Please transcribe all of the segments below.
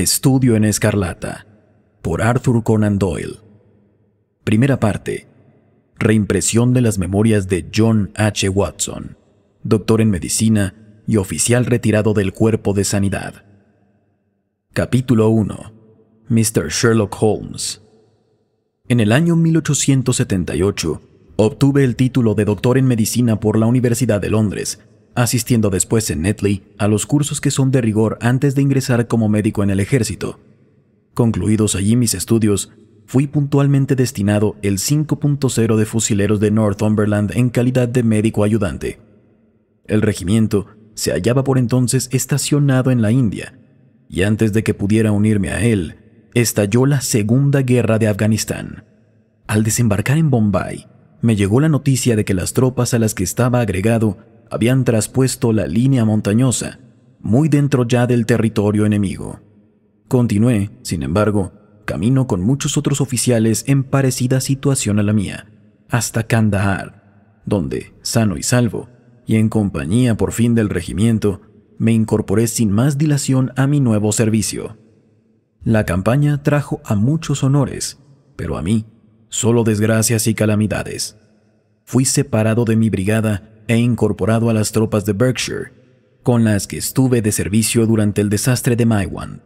Estudio en Escarlata, por Arthur Conan Doyle. Primera parte. Reimpresión de las memorias de John H. Watson, doctor en medicina y oficial retirado del Cuerpo de Sanidad. Capítulo 1. Mr. Sherlock Holmes. En el año 1878, obtuve el título de doctor en medicina por la Universidad de Londres asistiendo después en Netley a los cursos que son de rigor antes de ingresar como médico en el ejército. Concluidos allí mis estudios, fui puntualmente destinado el 5.0 de fusileros de Northumberland en calidad de médico ayudante. El regimiento se hallaba por entonces estacionado en la India, y antes de que pudiera unirme a él, estalló la Segunda Guerra de Afganistán. Al desembarcar en Bombay, me llegó la noticia de que las tropas a las que estaba agregado habían traspuesto la línea montañosa, muy dentro ya del territorio enemigo. Continué, sin embargo, camino con muchos otros oficiales en parecida situación a la mía, hasta Kandahar, donde, sano y salvo, y en compañía por fin del regimiento, me incorporé sin más dilación a mi nuevo servicio. La campaña trajo a muchos honores, pero a mí, solo desgracias y calamidades. Fui separado de mi brigada e incorporado a las tropas de Berkshire, con las que estuve de servicio durante el desastre de Maiwan.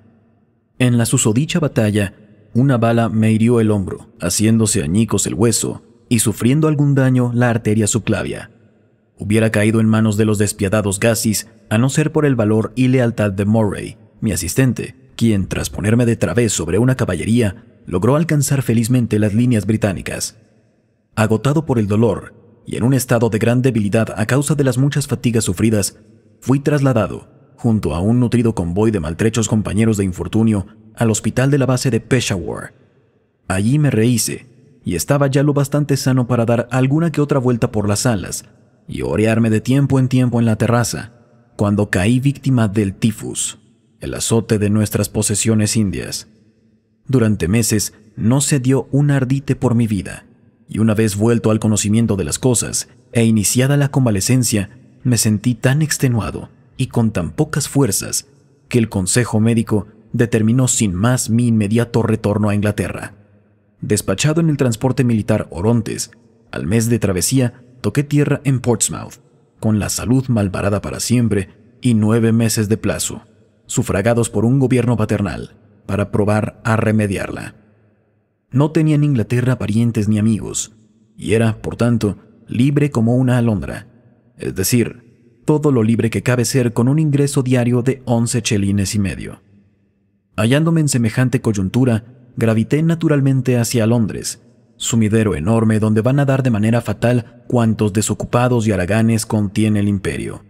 En la susodicha batalla, una bala me hirió el hombro, haciéndose añicos el hueso y sufriendo algún daño la arteria subclavia. Hubiera caído en manos de los despiadados Gassis a no ser por el valor y lealtad de Murray, mi asistente, quien, tras ponerme de través sobre una caballería, logró alcanzar felizmente las líneas británicas. Agotado por el dolor, y en un estado de gran debilidad a causa de las muchas fatigas sufridas, fui trasladado, junto a un nutrido convoy de maltrechos compañeros de infortunio, al hospital de la base de Peshawar. Allí me reíse y estaba ya lo bastante sano para dar alguna que otra vuelta por las alas y orearme de tiempo en tiempo en la terraza, cuando caí víctima del tifus, el azote de nuestras posesiones indias. Durante meses no se dio un ardite por mi vida y una vez vuelto al conocimiento de las cosas e iniciada la convalecencia, me sentí tan extenuado y con tan pocas fuerzas que el consejo médico determinó sin más mi inmediato retorno a Inglaterra. Despachado en el transporte militar Orontes, al mes de travesía toqué tierra en Portsmouth, con la salud malvarada para siempre y nueve meses de plazo, sufragados por un gobierno paternal, para probar a remediarla. No tenía en Inglaterra parientes ni amigos, y era, por tanto, libre como una alondra, es decir, todo lo libre que cabe ser con un ingreso diario de 11 chelines y medio. Hallándome en semejante coyuntura, gravité naturalmente hacia Londres, sumidero enorme donde van a dar de manera fatal cuantos desocupados y haraganes contiene el imperio.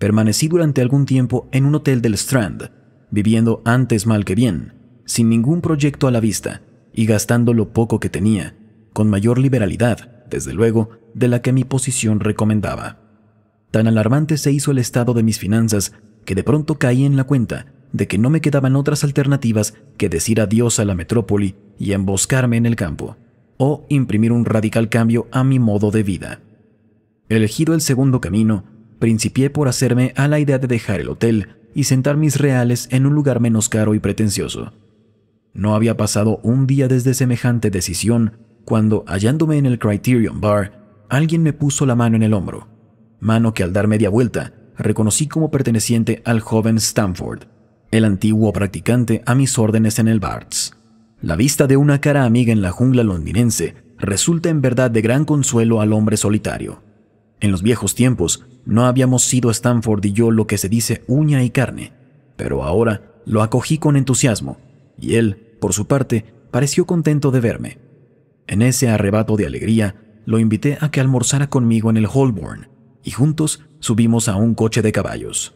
Permanecí durante algún tiempo en un hotel del Strand, viviendo antes mal que bien, sin ningún proyecto a la vista, y gastando lo poco que tenía, con mayor liberalidad, desde luego, de la que mi posición recomendaba. Tan alarmante se hizo el estado de mis finanzas que de pronto caí en la cuenta de que no me quedaban otras alternativas que decir adiós a la metrópoli y emboscarme en el campo, o imprimir un radical cambio a mi modo de vida. Elegido el segundo camino, principié por hacerme a la idea de dejar el hotel y sentar mis reales en un lugar menos caro y pretencioso, no había pasado un día desde semejante decisión cuando, hallándome en el Criterion Bar, alguien me puso la mano en el hombro, mano que al dar media vuelta reconocí como perteneciente al joven Stanford, el antiguo practicante a mis órdenes en el Barts. La vista de una cara amiga en la jungla londinense resulta en verdad de gran consuelo al hombre solitario. En los viejos tiempos no habíamos sido Stanford y yo lo que se dice uña y carne, pero ahora lo acogí con entusiasmo y él, por su parte, pareció contento de verme. En ese arrebato de alegría, lo invité a que almorzara conmigo en el Holborn, y juntos subimos a un coche de caballos.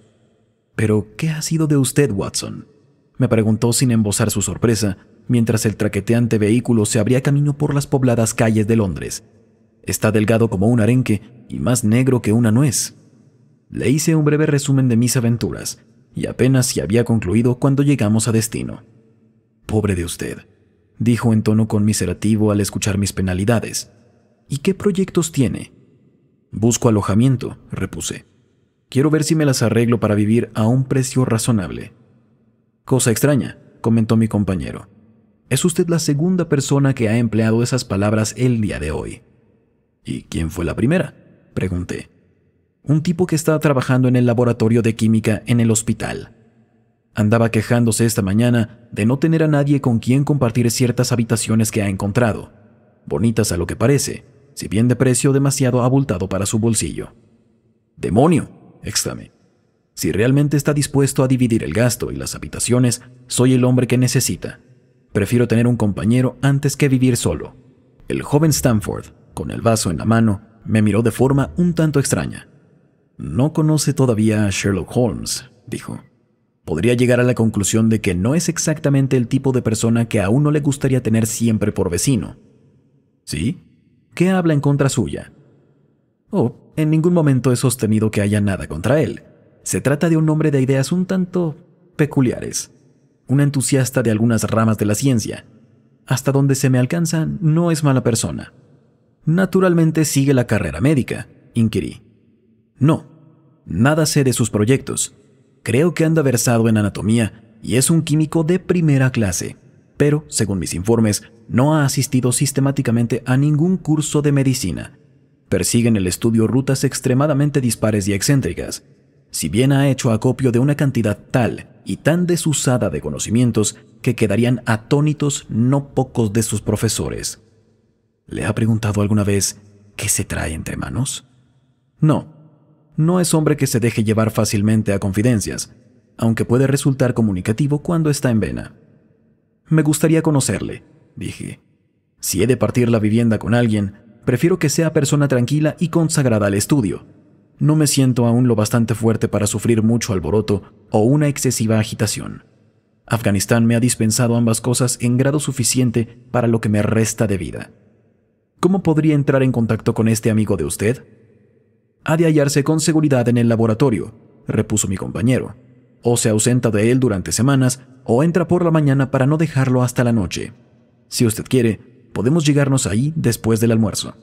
Pero, ¿qué ha sido de usted, Watson? me preguntó sin embozar su sorpresa, mientras el traqueteante vehículo se abría camino por las pobladas calles de Londres. Está delgado como un arenque y más negro que una nuez. Le hice un breve resumen de mis aventuras, y apenas si había concluido cuando llegamos a destino. Pobre de usted, dijo en tono conmiserativo al escuchar mis penalidades. ¿Y qué proyectos tiene? Busco alojamiento, repuse. Quiero ver si me las arreglo para vivir a un precio razonable. Cosa extraña, comentó mi compañero. Es usted la segunda persona que ha empleado esas palabras el día de hoy. ¿Y quién fue la primera? pregunté. Un tipo que está trabajando en el laboratorio de química en el hospital. Andaba quejándose esta mañana de no tener a nadie con quien compartir ciertas habitaciones que ha encontrado, bonitas a lo que parece, si bien de precio demasiado abultado para su bolsillo. ¡Demonio! exclamé. Si realmente está dispuesto a dividir el gasto y las habitaciones, soy el hombre que necesita. Prefiero tener un compañero antes que vivir solo. El joven Stanford, con el vaso en la mano, me miró de forma un tanto extraña. No conoce todavía a Sherlock Holmes, dijo podría llegar a la conclusión de que no es exactamente el tipo de persona que a uno le gustaría tener siempre por vecino. ¿Sí? ¿Qué habla en contra suya? Oh, en ningún momento he sostenido que haya nada contra él. Se trata de un hombre de ideas un tanto peculiares, un entusiasta de algunas ramas de la ciencia. Hasta donde se me alcanza, no es mala persona. Naturalmente sigue la carrera médica, inquirí. No, nada sé de sus proyectos, Creo que anda versado en anatomía y es un químico de primera clase, pero, según mis informes, no ha asistido sistemáticamente a ningún curso de medicina. Persigue en el estudio rutas extremadamente dispares y excéntricas. Si bien ha hecho acopio de una cantidad tal y tan desusada de conocimientos que quedarían atónitos no pocos de sus profesores. ¿Le ha preguntado alguna vez qué se trae entre manos? No, no es hombre que se deje llevar fácilmente a confidencias, aunque puede resultar comunicativo cuando está en vena. Me gustaría conocerle, dije. Si he de partir la vivienda con alguien, prefiero que sea persona tranquila y consagrada al estudio. No me siento aún lo bastante fuerte para sufrir mucho alboroto o una excesiva agitación. Afganistán me ha dispensado ambas cosas en grado suficiente para lo que me resta de vida. ¿Cómo podría entrar en contacto con este amigo de usted? ha de hallarse con seguridad en el laboratorio, repuso mi compañero. O se ausenta de él durante semanas, o entra por la mañana para no dejarlo hasta la noche. Si usted quiere, podemos llegarnos ahí después del almuerzo.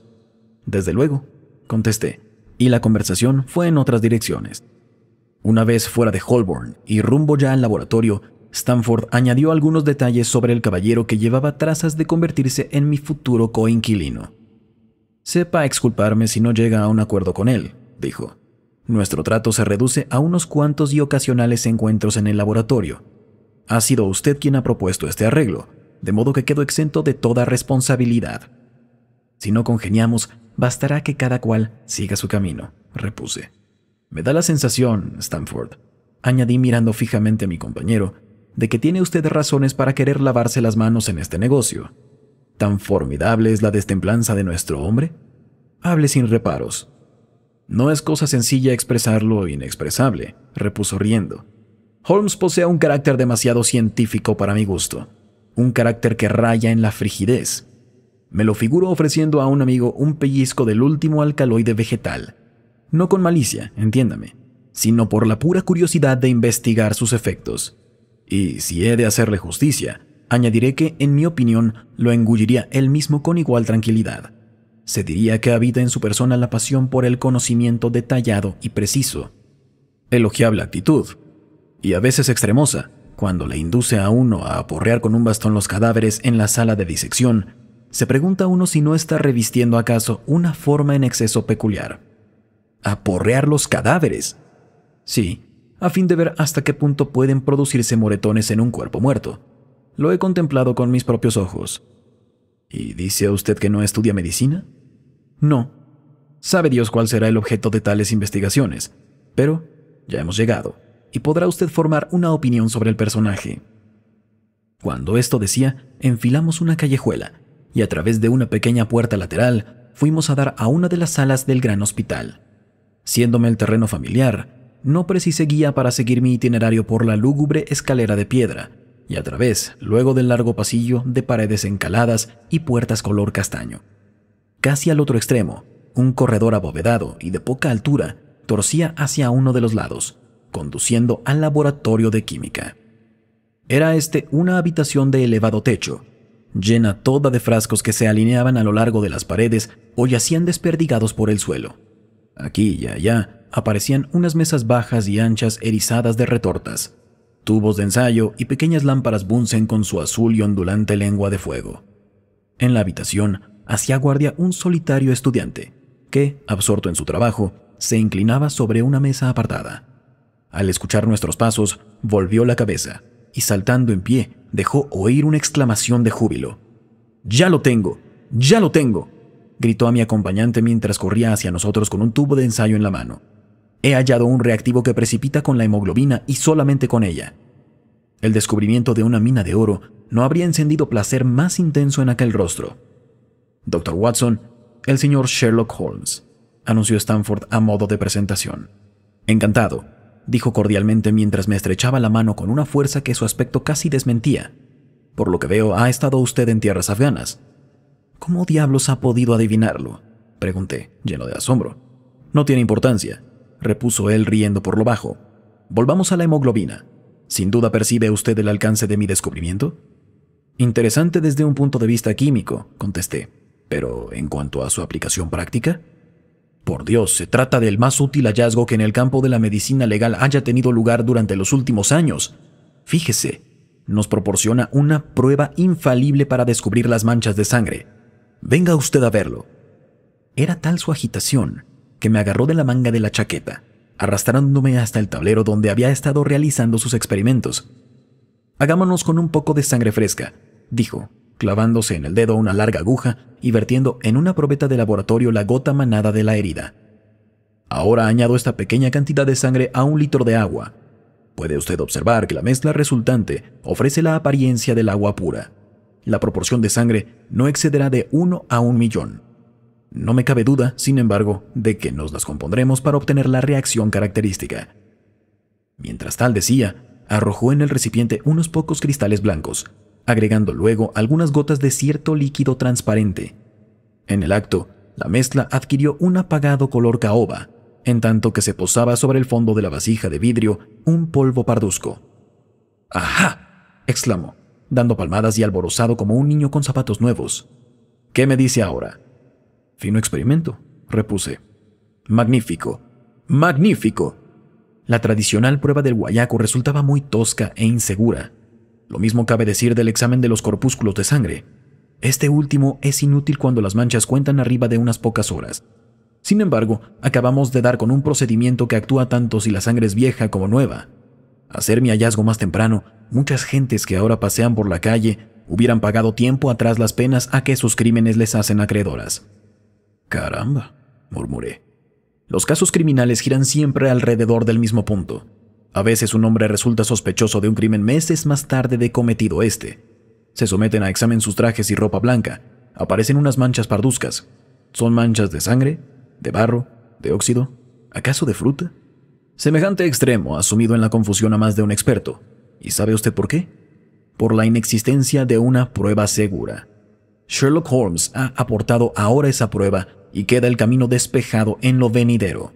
Desde luego, contesté, y la conversación fue en otras direcciones. Una vez fuera de Holborn y rumbo ya al laboratorio, Stanford añadió algunos detalles sobre el caballero que llevaba trazas de convertirse en mi futuro coinquilino. Sepa exculparme si no llega a un acuerdo con él, dijo. Nuestro trato se reduce a unos cuantos y ocasionales encuentros en el laboratorio. Ha sido usted quien ha propuesto este arreglo, de modo que quedo exento de toda responsabilidad. Si no congeniamos, bastará que cada cual siga su camino, repuse. Me da la sensación, Stanford, añadí mirando fijamente a mi compañero, de que tiene usted razones para querer lavarse las manos en este negocio. ¿Tan formidable es la destemplanza de nuestro hombre? Hable sin reparos. No es cosa sencilla expresarlo inexpresable, repuso riendo. Holmes posee un carácter demasiado científico para mi gusto, un carácter que raya en la frigidez. Me lo figuro ofreciendo a un amigo un pellizco del último alcaloide vegetal, no con malicia, entiéndame, sino por la pura curiosidad de investigar sus efectos. Y si he de hacerle justicia, Añadiré que, en mi opinión, lo engulliría él mismo con igual tranquilidad. Se diría que habita en su persona la pasión por el conocimiento detallado y preciso. Elogiable actitud, y a veces extremosa, cuando le induce a uno a aporrear con un bastón los cadáveres en la sala de disección, se pregunta uno si no está revistiendo acaso una forma en exceso peculiar. ¿Aporrear los cadáveres? Sí, a fin de ver hasta qué punto pueden producirse moretones en un cuerpo muerto lo he contemplado con mis propios ojos. ¿Y dice usted que no estudia medicina? No. Sabe Dios cuál será el objeto de tales investigaciones, pero ya hemos llegado, y podrá usted formar una opinión sobre el personaje. Cuando esto decía, enfilamos una callejuela, y a través de una pequeña puerta lateral fuimos a dar a una de las salas del gran hospital. Siéndome el terreno familiar, no precisé guía para seguir mi itinerario por la lúgubre escalera de piedra, y a través, luego del largo pasillo de paredes encaladas y puertas color castaño. Casi al otro extremo, un corredor abovedado y de poca altura torcía hacia uno de los lados, conduciendo al laboratorio de química. Era este una habitación de elevado techo, llena toda de frascos que se alineaban a lo largo de las paredes o yacían desperdigados por el suelo. Aquí y allá aparecían unas mesas bajas y anchas erizadas de retortas, tubos de ensayo y pequeñas lámparas Bunsen con su azul y ondulante lengua de fuego. En la habitación hacía guardia un solitario estudiante, que, absorto en su trabajo, se inclinaba sobre una mesa apartada. Al escuchar nuestros pasos, volvió la cabeza y saltando en pie dejó oír una exclamación de júbilo. ¡Ya lo tengo! ¡Ya lo tengo! gritó a mi acompañante mientras corría hacia nosotros con un tubo de ensayo en la mano. He hallado un reactivo que precipita con la hemoglobina y solamente con ella. El descubrimiento de una mina de oro no habría encendido placer más intenso en aquel rostro. Doctor Watson, el señor Sherlock Holmes, anunció Stanford a modo de presentación. Encantado, dijo cordialmente mientras me estrechaba la mano con una fuerza que su aspecto casi desmentía. Por lo que veo, ha estado usted en tierras afganas. ¿Cómo diablos ha podido adivinarlo? pregunté, lleno de asombro. No tiene importancia, repuso él riendo por lo bajo. Volvamos a la hemoglobina. ¿Sin duda percibe usted el alcance de mi descubrimiento? Interesante desde un punto de vista químico, contesté. Pero en cuanto a su aplicación práctica? Por Dios, se trata del más útil hallazgo que en el campo de la medicina legal haya tenido lugar durante los últimos años. Fíjese, nos proporciona una prueba infalible para descubrir las manchas de sangre. Venga usted a verlo. Era tal su agitación que me agarró de la manga de la chaqueta, arrastrándome hasta el tablero donde había estado realizando sus experimentos. Hagámonos con un poco de sangre fresca, dijo, clavándose en el dedo una larga aguja y vertiendo en una probeta de laboratorio la gota manada de la herida. Ahora añado esta pequeña cantidad de sangre a un litro de agua. Puede usted observar que la mezcla resultante ofrece la apariencia del agua pura. La proporción de sangre no excederá de 1 a un millón. No me cabe duda, sin embargo, de que nos las compondremos para obtener la reacción característica. Mientras tal decía, arrojó en el recipiente unos pocos cristales blancos, agregando luego algunas gotas de cierto líquido transparente. En el acto, la mezcla adquirió un apagado color caoba, en tanto que se posaba sobre el fondo de la vasija de vidrio un polvo parduzco. ¡Ajá! exclamó, dando palmadas y alborozado como un niño con zapatos nuevos. ¿Qué me dice ahora? Fino experimento, repuse. Magnífico, magnífico. La tradicional prueba del guayaco resultaba muy tosca e insegura. Lo mismo cabe decir del examen de los corpúsculos de sangre. Este último es inútil cuando las manchas cuentan arriba de unas pocas horas. Sin embargo, acabamos de dar con un procedimiento que actúa tanto si la sangre es vieja como nueva. Hacer mi hallazgo más temprano, muchas gentes que ahora pasean por la calle hubieran pagado tiempo atrás las penas a que sus crímenes les hacen acreedoras. Caramba, murmuré. Los casos criminales giran siempre alrededor del mismo punto. A veces un hombre resulta sospechoso de un crimen meses más tarde de cometido este. Se someten a examen sus trajes y ropa blanca. Aparecen unas manchas parduzcas. ¿Son manchas de sangre? ¿De barro? ¿De óxido? ¿Acaso de fruta? Semejante extremo ha sumido en la confusión a más de un experto. ¿Y sabe usted por qué? Por la inexistencia de una prueba segura. Sherlock Holmes ha aportado ahora esa prueba y queda el camino despejado en lo venidero.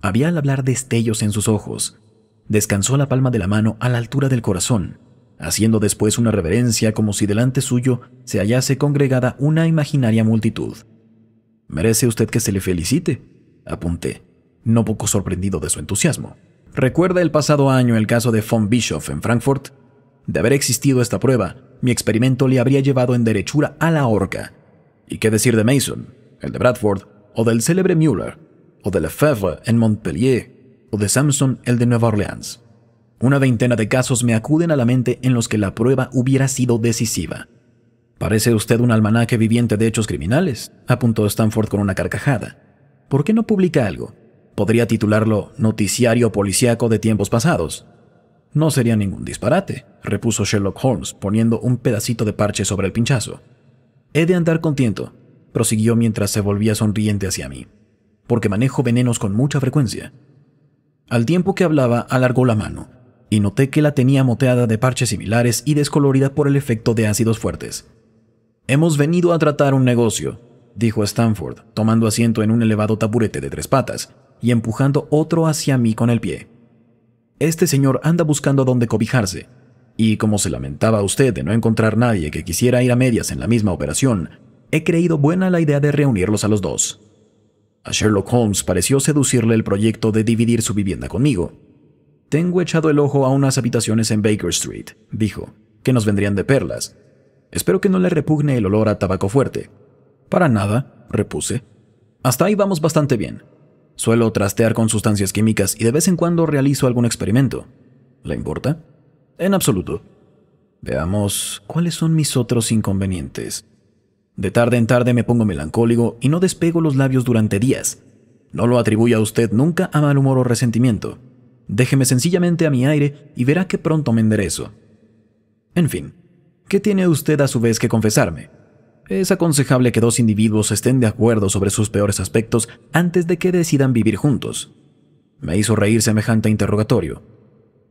Había al hablar destellos en sus ojos. Descansó la palma de la mano a la altura del corazón, haciendo después una reverencia como si delante suyo se hallase congregada una imaginaria multitud. Merece usted que se le felicite, apunté, no poco sorprendido de su entusiasmo. Recuerda el pasado año el caso de von Bischoff en Frankfurt. De haber existido esta prueba, mi experimento le habría llevado en derechura a la horca. ¿Y qué decir de Mason? el de Bradford, o del célebre Mueller, o de Lefebvre en Montpellier, o de Samson el de Nueva Orleans. Una veintena de casos me acuden a la mente en los que la prueba hubiera sido decisiva. Parece usted un almanaque viviente de hechos criminales, apuntó Stanford con una carcajada. ¿Por qué no publica algo? Podría titularlo Noticiario Policiaco de Tiempos Pasados. No sería ningún disparate, repuso Sherlock Holmes, poniendo un pedacito de parche sobre el pinchazo. He de andar contento, prosiguió mientras se volvía sonriente hacia mí, porque manejo venenos con mucha frecuencia. Al tiempo que hablaba, alargó la mano, y noté que la tenía moteada de parches similares y descolorida por el efecto de ácidos fuertes. Hemos venido a tratar un negocio, dijo Stanford, tomando asiento en un elevado taburete de tres patas y empujando otro hacia mí con el pie. Este señor anda buscando dónde cobijarse, y como se lamentaba usted de no encontrar nadie que quisiera ir a medias en la misma operación, he creído buena la idea de reunirlos a los dos. A Sherlock Holmes pareció seducirle el proyecto de dividir su vivienda conmigo. Tengo echado el ojo a unas habitaciones en Baker Street, dijo, que nos vendrían de perlas. Espero que no le repugne el olor a tabaco fuerte. Para nada, repuse. Hasta ahí vamos bastante bien. Suelo trastear con sustancias químicas y de vez en cuando realizo algún experimento. ¿Le importa? En absoluto. Veamos cuáles son mis otros inconvenientes. De tarde en tarde me pongo melancólico y no despego los labios durante días. No lo atribuya a usted nunca a mal humor o resentimiento. Déjeme sencillamente a mi aire y verá que pronto me enderezo. En fin, ¿qué tiene usted a su vez que confesarme? Es aconsejable que dos individuos estén de acuerdo sobre sus peores aspectos antes de que decidan vivir juntos. Me hizo reír semejante interrogatorio.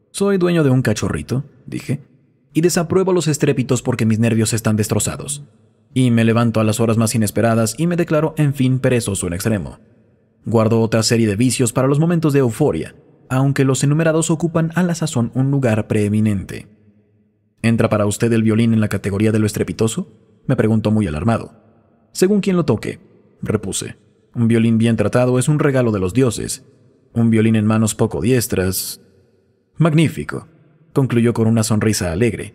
Soy dueño de un cachorrito, dije, y desapruebo los estrépitos porque mis nervios están destrozados y me levanto a las horas más inesperadas y me declaro en fin perezoso en extremo. Guardo otra serie de vicios para los momentos de euforia, aunque los enumerados ocupan a la sazón un lugar preeminente. ¿Entra para usted el violín en la categoría de lo estrepitoso? me preguntó muy alarmado. Según quien lo toque, repuse. Un violín bien tratado es un regalo de los dioses. Un violín en manos poco diestras. Magnífico, concluyó con una sonrisa alegre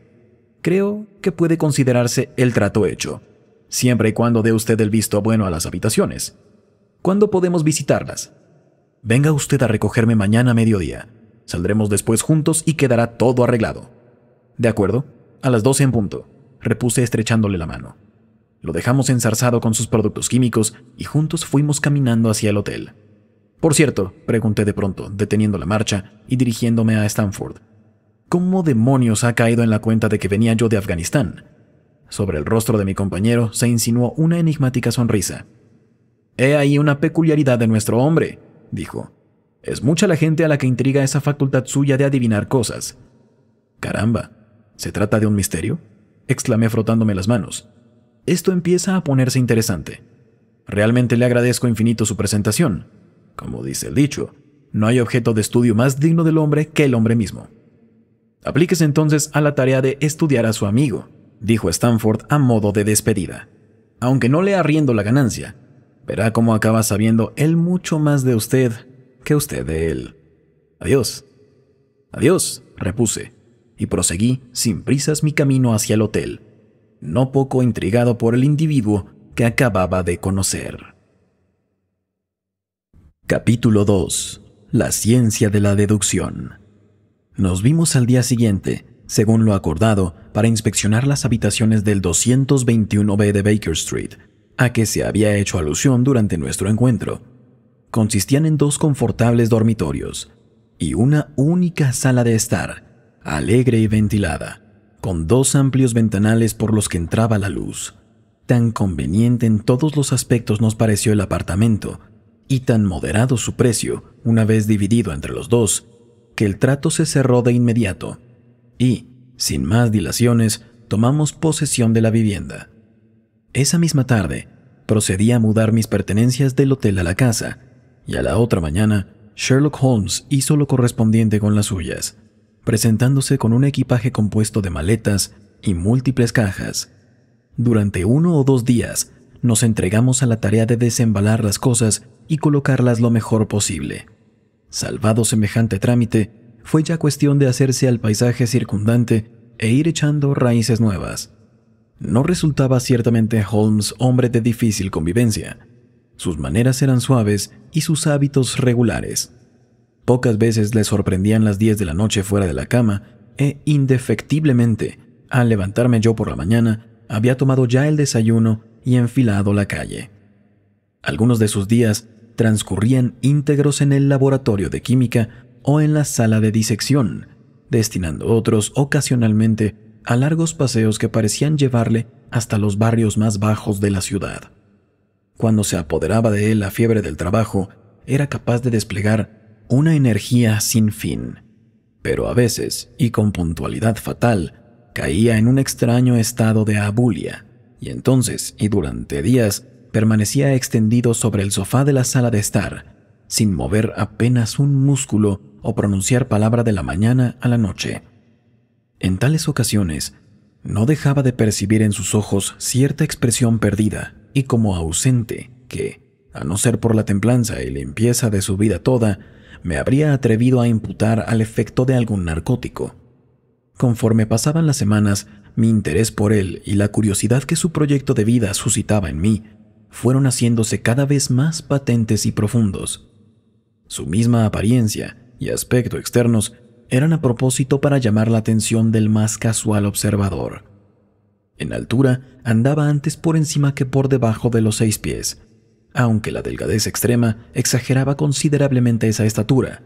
creo que puede considerarse el trato hecho, siempre y cuando dé usted el visto bueno a las habitaciones. ¿Cuándo podemos visitarlas? Venga usted a recogerme mañana a mediodía. Saldremos después juntos y quedará todo arreglado. De acuerdo, a las 12 en punto, repuse estrechándole la mano. Lo dejamos enzarzado con sus productos químicos y juntos fuimos caminando hacia el hotel. Por cierto, pregunté de pronto, deteniendo la marcha y dirigiéndome a Stanford. ¿Cómo demonios ha caído en la cuenta de que venía yo de Afganistán? Sobre el rostro de mi compañero se insinuó una enigmática sonrisa. He ahí una peculiaridad de nuestro hombre, dijo. Es mucha la gente a la que intriga esa facultad suya de adivinar cosas. Caramba, ¿se trata de un misterio? exclamé frotándome las manos. Esto empieza a ponerse interesante. Realmente le agradezco infinito su presentación. Como dice el dicho, no hay objeto de estudio más digno del hombre que el hombre mismo. Aplíquese entonces a la tarea de estudiar a su amigo, dijo Stanford a modo de despedida. Aunque no le arriendo la ganancia, verá cómo acaba sabiendo él mucho más de usted que usted de él. Adiós. Adiós, repuse, y proseguí sin prisas mi camino hacia el hotel, no poco intrigado por el individuo que acababa de conocer. Capítulo 2. La ciencia de la deducción. Nos vimos al día siguiente, según lo acordado, para inspeccionar las habitaciones del 221B de Baker Street, a que se había hecho alusión durante nuestro encuentro. Consistían en dos confortables dormitorios y una única sala de estar, alegre y ventilada, con dos amplios ventanales por los que entraba la luz. Tan conveniente en todos los aspectos nos pareció el apartamento, y tan moderado su precio, una vez dividido entre los dos, que el trato se cerró de inmediato y, sin más dilaciones, tomamos posesión de la vivienda. Esa misma tarde, procedí a mudar mis pertenencias del hotel a la casa, y a la otra mañana, Sherlock Holmes hizo lo correspondiente con las suyas, presentándose con un equipaje compuesto de maletas y múltiples cajas. Durante uno o dos días, nos entregamos a la tarea de desembalar las cosas y colocarlas lo mejor posible. Salvado semejante trámite, fue ya cuestión de hacerse al paisaje circundante e ir echando raíces nuevas. No resultaba ciertamente Holmes hombre de difícil convivencia. Sus maneras eran suaves y sus hábitos regulares. Pocas veces le sorprendían las 10 de la noche fuera de la cama e indefectiblemente, al levantarme yo por la mañana, había tomado ya el desayuno y enfilado la calle. Algunos de sus días transcurrían íntegros en el laboratorio de química o en la sala de disección, destinando otros ocasionalmente a largos paseos que parecían llevarle hasta los barrios más bajos de la ciudad. Cuando se apoderaba de él la fiebre del trabajo, era capaz de desplegar una energía sin fin. Pero a veces, y con puntualidad fatal, caía en un extraño estado de abulia, y entonces, y durante días, permanecía extendido sobre el sofá de la sala de estar, sin mover apenas un músculo o pronunciar palabra de la mañana a la noche. En tales ocasiones, no dejaba de percibir en sus ojos cierta expresión perdida y como ausente que, a no ser por la templanza y limpieza de su vida toda, me habría atrevido a imputar al efecto de algún narcótico. Conforme pasaban las semanas, mi interés por él y la curiosidad que su proyecto de vida suscitaba en mí fueron haciéndose cada vez más patentes y profundos. Su misma apariencia y aspecto externos eran a propósito para llamar la atención del más casual observador. En altura andaba antes por encima que por debajo de los seis pies, aunque la delgadez extrema exageraba considerablemente esa estatura.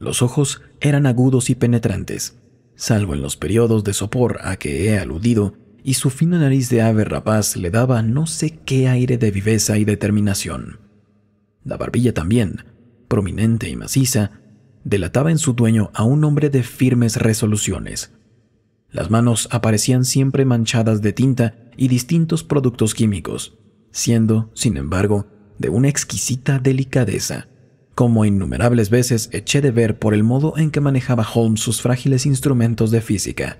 Los ojos eran agudos y penetrantes, salvo en los periodos de sopor a que he aludido, y su fina nariz de ave rapaz le daba no sé qué aire de viveza y determinación. La barbilla también, prominente y maciza, delataba en su dueño a un hombre de firmes resoluciones. Las manos aparecían siempre manchadas de tinta y distintos productos químicos, siendo, sin embargo, de una exquisita delicadeza, como innumerables veces eché de ver por el modo en que manejaba Holmes sus frágiles instrumentos de física.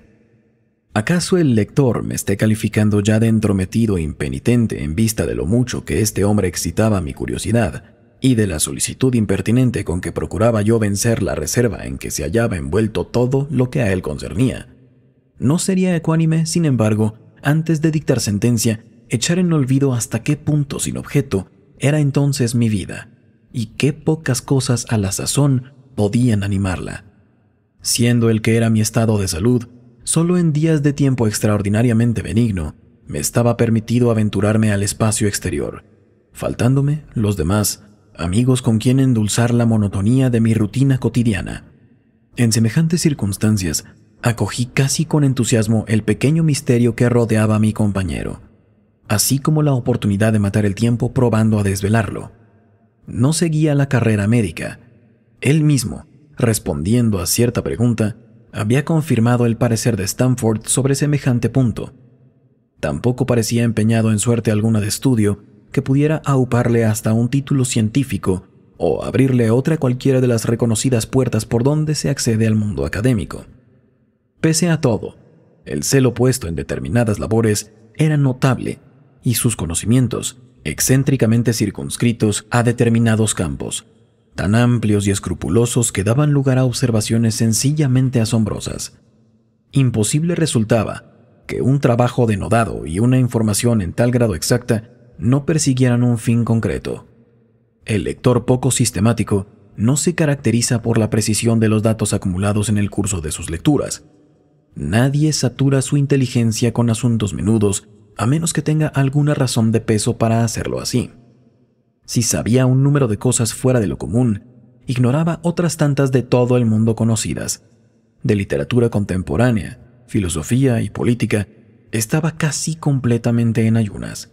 ¿Acaso el lector me esté calificando ya de entrometido e impenitente en vista de lo mucho que este hombre excitaba mi curiosidad y de la solicitud impertinente con que procuraba yo vencer la reserva en que se hallaba envuelto todo lo que a él concernía? ¿No sería ecuánime, sin embargo, antes de dictar sentencia, echar en olvido hasta qué punto sin objeto era entonces mi vida y qué pocas cosas a la sazón podían animarla? Siendo el que era mi estado de salud, Solo en días de tiempo extraordinariamente benigno me estaba permitido aventurarme al espacio exterior, faltándome los demás, amigos con quien endulzar la monotonía de mi rutina cotidiana. En semejantes circunstancias, acogí casi con entusiasmo el pequeño misterio que rodeaba a mi compañero, así como la oportunidad de matar el tiempo probando a desvelarlo. No seguía la carrera médica. Él mismo, respondiendo a cierta pregunta, había confirmado el parecer de Stanford sobre semejante punto. Tampoco parecía empeñado en suerte alguna de estudio que pudiera auparle hasta un título científico o abrirle otra cualquiera de las reconocidas puertas por donde se accede al mundo académico. Pese a todo, el celo puesto en determinadas labores era notable y sus conocimientos excéntricamente circunscritos a determinados campos, tan amplios y escrupulosos que daban lugar a observaciones sencillamente asombrosas. Imposible resultaba que un trabajo denodado y una información en tal grado exacta no persiguieran un fin concreto. El lector poco sistemático no se caracteriza por la precisión de los datos acumulados en el curso de sus lecturas. Nadie satura su inteligencia con asuntos menudos a menos que tenga alguna razón de peso para hacerlo así. Si sabía un número de cosas fuera de lo común, ignoraba otras tantas de todo el mundo conocidas. De literatura contemporánea, filosofía y política, estaba casi completamente en ayunas.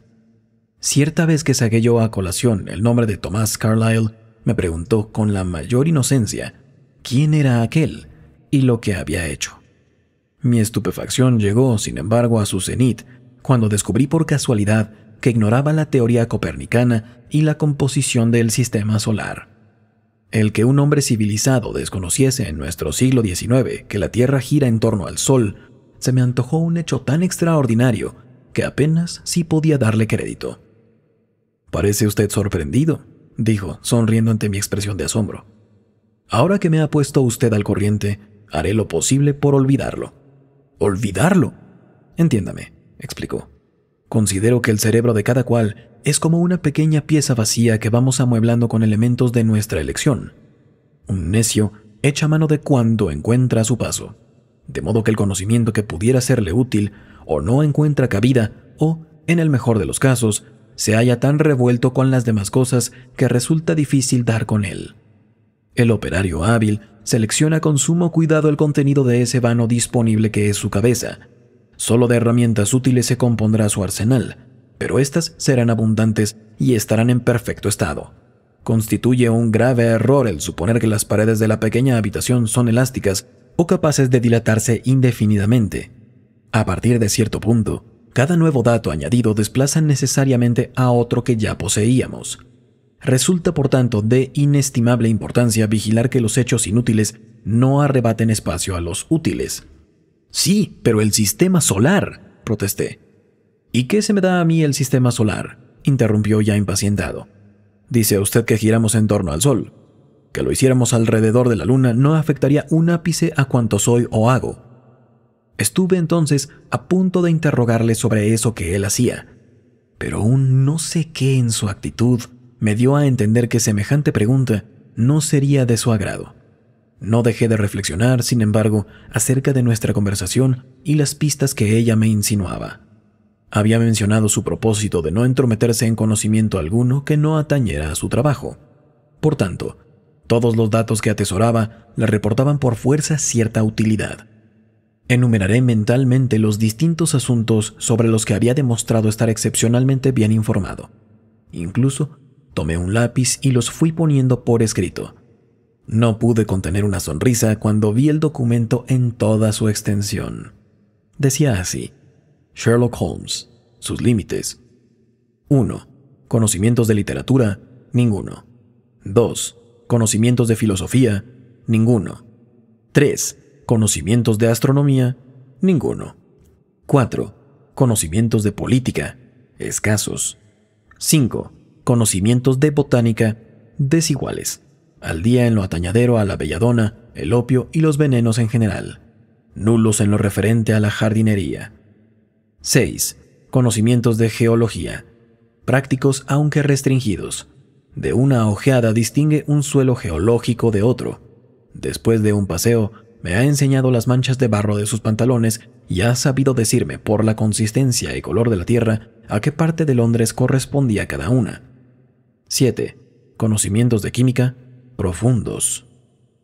Cierta vez que saqué yo a colación el nombre de Tomás Carlyle, me preguntó con la mayor inocencia quién era aquel y lo que había hecho. Mi estupefacción llegó, sin embargo, a su cenit cuando descubrí por casualidad que ignoraba la teoría copernicana y la composición del sistema solar. El que un hombre civilizado desconociese en nuestro siglo XIX que la Tierra gira en torno al Sol, se me antojó un hecho tan extraordinario que apenas sí podía darle crédito. Parece usted sorprendido, dijo, sonriendo ante mi expresión de asombro. Ahora que me ha puesto usted al corriente, haré lo posible por olvidarlo. ¿Olvidarlo? Entiéndame, explicó. Considero que el cerebro de cada cual es como una pequeña pieza vacía que vamos amueblando con elementos de nuestra elección. Un necio echa mano de cuando encuentra su paso, de modo que el conocimiento que pudiera serle útil o no encuentra cabida o, en el mejor de los casos, se haya tan revuelto con las demás cosas que resulta difícil dar con él. El operario hábil selecciona con sumo cuidado el contenido de ese vano disponible que es su cabeza, Solo de herramientas útiles se compondrá su arsenal, pero éstas serán abundantes y estarán en perfecto estado. Constituye un grave error el suponer que las paredes de la pequeña habitación son elásticas o capaces de dilatarse indefinidamente. A partir de cierto punto, cada nuevo dato añadido desplaza necesariamente a otro que ya poseíamos. Resulta, por tanto, de inestimable importancia vigilar que los hechos inútiles no arrebaten espacio a los útiles. Sí, pero el sistema solar, protesté. ¿Y qué se me da a mí el sistema solar? interrumpió ya impacientado. Dice usted que giramos en torno al Sol. Que lo hiciéramos alrededor de la Luna no afectaría un ápice a cuanto soy o hago. Estuve entonces a punto de interrogarle sobre eso que él hacía, pero un no sé qué en su actitud me dio a entender que semejante pregunta no sería de su agrado. No dejé de reflexionar, sin embargo, acerca de nuestra conversación y las pistas que ella me insinuaba. Había mencionado su propósito de no entrometerse en conocimiento alguno que no atañera a su trabajo. Por tanto, todos los datos que atesoraba le reportaban por fuerza cierta utilidad. Enumeraré mentalmente los distintos asuntos sobre los que había demostrado estar excepcionalmente bien informado. Incluso, tomé un lápiz y los fui poniendo por escrito no pude contener una sonrisa cuando vi el documento en toda su extensión. Decía así, Sherlock Holmes, sus límites. 1. Conocimientos de literatura, ninguno. 2. Conocimientos de filosofía, ninguno. 3. Conocimientos de astronomía, ninguno. 4. Conocimientos de política, escasos. 5. Conocimientos de botánica, desiguales al día en lo atañadero a la belladona, el opio y los venenos en general, nulos en lo referente a la jardinería. 6. Conocimientos de geología, prácticos aunque restringidos. De una ojeada distingue un suelo geológico de otro. Después de un paseo, me ha enseñado las manchas de barro de sus pantalones y ha sabido decirme por la consistencia y color de la tierra a qué parte de Londres correspondía cada una. 7. Conocimientos de química, profundos.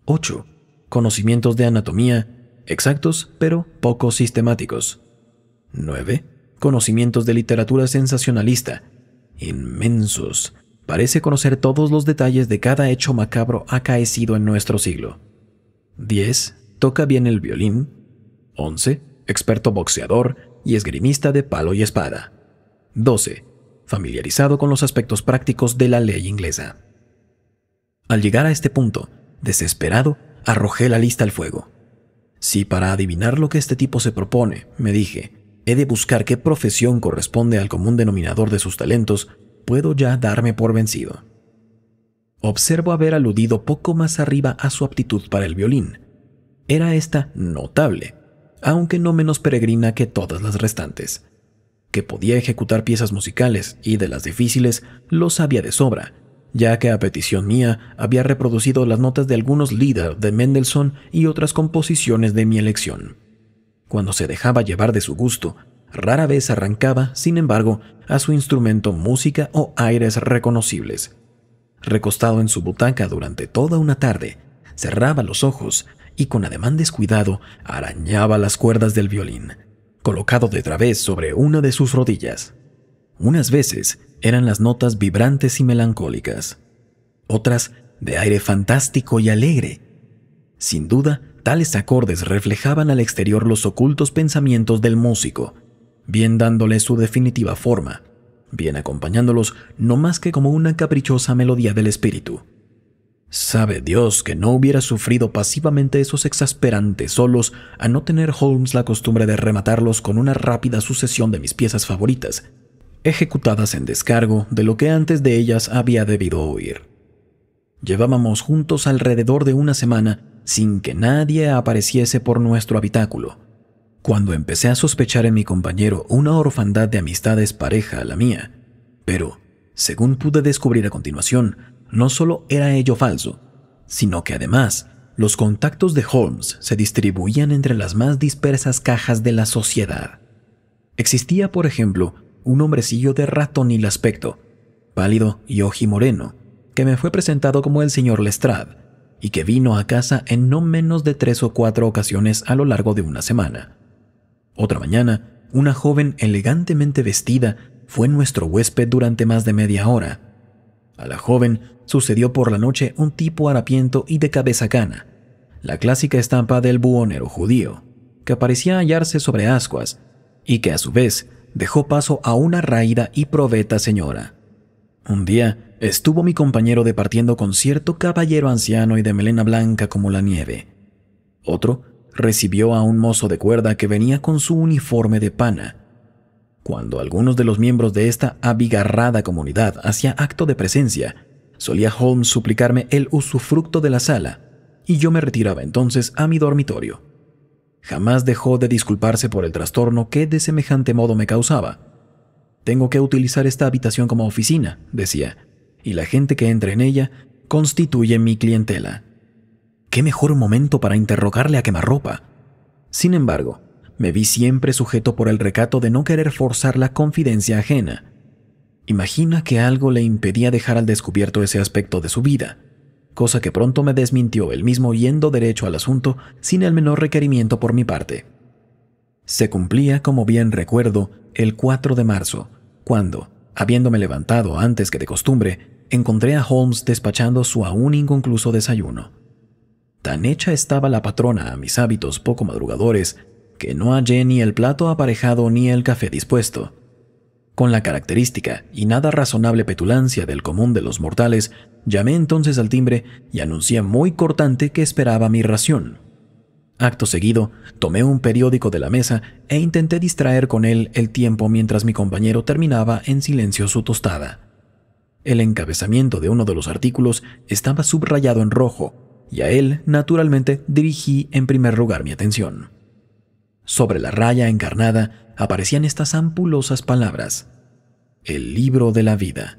8. Conocimientos de anatomía, exactos pero poco sistemáticos. 9. Conocimientos de literatura sensacionalista, inmensos. Parece conocer todos los detalles de cada hecho macabro acaecido en nuestro siglo. 10. Toca bien el violín. 11. Experto boxeador y esgrimista de palo y espada. 12. Familiarizado con los aspectos prácticos de la ley inglesa. Al llegar a este punto, desesperado, arrojé la lista al fuego. Si para adivinar lo que este tipo se propone, me dije, he de buscar qué profesión corresponde al común denominador de sus talentos, puedo ya darme por vencido. Observo haber aludido poco más arriba a su aptitud para el violín. Era esta notable, aunque no menos peregrina que todas las restantes. Que podía ejecutar piezas musicales y de las difíciles lo sabía de sobra, ya que a petición mía había reproducido las notas de algunos Lieder de Mendelssohn y otras composiciones de mi elección. Cuando se dejaba llevar de su gusto, rara vez arrancaba, sin embargo, a su instrumento música o aires reconocibles. Recostado en su butaca durante toda una tarde, cerraba los ojos y con ademán descuidado arañaba las cuerdas del violín, colocado de través sobre una de sus rodillas. Unas veces eran las notas vibrantes y melancólicas, otras de aire fantástico y alegre. Sin duda, tales acordes reflejaban al exterior los ocultos pensamientos del músico, bien dándole su definitiva forma, bien acompañándolos no más que como una caprichosa melodía del espíritu. Sabe Dios que no hubiera sufrido pasivamente esos exasperantes solos a no tener Holmes la costumbre de rematarlos con una rápida sucesión de mis piezas favoritas, ejecutadas en descargo de lo que antes de ellas había debido oír. Llevábamos juntos alrededor de una semana sin que nadie apareciese por nuestro habitáculo, cuando empecé a sospechar en mi compañero una orfandad de amistades pareja a la mía. Pero, según pude descubrir a continuación, no solo era ello falso, sino que además los contactos de Holmes se distribuían entre las más dispersas cajas de la sociedad. Existía, por ejemplo, un hombrecillo de ratonil aspecto, pálido y ojimoreno, que me fue presentado como el señor Lestrade, y que vino a casa en no menos de tres o cuatro ocasiones a lo largo de una semana. Otra mañana, una joven elegantemente vestida fue nuestro huésped durante más de media hora. A la joven sucedió por la noche un tipo harapiento y de cabeza cana, la clásica estampa del buhonero judío, que parecía hallarse sobre ascuas y que a su vez dejó paso a una raída y probeta señora. Un día estuvo mi compañero departiendo con cierto caballero anciano y de melena blanca como la nieve. Otro recibió a un mozo de cuerda que venía con su uniforme de pana. Cuando algunos de los miembros de esta abigarrada comunidad hacía acto de presencia, solía Holmes suplicarme el usufructo de la sala, y yo me retiraba entonces a mi dormitorio jamás dejó de disculparse por el trastorno que de semejante modo me causaba. Tengo que utilizar esta habitación como oficina, decía, y la gente que entra en ella constituye mi clientela. ¿Qué mejor momento para interrogarle a quemarropa? Sin embargo, me vi siempre sujeto por el recato de no querer forzar la confidencia ajena. Imagina que algo le impedía dejar al descubierto ese aspecto de su vida cosa que pronto me desmintió él mismo yendo derecho al asunto sin el menor requerimiento por mi parte. Se cumplía, como bien recuerdo, el 4 de marzo, cuando, habiéndome levantado antes que de costumbre, encontré a Holmes despachando su aún inconcluso desayuno. Tan hecha estaba la patrona a mis hábitos poco madrugadores que no hallé ni el plato aparejado ni el café dispuesto. Con la característica y nada razonable petulancia del común de los mortales, llamé entonces al timbre y anuncié muy cortante que esperaba mi ración. Acto seguido, tomé un periódico de la mesa e intenté distraer con él el tiempo mientras mi compañero terminaba en silencio su tostada. El encabezamiento de uno de los artículos estaba subrayado en rojo, y a él, naturalmente, dirigí en primer lugar mi atención. Sobre la raya encarnada aparecían estas ampulosas palabras, el libro de la vida,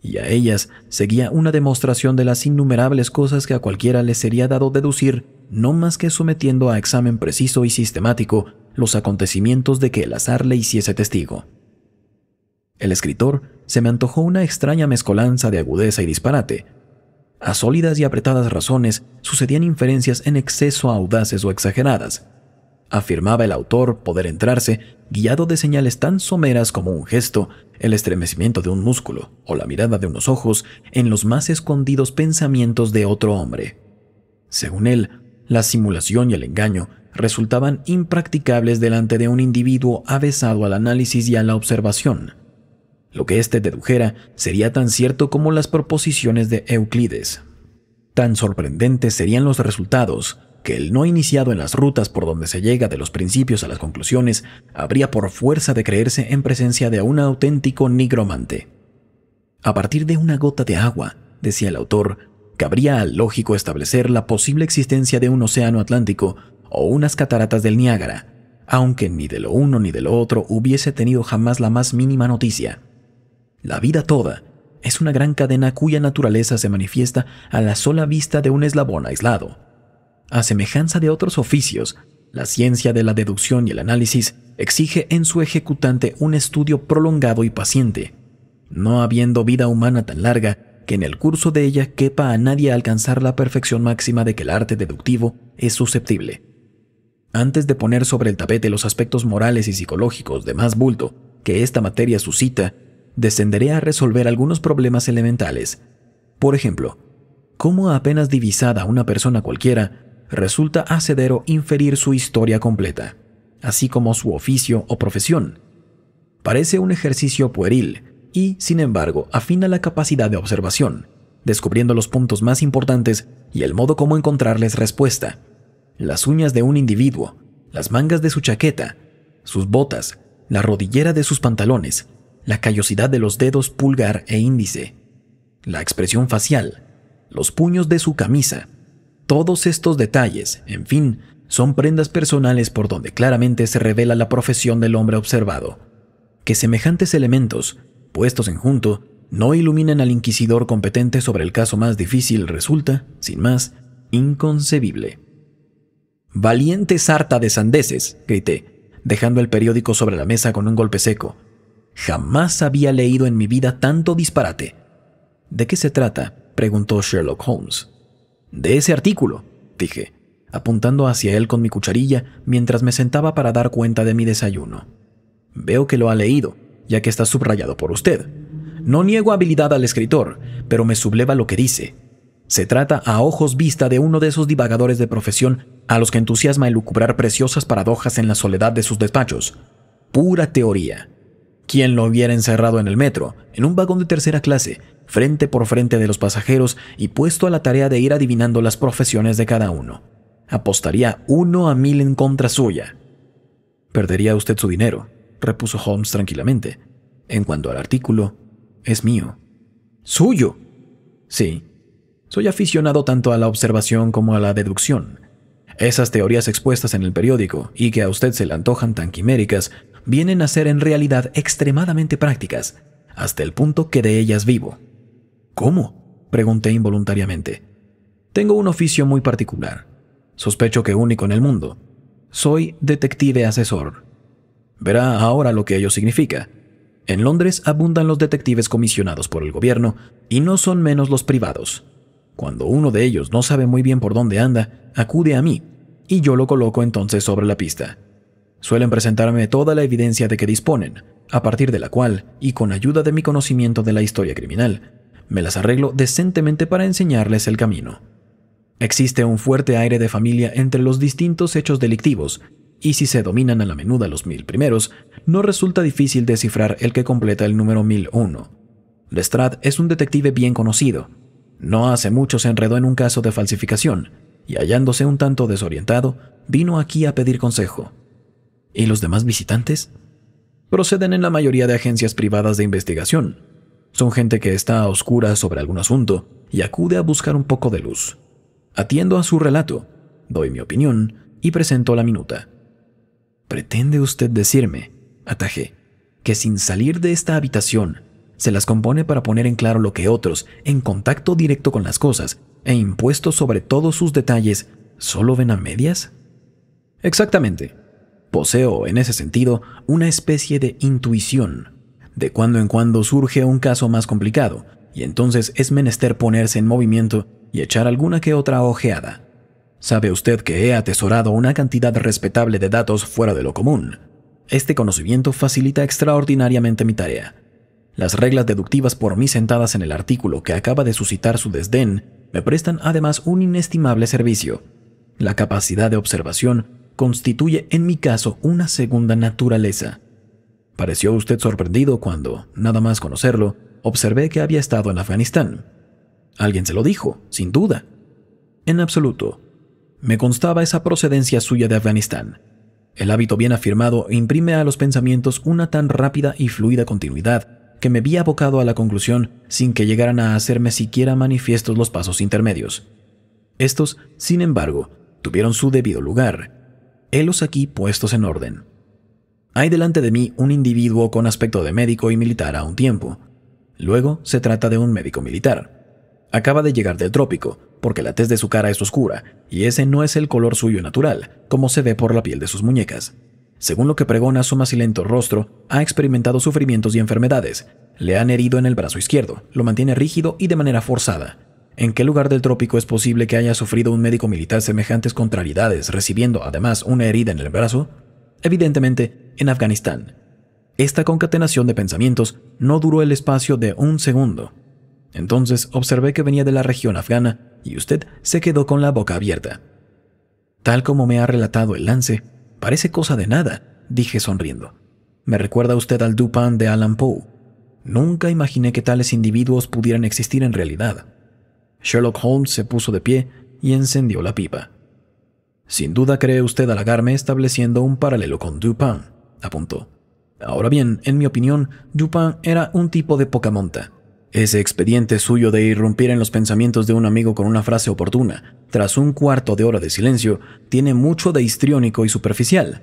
y a ellas seguía una demostración de las innumerables cosas que a cualquiera le sería dado deducir, no más que sometiendo a examen preciso y sistemático los acontecimientos de que el azar le hiciese testigo. El escritor se me antojó una extraña mezcolanza de agudeza y disparate. A sólidas y apretadas razones sucedían inferencias en exceso audaces o exageradas, afirmaba el autor poder entrarse, guiado de señales tan someras como un gesto, el estremecimiento de un músculo o la mirada de unos ojos en los más escondidos pensamientos de otro hombre. Según él, la simulación y el engaño resultaban impracticables delante de un individuo avesado al análisis y a la observación. Lo que éste dedujera sería tan cierto como las proposiciones de Euclides. Tan sorprendentes serían los resultados que el no iniciado en las rutas por donde se llega de los principios a las conclusiones habría por fuerza de creerse en presencia de un auténtico nigromante. A partir de una gota de agua, decía el autor, cabría al lógico establecer la posible existencia de un océano Atlántico o unas cataratas del Niágara, aunque ni de lo uno ni de lo otro hubiese tenido jamás la más mínima noticia. La vida toda es una gran cadena cuya naturaleza se manifiesta a la sola vista de un eslabón aislado a semejanza de otros oficios, la ciencia de la deducción y el análisis exige en su ejecutante un estudio prolongado y paciente, no habiendo vida humana tan larga que en el curso de ella quepa a nadie alcanzar la perfección máxima de que el arte deductivo es susceptible. Antes de poner sobre el tapete los aspectos morales y psicológicos de más bulto que esta materia suscita, descenderé a resolver algunos problemas elementales. Por ejemplo, ¿cómo apenas divisada una persona cualquiera resulta hacedero inferir su historia completa, así como su oficio o profesión. Parece un ejercicio pueril y, sin embargo, afina la capacidad de observación, descubriendo los puntos más importantes y el modo como encontrarles respuesta. Las uñas de un individuo, las mangas de su chaqueta, sus botas, la rodillera de sus pantalones, la callosidad de los dedos pulgar e índice, la expresión facial, los puños de su camisa, todos estos detalles, en fin, son prendas personales por donde claramente se revela la profesión del hombre observado. Que semejantes elementos, puestos en junto, no iluminen al inquisidor competente sobre el caso más difícil resulta, sin más, inconcebible. Valiente sarta de sandeces, grité, dejando el periódico sobre la mesa con un golpe seco. Jamás había leído en mi vida tanto disparate. ¿De qué se trata? preguntó Sherlock Holmes. De ese artículo, dije, apuntando hacia él con mi cucharilla mientras me sentaba para dar cuenta de mi desayuno. Veo que lo ha leído, ya que está subrayado por usted. No niego habilidad al escritor, pero me subleva lo que dice. Se trata a ojos vista de uno de esos divagadores de profesión a los que entusiasma elucubrar preciosas paradojas en la soledad de sus despachos. Pura teoría quien lo hubiera encerrado en el metro, en un vagón de tercera clase, frente por frente de los pasajeros y puesto a la tarea de ir adivinando las profesiones de cada uno. Apostaría uno a mil en contra suya. Perdería usted su dinero, repuso Holmes tranquilamente. En cuanto al artículo, es mío. ¿Suyo? Sí. Soy aficionado tanto a la observación como a la deducción. Esas teorías expuestas en el periódico y que a usted se le antojan tan quiméricas vienen a ser en realidad extremadamente prácticas, hasta el punto que de ellas vivo. ¿Cómo? pregunté involuntariamente. Tengo un oficio muy particular, sospecho que único en el mundo. Soy detective asesor. Verá ahora lo que ello significa. En Londres abundan los detectives comisionados por el gobierno y no son menos los privados. Cuando uno de ellos no sabe muy bien por dónde anda, acude a mí y yo lo coloco entonces sobre la pista. Suelen presentarme toda la evidencia de que disponen, a partir de la cual, y con ayuda de mi conocimiento de la historia criminal, me las arreglo decentemente para enseñarles el camino. Existe un fuerte aire de familia entre los distintos hechos delictivos, y si se dominan a la menuda los mil primeros, no resulta difícil descifrar el que completa el número 1001. Lestrade es un detective bien conocido. No hace mucho se enredó en un caso de falsificación, y hallándose un tanto desorientado, vino aquí a pedir consejo. ¿Y los demás visitantes? Proceden en la mayoría de agencias privadas de investigación. Son gente que está a sobre algún asunto y acude a buscar un poco de luz. Atiendo a su relato, doy mi opinión y presento la minuta. ¿Pretende usted decirme, atajé, que sin salir de esta habitación se las compone para poner en claro lo que otros, en contacto directo con las cosas e impuestos sobre todos sus detalles, solo ven a medias? Exactamente, Poseo, en ese sentido, una especie de intuición. De cuando en cuando surge un caso más complicado, y entonces es menester ponerse en movimiento y echar alguna que otra ojeada. Sabe usted que he atesorado una cantidad respetable de datos fuera de lo común. Este conocimiento facilita extraordinariamente mi tarea. Las reglas deductivas por mí sentadas en el artículo que acaba de suscitar su desdén me prestan además un inestimable servicio. La capacidad de observación constituye en mi caso una segunda naturaleza. Pareció usted sorprendido cuando, nada más conocerlo, observé que había estado en Afganistán. Alguien se lo dijo, sin duda. En absoluto. Me constaba esa procedencia suya de Afganistán. El hábito bien afirmado imprime a los pensamientos una tan rápida y fluida continuidad que me vi abocado a la conclusión sin que llegaran a hacerme siquiera manifiestos los pasos intermedios. Estos, sin embargo, tuvieron su debido lugar, helos aquí puestos en orden. Hay delante de mí un individuo con aspecto de médico y militar a un tiempo. Luego se trata de un médico militar. Acaba de llegar del trópico, porque la tez de su cara es oscura, y ese no es el color suyo natural, como se ve por la piel de sus muñecas. Según lo que pregona su macilento rostro, ha experimentado sufrimientos y enfermedades. Le han herido en el brazo izquierdo, lo mantiene rígido y de manera forzada. ¿En qué lugar del trópico es posible que haya sufrido un médico militar semejantes contrariedades, recibiendo además una herida en el brazo? Evidentemente, en Afganistán. Esta concatenación de pensamientos no duró el espacio de un segundo. Entonces observé que venía de la región afgana y usted se quedó con la boca abierta. Tal como me ha relatado el lance, parece cosa de nada, dije sonriendo. Me recuerda usted al Dupin de Alan Poe. Nunca imaginé que tales individuos pudieran existir en realidad. Sherlock Holmes se puso de pie y encendió la pipa. Sin duda cree usted halagarme estableciendo un paralelo con Dupin, apuntó. Ahora bien, en mi opinión, Dupin era un tipo de poca monta. Ese expediente suyo de irrumpir en los pensamientos de un amigo con una frase oportuna, tras un cuarto de hora de silencio, tiene mucho de histriónico y superficial.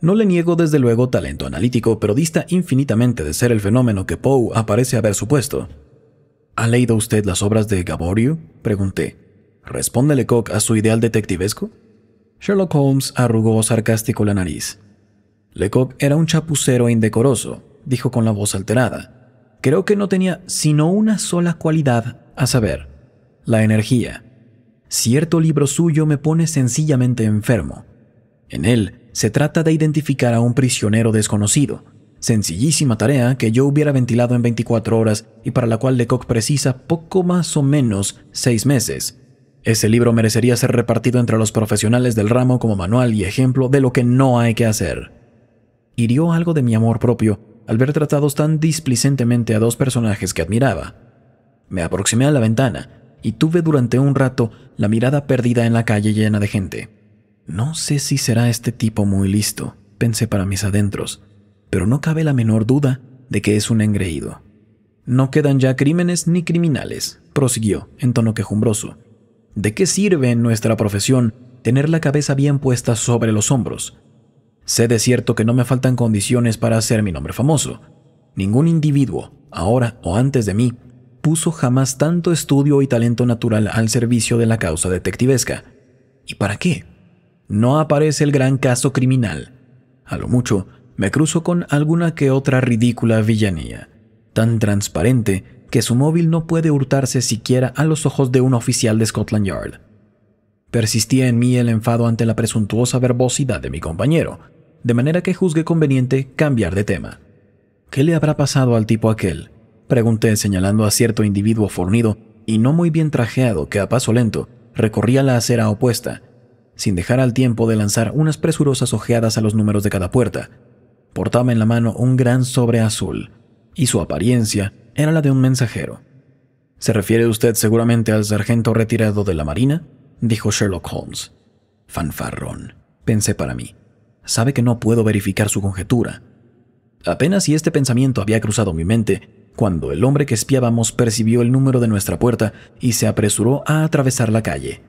No le niego desde luego talento analítico, pero dista infinitamente de ser el fenómeno que Poe aparece haber supuesto. ¿Ha leído usted las obras de Gaborio? Pregunté. ¿Responde Lecoq a su ideal detectivesco? Sherlock Holmes arrugó sarcástico la nariz. Lecoq era un chapucero indecoroso, dijo con la voz alterada. Creo que no tenía sino una sola cualidad, a saber, la energía. Cierto libro suyo me pone sencillamente enfermo. En él se trata de identificar a un prisionero desconocido, Sencillísima tarea que yo hubiera ventilado en 24 horas y para la cual Lecoq precisa poco más o menos seis meses. Ese libro merecería ser repartido entre los profesionales del ramo como manual y ejemplo de lo que no hay que hacer. Hirió algo de mi amor propio al ver tratados tan displicentemente a dos personajes que admiraba. Me aproximé a la ventana y tuve durante un rato la mirada perdida en la calle llena de gente. No sé si será este tipo muy listo, pensé para mis adentros pero no cabe la menor duda de que es un engreído. No quedan ya crímenes ni criminales, prosiguió, en tono quejumbroso. ¿De qué sirve en nuestra profesión tener la cabeza bien puesta sobre los hombros? Sé de cierto que no me faltan condiciones para hacer mi nombre famoso. Ningún individuo, ahora o antes de mí, puso jamás tanto estudio y talento natural al servicio de la causa detectivesca. ¿Y para qué? No aparece el gran caso criminal. A lo mucho, me cruzo con alguna que otra ridícula villanía, tan transparente que su móvil no puede hurtarse siquiera a los ojos de un oficial de Scotland Yard. Persistía en mí el enfado ante la presuntuosa verbosidad de mi compañero, de manera que juzgué conveniente cambiar de tema. ¿Qué le habrá pasado al tipo aquel? Pregunté señalando a cierto individuo fornido y no muy bien trajeado que a paso lento recorría la acera opuesta, sin dejar al tiempo de lanzar unas presurosas ojeadas a los números de cada puerta, Portaba en la mano un gran sobre azul, y su apariencia era la de un mensajero. ¿Se refiere usted seguramente al sargento retirado de la Marina? dijo Sherlock Holmes. Fanfarrón, pensé para mí. Sabe que no puedo verificar su conjetura. Apenas si este pensamiento había cruzado mi mente, cuando el hombre que espiábamos percibió el número de nuestra puerta y se apresuró a atravesar la calle.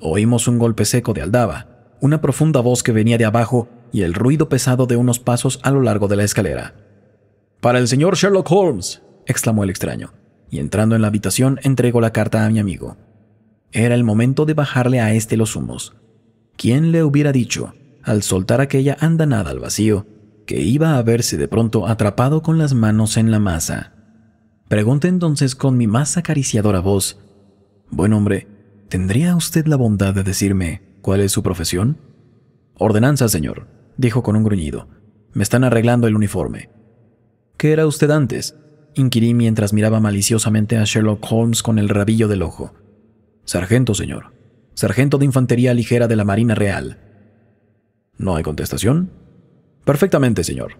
Oímos un golpe seco de aldaba, una profunda voz que venía de abajo y el ruido pesado de unos pasos a lo largo de la escalera. Para el señor Sherlock Holmes, exclamó el extraño, y entrando en la habitación entregó la carta a mi amigo. Era el momento de bajarle a este los humos. ¿Quién le hubiera dicho, al soltar aquella andanada al vacío, que iba a verse de pronto atrapado con las manos en la masa? Pregunté entonces con mi más acariciadora voz, Buen hombre, ¿tendría usted la bondad de decirme cuál es su profesión? Ordenanza, señor, dijo con un gruñido. Me están arreglando el uniforme. ¿Qué era usted antes? inquirí mientras miraba maliciosamente a Sherlock Holmes con el rabillo del ojo. Sargento, señor. Sargento de Infantería Ligera de la Marina Real. ¿No hay contestación? Perfectamente, señor.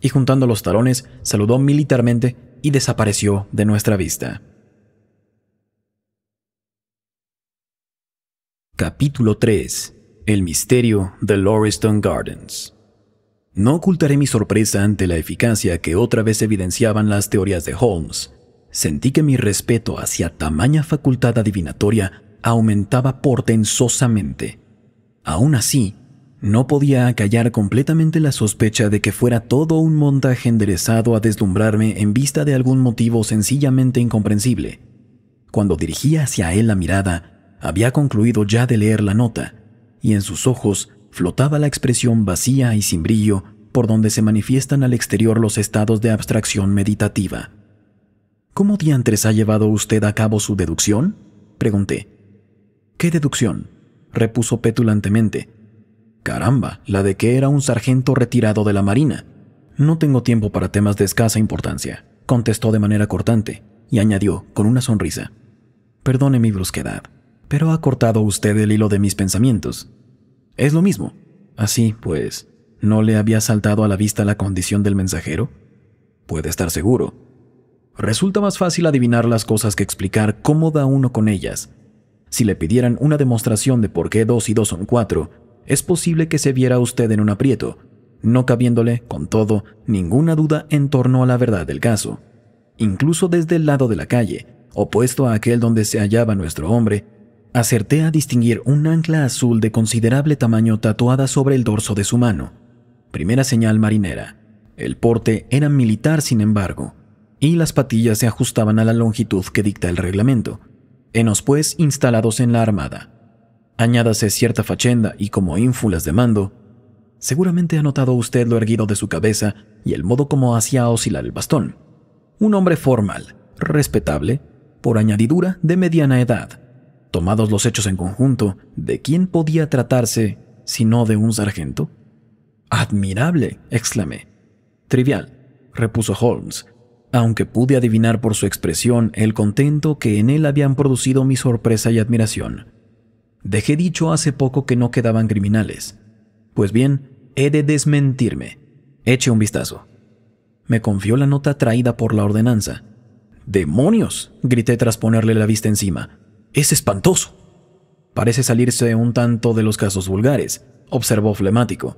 Y juntando los talones, saludó militarmente y desapareció de nuestra vista. Capítulo 3 el misterio de Lauriston Gardens. No ocultaré mi sorpresa ante la eficacia que otra vez evidenciaban las teorías de Holmes. Sentí que mi respeto hacia tamaña facultad adivinatoria aumentaba portentosamente. Aún así, no podía acallar completamente la sospecha de que fuera todo un montaje enderezado a deslumbrarme en vista de algún motivo sencillamente incomprensible. Cuando dirigí hacia él la mirada, había concluido ya de leer la nota, y en sus ojos flotaba la expresión vacía y sin brillo por donde se manifiestan al exterior los estados de abstracción meditativa. ¿Cómo diantres ha llevado usted a cabo su deducción? pregunté. ¿Qué deducción? repuso petulantemente. Caramba, la de que era un sargento retirado de la Marina. No tengo tiempo para temas de escasa importancia, contestó de manera cortante, y añadió, con una sonrisa. Perdone mi brusquedad pero ha cortado usted el hilo de mis pensamientos. Es lo mismo. Así, pues, ¿no le había saltado a la vista la condición del mensajero? Puede estar seguro. Resulta más fácil adivinar las cosas que explicar cómo da uno con ellas. Si le pidieran una demostración de por qué dos y dos son cuatro, es posible que se viera usted en un aprieto, no cabiéndole, con todo, ninguna duda en torno a la verdad del caso. Incluso desde el lado de la calle, opuesto a aquel donde se hallaba nuestro hombre, Acerté a distinguir un ancla azul de considerable tamaño tatuada sobre el dorso de su mano. Primera señal marinera. El porte era militar, sin embargo, y las patillas se ajustaban a la longitud que dicta el reglamento. Enos pues instalados en la armada. Añádase cierta fachenda y como ínfulas de mando, seguramente ha notado usted lo erguido de su cabeza y el modo como hacía oscilar el bastón. Un hombre formal, respetable, por añadidura de mediana edad, tomados los hechos en conjunto, ¿de quién podía tratarse sino de un sargento? Admirable, exclamé. Trivial, repuso Holmes, aunque pude adivinar por su expresión el contento que en él habían producido mi sorpresa y admiración. Dejé dicho hace poco que no quedaban criminales. Pues bien, he de desmentirme. Eche un vistazo. Me confió la nota traída por la ordenanza. ¡Demonios! grité tras ponerle la vista encima. Es espantoso. Parece salirse un tanto de los casos vulgares, observó flemático.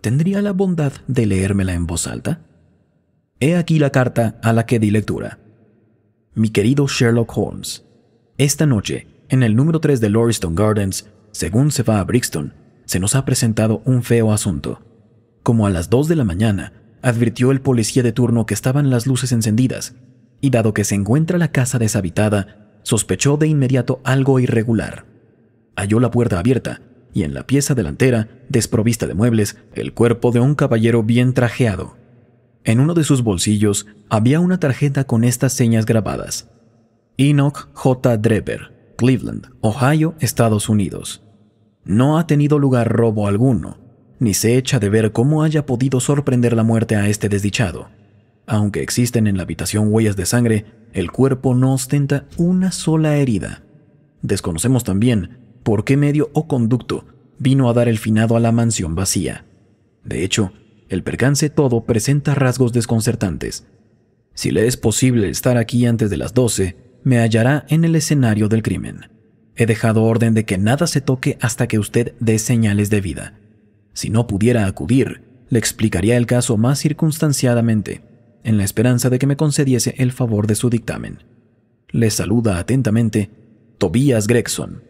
¿Tendría la bondad de leérmela en voz alta? He aquí la carta a la que di lectura. Mi querido Sherlock Holmes, esta noche, en el número 3 de Lauriston Gardens, según se va a Brixton, se nos ha presentado un feo asunto. Como a las 2 de la mañana, advirtió el policía de turno que estaban las luces encendidas, y dado que se encuentra la casa deshabitada, sospechó de inmediato algo irregular. Halló la puerta abierta y en la pieza delantera, desprovista de muebles, el cuerpo de un caballero bien trajeado. En uno de sus bolsillos había una tarjeta con estas señas grabadas. Enoch J. Drever, Cleveland, Ohio, Estados Unidos. No ha tenido lugar robo alguno, ni se echa de ver cómo haya podido sorprender la muerte a este desdichado. Aunque existen en la habitación huellas de sangre, el cuerpo no ostenta una sola herida. Desconocemos también por qué medio o conducto vino a dar el finado a la mansión vacía. De hecho, el percance todo presenta rasgos desconcertantes. Si le es posible estar aquí antes de las 12, me hallará en el escenario del crimen. He dejado orden de que nada se toque hasta que usted dé señales de vida. Si no pudiera acudir, le explicaría el caso más circunstanciadamente, en la esperanza de que me concediese el favor de su dictamen. Le saluda atentamente Tobias Gregson.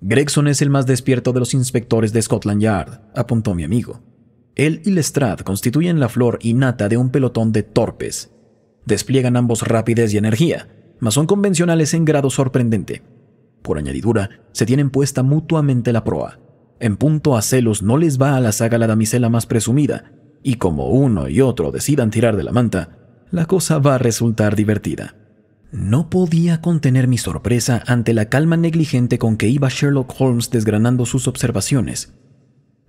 Gregson es el más despierto de los inspectores de Scotland Yard, apuntó mi amigo. Él y Lestrade constituyen la flor y nata de un pelotón de torpes. Despliegan ambos rapidez y energía, mas son convencionales en grado sorprendente. Por añadidura, se tienen puesta mutuamente la proa. En punto a celos no les va a la saga la damisela más presumida, y como uno y otro decidan tirar de la manta, la cosa va a resultar divertida. No podía contener mi sorpresa ante la calma negligente con que iba Sherlock Holmes desgranando sus observaciones.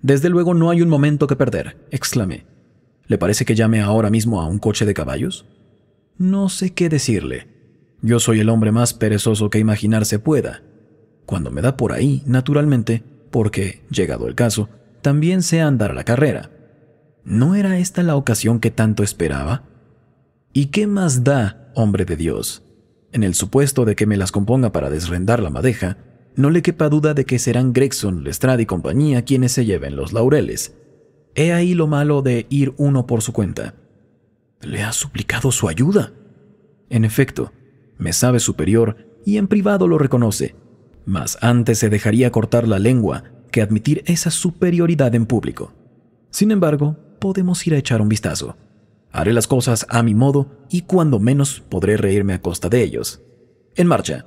Desde luego no hay un momento que perder, exclamé. ¿Le parece que llame ahora mismo a un coche de caballos? No sé qué decirle. Yo soy el hombre más perezoso que imaginarse pueda. Cuando me da por ahí, naturalmente, porque, llegado el caso, también sé andar a la carrera. ¿No era esta la ocasión que tanto esperaba? ¿Y qué más da, hombre de Dios? En el supuesto de que me las componga para desrendar la madeja, no le quepa duda de que serán Gregson, Lestrade y compañía quienes se lleven los laureles. He ahí lo malo de ir uno por su cuenta. Le ha suplicado su ayuda. En efecto, me sabe superior y en privado lo reconoce, mas antes se dejaría cortar la lengua que admitir esa superioridad en público. Sin embargo, podemos ir a echar un vistazo. Haré las cosas a mi modo y cuando menos podré reírme a costa de ellos. En marcha.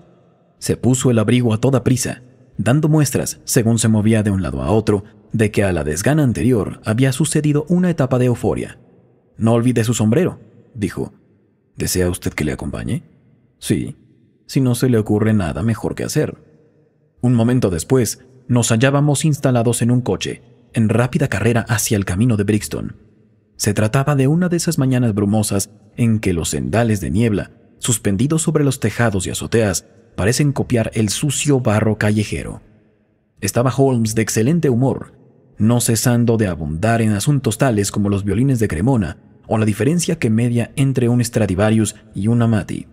Se puso el abrigo a toda prisa, dando muestras, según se movía de un lado a otro, de que a la desgana anterior había sucedido una etapa de euforia. No olvide su sombrero, dijo. ¿Desea usted que le acompañe? Sí, si no se le ocurre nada mejor que hacer. Un momento después, nos hallábamos instalados en un coche, en rápida carrera hacia el camino de Brixton. Se trataba de una de esas mañanas brumosas en que los sendales de niebla, suspendidos sobre los tejados y azoteas, parecen copiar el sucio barro callejero. Estaba Holmes de excelente humor, no cesando de abundar en asuntos tales como los violines de Cremona o la diferencia que media entre un Stradivarius y un Amati.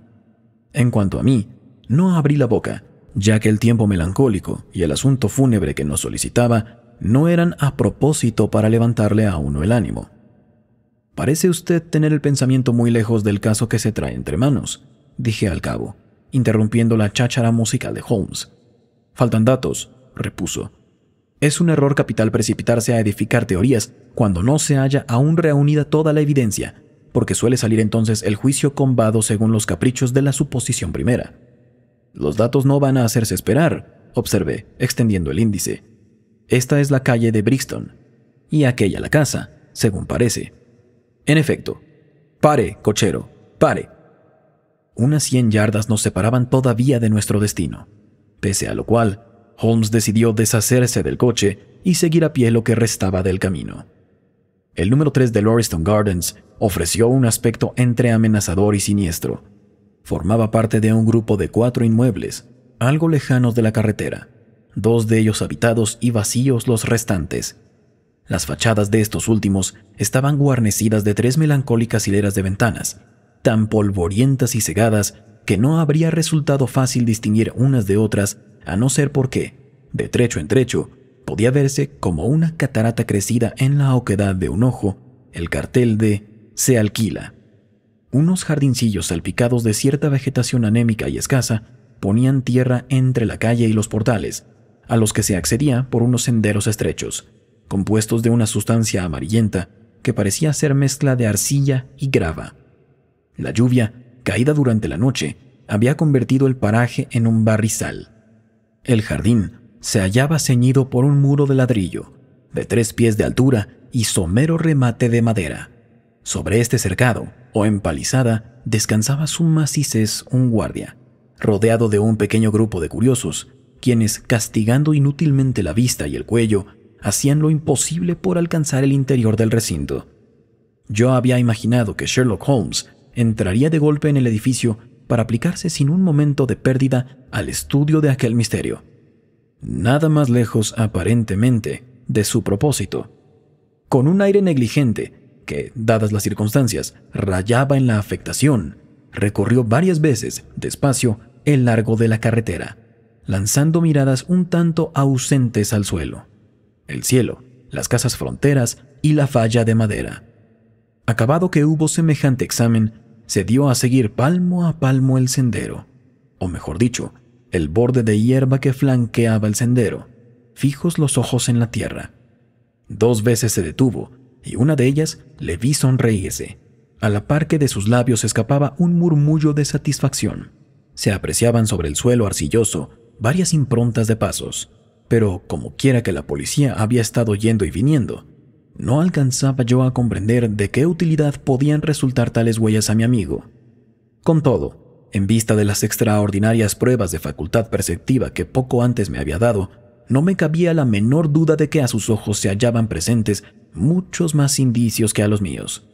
En cuanto a mí, no abrí la boca, ya que el tiempo melancólico y el asunto fúnebre que nos solicitaba no eran a propósito para levantarle a uno el ánimo. Parece usted tener el pensamiento muy lejos del caso que se trae entre manos, dije al cabo, interrumpiendo la cháchara musical de Holmes. Faltan datos, repuso. Es un error capital precipitarse a edificar teorías cuando no se haya aún reunida toda la evidencia, porque suele salir entonces el juicio combado según los caprichos de la suposición primera. Los datos no van a hacerse esperar, observé, extendiendo el índice. Esta es la calle de Brixton, y aquella la casa, según parece. En efecto, pare, cochero, pare. Unas cien yardas nos separaban todavía de nuestro destino, pese a lo cual Holmes decidió deshacerse del coche y seguir a pie lo que restaba del camino. El número 3 de Lauriston Gardens ofreció un aspecto entre amenazador y siniestro. Formaba parte de un grupo de cuatro inmuebles, algo lejanos de la carretera, dos de ellos habitados y vacíos los restantes. Las fachadas de estos últimos estaban guarnecidas de tres melancólicas hileras de ventanas, tan polvorientas y cegadas que no habría resultado fácil distinguir unas de otras, a no ser porque, de trecho en trecho, podía verse como una catarata crecida en la oquedad de un ojo, el cartel de se alquila. Unos jardincillos salpicados de cierta vegetación anémica y escasa ponían tierra entre la calle y los portales, a los que se accedía por unos senderos estrechos, compuestos de una sustancia amarillenta que parecía ser mezcla de arcilla y grava. La lluvia, caída durante la noche, había convertido el paraje en un barrizal. El jardín se hallaba ceñido por un muro de ladrillo, de tres pies de altura y somero remate de madera. Sobre este cercado, o empalizada, descansaba su macices un guardia, rodeado de un pequeño grupo de curiosos quienes, castigando inútilmente la vista y el cuello, hacían lo imposible por alcanzar el interior del recinto. Yo había imaginado que Sherlock Holmes entraría de golpe en el edificio para aplicarse sin un momento de pérdida al estudio de aquel misterio. Nada más lejos, aparentemente, de su propósito. Con un aire negligente, que, dadas las circunstancias, rayaba en la afectación, recorrió varias veces, despacio, el largo de la carretera, lanzando miradas un tanto ausentes al suelo, el cielo, las casas fronteras y la falla de madera. Acabado que hubo semejante examen, se dio a seguir palmo a palmo el sendero, o mejor dicho, el borde de hierba que flanqueaba el sendero, fijos los ojos en la tierra. Dos veces se detuvo, y una de ellas le vi sonreírse, a la par que de sus labios escapaba un murmullo de satisfacción. Se apreciaban sobre el suelo arcilloso varias improntas de pasos, pero como quiera que la policía había estado yendo y viniendo, no alcanzaba yo a comprender de qué utilidad podían resultar tales huellas a mi amigo. Con todo, en vista de las extraordinarias pruebas de facultad perceptiva que poco antes me había dado, no me cabía la menor duda de que a sus ojos se hallaban presentes muchos más indicios que a los míos.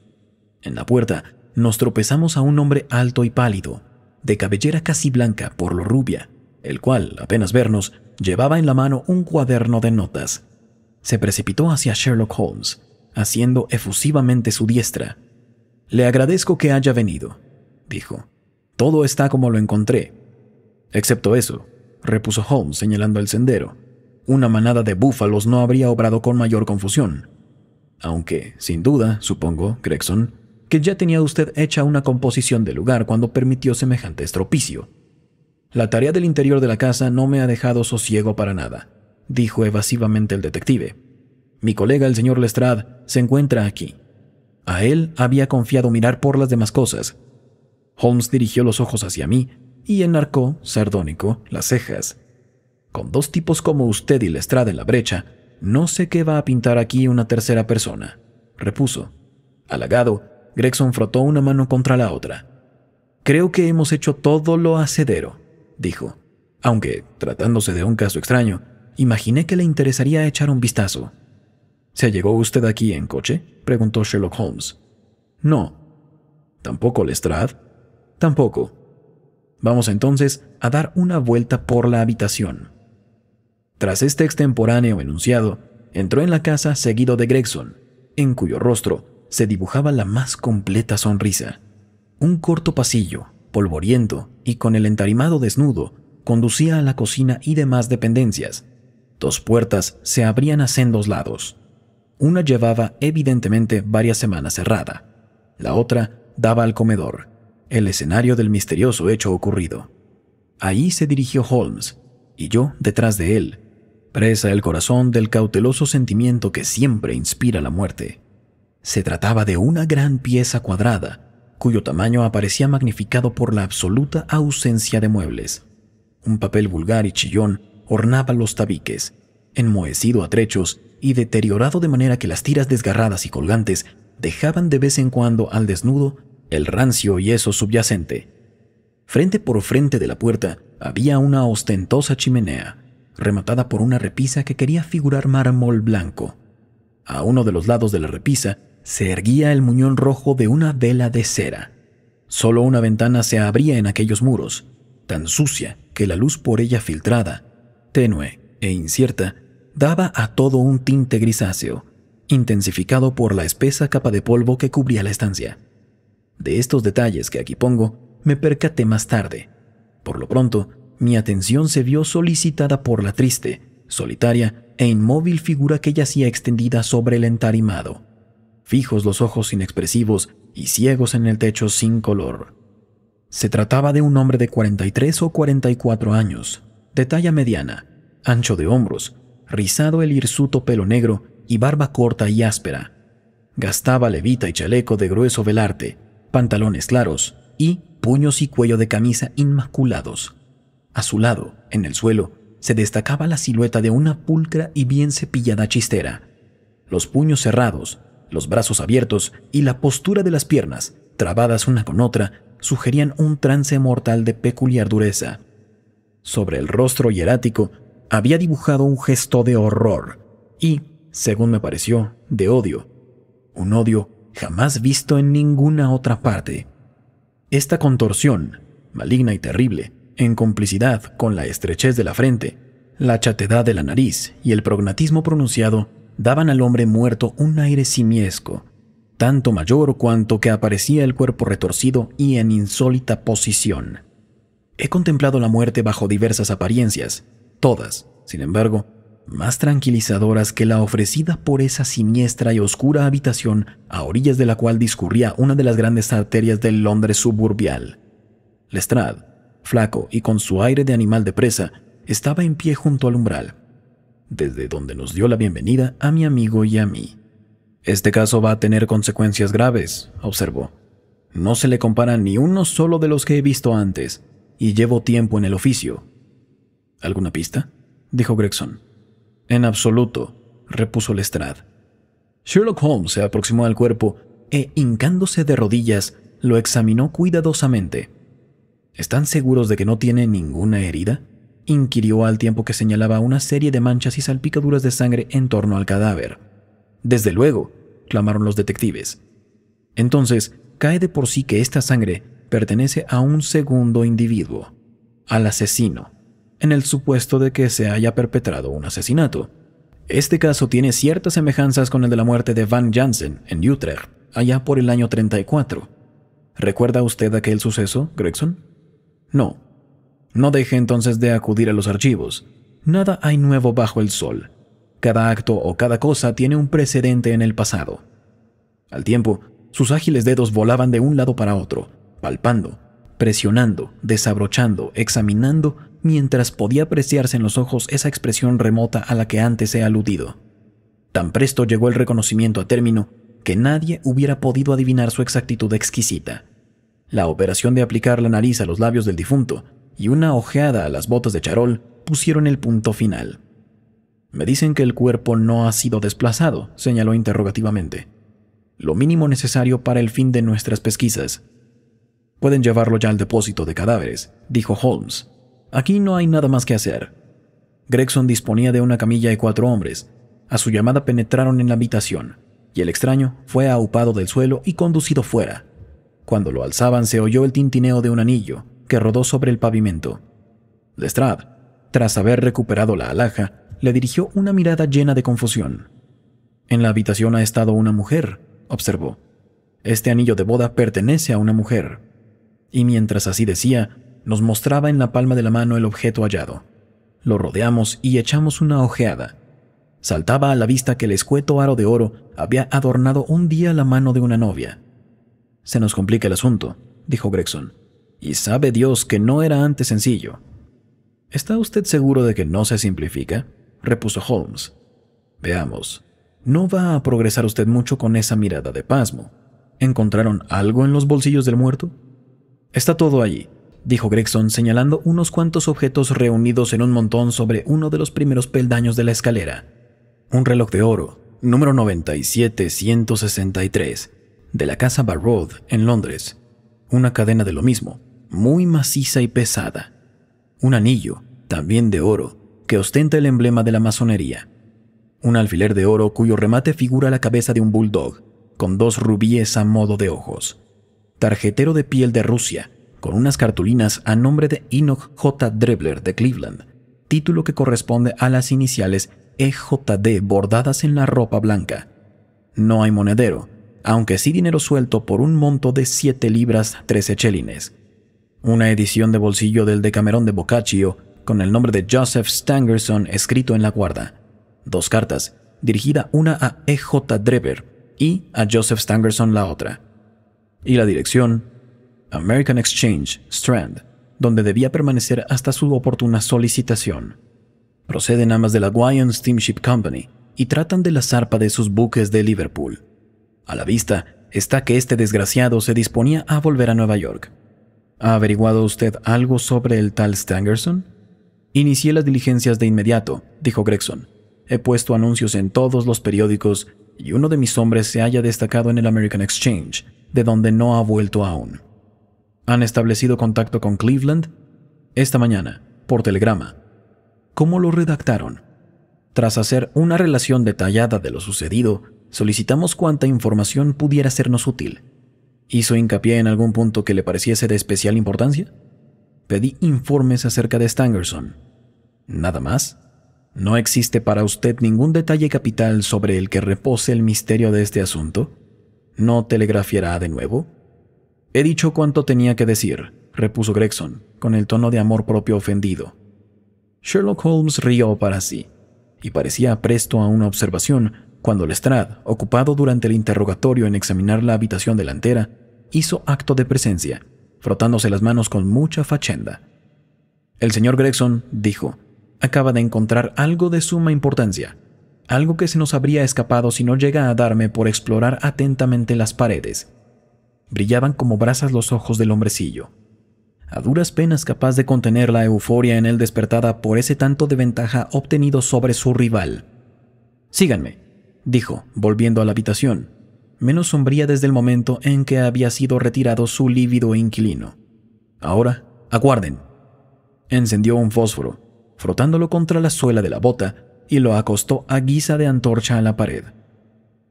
En la puerta nos tropezamos a un hombre alto y pálido, de cabellera casi blanca por lo rubia, el cual, apenas vernos, llevaba en la mano un cuaderno de notas. Se precipitó hacia Sherlock Holmes, haciendo efusivamente su diestra. Le agradezco que haya venido, dijo. Todo está como lo encontré. Excepto eso, repuso Holmes señalando el sendero. Una manada de búfalos no habría obrado con mayor confusión. Aunque, sin duda, supongo, Gregson, que ya tenía usted hecha una composición del lugar cuando permitió semejante estropicio. La tarea del interior de la casa no me ha dejado sosiego para nada, dijo evasivamente el detective. Mi colega, el señor Lestrade, se encuentra aquí. A él había confiado mirar por las demás cosas. Holmes dirigió los ojos hacia mí y enarcó, sardónico, las cejas. Con dos tipos como usted y Lestrade en la brecha, no sé qué va a pintar aquí una tercera persona, repuso. Alagado, Gregson frotó una mano contra la otra. Creo que hemos hecho todo lo hacedero dijo. Aunque, tratándose de un caso extraño, imaginé que le interesaría echar un vistazo. ¿Se llegó usted aquí en coche? preguntó Sherlock Holmes. No. ¿Tampoco Lestrade? Tampoco. Vamos entonces a dar una vuelta por la habitación. Tras este extemporáneo enunciado, entró en la casa seguido de Gregson, en cuyo rostro se dibujaba la más completa sonrisa. Un corto pasillo, polvoriento y con el entarimado desnudo, conducía a la cocina y demás dependencias. Dos puertas se abrían a sendos lados. Una llevaba evidentemente varias semanas cerrada. La otra daba al comedor, el escenario del misterioso hecho ocurrido. Ahí se dirigió Holmes, y yo detrás de él, presa el corazón del cauteloso sentimiento que siempre inspira la muerte. Se trataba de una gran pieza cuadrada, cuyo tamaño aparecía magnificado por la absoluta ausencia de muebles. Un papel vulgar y chillón ornaba los tabiques, enmohecido a trechos y deteriorado de manera que las tiras desgarradas y colgantes dejaban de vez en cuando al desnudo el rancio yeso subyacente. Frente por frente de la puerta había una ostentosa chimenea, rematada por una repisa que quería figurar mármol blanco. A uno de los lados de la repisa se erguía el muñón rojo de una vela de cera. Solo una ventana se abría en aquellos muros, tan sucia que la luz por ella filtrada, tenue e incierta, daba a todo un tinte grisáceo, intensificado por la espesa capa de polvo que cubría la estancia. De estos detalles que aquí pongo, me percaté más tarde. Por lo pronto, mi atención se vio solicitada por la triste, solitaria e inmóvil figura que yacía extendida sobre el entarimado fijos los ojos inexpresivos y ciegos en el techo sin color. Se trataba de un hombre de 43 o 44 años, de talla mediana, ancho de hombros, rizado el hirsuto pelo negro y barba corta y áspera. Gastaba levita y chaleco de grueso velarte, pantalones claros y puños y cuello de camisa inmaculados. A su lado, en el suelo, se destacaba la silueta de una pulcra y bien cepillada chistera. Los puños cerrados, los brazos abiertos y la postura de las piernas, trabadas una con otra, sugerían un trance mortal de peculiar dureza. Sobre el rostro hierático había dibujado un gesto de horror y, según me pareció, de odio. Un odio jamás visto en ninguna otra parte. Esta contorsión, maligna y terrible, en complicidad con la estrechez de la frente, la chatedad de la nariz y el prognatismo pronunciado, daban al hombre muerto un aire simiesco, tanto mayor cuanto que aparecía el cuerpo retorcido y en insólita posición. He contemplado la muerte bajo diversas apariencias, todas, sin embargo, más tranquilizadoras que la ofrecida por esa siniestra y oscura habitación a orillas de la cual discurría una de las grandes arterias del Londres suburbial. Lestrade, flaco y con su aire de animal de presa, estaba en pie junto al umbral, desde donde nos dio la bienvenida a mi amigo y a mí. Este caso va a tener consecuencias graves, observó. No se le compara ni uno solo de los que he visto antes, y llevo tiempo en el oficio. ¿Alguna pista? dijo Gregson. En absoluto, repuso Lestrade. Sherlock Holmes se aproximó al cuerpo e, hincándose de rodillas, lo examinó cuidadosamente. ¿Están seguros de que no tiene ninguna herida? inquirió al tiempo que señalaba una serie de manchas y salpicaduras de sangre en torno al cadáver. Desde luego, clamaron los detectives. Entonces, cae de por sí que esta sangre pertenece a un segundo individuo, al asesino, en el supuesto de que se haya perpetrado un asesinato. Este caso tiene ciertas semejanzas con el de la muerte de Van Jansen en Utrecht, allá por el año 34. ¿Recuerda usted aquel suceso, Gregson? No, no deje entonces de acudir a los archivos. Nada hay nuevo bajo el sol. Cada acto o cada cosa tiene un precedente en el pasado. Al tiempo, sus ágiles dedos volaban de un lado para otro, palpando, presionando, desabrochando, examinando, mientras podía apreciarse en los ojos esa expresión remota a la que antes he aludido. Tan presto llegó el reconocimiento a término que nadie hubiera podido adivinar su exactitud exquisita. La operación de aplicar la nariz a los labios del difunto y una ojeada a las botas de charol pusieron el punto final. Me dicen que el cuerpo no ha sido desplazado, señaló interrogativamente. Lo mínimo necesario para el fin de nuestras pesquisas. Pueden llevarlo ya al depósito de cadáveres, dijo Holmes. Aquí no hay nada más que hacer. Gregson disponía de una camilla y cuatro hombres. A su llamada penetraron en la habitación, y el extraño fue aupado del suelo y conducido fuera. Cuando lo alzaban se oyó el tintineo de un anillo, que rodó sobre el pavimento. Lestrade, tras haber recuperado la alhaja, le dirigió una mirada llena de confusión. En la habitación ha estado una mujer, observó. Este anillo de boda pertenece a una mujer. Y mientras así decía, nos mostraba en la palma de la mano el objeto hallado. Lo rodeamos y echamos una ojeada. Saltaba a la vista que el escueto aro de oro había adornado un día la mano de una novia. Se nos complica el asunto, dijo Gregson. Y sabe Dios que no era antes sencillo. ¿Está usted seguro de que no se simplifica? repuso Holmes. Veamos, no va a progresar usted mucho con esa mirada de pasmo. ¿Encontraron algo en los bolsillos del muerto? Está todo allí, dijo Gregson señalando unos cuantos objetos reunidos en un montón sobre uno de los primeros peldaños de la escalera. Un reloj de oro, número 97163, de la casa Barrow en Londres. Una cadena de lo mismo, muy maciza y pesada. Un anillo, también de oro, que ostenta el emblema de la masonería. Un alfiler de oro cuyo remate figura la cabeza de un bulldog, con dos rubíes a modo de ojos. Tarjetero de piel de Rusia, con unas cartulinas a nombre de Enoch J. Drebler de Cleveland, título que corresponde a las iniciales EJD bordadas en la ropa blanca. No hay monedero, aunque sí dinero suelto por un monto de 7 libras 13 chelines, una edición de bolsillo del Decamerón de Boccaccio con el nombre de Joseph Stangerson escrito en la guarda, dos cartas, dirigida una a E.J. Drever y a Joseph Stangerson la otra, y la dirección American Exchange, Strand, donde debía permanecer hasta su oportuna solicitación. Proceden ambas de la Guyan Steamship Company y tratan de la zarpa de sus buques de Liverpool. A la vista está que este desgraciado se disponía a volver a Nueva York, ¿Ha averiguado usted algo sobre el tal Stangerson? Inicié las diligencias de inmediato, dijo Gregson. He puesto anuncios en todos los periódicos y uno de mis hombres se haya destacado en el American Exchange, de donde no ha vuelto aún. ¿Han establecido contacto con Cleveland? Esta mañana, por telegrama. ¿Cómo lo redactaron? Tras hacer una relación detallada de lo sucedido, solicitamos cuanta información pudiera sernos útil hizo hincapié en algún punto que le pareciese de especial importancia? Pedí informes acerca de Stangerson. ¿Nada más? ¿No existe para usted ningún detalle capital sobre el que repose el misterio de este asunto? ¿No telegrafiará de nuevo? He dicho cuanto tenía que decir, repuso Gregson, con el tono de amor propio ofendido. Sherlock Holmes rió para sí, y parecía presto a una observación cuando Lestrade, ocupado durante el interrogatorio en examinar la habitación delantera, hizo acto de presencia, frotándose las manos con mucha fachenda. El señor Gregson dijo, acaba de encontrar algo de suma importancia, algo que se nos habría escapado si no llega a darme por explorar atentamente las paredes. Brillaban como brasas los ojos del hombrecillo. A duras penas capaz de contener la euforia en él despertada por ese tanto de ventaja obtenido sobre su rival. Síganme, dijo, volviendo a la habitación, menos sombría desde el momento en que había sido retirado su lívido inquilino. Ahora, aguarden. Encendió un fósforo, frotándolo contra la suela de la bota, y lo acostó a guisa de antorcha a la pared.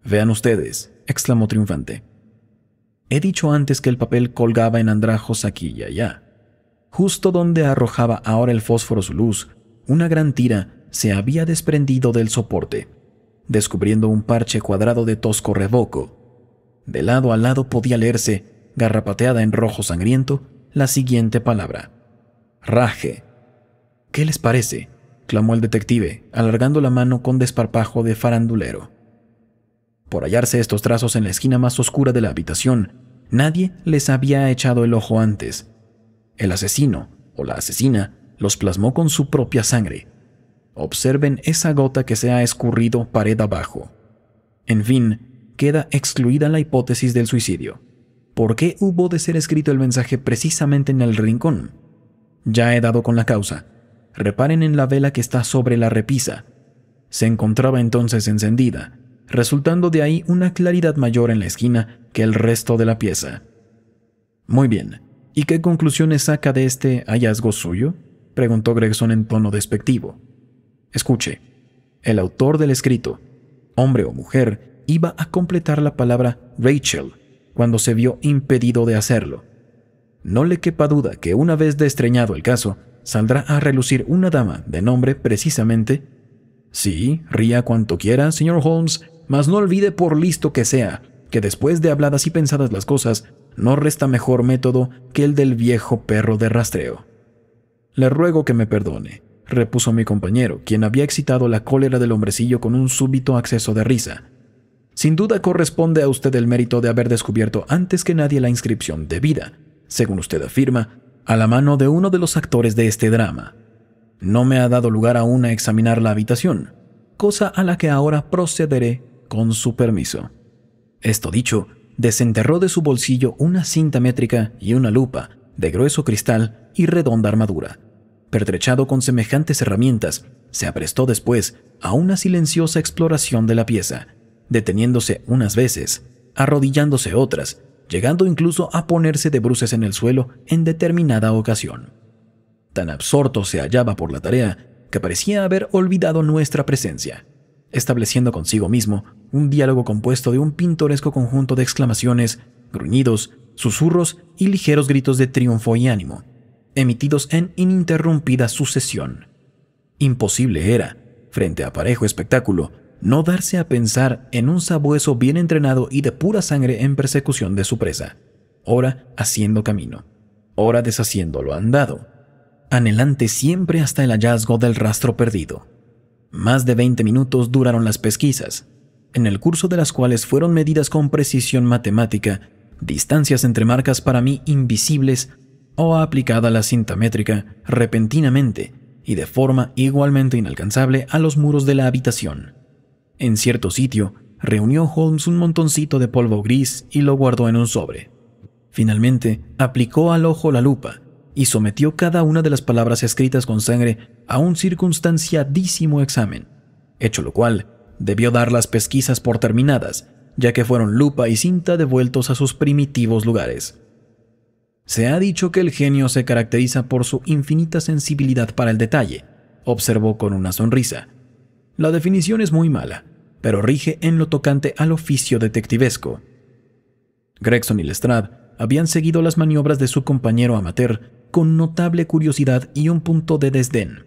Vean ustedes, exclamó triunfante. He dicho antes que el papel colgaba en andrajos aquí y allá. Justo donde arrojaba ahora el fósforo su luz, una gran tira se había desprendido del soporte descubriendo un parche cuadrado de tosco revoco. De lado a lado podía leerse, garrapateada en rojo sangriento, la siguiente palabra. Raje. ¿Qué les parece? clamó el detective, alargando la mano con desparpajo de farandulero. Por hallarse estos trazos en la esquina más oscura de la habitación, nadie les había echado el ojo antes. El asesino, o la asesina, los plasmó con su propia sangre, Observen esa gota que se ha escurrido pared abajo. En fin, queda excluida la hipótesis del suicidio. ¿Por qué hubo de ser escrito el mensaje precisamente en el rincón? Ya he dado con la causa. Reparen en la vela que está sobre la repisa. Se encontraba entonces encendida, resultando de ahí una claridad mayor en la esquina que el resto de la pieza. Muy bien. ¿Y qué conclusiones saca de este hallazgo suyo? preguntó Gregson en tono despectivo. Escuche, el autor del escrito, hombre o mujer, iba a completar la palabra Rachel cuando se vio impedido de hacerlo. No le quepa duda que una vez destreñado el caso, saldrá a relucir una dama de nombre precisamente... Sí, ría cuanto quiera, señor Holmes, mas no olvide por listo que sea, que después de habladas y pensadas las cosas, no resta mejor método que el del viejo perro de rastreo. Le ruego que me perdone, repuso mi compañero, quien había excitado la cólera del hombrecillo con un súbito acceso de risa. Sin duda corresponde a usted el mérito de haber descubierto antes que nadie la inscripción debida, según usted afirma, a la mano de uno de los actores de este drama. No me ha dado lugar aún a examinar la habitación, cosa a la que ahora procederé con su permiso. Esto dicho, desenterró de su bolsillo una cinta métrica y una lupa de grueso cristal y redonda armadura, pertrechado con semejantes herramientas, se aprestó después a una silenciosa exploración de la pieza, deteniéndose unas veces, arrodillándose otras, llegando incluso a ponerse de bruces en el suelo en determinada ocasión. Tan absorto se hallaba por la tarea que parecía haber olvidado nuestra presencia, estableciendo consigo mismo un diálogo compuesto de un pintoresco conjunto de exclamaciones, gruñidos, susurros y ligeros gritos de triunfo y ánimo, emitidos en ininterrumpida sucesión. Imposible era, frente a parejo espectáculo, no darse a pensar en un sabueso bien entrenado y de pura sangre en persecución de su presa, ora haciendo camino, ora deshaciendo lo andado, anhelante siempre hasta el hallazgo del rastro perdido. Más de 20 minutos duraron las pesquisas, en el curso de las cuales fueron medidas con precisión matemática distancias entre marcas para mí invisibles o aplicada la cinta métrica repentinamente y de forma igualmente inalcanzable a los muros de la habitación. En cierto sitio, reunió Holmes un montoncito de polvo gris y lo guardó en un sobre. Finalmente, aplicó al ojo la lupa y sometió cada una de las palabras escritas con sangre a un circunstanciadísimo examen, hecho lo cual debió dar las pesquisas por terminadas, ya que fueron lupa y cinta devueltos a sus primitivos lugares. Se ha dicho que el genio se caracteriza por su infinita sensibilidad para el detalle, observó con una sonrisa. La definición es muy mala, pero rige en lo tocante al oficio detectivesco. Gregson y Lestrade habían seguido las maniobras de su compañero amateur con notable curiosidad y un punto de desdén.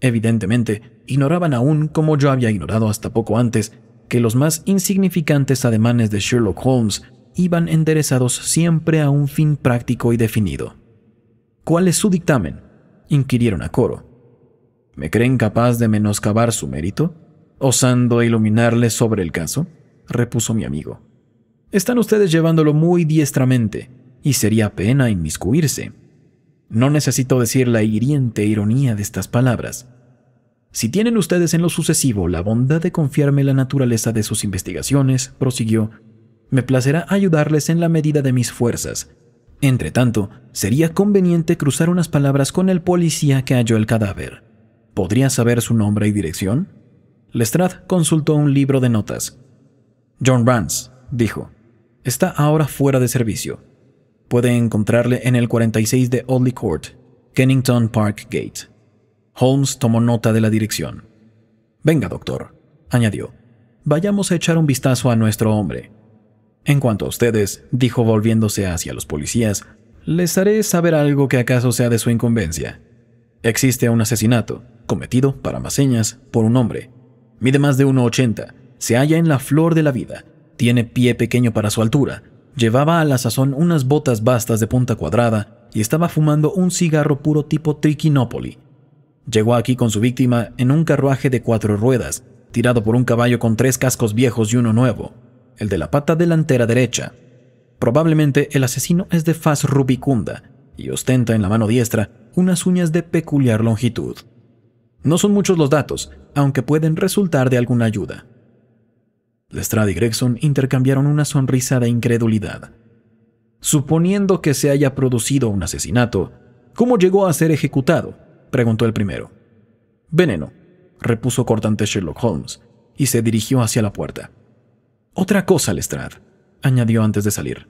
Evidentemente, ignoraban aún, como yo había ignorado hasta poco antes, que los más insignificantes ademanes de Sherlock Holmes iban enderezados siempre a un fin práctico y definido. ¿Cuál es su dictamen? inquirieron a coro. ¿Me creen capaz de menoscabar su mérito? ¿Osando iluminarles sobre el caso? repuso mi amigo. Están ustedes llevándolo muy diestramente, y sería pena inmiscuirse. No necesito decir la hiriente ironía de estas palabras. Si tienen ustedes en lo sucesivo la bondad de confiarme la naturaleza de sus investigaciones, prosiguió, me placerá ayudarles en la medida de mis fuerzas. Entre tanto, sería conveniente cruzar unas palabras con el policía que halló el cadáver. ¿Podría saber su nombre y dirección? Lestrade consultó un libro de notas. John Rance, dijo, está ahora fuera de servicio. Puede encontrarle en el 46 de Audley Court, Kennington Park Gate. Holmes tomó nota de la dirección. Venga, doctor, añadió. Vayamos a echar un vistazo a nuestro hombre. En cuanto a ustedes, dijo volviéndose hacia los policías, les haré saber algo que acaso sea de su incumbencia. Existe un asesinato, cometido, para más por un hombre. Mide más de 1,80, se halla en la flor de la vida, tiene pie pequeño para su altura, llevaba a la sazón unas botas vastas de punta cuadrada y estaba fumando un cigarro puro tipo triquinópoli. Llegó aquí con su víctima en un carruaje de cuatro ruedas, tirado por un caballo con tres cascos viejos y uno nuevo el de la pata delantera derecha. Probablemente el asesino es de faz rubicunda y ostenta en la mano diestra unas uñas de peculiar longitud. No son muchos los datos, aunque pueden resultar de alguna ayuda. Lestrade y Gregson intercambiaron una sonrisa de incredulidad. Suponiendo que se haya producido un asesinato, ¿cómo llegó a ser ejecutado? preguntó el primero. Veneno, repuso cortante Sherlock Holmes, y se dirigió hacia la puerta. Otra cosa, Lestrade, añadió antes de salir.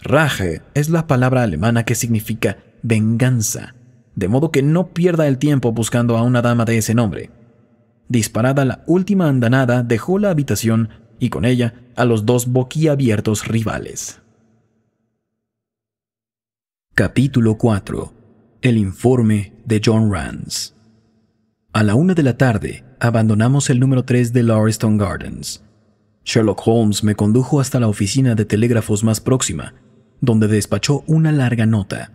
Raje es la palabra alemana que significa venganza, de modo que no pierda el tiempo buscando a una dama de ese nombre. Disparada la última andanada, dejó la habitación y con ella a los dos boquiabiertos rivales. Capítulo 4 El informe de John Rance. A la una de la tarde, abandonamos el número 3 de Lauriston Gardens Sherlock Holmes me condujo hasta la oficina de telégrafos más próxima, donde despachó una larga nota.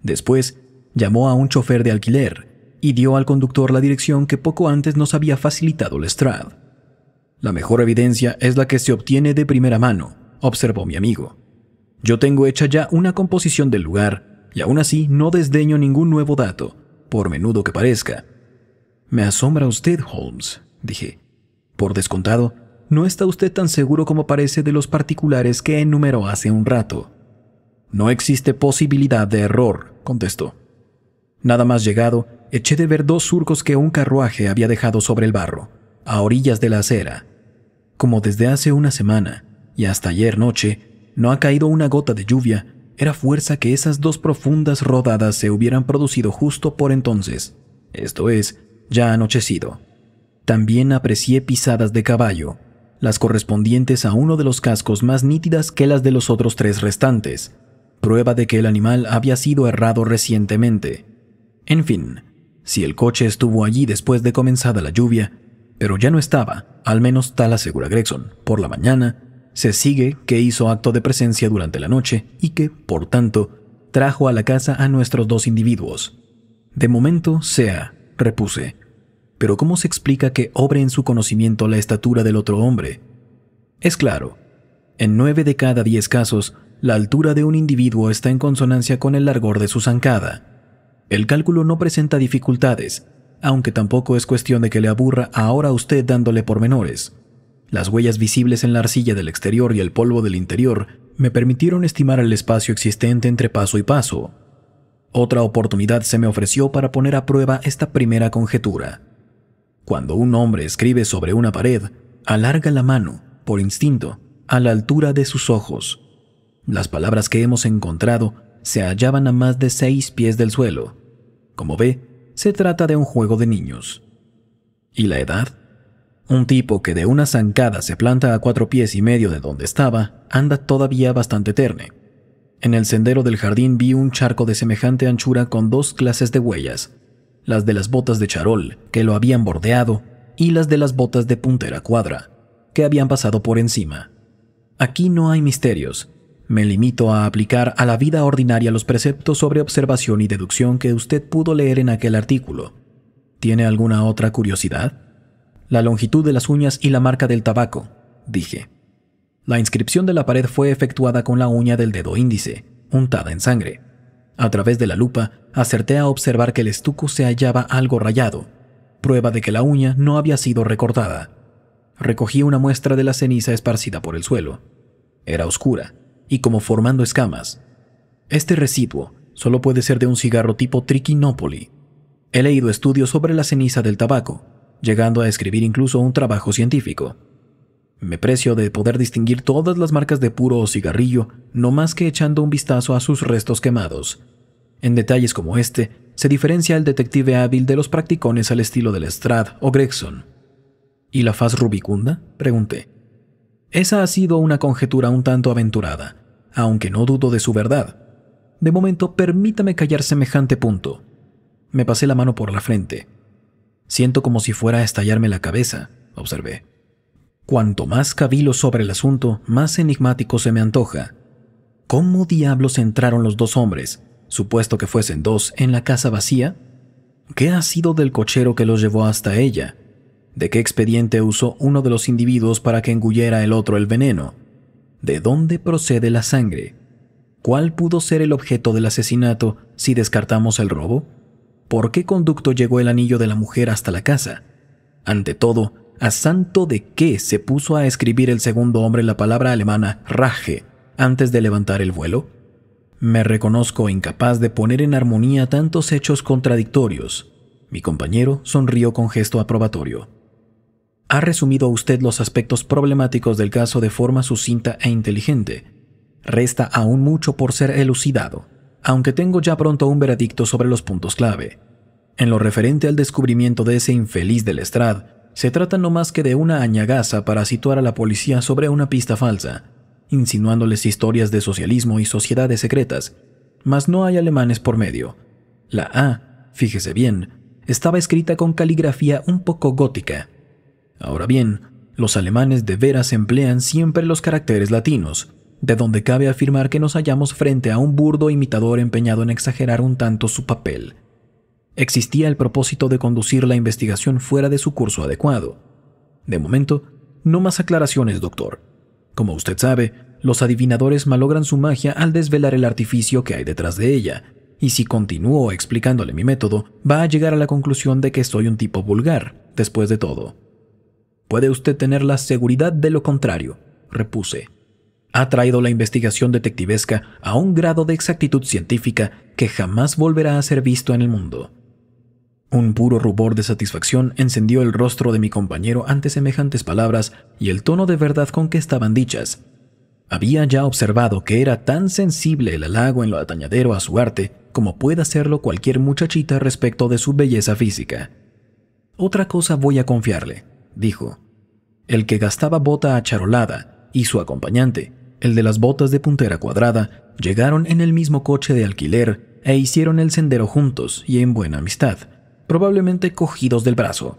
Después, llamó a un chofer de alquiler y dio al conductor la dirección que poco antes nos había facilitado Lestrade. La mejor evidencia es la que se obtiene de primera mano, observó mi amigo. Yo tengo hecha ya una composición del lugar, y aún así no desdeño ningún nuevo dato, por menudo que parezca. Me asombra usted, Holmes, dije. Por descontado, no está usted tan seguro como parece de los particulares que enumeró hace un rato. No existe posibilidad de error, contestó. Nada más llegado, eché de ver dos surcos que un carruaje había dejado sobre el barro, a orillas de la acera. Como desde hace una semana, y hasta ayer noche, no ha caído una gota de lluvia, era fuerza que esas dos profundas rodadas se hubieran producido justo por entonces, esto es, ya anochecido. También aprecié pisadas de caballo, las correspondientes a uno de los cascos más nítidas que las de los otros tres restantes, prueba de que el animal había sido errado recientemente. En fin, si el coche estuvo allí después de comenzada la lluvia, pero ya no estaba, al menos tal asegura Gregson, por la mañana, se sigue que hizo acto de presencia durante la noche y que, por tanto, trajo a la casa a nuestros dos individuos. De momento sea, repuse, pero ¿cómo se explica que obre en su conocimiento la estatura del otro hombre? Es claro, en nueve de cada 10 casos, la altura de un individuo está en consonancia con el largor de su zancada. El cálculo no presenta dificultades, aunque tampoco es cuestión de que le aburra ahora a usted dándole pormenores. Las huellas visibles en la arcilla del exterior y el polvo del interior me permitieron estimar el espacio existente entre paso y paso. Otra oportunidad se me ofreció para poner a prueba esta primera conjetura. Cuando un hombre escribe sobre una pared, alarga la mano, por instinto, a la altura de sus ojos. Las palabras que hemos encontrado se hallaban a más de seis pies del suelo. Como ve, se trata de un juego de niños. ¿Y la edad? Un tipo que de una zancada se planta a cuatro pies y medio de donde estaba anda todavía bastante terne. En el sendero del jardín vi un charco de semejante anchura con dos clases de huellas, las de las botas de charol, que lo habían bordeado, y las de las botas de puntera cuadra, que habían pasado por encima. Aquí no hay misterios. Me limito a aplicar a la vida ordinaria los preceptos sobre observación y deducción que usted pudo leer en aquel artículo. ¿Tiene alguna otra curiosidad? La longitud de las uñas y la marca del tabaco, dije. La inscripción de la pared fue efectuada con la uña del dedo índice, untada en sangre. A través de la lupa, acerté a observar que el estuco se hallaba algo rayado, prueba de que la uña no había sido recortada. Recogí una muestra de la ceniza esparcida por el suelo. Era oscura, y como formando escamas. Este residuo solo puede ser de un cigarro tipo triquinópoli. He leído estudios sobre la ceniza del tabaco, llegando a escribir incluso un trabajo científico. Me precio de poder distinguir todas las marcas de puro o cigarrillo, no más que echando un vistazo a sus restos quemados. En detalles como este, se diferencia el detective hábil de los practicones al estilo de Lestrade o Gregson. ¿Y la faz rubicunda? Pregunté. Esa ha sido una conjetura un tanto aventurada, aunque no dudo de su verdad. De momento, permítame callar semejante punto. Me pasé la mano por la frente. Siento como si fuera a estallarme la cabeza, observé. Cuanto más cavilo sobre el asunto, más enigmático se me antoja. ¿Cómo diablos entraron los dos hombres, supuesto que fuesen dos, en la casa vacía? ¿Qué ha sido del cochero que los llevó hasta ella? ¿De qué expediente usó uno de los individuos para que engullera el otro el veneno? ¿De dónde procede la sangre? ¿Cuál pudo ser el objeto del asesinato si descartamos el robo? ¿Por qué conducto llegó el anillo de la mujer hasta la casa? Ante todo, a santo de qué se puso a escribir el segundo hombre la palabra alemana Raje antes de levantar el vuelo? Me reconozco incapaz de poner en armonía tantos hechos contradictorios. Mi compañero sonrió con gesto aprobatorio. Ha resumido usted los aspectos problemáticos del caso de forma sucinta e inteligente. Resta aún mucho por ser elucidado, aunque tengo ya pronto un veredicto sobre los puntos clave. En lo referente al descubrimiento de ese infeliz del Lestrade, se trata no más que de una añagaza para situar a la policía sobre una pista falsa, insinuándoles historias de socialismo y sociedades secretas, mas no hay alemanes por medio. La A, fíjese bien, estaba escrita con caligrafía un poco gótica. Ahora bien, los alemanes de veras emplean siempre los caracteres latinos, de donde cabe afirmar que nos hallamos frente a un burdo imitador empeñado en exagerar un tanto su papel. Existía el propósito de conducir la investigación fuera de su curso adecuado. De momento, no más aclaraciones, doctor. Como usted sabe, los adivinadores malogran su magia al desvelar el artificio que hay detrás de ella, y si continúo explicándole mi método, va a llegar a la conclusión de que soy un tipo vulgar, después de todo. Puede usted tener la seguridad de lo contrario, repuse. Ha traído la investigación detectivesca a un grado de exactitud científica que jamás volverá a ser visto en el mundo. Un puro rubor de satisfacción encendió el rostro de mi compañero ante semejantes palabras y el tono de verdad con que estaban dichas. Había ya observado que era tan sensible el halago en lo atañadero a su arte como puede hacerlo cualquier muchachita respecto de su belleza física. Otra cosa voy a confiarle, dijo. El que gastaba bota acharolada y su acompañante, el de las botas de puntera cuadrada, llegaron en el mismo coche de alquiler e hicieron el sendero juntos y en buena amistad probablemente cogidos del brazo.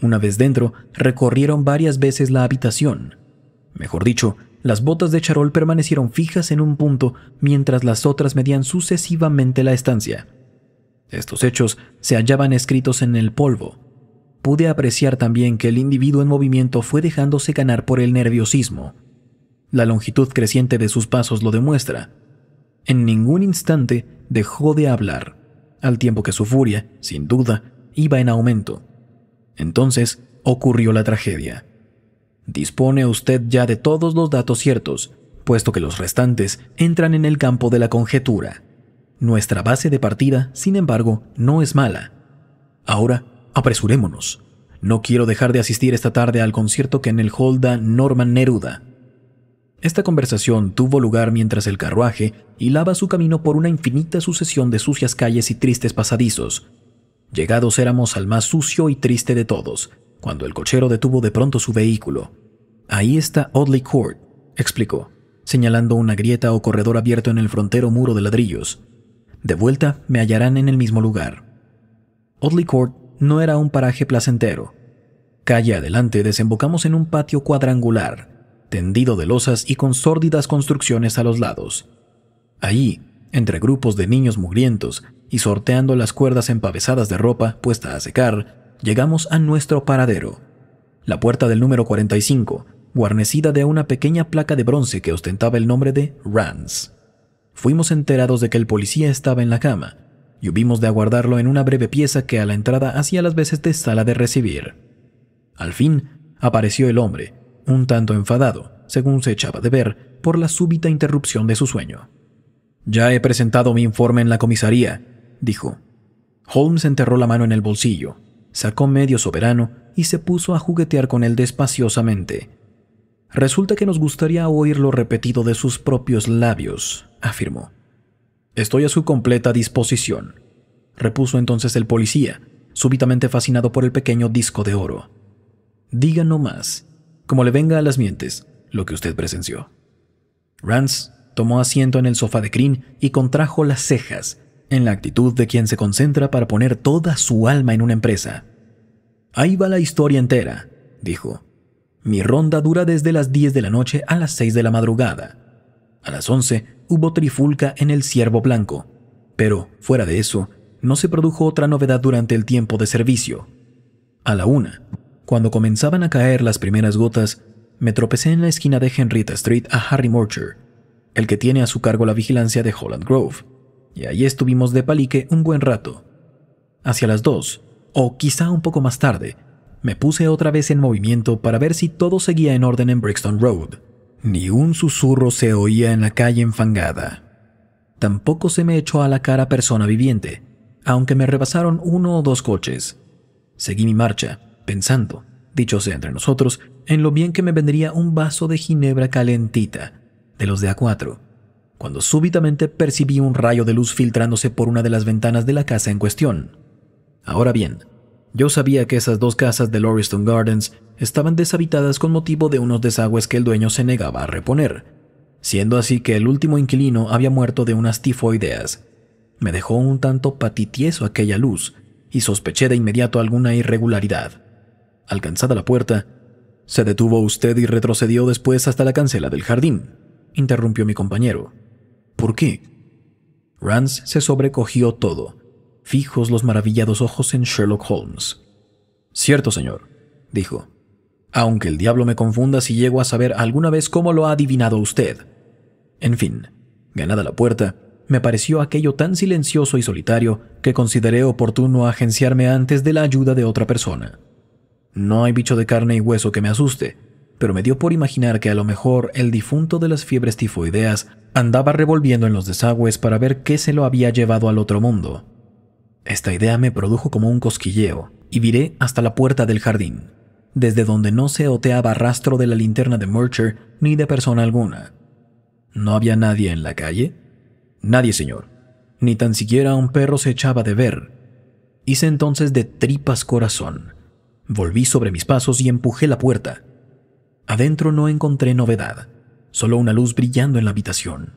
Una vez dentro, recorrieron varias veces la habitación. Mejor dicho, las botas de Charol permanecieron fijas en un punto mientras las otras medían sucesivamente la estancia. Estos hechos se hallaban escritos en el polvo. Pude apreciar también que el individuo en movimiento fue dejándose ganar por el nerviosismo. La longitud creciente de sus pasos lo demuestra. En ningún instante dejó de hablar al tiempo que su furia, sin duda, iba en aumento. Entonces ocurrió la tragedia. Dispone usted ya de todos los datos ciertos, puesto que los restantes entran en el campo de la conjetura. Nuestra base de partida, sin embargo, no es mala. Ahora, apresurémonos. No quiero dejar de asistir esta tarde al concierto que en el Holda da Norman Neruda. Esta conversación tuvo lugar mientras el carruaje hilaba su camino por una infinita sucesión de sucias calles y tristes pasadizos. Llegados éramos al más sucio y triste de todos, cuando el cochero detuvo de pronto su vehículo. Ahí está Audley Court, explicó, señalando una grieta o corredor abierto en el frontero muro de ladrillos. De vuelta me hallarán en el mismo lugar. Audley Court no era un paraje placentero. Calle adelante desembocamos en un patio cuadrangular, tendido de losas y con sórdidas construcciones a los lados. Allí, entre grupos de niños mugrientos y sorteando las cuerdas empavesadas de ropa puesta a secar, llegamos a nuestro paradero. La puerta del número 45, guarnecida de una pequeña placa de bronce que ostentaba el nombre de Rance. Fuimos enterados de que el policía estaba en la cama y hubimos de aguardarlo en una breve pieza que a la entrada hacía las veces de sala de recibir. Al fin, apareció el hombre, un tanto enfadado, según se echaba de ver, por la súbita interrupción de su sueño. Ya he presentado mi informe en la comisaría, dijo. Holmes enterró la mano en el bolsillo, sacó medio soberano y se puso a juguetear con él despaciosamente. Resulta que nos gustaría oírlo repetido de sus propios labios, afirmó. Estoy a su completa disposición, repuso entonces el policía, súbitamente fascinado por el pequeño disco de oro. Diga no más, como le venga a las mientes lo que usted presenció. Rance tomó asiento en el sofá de Crin y contrajo las cejas, en la actitud de quien se concentra para poner toda su alma en una empresa. Ahí va la historia entera, dijo. Mi ronda dura desde las 10 de la noche a las 6 de la madrugada. A las 11 hubo trifulca en el Ciervo Blanco, pero fuera de eso, no se produjo otra novedad durante el tiempo de servicio. A la una, cuando comenzaban a caer las primeras gotas, me tropecé en la esquina de Henrietta Street a Harry Morcher, el que tiene a su cargo la vigilancia de Holland Grove, y allí estuvimos de palique un buen rato. Hacia las dos, o quizá un poco más tarde, me puse otra vez en movimiento para ver si todo seguía en orden en Brixton Road. Ni un susurro se oía en la calle enfangada. Tampoco se me echó a la cara persona viviente, aunque me rebasaron uno o dos coches. Seguí mi marcha, pensando, dicho sea entre nosotros, en lo bien que me vendría un vaso de ginebra calentita, de los de A4, cuando súbitamente percibí un rayo de luz filtrándose por una de las ventanas de la casa en cuestión. Ahora bien, yo sabía que esas dos casas de Lauriston Gardens estaban deshabitadas con motivo de unos desagües que el dueño se negaba a reponer, siendo así que el último inquilino había muerto de unas tifoideas. Me dejó un tanto patitieso aquella luz y sospeché de inmediato alguna irregularidad. Alcanzada la puerta, se detuvo usted y retrocedió después hasta la cancela del jardín, interrumpió mi compañero. ¿Por qué? Rance se sobrecogió todo, fijos los maravillados ojos en Sherlock Holmes. Cierto, señor, dijo. Aunque el diablo me confunda si llego a saber alguna vez cómo lo ha adivinado usted. En fin, ganada la puerta, me pareció aquello tan silencioso y solitario que consideré oportuno agenciarme antes de la ayuda de otra persona. No hay bicho de carne y hueso que me asuste, pero me dio por imaginar que a lo mejor el difunto de las fiebres tifoideas andaba revolviendo en los desagües para ver qué se lo había llevado al otro mundo. Esta idea me produjo como un cosquilleo, y viré hasta la puerta del jardín, desde donde no se oteaba rastro de la linterna de Murcher ni de persona alguna. ¿No había nadie en la calle? Nadie, señor. Ni tan siquiera un perro se echaba de ver. Hice entonces de tripas corazón. Volví sobre mis pasos y empujé la puerta. Adentro no encontré novedad, solo una luz brillando en la habitación.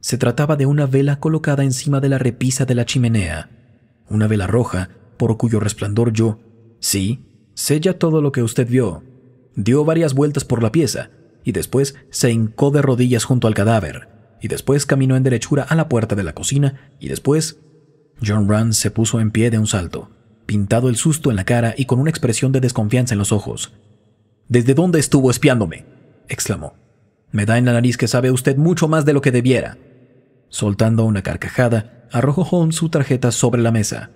Se trataba de una vela colocada encima de la repisa de la chimenea, una vela roja por cuyo resplandor yo, sí, sé ya todo lo que usted vio. Dio varias vueltas por la pieza y después se hincó de rodillas junto al cadáver y después caminó en derechura a la puerta de la cocina y después... John Rand se puso en pie de un salto pintado el susto en la cara y con una expresión de desconfianza en los ojos. ¿Desde dónde estuvo espiándome? exclamó. Me da en la nariz que sabe usted mucho más de lo que debiera. Soltando una carcajada, arrojó Holmes su tarjeta sobre la mesa.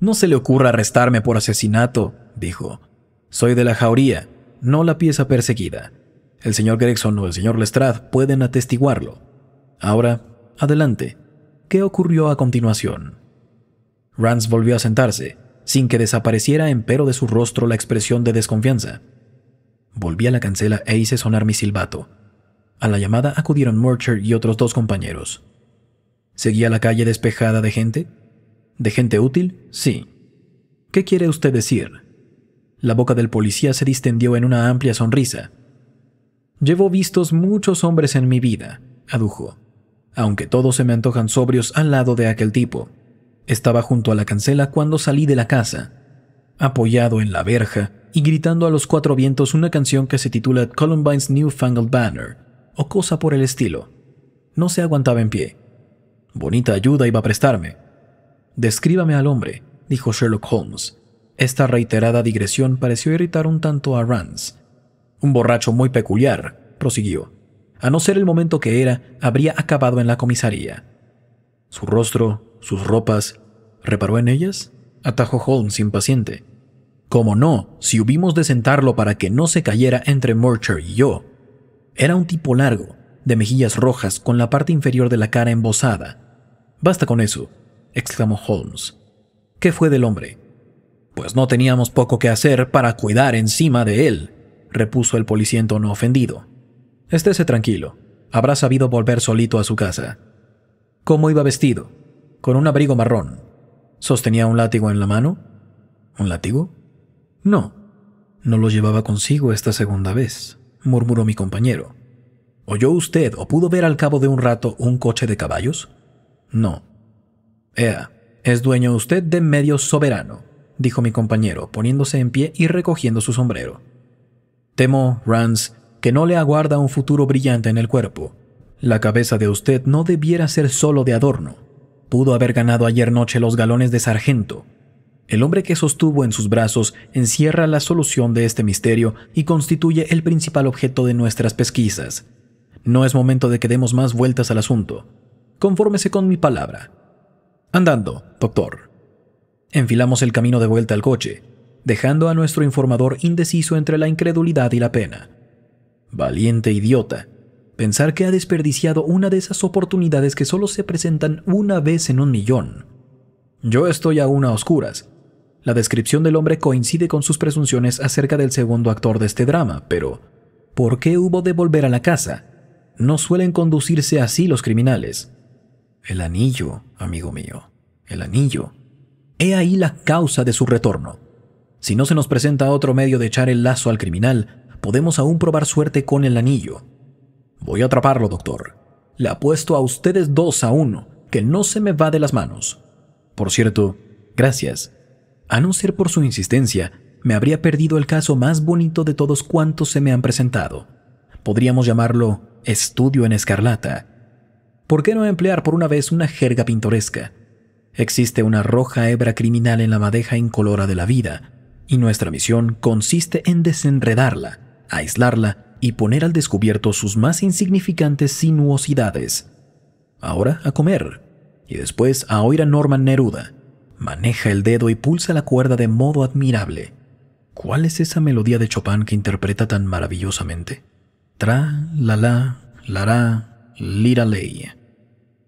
No se le ocurra arrestarme por asesinato, dijo. Soy de la jauría, no la pieza perseguida. El señor Gregson o el señor Lestrade pueden atestiguarlo. Ahora, adelante. ¿Qué ocurrió a continuación? Rance volvió a sentarse, sin que desapareciera empero de su rostro la expresión de desconfianza. Volví a la cancela e hice sonar mi silbato. A la llamada acudieron Murcher y otros dos compañeros. ¿Seguía la calle despejada de gente? ¿De gente útil? Sí. ¿Qué quiere usted decir? La boca del policía se distendió en una amplia sonrisa. Llevo vistos muchos hombres en mi vida, adujo, aunque todos se me antojan sobrios al lado de aquel tipo. Estaba junto a la cancela cuando salí de la casa, apoyado en la verja y gritando a los cuatro vientos una canción que se titula Columbine's Newfangled Banner o cosa por el estilo. No se aguantaba en pie. Bonita ayuda iba a prestarme. Descríbame al hombre, dijo Sherlock Holmes. Esta reiterada digresión pareció irritar un tanto a Rance. Un borracho muy peculiar, prosiguió. A no ser el momento que era, habría acabado en la comisaría. Su rostro, sus ropas, ¿reparó en ellas? atajó Holmes impaciente. Como no, si hubimos de sentarlo para que no se cayera entre Murcher y yo. Era un tipo largo, de mejillas rojas, con la parte inferior de la cara embosada. Basta con eso, exclamó Holmes. ¿Qué fue del hombre? Pues no teníamos poco que hacer para cuidar encima de él, repuso el policiento no ofendido. Estése tranquilo, habrá sabido volver solito a su casa. ¿Cómo iba vestido? con un abrigo marrón. ¿Sostenía un látigo en la mano? ¿Un látigo? No, no lo llevaba consigo esta segunda vez, murmuró mi compañero. ¿Oyó usted o pudo ver al cabo de un rato un coche de caballos? No. Ea, es dueño usted de medio soberano, dijo mi compañero, poniéndose en pie y recogiendo su sombrero. Temo, Rance, que no le aguarda un futuro brillante en el cuerpo. La cabeza de usted no debiera ser solo de adorno pudo haber ganado ayer noche los galones de sargento. El hombre que sostuvo en sus brazos encierra la solución de este misterio y constituye el principal objeto de nuestras pesquisas. No es momento de que demos más vueltas al asunto. Confórmese con mi palabra. Andando, doctor. Enfilamos el camino de vuelta al coche, dejando a nuestro informador indeciso entre la incredulidad y la pena. Valiente idiota, Pensar que ha desperdiciado una de esas oportunidades que solo se presentan una vez en un millón. Yo estoy aún a oscuras. La descripción del hombre coincide con sus presunciones acerca del segundo actor de este drama, pero ¿por qué hubo de volver a la casa? No suelen conducirse así los criminales. El anillo, amigo mío, el anillo. He ahí la causa de su retorno. Si no se nos presenta otro medio de echar el lazo al criminal, podemos aún probar suerte con el anillo. Voy a atraparlo, doctor. Le apuesto a ustedes dos a uno, que no se me va de las manos. Por cierto, gracias. A no ser por su insistencia, me habría perdido el caso más bonito de todos cuantos se me han presentado. Podríamos llamarlo estudio en escarlata. ¿Por qué no emplear por una vez una jerga pintoresca? Existe una roja hebra criminal en la madeja incolora de la vida, y nuestra misión consiste en desenredarla, aislarla y poner al descubierto sus más insignificantes sinuosidades. Ahora a comer, y después a oír a Norman Neruda. Maneja el dedo y pulsa la cuerda de modo admirable. ¿Cuál es esa melodía de Chopin que interpreta tan maravillosamente? Tra, la la, la lira ley.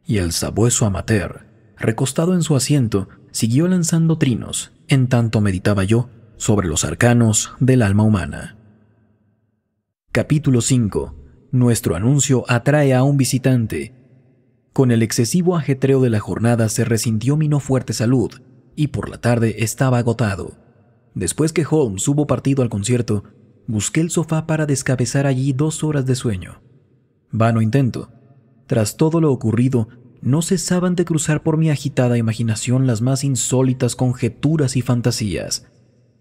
Y el sabueso amateur, recostado en su asiento, siguió lanzando trinos, en tanto meditaba yo sobre los arcanos del alma humana. Capítulo 5. Nuestro anuncio atrae a un visitante. Con el excesivo ajetreo de la jornada se resintió mi no fuerte salud, y por la tarde estaba agotado. Después que Holmes hubo partido al concierto, busqué el sofá para descabezar allí dos horas de sueño. Vano intento. Tras todo lo ocurrido, no cesaban de cruzar por mi agitada imaginación las más insólitas conjeturas y fantasías.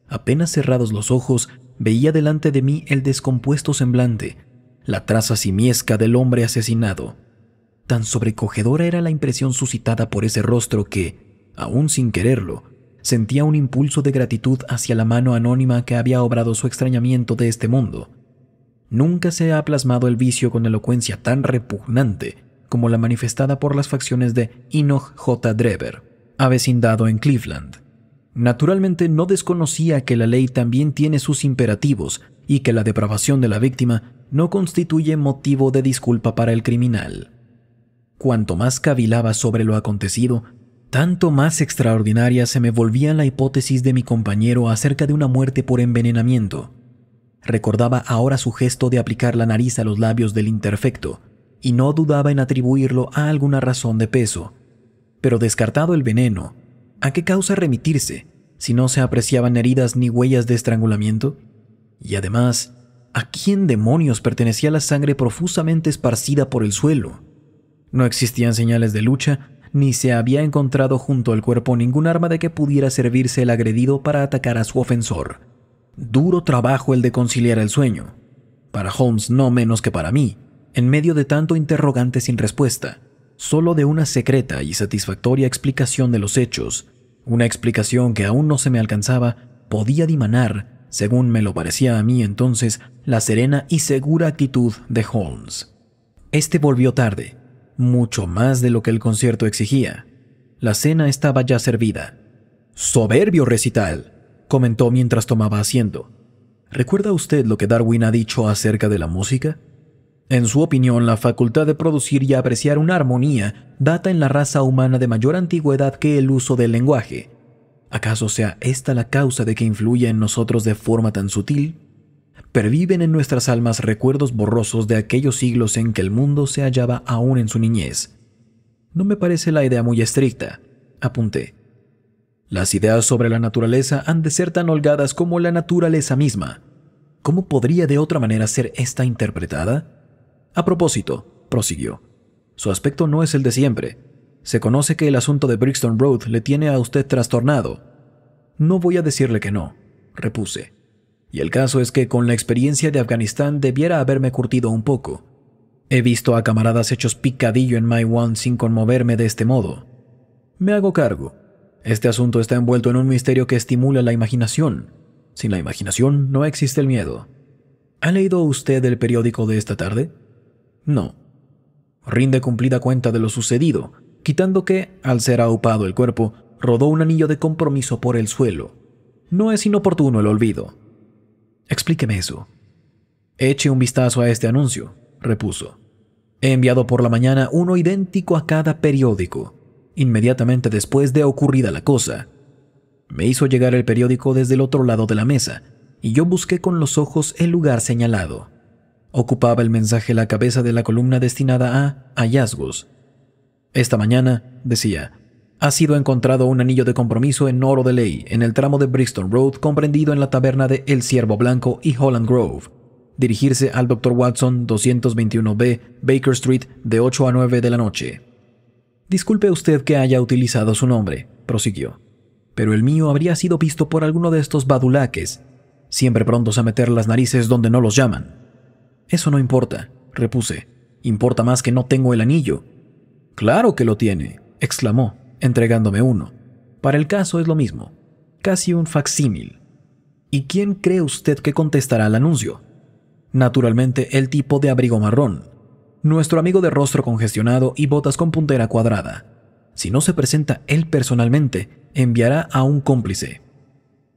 Apenas cerrados los ojos, veía delante de mí el descompuesto semblante, la traza simiesca del hombre asesinado. Tan sobrecogedora era la impresión suscitada por ese rostro que, aún sin quererlo, sentía un impulso de gratitud hacia la mano anónima que había obrado su extrañamiento de este mundo. Nunca se ha plasmado el vicio con elocuencia tan repugnante como la manifestada por las facciones de Enoch J. Drever, avecindado en Cleveland. Naturalmente no desconocía que la ley también tiene sus imperativos y que la depravación de la víctima no constituye motivo de disculpa para el criminal. Cuanto más cavilaba sobre lo acontecido, tanto más extraordinaria se me volvía la hipótesis de mi compañero acerca de una muerte por envenenamiento. Recordaba ahora su gesto de aplicar la nariz a los labios del interfecto, y no dudaba en atribuirlo a alguna razón de peso. Pero descartado el veneno, ¿A qué causa remitirse si no se apreciaban heridas ni huellas de estrangulamiento? Y además, ¿a quién demonios pertenecía la sangre profusamente esparcida por el suelo? No existían señales de lucha, ni se había encontrado junto al cuerpo ningún arma de que pudiera servirse el agredido para atacar a su ofensor. Duro trabajo el de conciliar el sueño. Para Holmes no menos que para mí, en medio de tanto interrogante sin respuesta solo de una secreta y satisfactoria explicación de los hechos, una explicación que aún no se me alcanzaba, podía dimanar, según me lo parecía a mí entonces, la serena y segura actitud de Holmes. Este volvió tarde, mucho más de lo que el concierto exigía. La cena estaba ya servida. Soberbio recital, comentó mientras tomaba asiento. ¿Recuerda usted lo que Darwin ha dicho acerca de la música? En su opinión, la facultad de producir y apreciar una armonía data en la raza humana de mayor antigüedad que el uso del lenguaje. ¿Acaso sea esta la causa de que influya en nosotros de forma tan sutil? Perviven en nuestras almas recuerdos borrosos de aquellos siglos en que el mundo se hallaba aún en su niñez. No me parece la idea muy estricta, apunté. Las ideas sobre la naturaleza han de ser tan holgadas como la naturaleza misma. ¿Cómo podría de otra manera ser esta interpretada? A propósito, prosiguió, su aspecto no es el de siempre. Se conoce que el asunto de Brixton Road le tiene a usted trastornado. No voy a decirle que no, repuse. Y el caso es que con la experiencia de Afganistán debiera haberme curtido un poco. He visto a camaradas hechos picadillo en My One sin conmoverme de este modo. Me hago cargo. Este asunto está envuelto en un misterio que estimula la imaginación. Sin la imaginación no existe el miedo. ¿Ha leído usted el periódico de esta tarde? No. Rinde cumplida cuenta de lo sucedido, quitando que, al ser aupado el cuerpo, rodó un anillo de compromiso por el suelo. No es inoportuno el olvido. Explíqueme eso. Eche un vistazo a este anuncio, repuso. He enviado por la mañana uno idéntico a cada periódico, inmediatamente después de ocurrida la cosa. Me hizo llegar el periódico desde el otro lado de la mesa, y yo busqué con los ojos el lugar señalado. Ocupaba el mensaje la cabeza de la columna destinada a hallazgos. Esta mañana, decía, ha sido encontrado un anillo de compromiso en oro de ley en el tramo de Brixton Road comprendido en la taberna de El Ciervo Blanco y Holland Grove. Dirigirse al Dr. Watson 221B Baker Street de 8 a 9 de la noche. Disculpe usted que haya utilizado su nombre, prosiguió, pero el mío habría sido visto por alguno de estos badulaques, siempre prontos a meter las narices donde no los llaman. Eso no importa, repuse. Importa más que no tengo el anillo. Claro que lo tiene, exclamó, entregándome uno. Para el caso es lo mismo, casi un facsímil. ¿Y quién cree usted que contestará al anuncio? Naturalmente, el tipo de abrigo marrón, nuestro amigo de rostro congestionado y botas con puntera cuadrada. Si no se presenta él personalmente, enviará a un cómplice.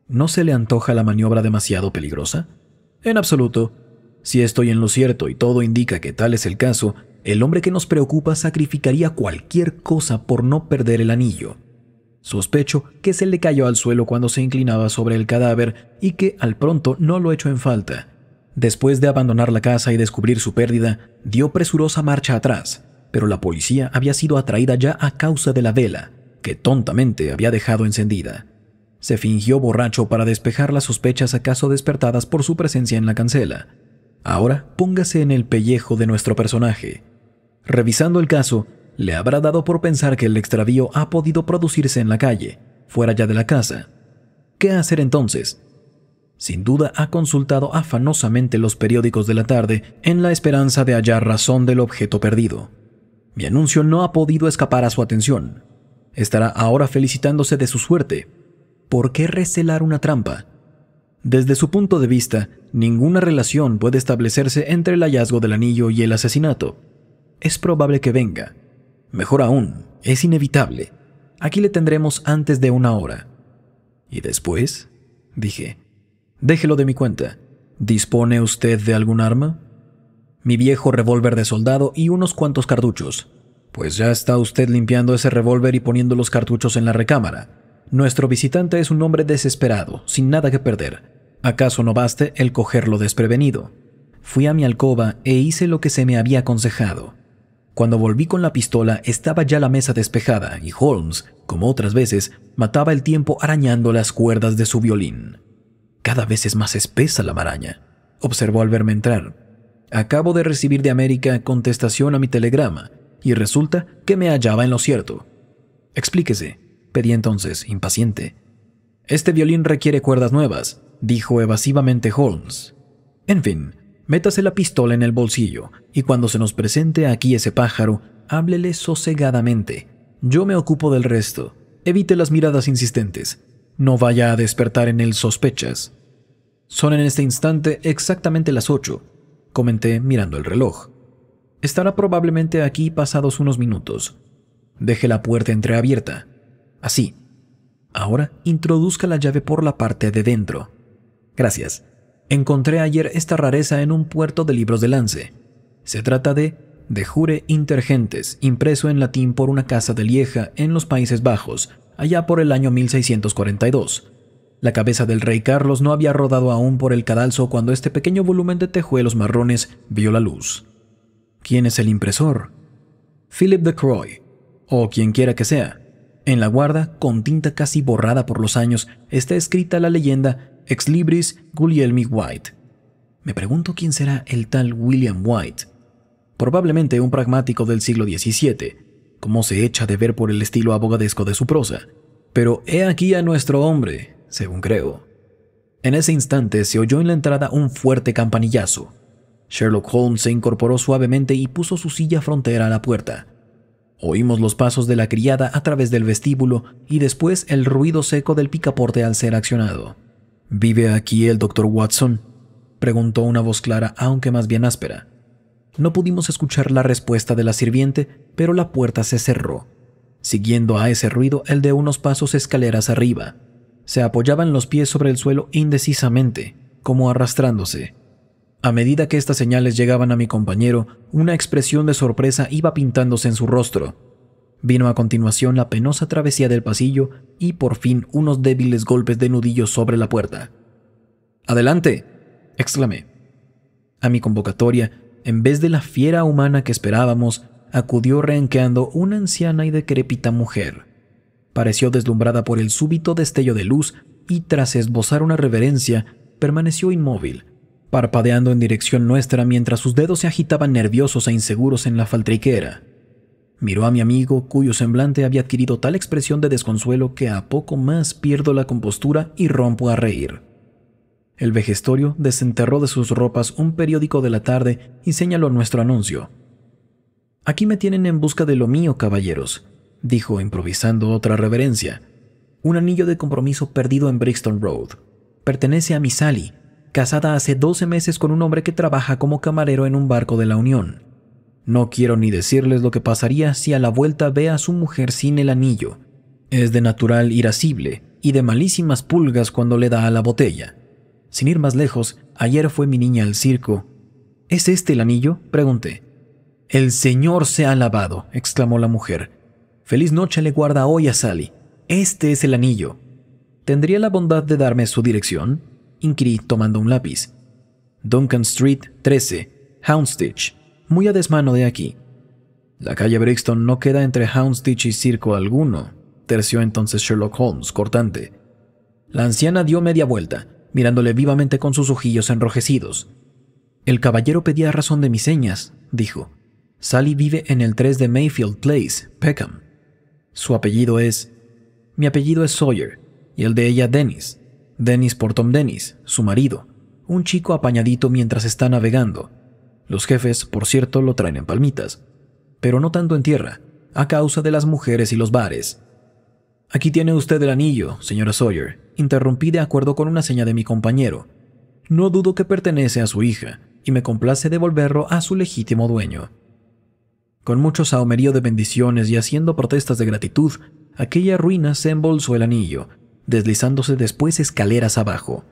¿No se le antoja la maniobra demasiado peligrosa? En absoluto, si estoy en lo cierto y todo indica que tal es el caso, el hombre que nos preocupa sacrificaría cualquier cosa por no perder el anillo. Sospecho que se le cayó al suelo cuando se inclinaba sobre el cadáver y que al pronto no lo echó en falta. Después de abandonar la casa y descubrir su pérdida, dio presurosa marcha atrás, pero la policía había sido atraída ya a causa de la vela, que tontamente había dejado encendida. Se fingió borracho para despejar las sospechas acaso despertadas por su presencia en la cancela. Ahora póngase en el pellejo de nuestro personaje. Revisando el caso, le habrá dado por pensar que el extravío ha podido producirse en la calle, fuera ya de la casa. ¿Qué hacer entonces? Sin duda ha consultado afanosamente los periódicos de la tarde en la esperanza de hallar razón del objeto perdido. Mi anuncio no ha podido escapar a su atención. Estará ahora felicitándose de su suerte. ¿Por qué recelar una trampa? Desde su punto de vista, ninguna relación puede establecerse entre el hallazgo del anillo y el asesinato. Es probable que venga. Mejor aún, es inevitable. Aquí le tendremos antes de una hora. ¿Y después? Dije. Déjelo de mi cuenta. ¿Dispone usted de algún arma? Mi viejo revólver de soldado y unos cuantos cartuchos. Pues ya está usted limpiando ese revólver y poniendo los cartuchos en la recámara. Nuestro visitante es un hombre desesperado, sin nada que perder. ¿Acaso no baste el cogerlo desprevenido? Fui a mi alcoba e hice lo que se me había aconsejado. Cuando volví con la pistola estaba ya la mesa despejada y Holmes, como otras veces, mataba el tiempo arañando las cuerdas de su violín. Cada vez es más espesa la maraña, observó al verme entrar. Acabo de recibir de América contestación a mi telegrama y resulta que me hallaba en lo cierto. Explíquese, pedí entonces, impaciente. Este violín requiere cuerdas nuevas, dijo evasivamente Holmes. En fin, métase la pistola en el bolsillo, y cuando se nos presente aquí ese pájaro, háblele sosegadamente. Yo me ocupo del resto. Evite las miradas insistentes. No vaya a despertar en él sospechas. Son en este instante exactamente las ocho, comenté mirando el reloj. Estará probablemente aquí pasados unos minutos. Deje la puerta entreabierta. Así. Ahora introduzca la llave por la parte de dentro. Gracias. Encontré ayer esta rareza en un puerto de libros de lance. Se trata de De Jure Intergentes, impreso en latín por una casa de Lieja en los Países Bajos, allá por el año 1642. La cabeza del rey Carlos no había rodado aún por el cadalso cuando este pequeño volumen de tejuelos marrones vio la luz. ¿Quién es el impresor? Philip de Croy, o quien quiera que sea, en la guarda, con tinta casi borrada por los años, está escrita la leyenda Ex Libris Guglielmi White. Me pregunto quién será el tal William White. Probablemente un pragmático del siglo XVII, como se echa de ver por el estilo abogadesco de su prosa. Pero he aquí a nuestro hombre, según creo. En ese instante se oyó en la entrada un fuerte campanillazo. Sherlock Holmes se incorporó suavemente y puso su silla frontera a la puerta. Oímos los pasos de la criada a través del vestíbulo y después el ruido seco del picaporte al ser accionado. ¿Vive aquí el doctor Watson? preguntó una voz clara, aunque más bien áspera. No pudimos escuchar la respuesta de la sirviente, pero la puerta se cerró, siguiendo a ese ruido el de unos pasos escaleras arriba. Se apoyaban los pies sobre el suelo indecisamente, como arrastrándose. A medida que estas señales llegaban a mi compañero, una expresión de sorpresa iba pintándose en su rostro. Vino a continuación la penosa travesía del pasillo y por fin unos débiles golpes de nudillo sobre la puerta. ¡Adelante! exclamé. A mi convocatoria, en vez de la fiera humana que esperábamos, acudió reanqueando una anciana y decrépita mujer. Pareció deslumbrada por el súbito destello de luz y tras esbozar una reverencia, permaneció inmóvil, parpadeando en dirección nuestra mientras sus dedos se agitaban nerviosos e inseguros en la faltriquera. Miró a mi amigo, cuyo semblante había adquirido tal expresión de desconsuelo que a poco más pierdo la compostura y rompo a reír. El vejestorio desenterró de sus ropas un periódico de la tarde y señaló nuestro anuncio. Aquí me tienen en busca de lo mío, caballeros, dijo improvisando otra reverencia. Un anillo de compromiso perdido en Brixton Road. Pertenece a mi Sally, casada hace 12 meses con un hombre que trabaja como camarero en un barco de la Unión. No quiero ni decirles lo que pasaría si a la vuelta vea a su mujer sin el anillo. Es de natural irascible y de malísimas pulgas cuando le da a la botella. Sin ir más lejos, ayer fue mi niña al circo. ¿Es este el anillo? pregunté. El Señor se ha lavado exclamó la mujer. Feliz noche le guarda hoy a Sally. Este es el anillo. ¿Tendría la bondad de darme su dirección? inquirí tomando un lápiz. Duncan Street 13, Houndstitch, muy a desmano de aquí. La calle Brixton no queda entre Houndstitch y circo alguno, terció entonces Sherlock Holmes, cortante. La anciana dio media vuelta, mirándole vivamente con sus ojillos enrojecidos. El caballero pedía razón de mis señas, dijo. Sally vive en el 3 de Mayfield Place, Peckham. Su apellido es... Mi apellido es Sawyer, y el de ella Dennis. Dennis por Tom Dennis, su marido, un chico apañadito mientras está navegando. Los jefes, por cierto, lo traen en palmitas, pero no tanto en tierra, a causa de las mujeres y los bares. Aquí tiene usted el anillo, señora Sawyer, interrumpí de acuerdo con una seña de mi compañero. No dudo que pertenece a su hija, y me complace devolverlo a su legítimo dueño. Con mucho saomerío de bendiciones y haciendo protestas de gratitud, aquella ruina se embolsó el anillo, deslizándose después escaleras abajo.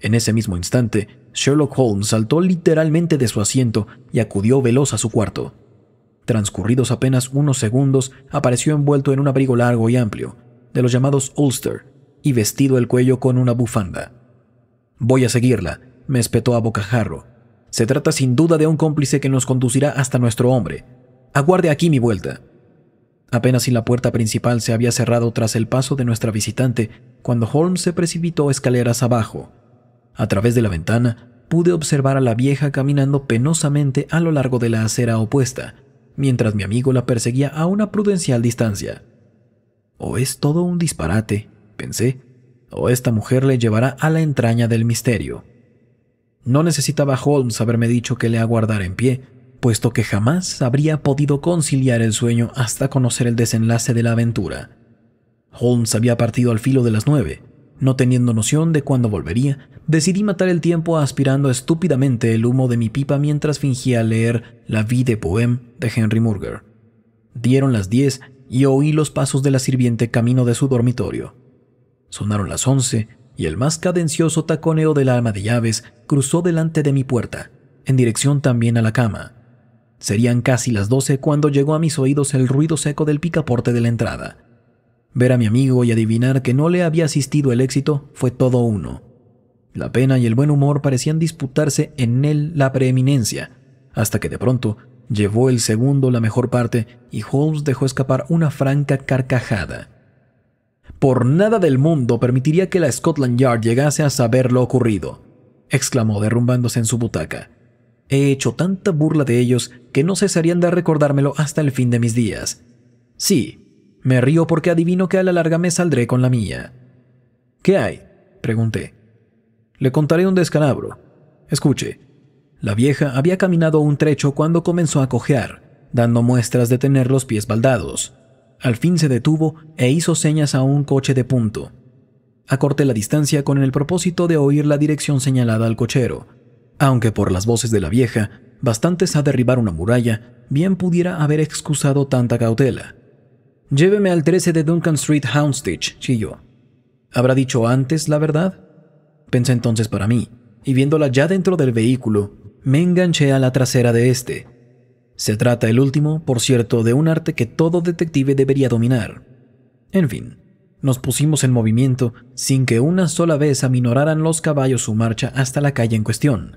En ese mismo instante, Sherlock Holmes saltó literalmente de su asiento y acudió veloz a su cuarto. Transcurridos apenas unos segundos, apareció envuelto en un abrigo largo y amplio, de los llamados ulster, y vestido el cuello con una bufanda. Voy a seguirla, me espetó a bocajarro. Se trata sin duda de un cómplice que nos conducirá hasta nuestro hombre. Aguarde aquí mi vuelta. Apenas si la puerta principal se había cerrado tras el paso de nuestra visitante, cuando Holmes se precipitó escaleras abajo. A través de la ventana pude observar a la vieja caminando penosamente a lo largo de la acera opuesta, mientras mi amigo la perseguía a una prudencial distancia. O es todo un disparate, pensé, o esta mujer le llevará a la entraña del misterio. No necesitaba Holmes haberme dicho que le aguardara en pie, puesto que jamás habría podido conciliar el sueño hasta conocer el desenlace de la aventura. Holmes había partido al filo de las nueve. No teniendo noción de cuándo volvería, decidí matar el tiempo aspirando estúpidamente el humo de mi pipa mientras fingía leer La vie de poème de Henry Murger. Dieron las diez y oí los pasos de la sirviente camino de su dormitorio. Sonaron las once y el más cadencioso taconeo del alma de llaves cruzó delante de mi puerta, en dirección también a la cama. Serían casi las doce cuando llegó a mis oídos el ruido seco del picaporte de la entrada. Ver a mi amigo y adivinar que no le había asistido el éxito fue todo uno. La pena y el buen humor parecían disputarse en él la preeminencia, hasta que de pronto llevó el segundo la mejor parte y Holmes dejó escapar una franca carcajada. Por nada del mundo permitiría que la Scotland Yard llegase a saber lo ocurrido, exclamó derrumbándose en su butaca. He hecho tanta burla de ellos que no cesarían de recordármelo hasta el fin de mis días. Sí, me río porque adivino que a la larga me saldré con la mía. ¿Qué hay? pregunté. Le contaré un descalabro. Escuche. La vieja había caminado un trecho cuando comenzó a cojear, dando muestras de tener los pies baldados. Al fin se detuvo e hizo señas a un coche de punto. Acorté la distancia con el propósito de oír la dirección señalada al cochero, aunque por las voces de la vieja, bastantes a derribar una muralla, bien pudiera haber excusado tanta cautela. Lléveme al 13 de Duncan Street, Houndstitch, chilló. ¿Habrá dicho antes la verdad? Pensé entonces para mí, y viéndola ya dentro del vehículo, me enganché a la trasera de este. Se trata el último, por cierto, de un arte que todo detective debería dominar. En fin, nos pusimos en movimiento sin que una sola vez aminoraran los caballos su marcha hasta la calle en cuestión.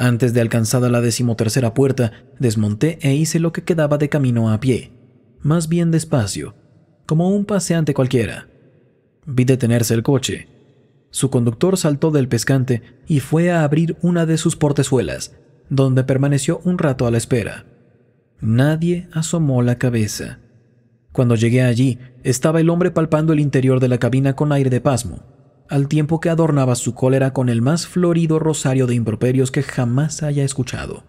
Antes de alcanzar la decimotercera puerta, desmonté e hice lo que quedaba de camino a pie, más bien despacio, como un paseante cualquiera. Vi detenerse el coche. Su conductor saltó del pescante y fue a abrir una de sus portezuelas, donde permaneció un rato a la espera. Nadie asomó la cabeza. Cuando llegué allí, estaba el hombre palpando el interior de la cabina con aire de pasmo al tiempo que adornaba su cólera con el más florido rosario de improperios que jamás haya escuchado.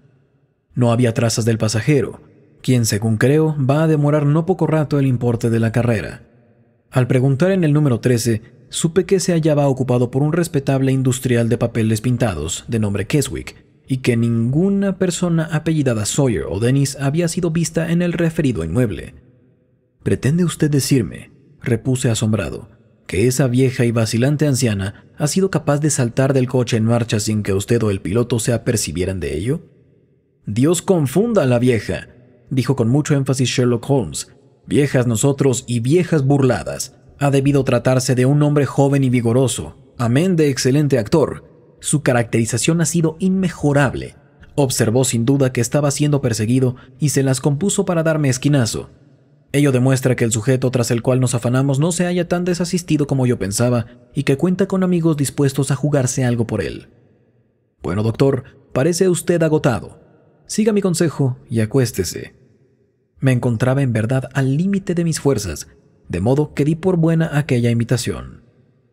No había trazas del pasajero, quien, según creo, va a demorar no poco rato el importe de la carrera. Al preguntar en el número 13, supe que se hallaba ocupado por un respetable industrial de papeles pintados, de nombre Keswick, y que ninguna persona apellidada Sawyer o Dennis había sido vista en el referido inmueble. ¿Pretende usted decirme, repuse asombrado, que esa vieja y vacilante anciana ha sido capaz de saltar del coche en marcha sin que usted o el piloto se apercibieran de ello? Dios confunda a la vieja, dijo con mucho énfasis Sherlock Holmes. Viejas nosotros y viejas burladas. Ha debido tratarse de un hombre joven y vigoroso, amén de excelente actor. Su caracterización ha sido inmejorable. Observó sin duda que estaba siendo perseguido y se las compuso para darme esquinazo. Ello demuestra que el sujeto tras el cual nos afanamos no se haya tan desasistido como yo pensaba y que cuenta con amigos dispuestos a jugarse algo por él. Bueno, doctor, parece usted agotado. Siga mi consejo y acuéstese. Me encontraba en verdad al límite de mis fuerzas, de modo que di por buena aquella invitación.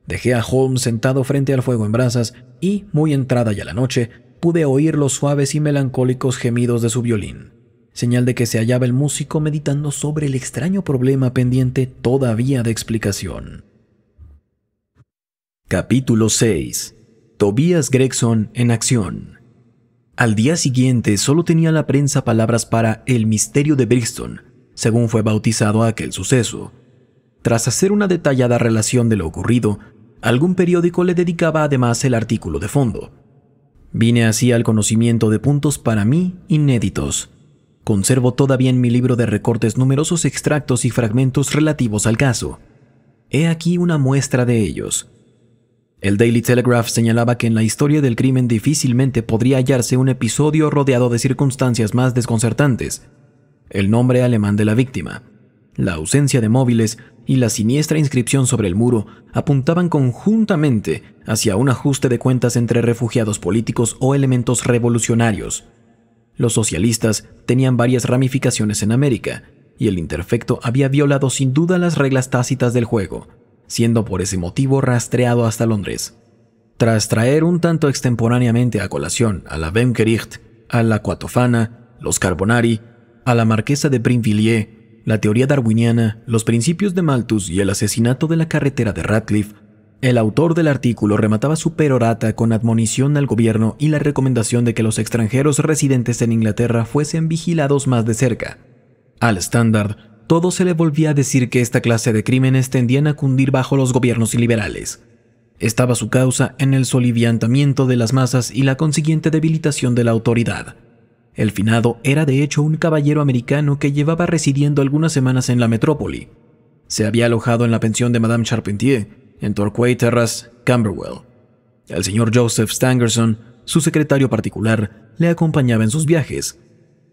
Dejé a Holmes sentado frente al fuego en brasas y, muy entrada ya la noche, pude oír los suaves y melancólicos gemidos de su violín señal de que se hallaba el músico meditando sobre el extraño problema pendiente todavía de explicación. Capítulo 6. Tobias Gregson en acción. Al día siguiente solo tenía la prensa palabras para el misterio de Brixton, según fue bautizado aquel suceso. Tras hacer una detallada relación de lo ocurrido, algún periódico le dedicaba además el artículo de fondo. Vine así al conocimiento de puntos para mí inéditos, Conservo todavía en mi libro de recortes numerosos extractos y fragmentos relativos al caso. He aquí una muestra de ellos. El Daily Telegraph señalaba que en la historia del crimen difícilmente podría hallarse un episodio rodeado de circunstancias más desconcertantes. El nombre alemán de la víctima, la ausencia de móviles y la siniestra inscripción sobre el muro apuntaban conjuntamente hacia un ajuste de cuentas entre refugiados políticos o elementos revolucionarios, los socialistas tenían varias ramificaciones en América, y el Interfecto había violado sin duda las reglas tácitas del juego, siendo por ese motivo rastreado hasta Londres. Tras traer un tanto extemporáneamente a colación a la Bemkericht, a la Cuatofana, los Carbonari, a la Marquesa de Brinvilliers, la teoría darwiniana, los principios de Malthus y el asesinato de la carretera de Radcliffe, el autor del artículo remataba su perorata con admonición al gobierno y la recomendación de que los extranjeros residentes en Inglaterra fuesen vigilados más de cerca. Al estándar, todo se le volvía a decir que esta clase de crímenes tendían a cundir bajo los gobiernos liberales. Estaba su causa en el soliviantamiento de las masas y la consiguiente debilitación de la autoridad. El finado era de hecho un caballero americano que llevaba residiendo algunas semanas en la metrópoli. Se había alojado en la pensión de Madame Charpentier, en Torquay Terras, Camberwell. El señor Joseph Stangerson, su secretario particular, le acompañaba en sus viajes.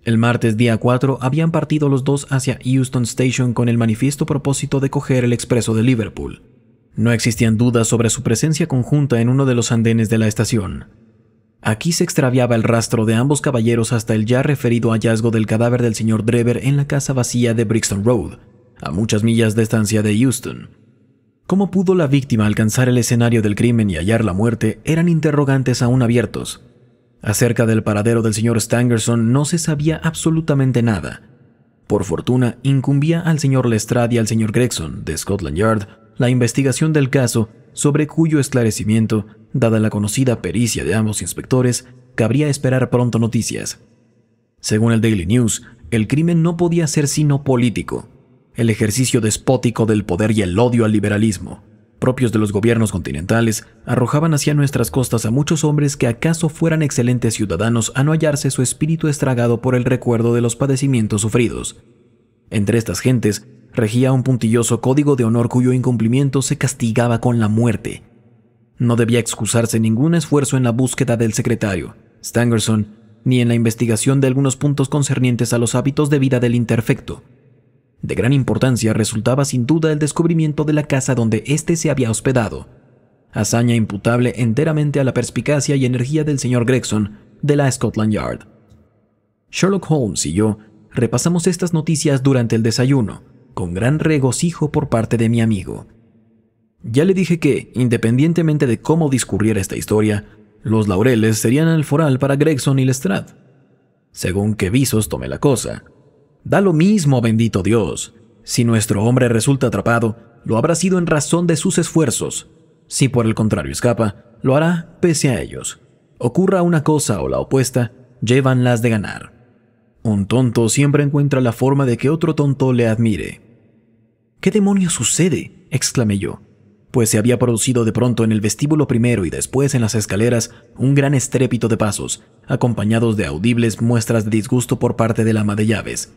El martes día 4 habían partido los dos hacia Euston Station con el manifiesto propósito de coger el expreso de Liverpool. No existían dudas sobre su presencia conjunta en uno de los andenes de la estación. Aquí se extraviaba el rastro de ambos caballeros hasta el ya referido hallazgo del cadáver del señor Drever en la casa vacía de Brixton Road, a muchas millas de estancia de Euston. Cómo pudo la víctima alcanzar el escenario del crimen y hallar la muerte eran interrogantes aún abiertos. Acerca del paradero del señor Stangerson no se sabía absolutamente nada. Por fortuna, incumbía al señor Lestrade y al señor Gregson, de Scotland Yard, la investigación del caso, sobre cuyo esclarecimiento, dada la conocida pericia de ambos inspectores, cabría esperar pronto noticias. Según el Daily News, el crimen no podía ser sino político, el ejercicio despótico del poder y el odio al liberalismo, propios de los gobiernos continentales, arrojaban hacia nuestras costas a muchos hombres que acaso fueran excelentes ciudadanos a no hallarse su espíritu estragado por el recuerdo de los padecimientos sufridos. Entre estas gentes regía un puntilloso código de honor cuyo incumplimiento se castigaba con la muerte. No debía excusarse ningún esfuerzo en la búsqueda del secretario, Stangerson, ni en la investigación de algunos puntos concernientes a los hábitos de vida del interfecto, de gran importancia resultaba sin duda el descubrimiento de la casa donde éste se había hospedado, hazaña imputable enteramente a la perspicacia y energía del señor Gregson de la Scotland Yard. Sherlock Holmes y yo repasamos estas noticias durante el desayuno, con gran regocijo por parte de mi amigo. Ya le dije que, independientemente de cómo discurriera esta historia, los laureles serían el foral para Gregson y Lestrade. Según qué visos tomé la cosa, Da lo mismo, bendito Dios. Si nuestro hombre resulta atrapado, lo habrá sido en razón de sus esfuerzos. Si por el contrario escapa, lo hará pese a ellos. Ocurra una cosa o la opuesta, llevan las de ganar. Un tonto siempre encuentra la forma de que otro tonto le admire. ¿Qué demonios sucede? exclamé yo, pues se había producido de pronto en el vestíbulo primero y después en las escaleras un gran estrépito de pasos, acompañados de audibles muestras de disgusto por parte del ama de llaves,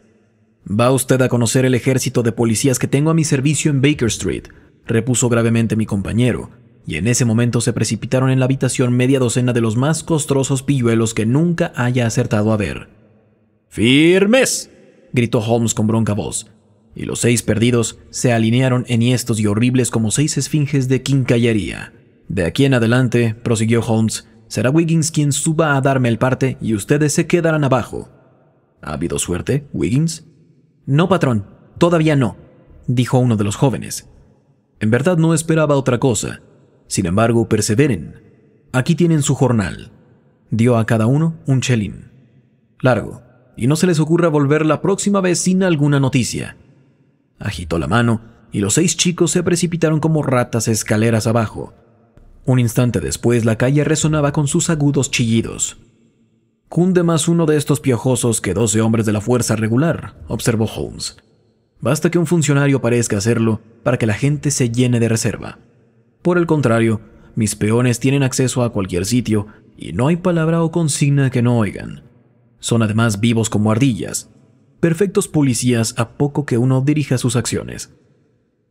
Va usted a conocer el ejército de policías que tengo a mi servicio en Baker Street, repuso gravemente mi compañero, y en ese momento se precipitaron en la habitación media docena de los más costrosos pilluelos que nunca haya acertado a ver. ¡Firmes! gritó Holmes con bronca voz, y los seis perdidos se alinearon enhiestos y horribles como seis esfinges de quincallería. De aquí en adelante, prosiguió Holmes, será Wiggins quien suba a darme el parte y ustedes se quedarán abajo. ¿Ha habido suerte, Wiggins? No, patrón, todavía no, dijo uno de los jóvenes. En verdad no esperaba otra cosa. Sin embargo, perseveren. Aquí tienen su jornal. Dio a cada uno un chelín. Largo, y no se les ocurra volver la próxima vez sin alguna noticia. Agitó la mano y los seis chicos se precipitaron como ratas escaleras abajo. Un instante después la calle resonaba con sus agudos chillidos. Cunde más uno de estos piojosos que doce hombres de la fuerza regular, observó Holmes. Basta que un funcionario parezca hacerlo para que la gente se llene de reserva. Por el contrario, mis peones tienen acceso a cualquier sitio y no hay palabra o consigna que no oigan. Son además vivos como ardillas, perfectos policías a poco que uno dirija sus acciones.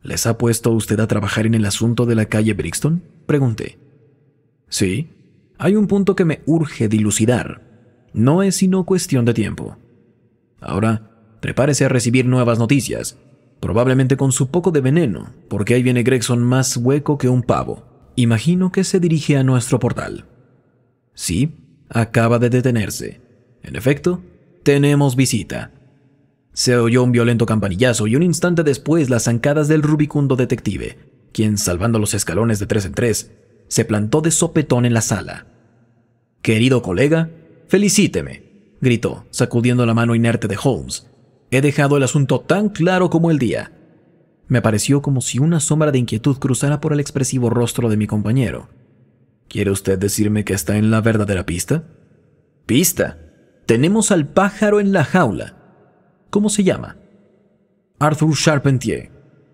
¿Les ha puesto usted a trabajar en el asunto de la calle Brixton? Pregunté. Sí, hay un punto que me urge dilucidar, no es sino cuestión de tiempo. Ahora, prepárese a recibir nuevas noticias, probablemente con su poco de veneno, porque ahí viene Gregson más hueco que un pavo. Imagino que se dirige a nuestro portal. Sí, acaba de detenerse. En efecto, tenemos visita. Se oyó un violento campanillazo y un instante después las zancadas del rubicundo detective, quien, salvando los escalones de tres en tres, se plantó de sopetón en la sala. Querido colega, Felicíteme, gritó, sacudiendo la mano inerte de Holmes. He dejado el asunto tan claro como el día. Me pareció como si una sombra de inquietud cruzara por el expresivo rostro de mi compañero. ¿Quiere usted decirme que está en la verdadera pista? ¿Pista? Tenemos al pájaro en la jaula. ¿Cómo se llama? Arthur Charpentier,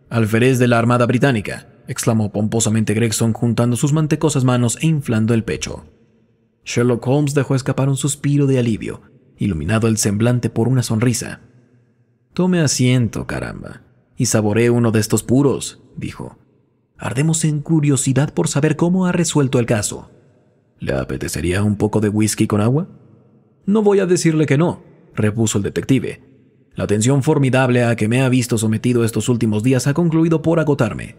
alférez de la Armada Británica, exclamó pomposamente Gregson juntando sus mantecosas manos e inflando el pecho. Sherlock Holmes dejó escapar un suspiro de alivio, iluminado el semblante por una sonrisa. Tome asiento, caramba, y saboree uno de estos puros, dijo. Ardemos en curiosidad por saber cómo ha resuelto el caso. ¿Le apetecería un poco de whisky con agua? No voy a decirle que no, repuso el detective. La tensión formidable a que me ha visto sometido estos últimos días ha concluido por agotarme.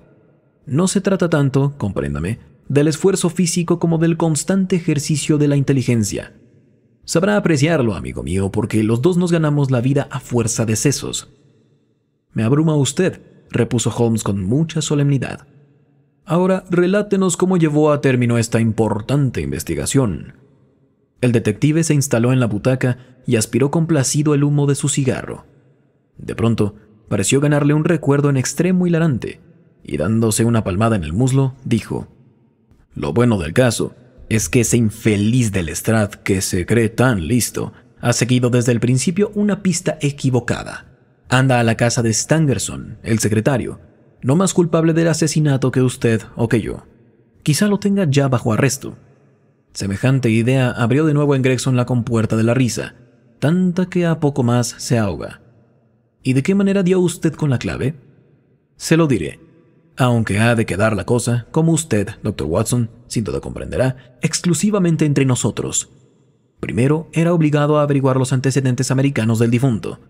No se trata tanto, compréndame, del esfuerzo físico como del constante ejercicio de la inteligencia. Sabrá apreciarlo, amigo mío, porque los dos nos ganamos la vida a fuerza de sesos. Me abruma usted, repuso Holmes con mucha solemnidad. Ahora relátenos cómo llevó a término esta importante investigación. El detective se instaló en la butaca y aspiró complacido el humo de su cigarro. De pronto, pareció ganarle un recuerdo en extremo hilarante, y dándose una palmada en el muslo, dijo, lo bueno del caso es que ese infeliz del estrad que se cree tan listo ha seguido desde el principio una pista equivocada. Anda a la casa de Stangerson, el secretario, no más culpable del asesinato que usted o que yo. Quizá lo tenga ya bajo arresto. Semejante idea abrió de nuevo en Gregson la compuerta de la risa, tanta que a poco más se ahoga. ¿Y de qué manera dio usted con la clave? Se lo diré. Aunque ha de quedar la cosa, como usted, Dr. Watson, sin duda comprenderá, exclusivamente entre nosotros. Primero, era obligado a averiguar los antecedentes americanos del difunto.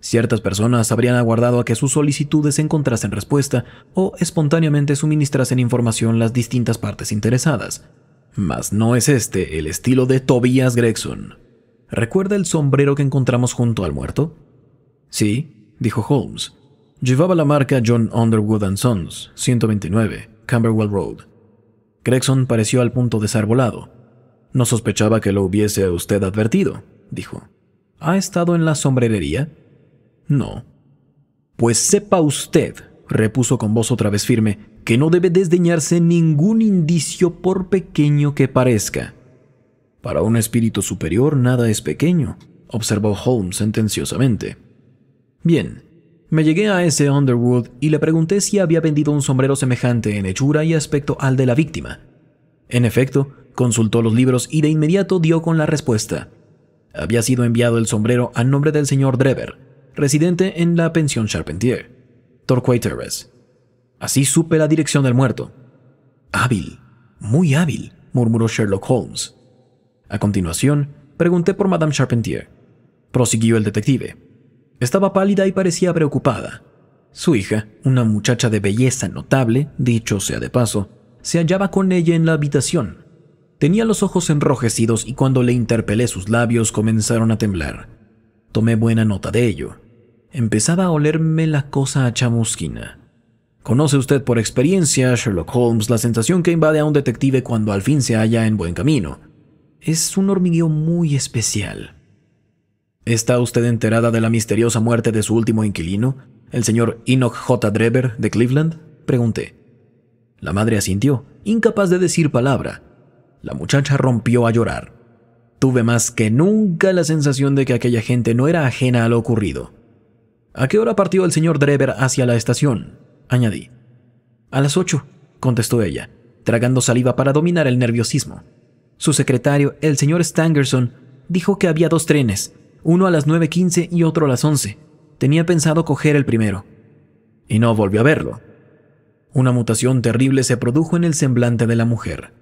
Ciertas personas habrían aguardado a que sus solicitudes encontrasen respuesta o espontáneamente suministrasen información las distintas partes interesadas. Mas no es este el estilo de Tobias Gregson. ¿Recuerda el sombrero que encontramos junto al muerto? Sí, dijo Holmes. Llevaba la marca John Underwood ⁇ Sons, 129, Camberwell Road. Gregson pareció al punto desarbolado. No sospechaba que lo hubiese usted advertido, dijo. ¿Ha estado en la sombrerería? No. Pues sepa usted, repuso con voz otra vez firme, que no debe desdeñarse ningún indicio por pequeño que parezca. Para un espíritu superior nada es pequeño, observó Holmes sentenciosamente. Bien, me llegué a ese Underwood y le pregunté si había vendido un sombrero semejante en hechura y aspecto al de la víctima. En efecto, consultó los libros y de inmediato dio con la respuesta. Había sido enviado el sombrero a nombre del señor Drever, residente en la pensión Charpentier, Torquay Terrace. Así supe la dirección del muerto. Hábil, muy hábil, murmuró Sherlock Holmes. A continuación, pregunté por Madame Charpentier. Prosiguió el detective. Estaba pálida y parecía preocupada. Su hija, una muchacha de belleza notable, dicho sea de paso, se hallaba con ella en la habitación. Tenía los ojos enrojecidos y cuando le interpelé sus labios comenzaron a temblar. Tomé buena nota de ello. Empezaba a olerme la cosa a chamusquina. Conoce usted por experiencia, Sherlock Holmes, la sensación que invade a un detective cuando al fin se halla en buen camino. Es un hormigueo muy especial. ¿Está usted enterada de la misteriosa muerte de su último inquilino, el señor Enoch J. Drever de Cleveland? Pregunté. La madre asintió, incapaz de decir palabra. La muchacha rompió a llorar. Tuve más que nunca la sensación de que aquella gente no era ajena a lo ocurrido. ¿A qué hora partió el señor Drever hacia la estación? añadí. A las ocho, contestó ella, tragando saliva para dominar el nerviosismo. Su secretario, el señor Stangerson, dijo que había dos trenes, uno a las 9.15 y otro a las 11. Tenía pensado coger el primero. Y no volvió a verlo. Una mutación terrible se produjo en el semblante de la mujer.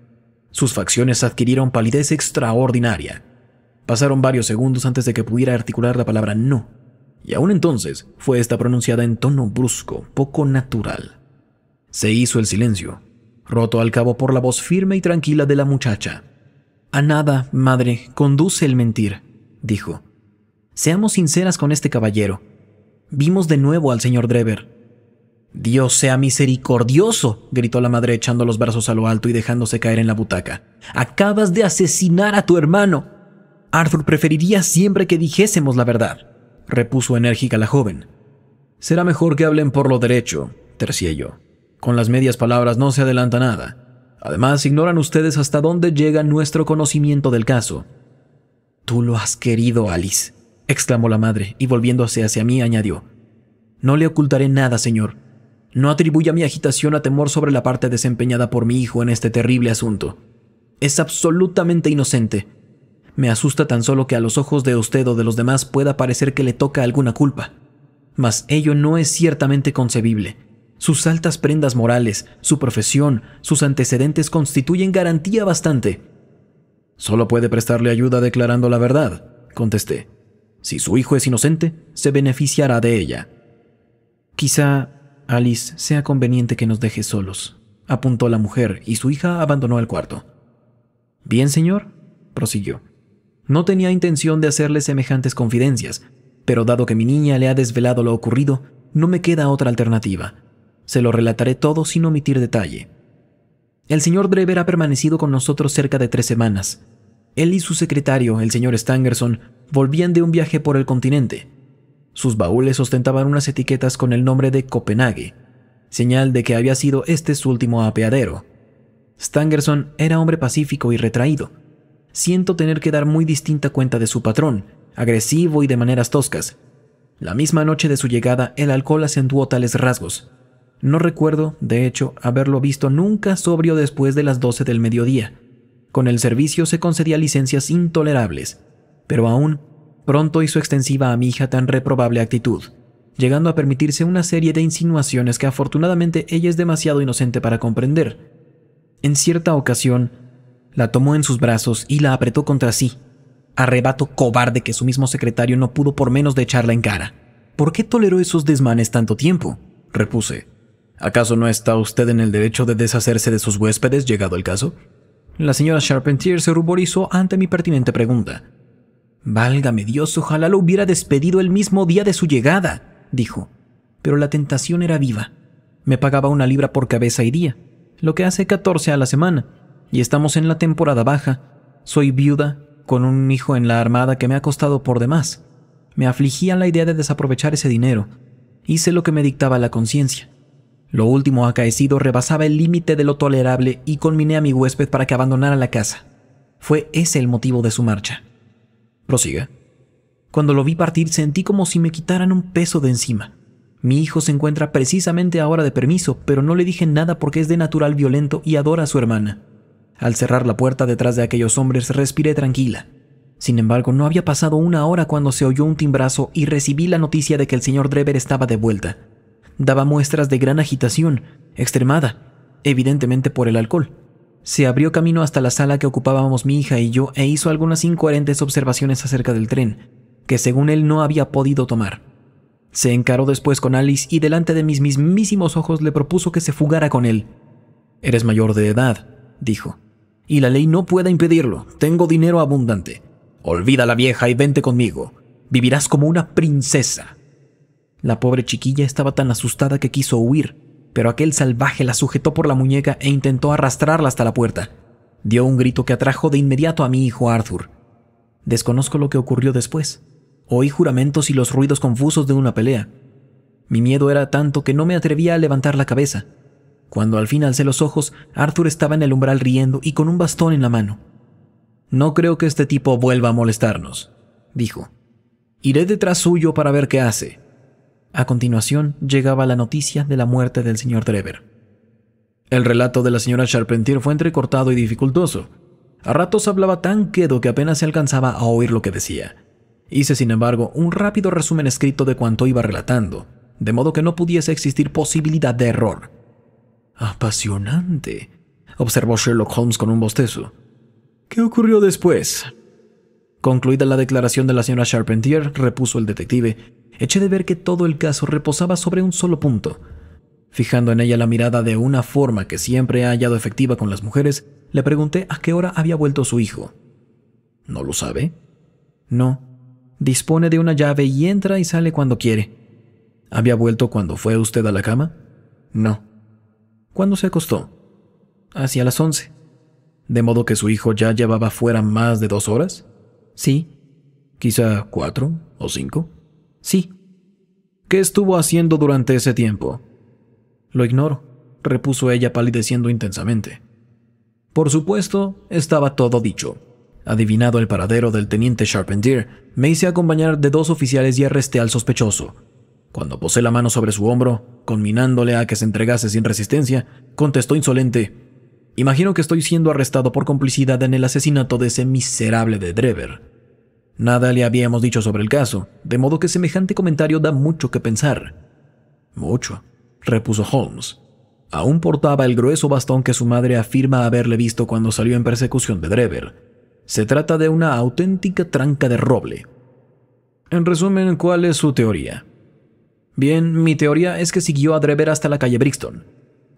Sus facciones adquirieron palidez extraordinaria. Pasaron varios segundos antes de que pudiera articular la palabra no, y aún entonces fue esta pronunciada en tono brusco, poco natural. Se hizo el silencio, roto al cabo por la voz firme y tranquila de la muchacha. A nada, madre, conduce el mentir, dijo. Seamos sinceras con este caballero. Vimos de nuevo al señor Drever. Dios sea misericordioso, gritó la madre echando los brazos a lo alto y dejándose caer en la butaca. Acabas de asesinar a tu hermano. Arthur preferiría siempre que dijésemos la verdad, repuso enérgica la joven. Será mejor que hablen por lo derecho, tercié yo. Con las medias palabras no se adelanta nada. Además, ignoran ustedes hasta dónde llega nuestro conocimiento del caso. Tú lo has querido, Alice, exclamó la madre, y volviéndose hacia mí añadió, No le ocultaré nada, señor. No atribuya mi agitación a temor sobre la parte desempeñada por mi hijo en este terrible asunto. Es absolutamente inocente. Me asusta tan solo que a los ojos de usted o de los demás pueda parecer que le toca alguna culpa. Mas ello no es ciertamente concebible. Sus altas prendas morales, su profesión, sus antecedentes constituyen garantía bastante. Solo puede prestarle ayuda declarando la verdad, contesté. Si su hijo es inocente, se beneficiará de ella. Quizá, Alice, sea conveniente que nos deje solos, apuntó la mujer, y su hija abandonó el cuarto. Bien, señor, prosiguió. No tenía intención de hacerle semejantes confidencias, pero dado que mi niña le ha desvelado lo ocurrido, no me queda otra alternativa. Se lo relataré todo sin omitir detalle. El señor Drever ha permanecido con nosotros cerca de tres semanas. Él y su secretario, el señor Stangerson, volvían de un viaje por el continente. Sus baúles ostentaban unas etiquetas con el nombre de Copenhague, señal de que había sido este su último apeadero. Stangerson era hombre pacífico y retraído. Siento tener que dar muy distinta cuenta de su patrón, agresivo y de maneras toscas. La misma noche de su llegada, el alcohol acentuó tales rasgos. No recuerdo, de hecho, haberlo visto nunca sobrio después de las 12 del mediodía. Con el servicio se concedía licencias intolerables, pero aún pronto hizo extensiva a mi hija tan reprobable actitud, llegando a permitirse una serie de insinuaciones que afortunadamente ella es demasiado inocente para comprender. En cierta ocasión, la tomó en sus brazos y la apretó contra sí, arrebato cobarde que su mismo secretario no pudo por menos de echarla en cara. ¿Por qué toleró esos desmanes tanto tiempo? repuse. ¿Acaso no está usted en el derecho de deshacerse de sus huéspedes llegado el caso? La señora Charpentier se ruborizó ante mi pertinente pregunta. Válgame Dios, ojalá lo hubiera despedido el mismo día de su llegada, dijo. Pero la tentación era viva. Me pagaba una libra por cabeza y día, lo que hace 14 a la semana, y estamos en la temporada baja. Soy viuda, con un hijo en la armada que me ha costado por demás. Me afligía la idea de desaprovechar ese dinero. Hice lo que me dictaba la conciencia. Lo último acaecido rebasaba el límite de lo tolerable y conminé a mi huésped para que abandonara la casa. Fue ese el motivo de su marcha. Prosiga. Cuando lo vi partir sentí como si me quitaran un peso de encima. Mi hijo se encuentra precisamente ahora de permiso, pero no le dije nada porque es de natural violento y adora a su hermana. Al cerrar la puerta detrás de aquellos hombres respiré tranquila. Sin embargo, no había pasado una hora cuando se oyó un timbrazo y recibí la noticia de que el señor Drever estaba de vuelta daba muestras de gran agitación, extremada, evidentemente por el alcohol. Se abrió camino hasta la sala que ocupábamos mi hija y yo e hizo algunas incoherentes observaciones acerca del tren, que según él no había podido tomar. Se encaró después con Alice y delante de mis mismísimos ojos le propuso que se fugara con él. Eres mayor de edad, dijo, y la ley no puede impedirlo. Tengo dinero abundante. Olvida a la vieja y vente conmigo. Vivirás como una princesa. La pobre chiquilla estaba tan asustada que quiso huir, pero aquel salvaje la sujetó por la muñeca e intentó arrastrarla hasta la puerta. Dio un grito que atrajo de inmediato a mi hijo Arthur. Desconozco lo que ocurrió después. Oí juramentos y los ruidos confusos de una pelea. Mi miedo era tanto que no me atrevía a levantar la cabeza. Cuando al fin alcé los ojos, Arthur estaba en el umbral riendo y con un bastón en la mano. No creo que este tipo vuelva a molestarnos, dijo. Iré detrás suyo para ver qué hace. A continuación llegaba la noticia de la muerte del señor Trevor. El relato de la señora Charpentier fue entrecortado y dificultoso. A ratos hablaba tan quedo que apenas se alcanzaba a oír lo que decía. Hice, sin embargo, un rápido resumen escrito de cuanto iba relatando, de modo que no pudiese existir posibilidad de error. Apasionante, observó Sherlock Holmes con un bostezo. ¿Qué ocurrió después? Concluida la declaración de la señora Charpentier, repuso el detective, eché de ver que todo el caso reposaba sobre un solo punto. Fijando en ella la mirada de una forma que siempre ha hallado efectiva con las mujeres, le pregunté a qué hora había vuelto su hijo. ¿No lo sabe? No. Dispone de una llave y entra y sale cuando quiere. ¿Había vuelto cuando fue usted a la cama? No. ¿Cuándo se acostó? Hacia las once. ¿De modo que su hijo ya llevaba fuera más de dos horas? Sí. Quizá cuatro o cinco. Sí. ¿Qué estuvo haciendo durante ese tiempo? Lo ignoro, repuso ella palideciendo intensamente. Por supuesto, estaba todo dicho. Adivinado el paradero del teniente Charpentier, me hice acompañar de dos oficiales y arresté al sospechoso. Cuando posé la mano sobre su hombro, conminándole a que se entregase sin resistencia, contestó insolente, Imagino que estoy siendo arrestado por complicidad en el asesinato de ese miserable de Drever. Nada le habíamos dicho sobre el caso, de modo que semejante comentario da mucho que pensar. Mucho, repuso Holmes. Aún portaba el grueso bastón que su madre afirma haberle visto cuando salió en persecución de Drever. Se trata de una auténtica tranca de roble. En resumen, ¿cuál es su teoría? Bien, mi teoría es que siguió a Drever hasta la calle Brixton.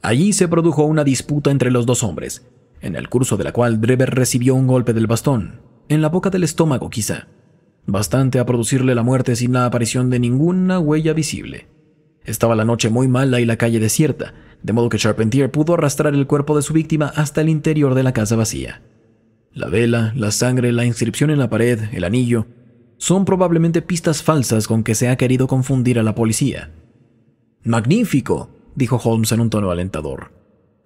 Allí se produjo una disputa entre los dos hombres, en el curso de la cual Drever recibió un golpe del bastón, en la boca del estómago quizá, bastante a producirle la muerte sin la aparición de ninguna huella visible. Estaba la noche muy mala y la calle desierta, de modo que Charpentier pudo arrastrar el cuerpo de su víctima hasta el interior de la casa vacía. La vela, la sangre, la inscripción en la pared, el anillo, son probablemente pistas falsas con que se ha querido confundir a la policía. Magnífico, dijo Holmes en un tono alentador.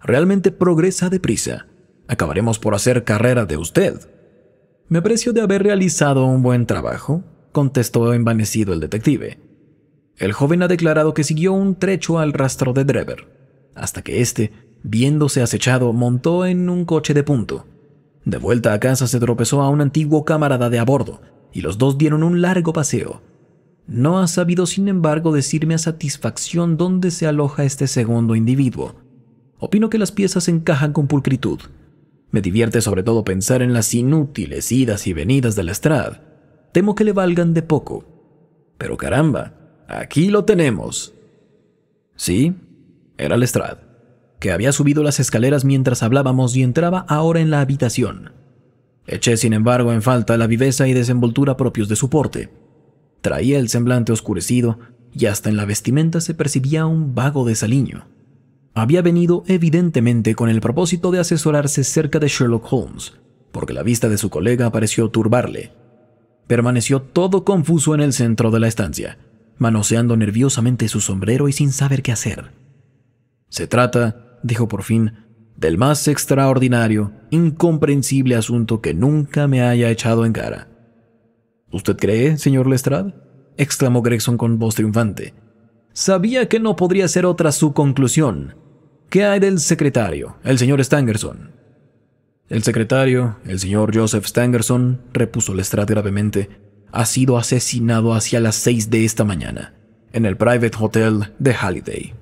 Realmente progresa deprisa. Acabaremos por hacer carrera de usted. Me aprecio de haber realizado un buen trabajo, contestó envanecido el detective. El joven ha declarado que siguió un trecho al rastro de Drever, hasta que éste, viéndose acechado, montó en un coche de punto. De vuelta a casa se tropezó a un antiguo camarada de a bordo, y los dos dieron un largo paseo. No ha sabido, sin embargo, decirme a satisfacción dónde se aloja este segundo individuo. Opino que las piezas encajan con pulcritud. Me divierte sobre todo pensar en las inútiles idas y venidas de Lestrade. Temo que le valgan de poco. Pero caramba, aquí lo tenemos. Sí, era Lestrade, que había subido las escaleras mientras hablábamos y entraba ahora en la habitación. Eché, sin embargo, en falta la viveza y desenvoltura propios de su porte. Traía el semblante oscurecido y hasta en la vestimenta se percibía un vago desaliño había venido evidentemente con el propósito de asesorarse cerca de Sherlock Holmes, porque la vista de su colega pareció turbarle. Permaneció todo confuso en el centro de la estancia, manoseando nerviosamente su sombrero y sin saber qué hacer. Se trata, dijo por fin, del más extraordinario, incomprensible asunto que nunca me haya echado en cara. ¿Usted cree, señor Lestrade? exclamó Gregson con voz triunfante Sabía que no podría ser otra su conclusión. ¿Qué hay del secretario, el señor Stangerson? El secretario, el señor Joseph Stangerson, repuso Lestrade gravemente, ha sido asesinado hacia las seis de esta mañana, en el Private Hotel de Halliday.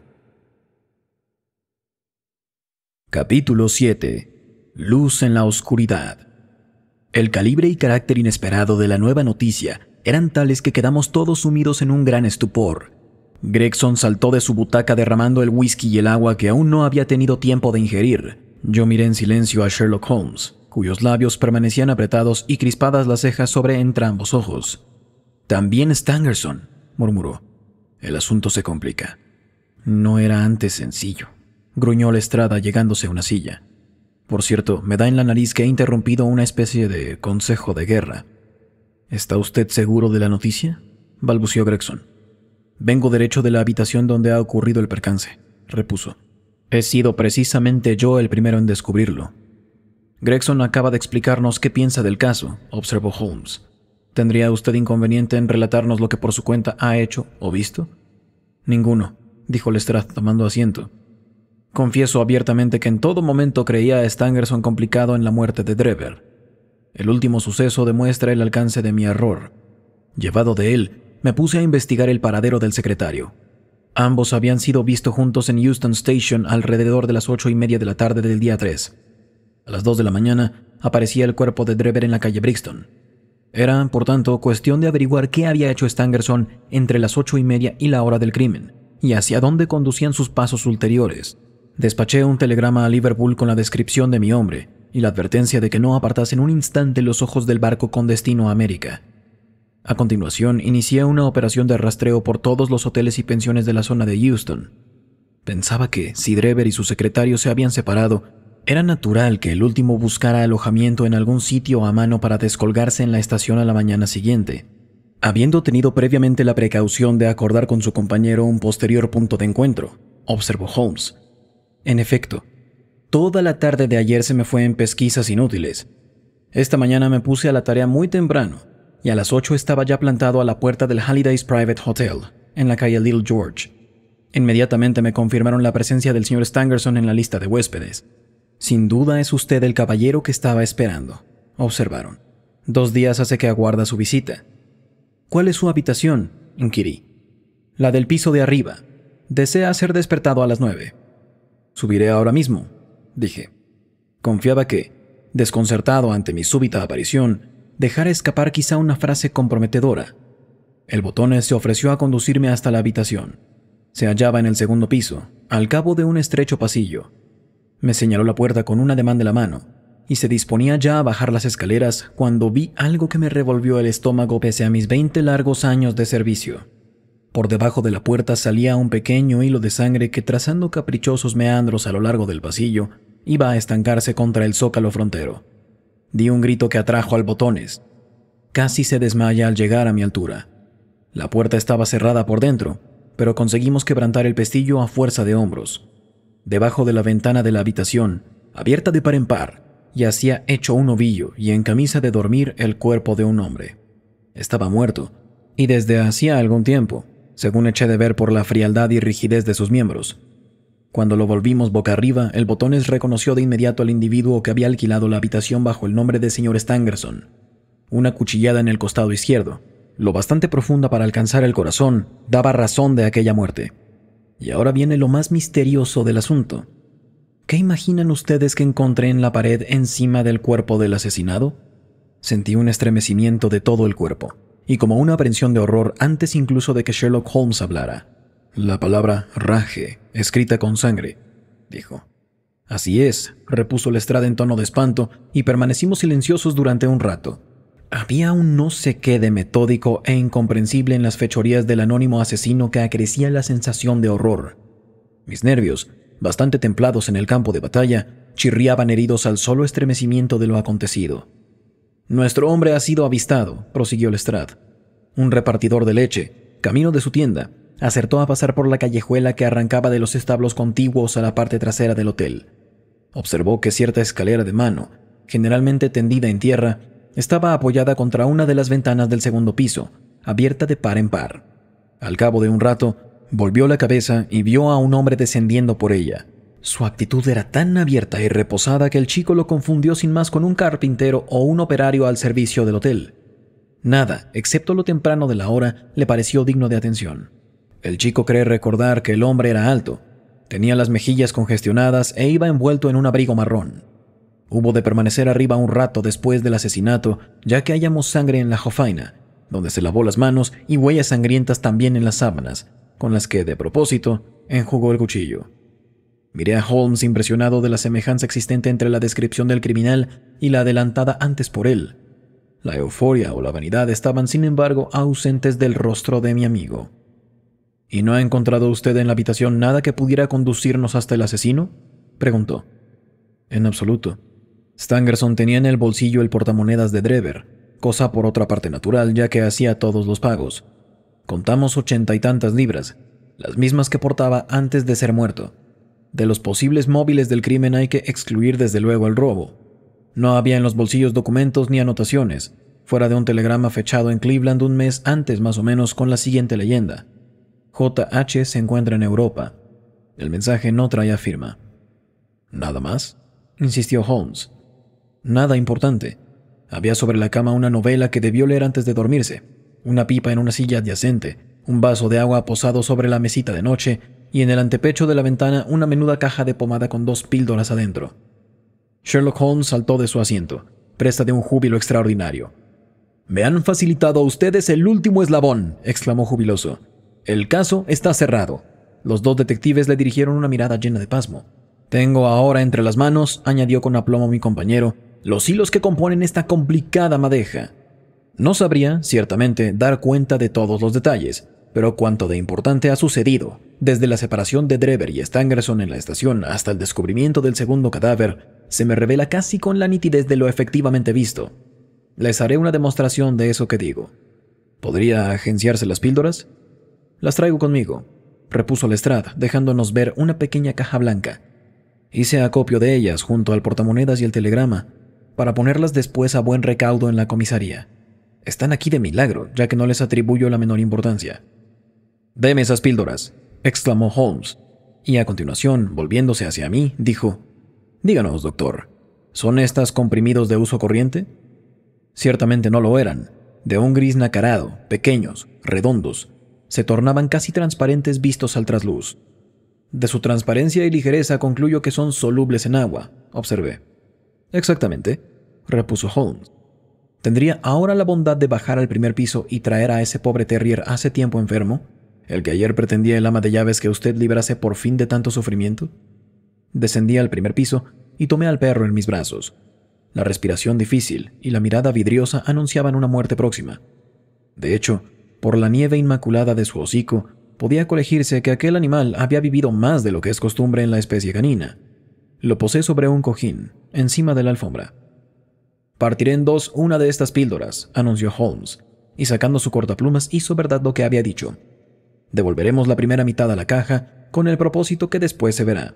Capítulo 7. Luz en la oscuridad. El calibre y carácter inesperado de la nueva noticia eran tales que quedamos todos sumidos en un gran estupor. Gregson saltó de su butaca derramando el whisky y el agua que aún no había tenido tiempo de ingerir. Yo miré en silencio a Sherlock Holmes, cuyos labios permanecían apretados y crispadas las cejas sobre entrambos ojos. También Stangerson, murmuró. El asunto se complica. No era antes sencillo, gruñó la estrada llegándose a una silla. Por cierto, me da en la nariz que he interrumpido una especie de consejo de guerra. ¿Está usted seguro de la noticia? balbució Gregson. Vengo derecho de la habitación donde ha ocurrido el percance, repuso. He sido precisamente yo el primero en descubrirlo. Gregson acaba de explicarnos qué piensa del caso, observó Holmes. ¿Tendría usted inconveniente en relatarnos lo que por su cuenta ha hecho o visto? Ninguno, dijo Lestrade tomando asiento. Confieso abiertamente que en todo momento creía a Stangerson complicado en la muerte de Drever. El último suceso demuestra el alcance de mi error. Llevado de él, me puse a investigar el paradero del secretario. Ambos habían sido vistos juntos en Houston Station alrededor de las ocho y media de la tarde del día 3. A las dos de la mañana aparecía el cuerpo de Drever en la calle Brixton. Era, por tanto, cuestión de averiguar qué había hecho Stangerson entre las ocho y media y la hora del crimen, y hacia dónde conducían sus pasos ulteriores. Despaché un telegrama a Liverpool con la descripción de mi hombre y la advertencia de que no apartasen un instante los ojos del barco con destino a América. A continuación, inicié una operación de rastreo por todos los hoteles y pensiones de la zona de Houston. Pensaba que, si Drever y su secretario se habían separado, era natural que el último buscara alojamiento en algún sitio a mano para descolgarse en la estación a la mañana siguiente. Habiendo tenido previamente la precaución de acordar con su compañero un posterior punto de encuentro, observó Holmes. En efecto, toda la tarde de ayer se me fue en pesquisas inútiles. Esta mañana me puse a la tarea muy temprano y a las ocho estaba ya plantado a la puerta del Halliday's Private Hotel, en la calle Little George. Inmediatamente me confirmaron la presencia del señor Stangerson en la lista de huéspedes. Sin duda es usted el caballero que estaba esperando, observaron. Dos días hace que aguarda su visita. ¿Cuál es su habitación? inquirí. La del piso de arriba. Desea ser despertado a las nueve. Subiré ahora mismo, dije. Confiaba que, desconcertado ante mi súbita aparición, dejar escapar quizá una frase comprometedora. El botones se ofreció a conducirme hasta la habitación. Se hallaba en el segundo piso, al cabo de un estrecho pasillo. Me señaló la puerta con un ademán de la mano, y se disponía ya a bajar las escaleras cuando vi algo que me revolvió el estómago pese a mis 20 largos años de servicio. Por debajo de la puerta salía un pequeño hilo de sangre que trazando caprichosos meandros a lo largo del pasillo, iba a estancarse contra el zócalo frontero. Di un grito que atrajo al botones. Casi se desmaya al llegar a mi altura. La puerta estaba cerrada por dentro, pero conseguimos quebrantar el pestillo a fuerza de hombros. Debajo de la ventana de la habitación, abierta de par en par, yacía hecho un ovillo y en camisa de dormir el cuerpo de un hombre. Estaba muerto, y desde hacía algún tiempo, según eché de ver por la frialdad y rigidez de sus miembros, cuando lo volvimos boca arriba, el botones reconoció de inmediato al individuo que había alquilado la habitación bajo el nombre de señor Stangerson. Una cuchillada en el costado izquierdo, lo bastante profunda para alcanzar el corazón, daba razón de aquella muerte. Y ahora viene lo más misterioso del asunto. ¿Qué imaginan ustedes que encontré en la pared encima del cuerpo del asesinado? Sentí un estremecimiento de todo el cuerpo, y como una aprensión de horror antes incluso de que Sherlock Holmes hablara. La palabra raje, escrita con sangre, dijo. Así es, repuso Lestrade en tono de espanto, y permanecimos silenciosos durante un rato. Había un no sé qué de metódico e incomprensible en las fechorías del anónimo asesino que acrecía la sensación de horror. Mis nervios, bastante templados en el campo de batalla, chirriaban heridos al solo estremecimiento de lo acontecido. Nuestro hombre ha sido avistado, prosiguió Lestrade. Un repartidor de leche, camino de su tienda, acertó a pasar por la callejuela que arrancaba de los establos contiguos a la parte trasera del hotel. Observó que cierta escalera de mano, generalmente tendida en tierra, estaba apoyada contra una de las ventanas del segundo piso, abierta de par en par. Al cabo de un rato, volvió la cabeza y vio a un hombre descendiendo por ella. Su actitud era tan abierta y reposada que el chico lo confundió sin más con un carpintero o un operario al servicio del hotel. Nada, excepto lo temprano de la hora, le pareció digno de atención. El chico cree recordar que el hombre era alto, tenía las mejillas congestionadas e iba envuelto en un abrigo marrón. Hubo de permanecer arriba un rato después del asesinato, ya que hallamos sangre en la jofaina, donde se lavó las manos y huellas sangrientas también en las sábanas, con las que, de propósito, enjugó el cuchillo. Miré a Holmes impresionado de la semejanza existente entre la descripción del criminal y la adelantada antes por él. La euforia o la vanidad estaban, sin embargo, ausentes del rostro de mi amigo. ¿Y no ha encontrado usted en la habitación nada que pudiera conducirnos hasta el asesino? preguntó. En absoluto. Stangerson tenía en el bolsillo el portamonedas de Drever, cosa por otra parte natural ya que hacía todos los pagos. Contamos ochenta y tantas libras, las mismas que portaba antes de ser muerto. De los posibles móviles del crimen hay que excluir desde luego el robo. No había en los bolsillos documentos ni anotaciones, fuera de un telegrama fechado en Cleveland un mes antes más o menos con la siguiente leyenda. JH se encuentra en Europa. El mensaje no traía firma. ¿Nada más? insistió Holmes. Nada importante. Había sobre la cama una novela que debió leer antes de dormirse, una pipa en una silla adyacente, un vaso de agua posado sobre la mesita de noche y en el antepecho de la ventana una menuda caja de pomada con dos píldoras adentro. Sherlock Holmes saltó de su asiento, presta de un júbilo extraordinario. Me han facilitado a ustedes el último eslabón, exclamó jubiloso. El caso está cerrado. Los dos detectives le dirigieron una mirada llena de pasmo. Tengo ahora entre las manos, añadió con aplomo mi compañero, los hilos que componen esta complicada madeja. No sabría, ciertamente, dar cuenta de todos los detalles, pero cuanto de importante ha sucedido, desde la separación de Drever y Stangerson en la estación hasta el descubrimiento del segundo cadáver, se me revela casi con la nitidez de lo efectivamente visto. Les haré una demostración de eso que digo. ¿Podría agenciarse las píldoras? Las traigo conmigo, repuso Lestrade, dejándonos ver una pequeña caja blanca. Hice acopio de ellas junto al portamonedas y el telegrama, para ponerlas después a buen recaudo en la comisaría. Están aquí de milagro, ya que no les atribuyo la menor importancia. Deme esas píldoras, exclamó Holmes, y a continuación, volviéndose hacia mí, dijo, Díganos, doctor, ¿son estas comprimidos de uso corriente? Ciertamente no lo eran, de un gris nacarado, pequeños, redondos, se tornaban casi transparentes vistos al trasluz. De su transparencia y ligereza concluyo que son solubles en agua, observé. Exactamente, repuso Holmes. Tendría ahora la bondad de bajar al primer piso y traer a ese pobre terrier hace tiempo enfermo, el que ayer pretendía el ama de llaves que usted librase por fin de tanto sufrimiento. Descendí al primer piso y tomé al perro en mis brazos. La respiración difícil y la mirada vidriosa anunciaban una muerte próxima. De hecho, por la nieve inmaculada de su hocico, podía colegirse que aquel animal había vivido más de lo que es costumbre en la especie canina. Lo posé sobre un cojín, encima de la alfombra. Partiré en dos una de estas píldoras, anunció Holmes, y sacando su cortaplumas hizo verdad lo que había dicho. Devolveremos la primera mitad a la caja con el propósito que después se verá.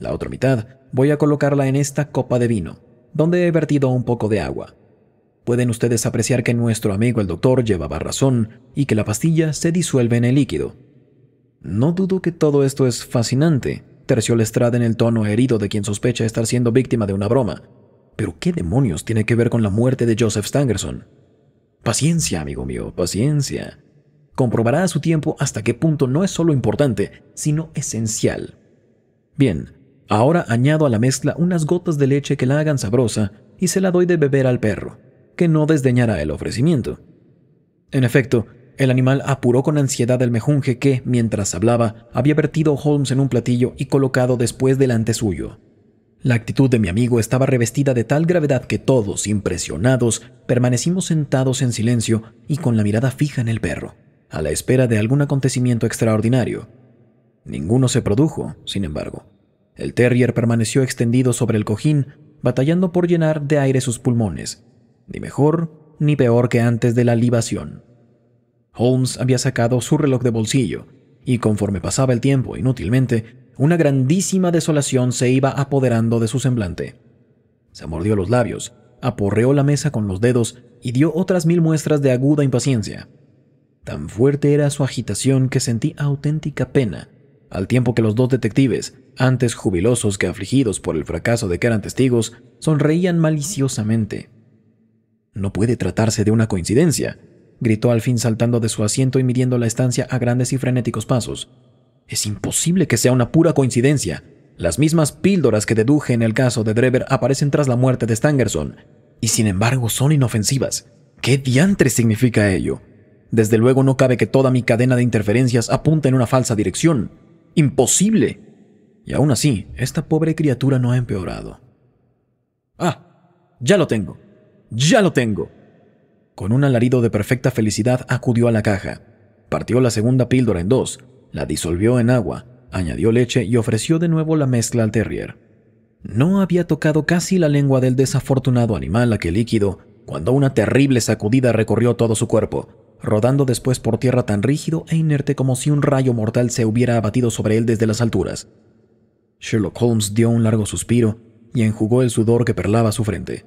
La otra mitad voy a colocarla en esta copa de vino, donde he vertido un poco de agua. Pueden ustedes apreciar que nuestro amigo el doctor llevaba razón y que la pastilla se disuelve en el líquido. No dudo que todo esto es fascinante, terció Estrada en el tono herido de quien sospecha estar siendo víctima de una broma. Pero ¿qué demonios tiene que ver con la muerte de Joseph Stangerson? Paciencia, amigo mío, paciencia. Comprobará a su tiempo hasta qué punto no es solo importante, sino esencial. Bien, ahora añado a la mezcla unas gotas de leche que la hagan sabrosa y se la doy de beber al perro que no desdeñara el ofrecimiento. En efecto, el animal apuró con ansiedad el mejunje que, mientras hablaba, había vertido Holmes en un platillo y colocado después delante suyo. La actitud de mi amigo estaba revestida de tal gravedad que todos, impresionados, permanecimos sentados en silencio y con la mirada fija en el perro, a la espera de algún acontecimiento extraordinario. Ninguno se produjo, sin embargo. El terrier permaneció extendido sobre el cojín, batallando por llenar de aire sus pulmones, ni mejor ni peor que antes de la libación. Holmes había sacado su reloj de bolsillo, y conforme pasaba el tiempo inútilmente, una grandísima desolación se iba apoderando de su semblante. Se mordió los labios, aporreó la mesa con los dedos y dio otras mil muestras de aguda impaciencia. Tan fuerte era su agitación que sentí auténtica pena, al tiempo que los dos detectives, antes jubilosos que afligidos por el fracaso de que eran testigos, sonreían maliciosamente. No puede tratarse de una coincidencia, gritó al fin saltando de su asiento y midiendo la estancia a grandes y frenéticos pasos. Es imposible que sea una pura coincidencia. Las mismas píldoras que deduje en el caso de Drever aparecen tras la muerte de Stangerson, y sin embargo son inofensivas. ¿Qué diantres significa ello? Desde luego no cabe que toda mi cadena de interferencias apunte en una falsa dirección. ¡Imposible! Y aún así, esta pobre criatura no ha empeorado. Ah, ya lo tengo. Ya lo tengo. Con un alarido de perfecta felicidad acudió a la caja, partió la segunda píldora en dos, la disolvió en agua, añadió leche y ofreció de nuevo la mezcla al terrier. No había tocado casi la lengua del desafortunado animal aquel líquido cuando una terrible sacudida recorrió todo su cuerpo, rodando después por tierra tan rígido e inerte como si un rayo mortal se hubiera abatido sobre él desde las alturas. Sherlock Holmes dio un largo suspiro y enjugó el sudor que perlaba su frente.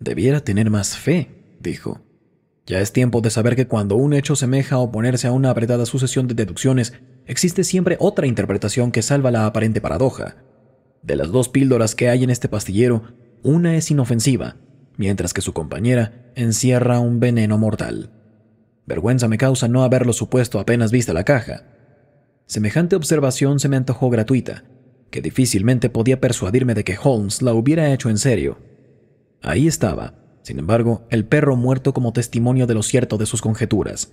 Debiera tener más fe, dijo. Ya es tiempo de saber que cuando un hecho semeja oponerse a una apretada sucesión de deducciones, existe siempre otra interpretación que salva la aparente paradoja. De las dos píldoras que hay en este pastillero, una es inofensiva, mientras que su compañera encierra un veneno mortal. Vergüenza me causa no haberlo supuesto apenas vista la caja. Semejante observación se me antojó gratuita, que difícilmente podía persuadirme de que Holmes la hubiera hecho en serio. Ahí estaba, sin embargo, el perro muerto como testimonio de lo cierto de sus conjeturas.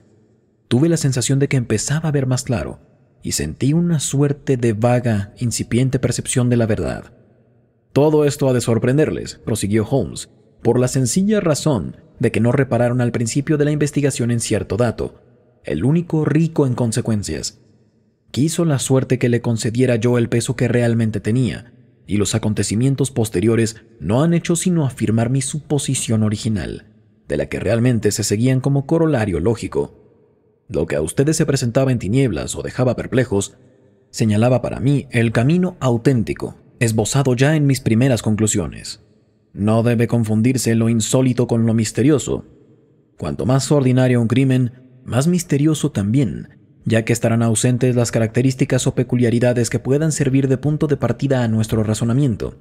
Tuve la sensación de que empezaba a ver más claro, y sentí una suerte de vaga, incipiente percepción de la verdad. Todo esto ha de sorprenderles, prosiguió Holmes, por la sencilla razón de que no repararon al principio de la investigación en cierto dato, el único rico en consecuencias. Quiso la suerte que le concediera yo el peso que realmente tenía, y los acontecimientos posteriores no han hecho sino afirmar mi suposición original, de la que realmente se seguían como corolario lógico. Lo que a ustedes se presentaba en tinieblas o dejaba perplejos, señalaba para mí el camino auténtico, esbozado ya en mis primeras conclusiones. No debe confundirse lo insólito con lo misterioso. Cuanto más ordinario un crimen, más misterioso también ya que estarán ausentes las características o peculiaridades que puedan servir de punto de partida a nuestro razonamiento.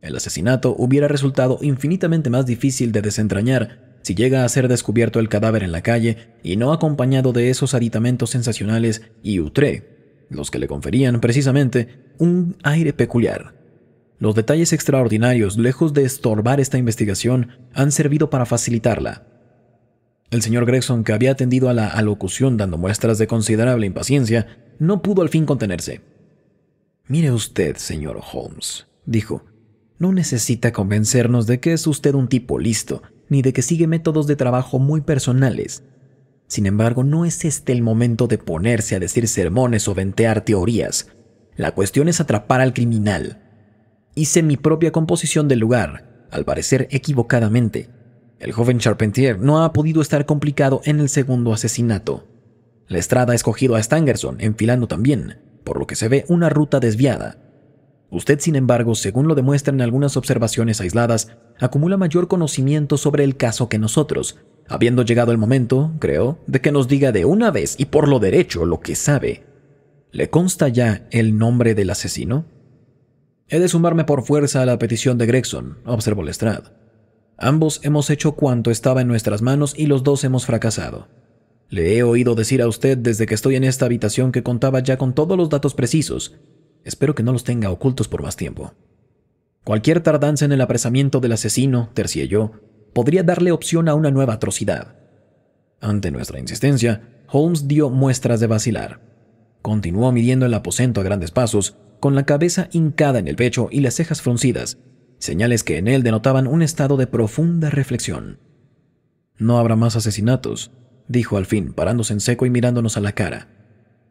El asesinato hubiera resultado infinitamente más difícil de desentrañar si llega a ser descubierto el cadáver en la calle y no acompañado de esos aditamentos sensacionales y utré, los que le conferían precisamente un aire peculiar. Los detalles extraordinarios, lejos de estorbar esta investigación, han servido para facilitarla, el señor Gregson, que había atendido a la alocución dando muestras de considerable impaciencia, no pudo al fin contenerse. Mire usted, señor Holmes, dijo, no necesita convencernos de que es usted un tipo listo, ni de que sigue métodos de trabajo muy personales. Sin embargo, no es este el momento de ponerse a decir sermones o ventear teorías. La cuestión es atrapar al criminal. Hice mi propia composición del lugar, al parecer equivocadamente, el joven Charpentier no ha podido estar complicado en el segundo asesinato. La estrada ha escogido a Stangerson, enfilando también, por lo que se ve una ruta desviada. Usted, sin embargo, según lo demuestran algunas observaciones aisladas, acumula mayor conocimiento sobre el caso que nosotros, habiendo llegado el momento, creo, de que nos diga de una vez y por lo derecho lo que sabe. ¿Le consta ya el nombre del asesino? He de sumarme por fuerza a la petición de Gregson, observó Lestrade. Ambos hemos hecho cuanto estaba en nuestras manos y los dos hemos fracasado. Le he oído decir a usted desde que estoy en esta habitación que contaba ya con todos los datos precisos. Espero que no los tenga ocultos por más tiempo. Cualquier tardanza en el apresamiento del asesino, tercié yo, podría darle opción a una nueva atrocidad. Ante nuestra insistencia, Holmes dio muestras de vacilar. Continuó midiendo el aposento a grandes pasos, con la cabeza hincada en el pecho y las cejas fruncidas, señales que en él denotaban un estado de profunda reflexión. No habrá más asesinatos, dijo al fin, parándose en seco y mirándonos a la cara.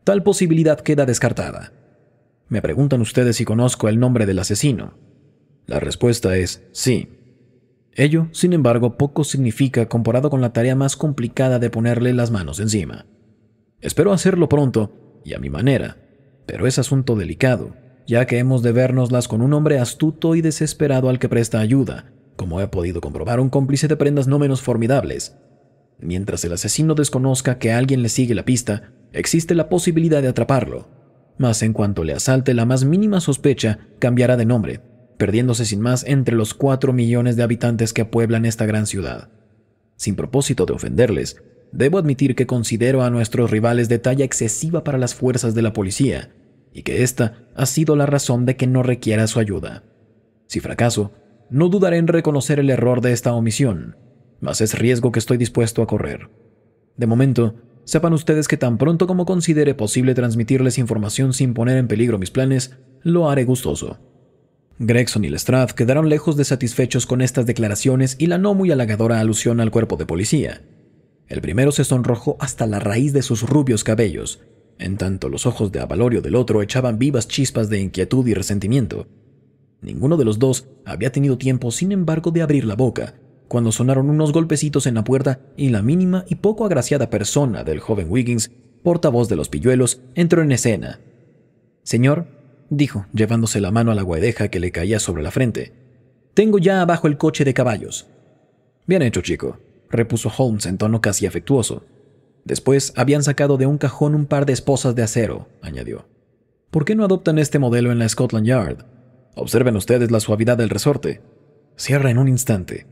Tal posibilidad queda descartada. Me preguntan ustedes si conozco el nombre del asesino. La respuesta es sí. Ello, sin embargo, poco significa comparado con la tarea más complicada de ponerle las manos encima. Espero hacerlo pronto y a mi manera, pero es asunto delicado ya que hemos de vernoslas con un hombre astuto y desesperado al que presta ayuda, como he podido comprobar un cómplice de prendas no menos formidables. Mientras el asesino desconozca que alguien le sigue la pista, existe la posibilidad de atraparlo. Mas en cuanto le asalte la más mínima sospecha, cambiará de nombre, perdiéndose sin más entre los cuatro millones de habitantes que pueblan esta gran ciudad. Sin propósito de ofenderles, debo admitir que considero a nuestros rivales de talla excesiva para las fuerzas de la policía, y que esta ha sido la razón de que no requiera su ayuda. Si fracaso, no dudaré en reconocer el error de esta omisión, mas es riesgo que estoy dispuesto a correr. De momento, sepan ustedes que tan pronto como considere posible transmitirles información sin poner en peligro mis planes, lo haré gustoso. Gregson y Lestrade quedaron lejos de satisfechos con estas declaraciones y la no muy halagadora alusión al cuerpo de policía. El primero se sonrojó hasta la raíz de sus rubios cabellos en tanto, los ojos de Avalorio del otro echaban vivas chispas de inquietud y resentimiento. Ninguno de los dos había tenido tiempo, sin embargo, de abrir la boca, cuando sonaron unos golpecitos en la puerta y la mínima y poco agraciada persona del joven Wiggins, portavoz de los pilluelos, entró en escena. Señor, dijo, llevándose la mano a la guadeja que le caía sobre la frente, tengo ya abajo el coche de caballos. Bien hecho, chico, repuso Holmes en tono casi afectuoso. Después habían sacado de un cajón un par de esposas de acero, añadió. ¿Por qué no adoptan este modelo en la Scotland Yard? Observen ustedes la suavidad del resorte. Cierra en un instante.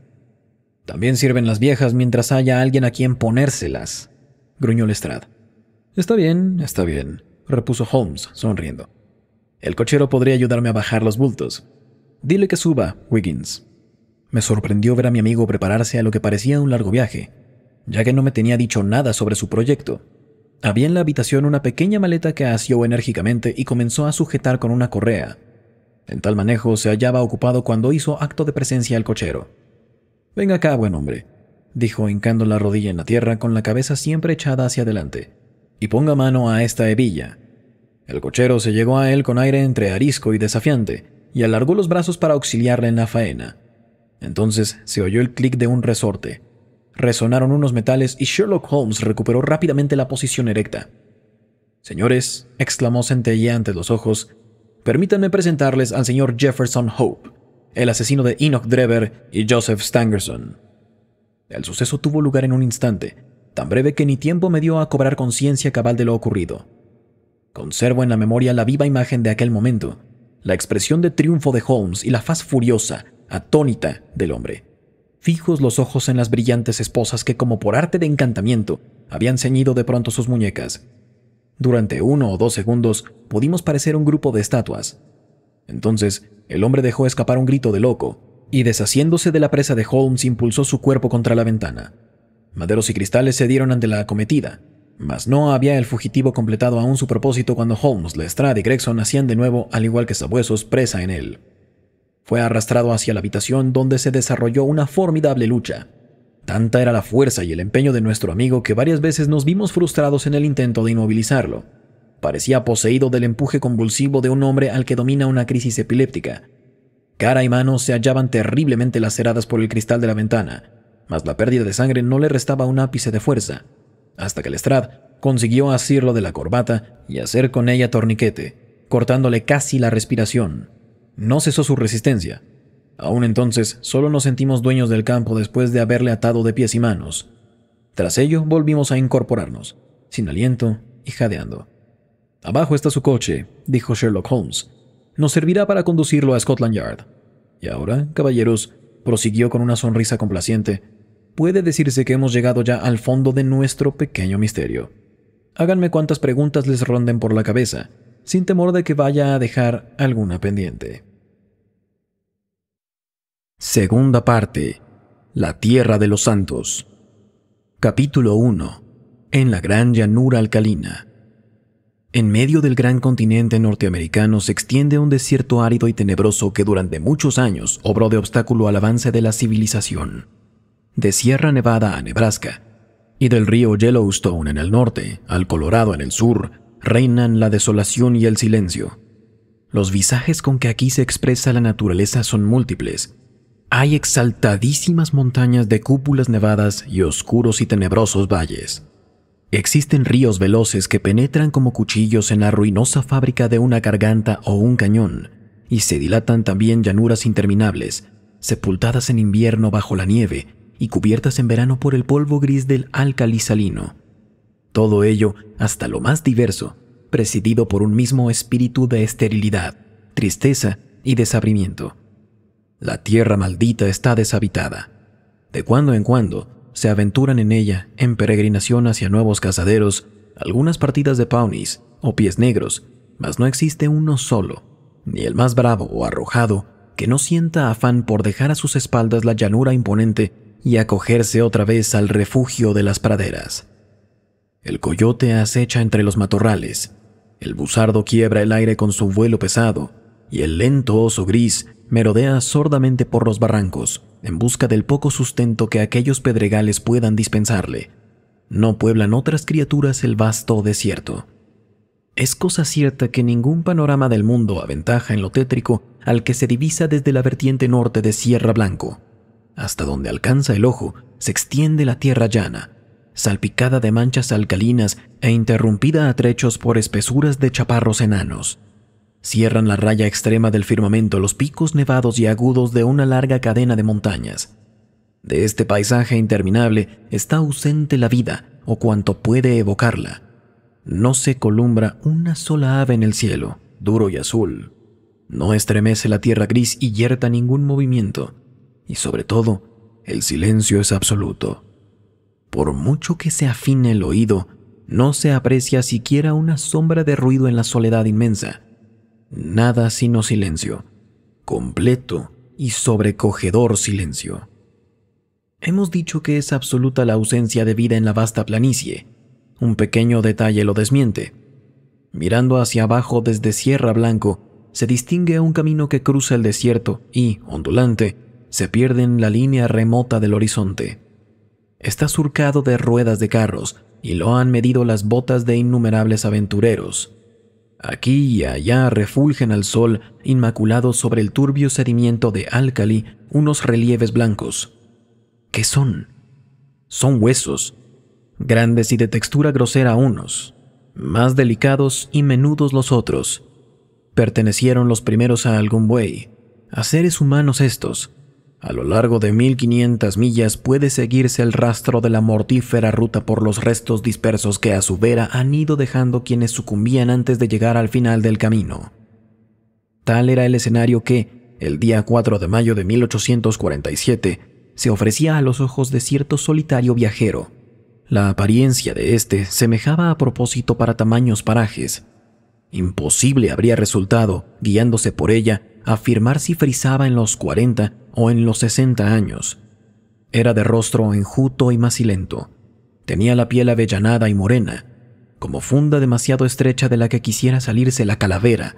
También sirven las viejas mientras haya alguien a quien ponérselas, gruñó Lestrade. Está bien, está bien, repuso Holmes, sonriendo. El cochero podría ayudarme a bajar los bultos. Dile que suba, Wiggins. Me sorprendió ver a mi amigo prepararse a lo que parecía un largo viaje ya que no me tenía dicho nada sobre su proyecto. Había en la habitación una pequeña maleta que asió enérgicamente y comenzó a sujetar con una correa. En tal manejo se hallaba ocupado cuando hizo acto de presencia el cochero. Venga acá, buen hombre, dijo hincando la rodilla en la tierra con la cabeza siempre echada hacia adelante, y ponga mano a esta hebilla. El cochero se llegó a él con aire entre arisco y desafiante, y alargó los brazos para auxiliarle en la faena. Entonces se oyó el clic de un resorte, Resonaron unos metales y Sherlock Holmes recuperó rápidamente la posición erecta. Señores, exclamó ante los ojos, permítanme presentarles al señor Jefferson Hope, el asesino de Enoch Drever y Joseph Stangerson. El suceso tuvo lugar en un instante, tan breve que ni tiempo me dio a cobrar conciencia cabal de lo ocurrido. Conservo en la memoria la viva imagen de aquel momento, la expresión de triunfo de Holmes y la faz furiosa, atónita del hombre fijos los ojos en las brillantes esposas que como por arte de encantamiento habían ceñido de pronto sus muñecas. Durante uno o dos segundos pudimos parecer un grupo de estatuas. Entonces, el hombre dejó escapar un grito de loco, y deshaciéndose de la presa de Holmes impulsó su cuerpo contra la ventana. Maderos y cristales se dieron ante la acometida, mas no había el fugitivo completado aún su propósito cuando Holmes, Lestrade y Gregson hacían de nuevo, al igual que sabuesos, presa en él. Fue arrastrado hacia la habitación donde se desarrolló una formidable lucha. Tanta era la fuerza y el empeño de nuestro amigo que varias veces nos vimos frustrados en el intento de inmovilizarlo. Parecía poseído del empuje convulsivo de un hombre al que domina una crisis epiléptica. Cara y manos se hallaban terriblemente laceradas por el cristal de la ventana, mas la pérdida de sangre no le restaba un ápice de fuerza, hasta que Lestrade consiguió asirlo de la corbata y hacer con ella torniquete, cortándole casi la respiración no cesó su resistencia. Aún entonces, solo nos sentimos dueños del campo después de haberle atado de pies y manos. Tras ello, volvimos a incorporarnos, sin aliento y jadeando. Abajo está su coche, dijo Sherlock Holmes. Nos servirá para conducirlo a Scotland Yard. Y ahora, caballeros, prosiguió con una sonrisa complaciente, puede decirse que hemos llegado ya al fondo de nuestro pequeño misterio. Háganme cuantas preguntas les ronden por la cabeza, sin temor de que vaya a dejar alguna pendiente. Segunda parte. La Tierra de los Santos. Capítulo 1. En la gran llanura alcalina. En medio del gran continente norteamericano se extiende un desierto árido y tenebroso que durante muchos años obró de obstáculo al avance de la civilización. De Sierra Nevada a Nebraska y del río Yellowstone en el norte al Colorado en el sur, reinan la desolación y el silencio. Los visajes con que aquí se expresa la naturaleza son múltiples hay exaltadísimas montañas de cúpulas nevadas y oscuros y tenebrosos valles. Existen ríos veloces que penetran como cuchillos en la ruinosa fábrica de una garganta o un cañón, y se dilatan también llanuras interminables, sepultadas en invierno bajo la nieve y cubiertas en verano por el polvo gris del salino. Todo ello, hasta lo más diverso, presidido por un mismo espíritu de esterilidad, tristeza y desabrimiento. La tierra maldita está deshabitada. De cuando en cuando se aventuran en ella en peregrinación hacia nuevos cazaderos algunas partidas de paunis o pies negros, mas no existe uno solo, ni el más bravo o arrojado, que no sienta afán por dejar a sus espaldas la llanura imponente y acogerse otra vez al refugio de las praderas. El coyote acecha entre los matorrales, el buzardo quiebra el aire con su vuelo pesado, y el lento oso gris merodea sordamente por los barrancos, en busca del poco sustento que aquellos pedregales puedan dispensarle. No pueblan otras criaturas el vasto desierto. Es cosa cierta que ningún panorama del mundo aventaja en lo tétrico al que se divisa desde la vertiente norte de Sierra Blanco. Hasta donde alcanza el ojo, se extiende la tierra llana, salpicada de manchas alcalinas e interrumpida a trechos por espesuras de chaparros enanos cierran la raya extrema del firmamento los picos nevados y agudos de una larga cadena de montañas. De este paisaje interminable está ausente la vida o cuanto puede evocarla. No se columbra una sola ave en el cielo, duro y azul. No estremece la tierra gris y yerta ningún movimiento. Y sobre todo, el silencio es absoluto. Por mucho que se afine el oído, no se aprecia siquiera una sombra de ruido en la soledad inmensa nada sino silencio, completo y sobrecogedor silencio. Hemos dicho que es absoluta la ausencia de vida en la vasta planicie. Un pequeño detalle lo desmiente. Mirando hacia abajo desde Sierra Blanco, se distingue un camino que cruza el desierto y, ondulante, se pierde en la línea remota del horizonte. Está surcado de ruedas de carros y lo han medido las botas de innumerables aventureros. Aquí y allá refulgen al sol, inmaculados sobre el turbio sedimento de álcali, unos relieves blancos. ¿Qué son? Son huesos, grandes y de textura grosera unos, más delicados y menudos los otros. Pertenecieron los primeros a algún buey, a seres humanos estos, a lo largo de 1500 millas puede seguirse el rastro de la mortífera ruta por los restos dispersos que a su vera han ido dejando quienes sucumbían antes de llegar al final del camino. Tal era el escenario que, el día 4 de mayo de 1847, se ofrecía a los ojos de cierto solitario viajero. La apariencia de éste semejaba a propósito para tamaños parajes. Imposible habría resultado, guiándose por ella, afirmar si frisaba en los 40 o en los 60 años. Era de rostro enjuto y macilento. Tenía la piel avellanada y morena, como funda demasiado estrecha de la que quisiera salirse la calavera,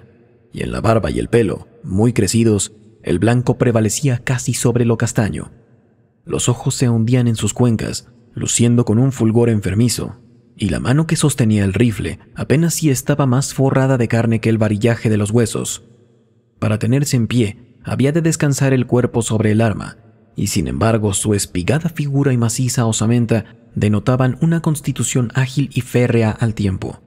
y en la barba y el pelo, muy crecidos, el blanco prevalecía casi sobre lo castaño. Los ojos se hundían en sus cuencas, luciendo con un fulgor enfermizo, y la mano que sostenía el rifle apenas si estaba más forrada de carne que el varillaje de los huesos. Para tenerse en pie, había de descansar el cuerpo sobre el arma, y sin embargo su espigada figura y maciza osamenta denotaban una constitución ágil y férrea al tiempo.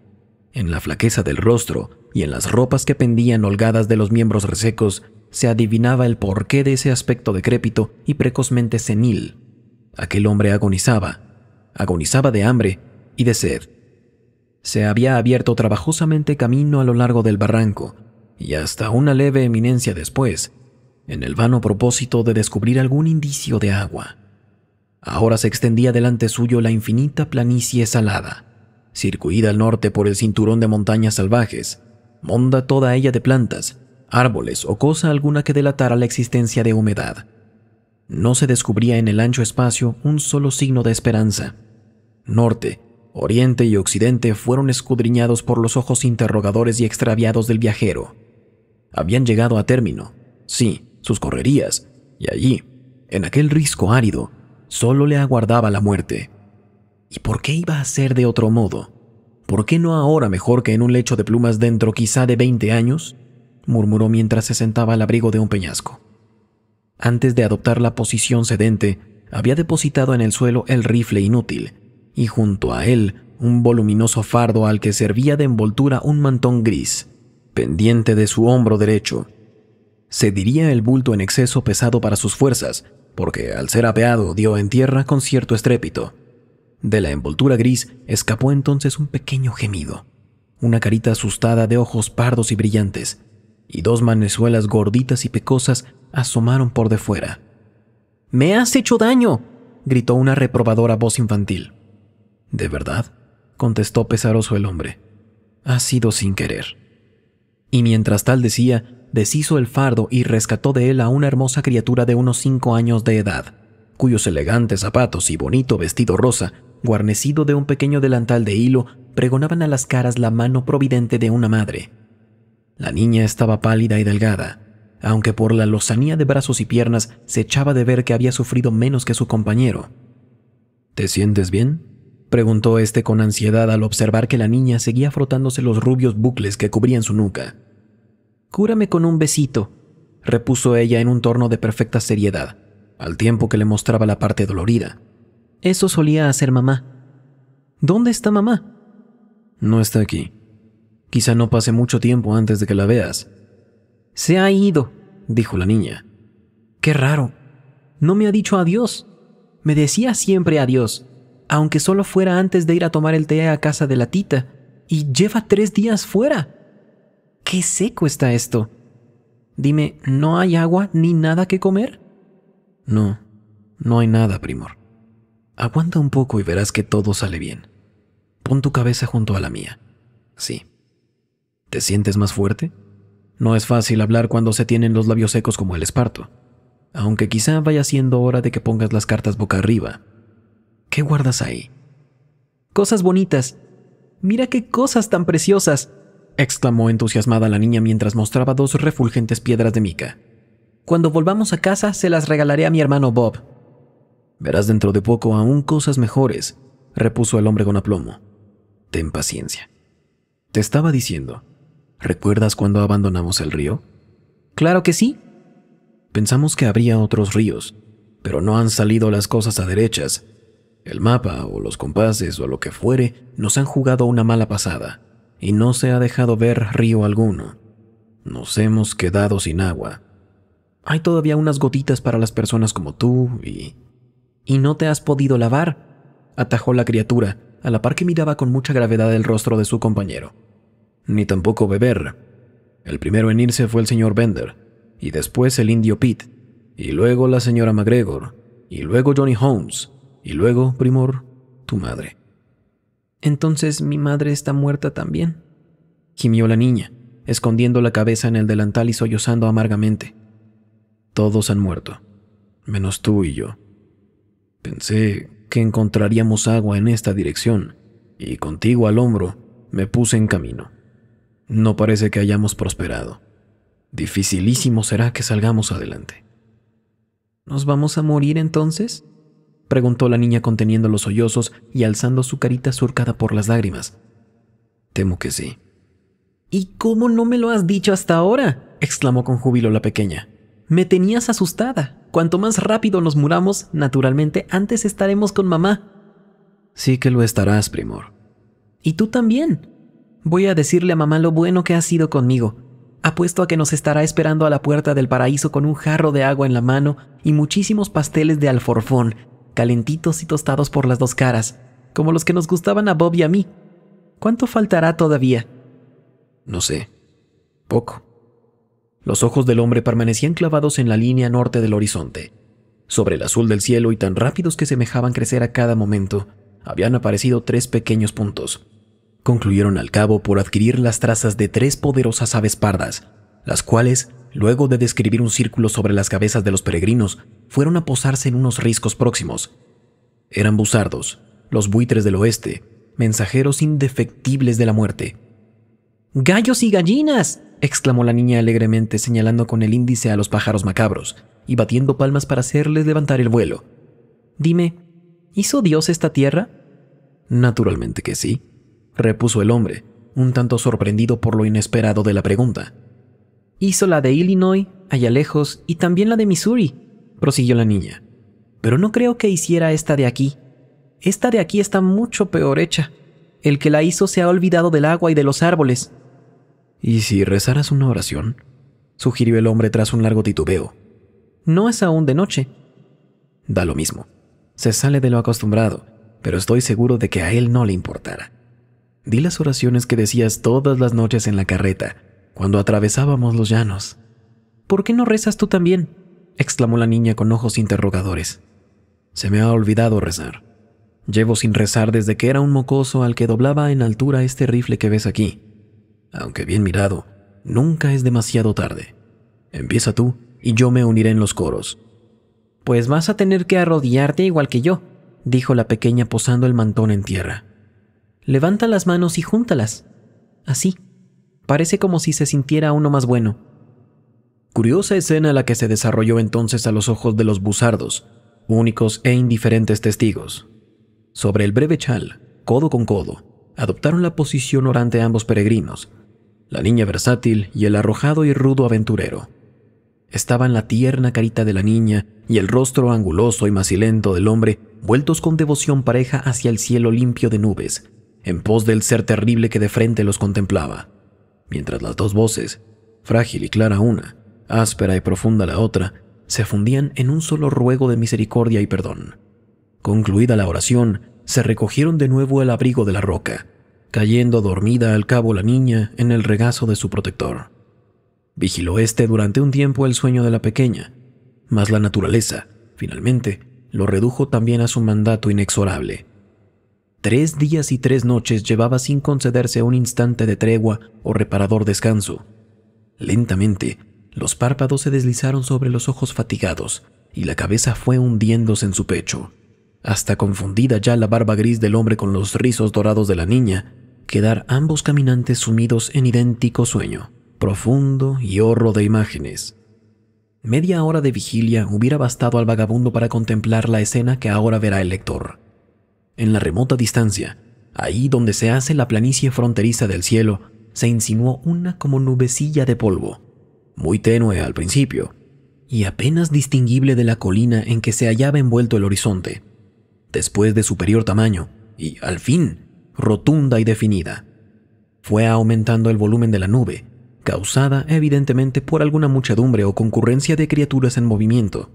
En la flaqueza del rostro y en las ropas que pendían holgadas de los miembros resecos se adivinaba el porqué de ese aspecto decrépito y precozmente senil. Aquel hombre agonizaba, agonizaba de hambre y de sed. Se había abierto trabajosamente camino a lo largo del barranco, y hasta una leve eminencia después, en el vano propósito de descubrir algún indicio de agua. Ahora se extendía delante suyo la infinita planicie salada, circuida al norte por el cinturón de montañas salvajes, monda toda ella de plantas, árboles o cosa alguna que delatara la existencia de humedad. No se descubría en el ancho espacio un solo signo de esperanza. Norte, oriente y occidente fueron escudriñados por los ojos interrogadores y extraviados del viajero habían llegado a término, sí, sus correrías, y allí, en aquel risco árido, solo le aguardaba la muerte. ¿Y por qué iba a ser de otro modo? ¿Por qué no ahora mejor que en un lecho de plumas dentro quizá de 20 años? murmuró mientras se sentaba al abrigo de un peñasco. Antes de adoptar la posición sedente, había depositado en el suelo el rifle inútil, y junto a él un voluminoso fardo al que servía de envoltura un mantón gris pendiente de su hombro derecho. Se diría el bulto en exceso pesado para sus fuerzas, porque al ser apeado dio en tierra con cierto estrépito. De la envoltura gris escapó entonces un pequeño gemido, una carita asustada de ojos pardos y brillantes, y dos manezuelas gorditas y pecosas asomaron por de fuera. ¡Me has hecho daño! gritó una reprobadora voz infantil. ¿De verdad? contestó pesaroso el hombre. Ha sido sin querer y mientras tal decía, deshizo el fardo y rescató de él a una hermosa criatura de unos cinco años de edad, cuyos elegantes zapatos y bonito vestido rosa, guarnecido de un pequeño delantal de hilo, pregonaban a las caras la mano providente de una madre. La niña estaba pálida y delgada, aunque por la lozanía de brazos y piernas se echaba de ver que había sufrido menos que su compañero. ¿Te sientes bien? preguntó este con ansiedad al observar que la niña seguía frotándose los rubios bucles que cubrían su nuca. Cúrame con un besito, repuso ella en un torno de perfecta seriedad, al tiempo que le mostraba la parte dolorida. Eso solía hacer mamá. ¿Dónde está mamá? No está aquí. Quizá no pase mucho tiempo antes de que la veas. Se ha ido, dijo la niña. Qué raro. No me ha dicho adiós. Me decía siempre adiós, aunque solo fuera antes de ir a tomar el té a casa de la tita, y lleva tres días fuera. ¡Qué seco está esto! Dime, ¿no hay agua ni nada que comer? No, no hay nada, primor. Aguanta un poco y verás que todo sale bien. Pon tu cabeza junto a la mía. Sí. ¿Te sientes más fuerte? No es fácil hablar cuando se tienen los labios secos como el esparto, aunque quizá vaya siendo hora de que pongas las cartas boca arriba. ¿Qué guardas ahí? Cosas bonitas. Mira qué cosas tan preciosas exclamó entusiasmada la niña mientras mostraba dos refulgentes piedras de mica. Cuando volvamos a casa se las regalaré a mi hermano Bob. Verás dentro de poco aún cosas mejores, repuso el hombre con aplomo. Ten paciencia. Te estaba diciendo, ¿recuerdas cuando abandonamos el río? Claro que sí. Pensamos que habría otros ríos, pero no han salido las cosas a derechas. El mapa o los compases o lo que fuere nos han jugado una mala pasada y no se ha dejado ver río alguno. Nos hemos quedado sin agua. Hay todavía unas gotitas para las personas como tú y... ¿Y no te has podido lavar? atajó la criatura, a la par que miraba con mucha gravedad el rostro de su compañero. Ni tampoco beber. El primero en irse fue el señor Bender, y después el indio Pete, y luego la señora McGregor, y luego Johnny Holmes, y luego, primor, tu madre. Entonces mi madre está muerta también. Gimió la niña, escondiendo la cabeza en el delantal y sollozando amargamente. Todos han muerto, menos tú y yo. Pensé que encontraríamos agua en esta dirección, y contigo al hombro me puse en camino. No parece que hayamos prosperado. Dificilísimo será que salgamos adelante. ¿Nos vamos a morir entonces? preguntó la niña conteniendo los sollozos y alzando su carita surcada por las lágrimas. Temo que sí. ¿Y cómo no me lo has dicho hasta ahora? exclamó con júbilo la pequeña. Me tenías asustada. Cuanto más rápido nos muramos, naturalmente antes estaremos con mamá. Sí que lo estarás, primor. Y tú también. Voy a decirle a mamá lo bueno que has sido conmigo. Apuesto a que nos estará esperando a la puerta del paraíso con un jarro de agua en la mano y muchísimos pasteles de alforfón calentitos y tostados por las dos caras, como los que nos gustaban a Bob y a mí. ¿Cuánto faltará todavía? No sé. Poco. Los ojos del hombre permanecían clavados en la línea norte del horizonte. Sobre el azul del cielo y tan rápidos que semejaban crecer a cada momento, habían aparecido tres pequeños puntos. Concluyeron al cabo por adquirir las trazas de tres poderosas aves pardas, las cuales luego de describir un círculo sobre las cabezas de los peregrinos, fueron a posarse en unos riscos próximos. Eran buzardos, los buitres del oeste, mensajeros indefectibles de la muerte. ¡Gallos y gallinas! exclamó la niña alegremente señalando con el índice a los pájaros macabros y batiendo palmas para hacerles levantar el vuelo. Dime, ¿hizo Dios esta tierra? Naturalmente que sí, repuso el hombre, un tanto sorprendido por lo inesperado de la pregunta. Hizo la de Illinois, allá lejos, y también la de Missouri, prosiguió la niña. Pero no creo que hiciera esta de aquí. Esta de aquí está mucho peor hecha. El que la hizo se ha olvidado del agua y de los árboles. ¿Y si rezaras una oración? sugirió el hombre tras un largo titubeo. No es aún de noche. Da lo mismo. Se sale de lo acostumbrado, pero estoy seguro de que a él no le importará. Di las oraciones que decías todas las noches en la carreta cuando atravesábamos los llanos. ¿Por qué no rezas tú también? exclamó la niña con ojos interrogadores. Se me ha olvidado rezar. Llevo sin rezar desde que era un mocoso al que doblaba en altura este rifle que ves aquí. Aunque bien mirado, nunca es demasiado tarde. Empieza tú y yo me uniré en los coros. Pues vas a tener que arrodillarte igual que yo, dijo la pequeña posando el mantón en tierra. Levanta las manos y júntalas. Así. Parece como si se sintiera uno más bueno. Curiosa escena la que se desarrolló entonces a los ojos de los buzardos, únicos e indiferentes testigos. Sobre el breve chal, codo con codo, adoptaron la posición orante ambos peregrinos, la niña versátil y el arrojado y rudo aventurero. Estaban la tierna carita de la niña y el rostro anguloso y macilento del hombre vueltos con devoción pareja hacia el cielo limpio de nubes, en pos del ser terrible que de frente los contemplaba mientras las dos voces, frágil y clara una, áspera y profunda la otra, se fundían en un solo ruego de misericordia y perdón. Concluida la oración, se recogieron de nuevo el abrigo de la roca, cayendo dormida al cabo la niña en el regazo de su protector. Vigiló éste durante un tiempo el sueño de la pequeña, mas la naturaleza, finalmente, lo redujo también a su mandato inexorable, Tres días y tres noches llevaba sin concederse un instante de tregua o reparador descanso. Lentamente, los párpados se deslizaron sobre los ojos fatigados y la cabeza fue hundiéndose en su pecho, hasta confundida ya la barba gris del hombre con los rizos dorados de la niña, quedar ambos caminantes sumidos en idéntico sueño, profundo y horro de imágenes. Media hora de vigilia hubiera bastado al vagabundo para contemplar la escena que ahora verá el lector en la remota distancia, ahí donde se hace la planicie fronteriza del cielo, se insinuó una como nubecilla de polvo, muy tenue al principio, y apenas distinguible de la colina en que se hallaba envuelto el horizonte, después de superior tamaño, y al fin, rotunda y definida. Fue aumentando el volumen de la nube, causada evidentemente por alguna muchedumbre o concurrencia de criaturas en movimiento.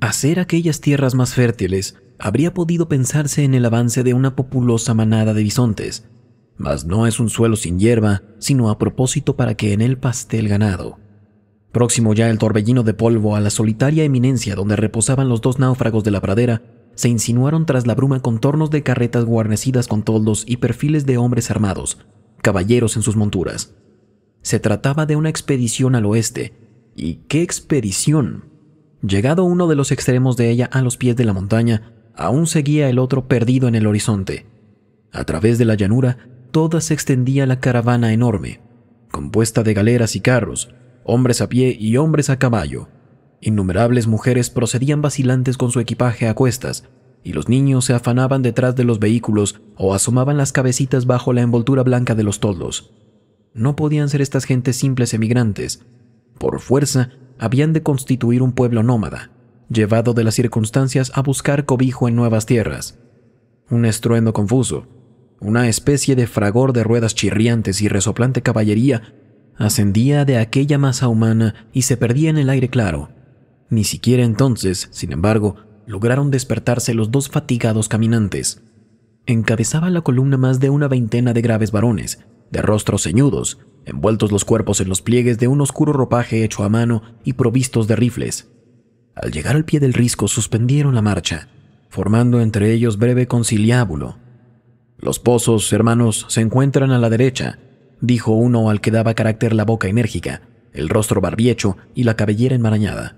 Hacer aquellas tierras más fértiles habría podido pensarse en el avance de una populosa manada de bisontes, mas no es un suelo sin hierba, sino a propósito para que en él pastel el ganado. Próximo ya el torbellino de polvo a la solitaria eminencia donde reposaban los dos náufragos de la pradera, se insinuaron tras la bruma contornos de carretas guarnecidas con toldos y perfiles de hombres armados, caballeros en sus monturas. Se trataba de una expedición al oeste. ¿Y qué expedición? Llegado uno de los extremos de ella a los pies de la montaña, aún seguía el otro perdido en el horizonte. A través de la llanura, toda se extendía la caravana enorme, compuesta de galeras y carros, hombres a pie y hombres a caballo. Innumerables mujeres procedían vacilantes con su equipaje a cuestas, y los niños se afanaban detrás de los vehículos o asomaban las cabecitas bajo la envoltura blanca de los toldos. No podían ser estas gentes simples emigrantes. Por fuerza, habían de constituir un pueblo nómada, llevado de las circunstancias a buscar cobijo en nuevas tierras. Un estruendo confuso, una especie de fragor de ruedas chirriantes y resoplante caballería ascendía de aquella masa humana y se perdía en el aire claro. Ni siquiera entonces, sin embargo, lograron despertarse los dos fatigados caminantes. Encabezaba la columna más de una veintena de graves varones, de rostros ceñudos, envueltos los cuerpos en los pliegues de un oscuro ropaje hecho a mano y provistos de rifles. Al llegar al pie del risco suspendieron la marcha, formando entre ellos breve conciliábulo. Los pozos, hermanos, se encuentran a la derecha, dijo uno al que daba carácter la boca enérgica, el rostro barbiecho y la cabellera enmarañada.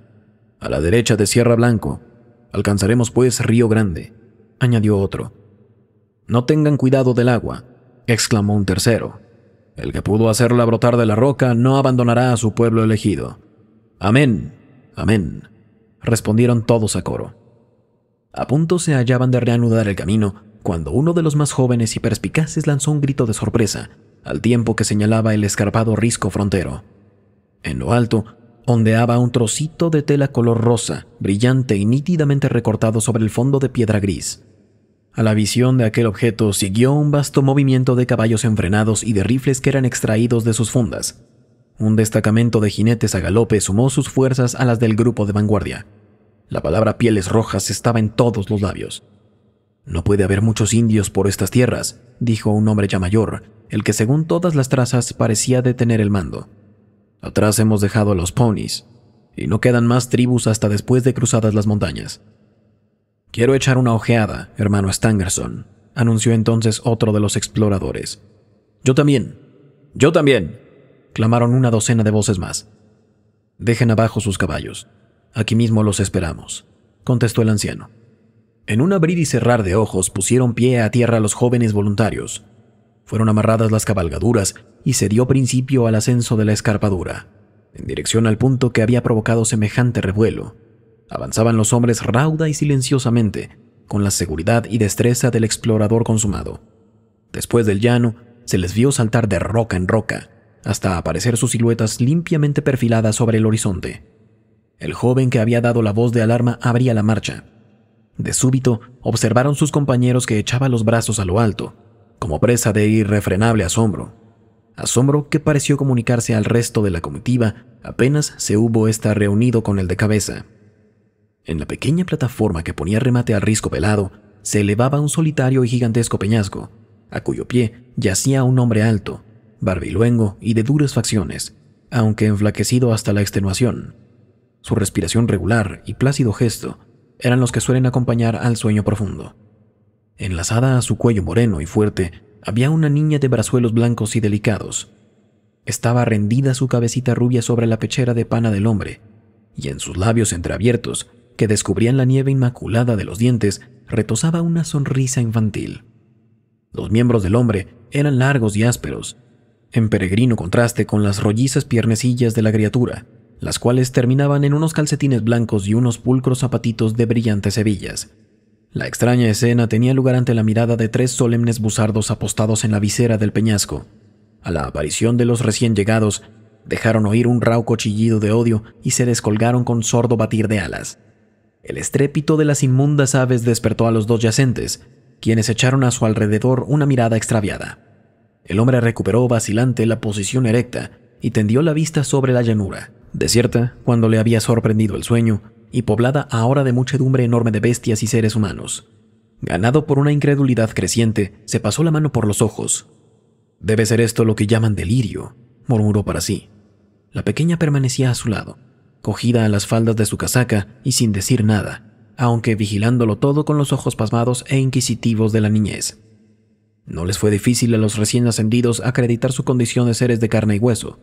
A la derecha de Sierra Blanco. Alcanzaremos pues Río Grande, añadió otro. No tengan cuidado del agua, exclamó un tercero. El que pudo hacerla brotar de la roca no abandonará a su pueblo elegido. Amén, amén respondieron todos a coro. A punto se hallaban de reanudar el camino cuando uno de los más jóvenes y perspicaces lanzó un grito de sorpresa, al tiempo que señalaba el escarpado risco frontero. En lo alto, ondeaba un trocito de tela color rosa, brillante y nítidamente recortado sobre el fondo de piedra gris. A la visión de aquel objeto siguió un vasto movimiento de caballos enfrenados y de rifles que eran extraídos de sus fundas, un destacamento de jinetes a galope sumó sus fuerzas a las del grupo de vanguardia. La palabra pieles rojas estaba en todos los labios. No puede haber muchos indios por estas tierras, dijo un hombre ya mayor, el que según todas las trazas parecía detener el mando. Atrás hemos dejado a los ponies, y no quedan más tribus hasta después de cruzadas las montañas. Quiero echar una ojeada, hermano Stangerson, anunció entonces otro de los exploradores. Yo también. Yo también, clamaron una docena de voces más. Dejen abajo sus caballos. Aquí mismo los esperamos, contestó el anciano. En un abrir y cerrar de ojos pusieron pie a tierra los jóvenes voluntarios. Fueron amarradas las cabalgaduras y se dio principio al ascenso de la escarpadura, en dirección al punto que había provocado semejante revuelo. Avanzaban los hombres rauda y silenciosamente, con la seguridad y destreza del explorador consumado. Después del llano, se les vio saltar de roca en roca, hasta aparecer sus siluetas limpiamente perfiladas sobre el horizonte. El joven que había dado la voz de alarma abría la marcha. De súbito, observaron sus compañeros que echaba los brazos a lo alto, como presa de irrefrenable asombro. Asombro que pareció comunicarse al resto de la comitiva apenas se hubo esta reunido con el de cabeza. En la pequeña plataforma que ponía remate al risco pelado, se elevaba un solitario y gigantesco peñasco, a cuyo pie yacía un hombre alto, barbiluengo y de duras facciones, aunque enflaquecido hasta la extenuación. Su respiración regular y plácido gesto eran los que suelen acompañar al sueño profundo. Enlazada a su cuello moreno y fuerte, había una niña de brazuelos blancos y delicados. Estaba rendida su cabecita rubia sobre la pechera de pana del hombre, y en sus labios entreabiertos, que descubrían la nieve inmaculada de los dientes, retosaba una sonrisa infantil. Los miembros del hombre eran largos y ásperos, en peregrino contraste con las rollizas piernecillas de la criatura, las cuales terminaban en unos calcetines blancos y unos pulcros zapatitos de brillantes hebillas. La extraña escena tenía lugar ante la mirada de tres solemnes busardos apostados en la visera del peñasco. A la aparición de los recién llegados, dejaron oír un rauco chillido de odio y se descolgaron con sordo batir de alas. El estrépito de las inmundas aves despertó a los dos yacentes, quienes echaron a su alrededor una mirada extraviada. El hombre recuperó vacilante la posición erecta y tendió la vista sobre la llanura, desierta cuando le había sorprendido el sueño y poblada ahora de muchedumbre enorme de bestias y seres humanos. Ganado por una incredulidad creciente, se pasó la mano por los ojos. Debe ser esto lo que llaman delirio, murmuró para sí. La pequeña permanecía a su lado, cogida a las faldas de su casaca y sin decir nada, aunque vigilándolo todo con los ojos pasmados e inquisitivos de la niñez. No les fue difícil a los recién ascendidos acreditar su condición de seres de carne y hueso.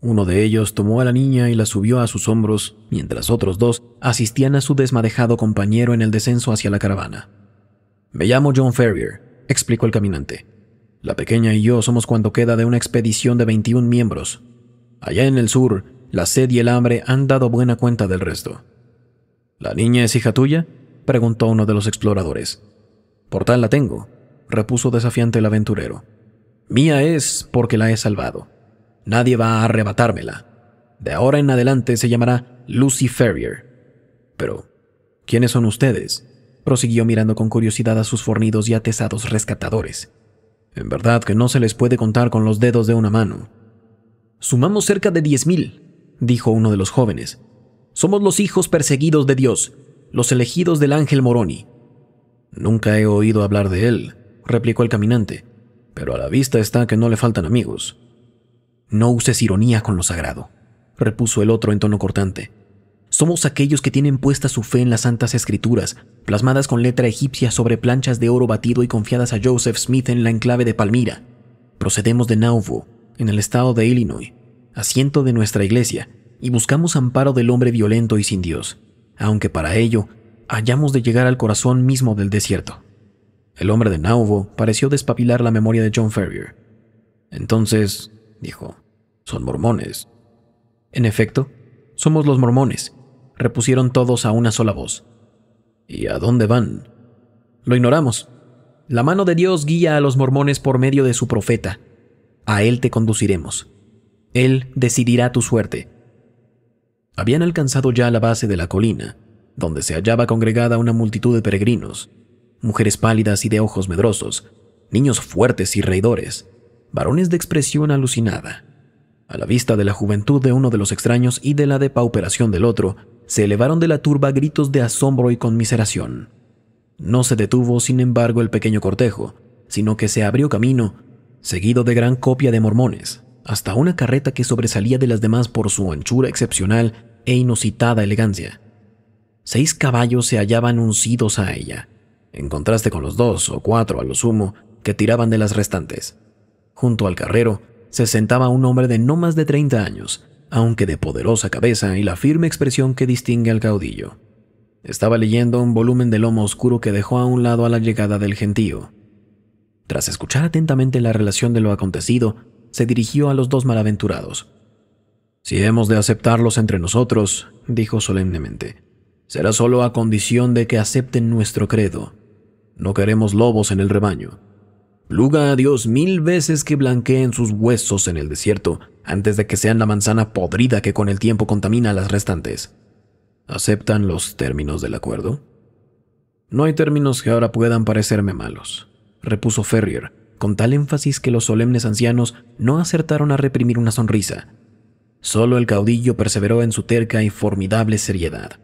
Uno de ellos tomó a la niña y la subió a sus hombros, mientras otros dos asistían a su desmadejado compañero en el descenso hacia la caravana. Me llamo John Ferrier, explicó el caminante. La pequeña y yo somos cuando queda de una expedición de 21 miembros. Allá en el sur, la sed y el hambre han dado buena cuenta del resto. ¿La niña es hija tuya? preguntó uno de los exploradores. Por tal la tengo, repuso desafiante el aventurero. Mía es porque la he salvado. Nadie va a arrebatármela. De ahora en adelante se llamará Lucy Ferrier. Pero, ¿quiénes son ustedes? prosiguió mirando con curiosidad a sus fornidos y atesados rescatadores. En verdad que no se les puede contar con los dedos de una mano. Sumamos cerca de diez mil, dijo uno de los jóvenes. Somos los hijos perseguidos de Dios, los elegidos del ángel Moroni. Nunca he oído hablar de él, replicó el caminante, pero a la vista está que no le faltan amigos. No uses ironía con lo sagrado, repuso el otro en tono cortante. Somos aquellos que tienen puesta su fe en las Santas Escrituras, plasmadas con letra egipcia sobre planchas de oro batido y confiadas a Joseph Smith en la enclave de Palmira. Procedemos de Nauvoo, en el estado de Illinois, asiento de nuestra iglesia, y buscamos amparo del hombre violento y sin Dios, aunque para ello hayamos de llegar al corazón mismo del desierto. El hombre de Nauvo pareció despabilar la memoria de John Ferrier. Entonces, dijo, son mormones. En efecto, somos los mormones, repusieron todos a una sola voz. ¿Y a dónde van? Lo ignoramos. La mano de Dios guía a los mormones por medio de su profeta. A Él te conduciremos. Él decidirá tu suerte. Habían alcanzado ya la base de la colina, donde se hallaba congregada una multitud de peregrinos, mujeres pálidas y de ojos medrosos, niños fuertes y reidores, varones de expresión alucinada. A la vista de la juventud de uno de los extraños y de la depauperación del otro, se elevaron de la turba gritos de asombro y conmiseración. No se detuvo, sin embargo, el pequeño cortejo, sino que se abrió camino, seguido de gran copia de mormones, hasta una carreta que sobresalía de las demás por su anchura excepcional e inusitada elegancia. Seis caballos se hallaban uncidos a ella, en contraste con los dos o cuatro a lo sumo que tiraban de las restantes. Junto al carrero se sentaba un hombre de no más de 30 años, aunque de poderosa cabeza y la firme expresión que distingue al caudillo. Estaba leyendo un volumen de lomo oscuro que dejó a un lado a la llegada del gentío. Tras escuchar atentamente la relación de lo acontecido, se dirigió a los dos malaventurados. Si hemos de aceptarlos entre nosotros, dijo solemnemente, será solo a condición de que acepten nuestro credo. No queremos lobos en el rebaño. Pluga a Dios mil veces que blanqueen sus huesos en el desierto antes de que sean la manzana podrida que con el tiempo contamina a las restantes. ¿Aceptan los términos del acuerdo? No hay términos que ahora puedan parecerme malos, repuso Ferrier, con tal énfasis que los solemnes ancianos no acertaron a reprimir una sonrisa. Solo el caudillo perseveró en su terca y formidable seriedad.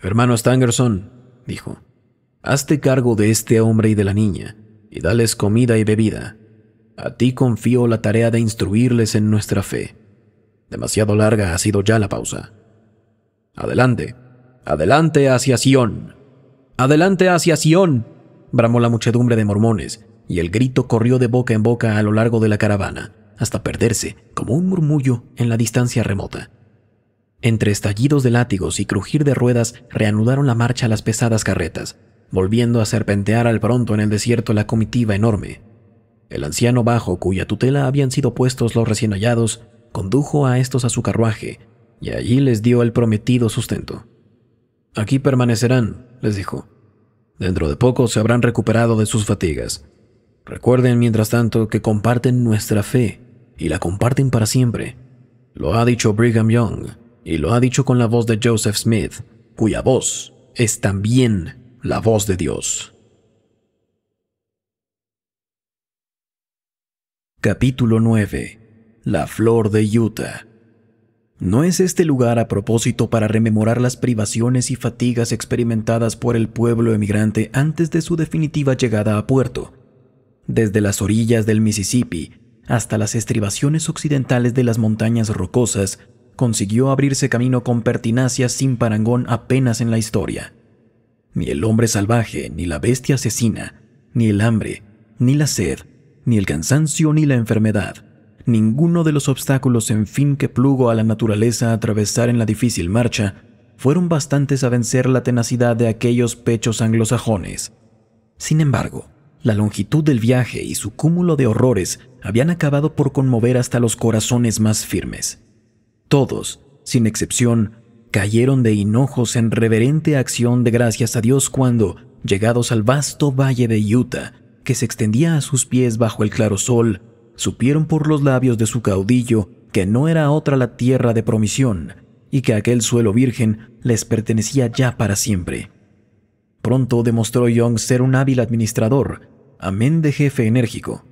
Hermano Stangerson, dijo, Hazte cargo de este hombre y de la niña, y dales comida y bebida. A ti confío la tarea de instruirles en nuestra fe. Demasiado larga ha sido ya la pausa. Adelante, adelante hacia Sión. Adelante hacia Sión, bramó la muchedumbre de mormones, y el grito corrió de boca en boca a lo largo de la caravana, hasta perderse, como un murmullo, en la distancia remota. Entre estallidos de látigos y crujir de ruedas reanudaron la marcha las pesadas carretas, volviendo a serpentear al pronto en el desierto la comitiva enorme. El anciano bajo, cuya tutela habían sido puestos los recién hallados, condujo a estos a su carruaje, y allí les dio el prometido sustento. Aquí permanecerán, les dijo. Dentro de poco se habrán recuperado de sus fatigas. Recuerden, mientras tanto, que comparten nuestra fe, y la comparten para siempre. Lo ha dicho Brigham Young, y lo ha dicho con la voz de Joseph Smith, cuya voz es también la voz de Dios. Capítulo 9. La flor de Utah. ¿No es este lugar a propósito para rememorar las privaciones y fatigas experimentadas por el pueblo emigrante antes de su definitiva llegada a puerto? Desde las orillas del Mississippi hasta las estribaciones occidentales de las montañas rocosas, consiguió abrirse camino con pertinacia sin parangón apenas en la historia. Ni el hombre salvaje, ni la bestia asesina, ni el hambre, ni la sed, ni el cansancio, ni la enfermedad, ninguno de los obstáculos en fin que plugo a la naturaleza a atravesar en la difícil marcha, fueron bastantes a vencer la tenacidad de aquellos pechos anglosajones. Sin embargo, la longitud del viaje y su cúmulo de horrores habían acabado por conmover hasta los corazones más firmes. Todos, sin excepción, cayeron de hinojos en reverente acción de gracias a Dios cuando, llegados al vasto valle de Utah, que se extendía a sus pies bajo el claro sol, supieron por los labios de su caudillo que no era otra la tierra de promisión, y que aquel suelo virgen les pertenecía ya para siempre. Pronto demostró Young ser un hábil administrador, amén de jefe enérgico.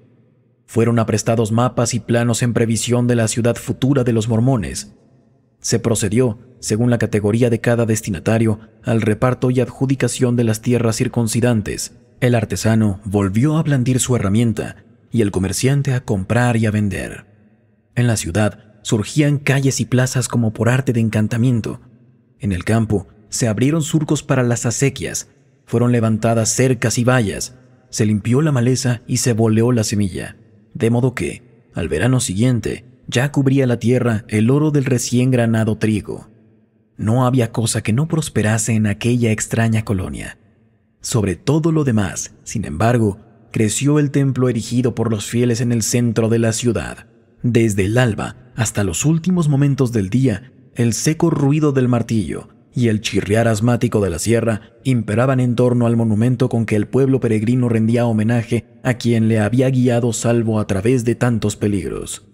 Fueron aprestados mapas y planos en previsión de la ciudad futura de los mormones, se procedió, según la categoría de cada destinatario, al reparto y adjudicación de las tierras circuncidantes. El artesano volvió a blandir su herramienta y el comerciante a comprar y a vender. En la ciudad surgían calles y plazas como por arte de encantamiento. En el campo se abrieron surcos para las acequias, fueron levantadas cercas y vallas, se limpió la maleza y se boleó la semilla, de modo que, al verano siguiente, ya cubría la tierra el oro del recién granado trigo. No había cosa que no prosperase en aquella extraña colonia. Sobre todo lo demás, sin embargo, creció el templo erigido por los fieles en el centro de la ciudad. Desde el alba hasta los últimos momentos del día, el seco ruido del martillo y el chirriar asmático de la sierra imperaban en torno al monumento con que el pueblo peregrino rendía homenaje a quien le había guiado salvo a través de tantos peligros.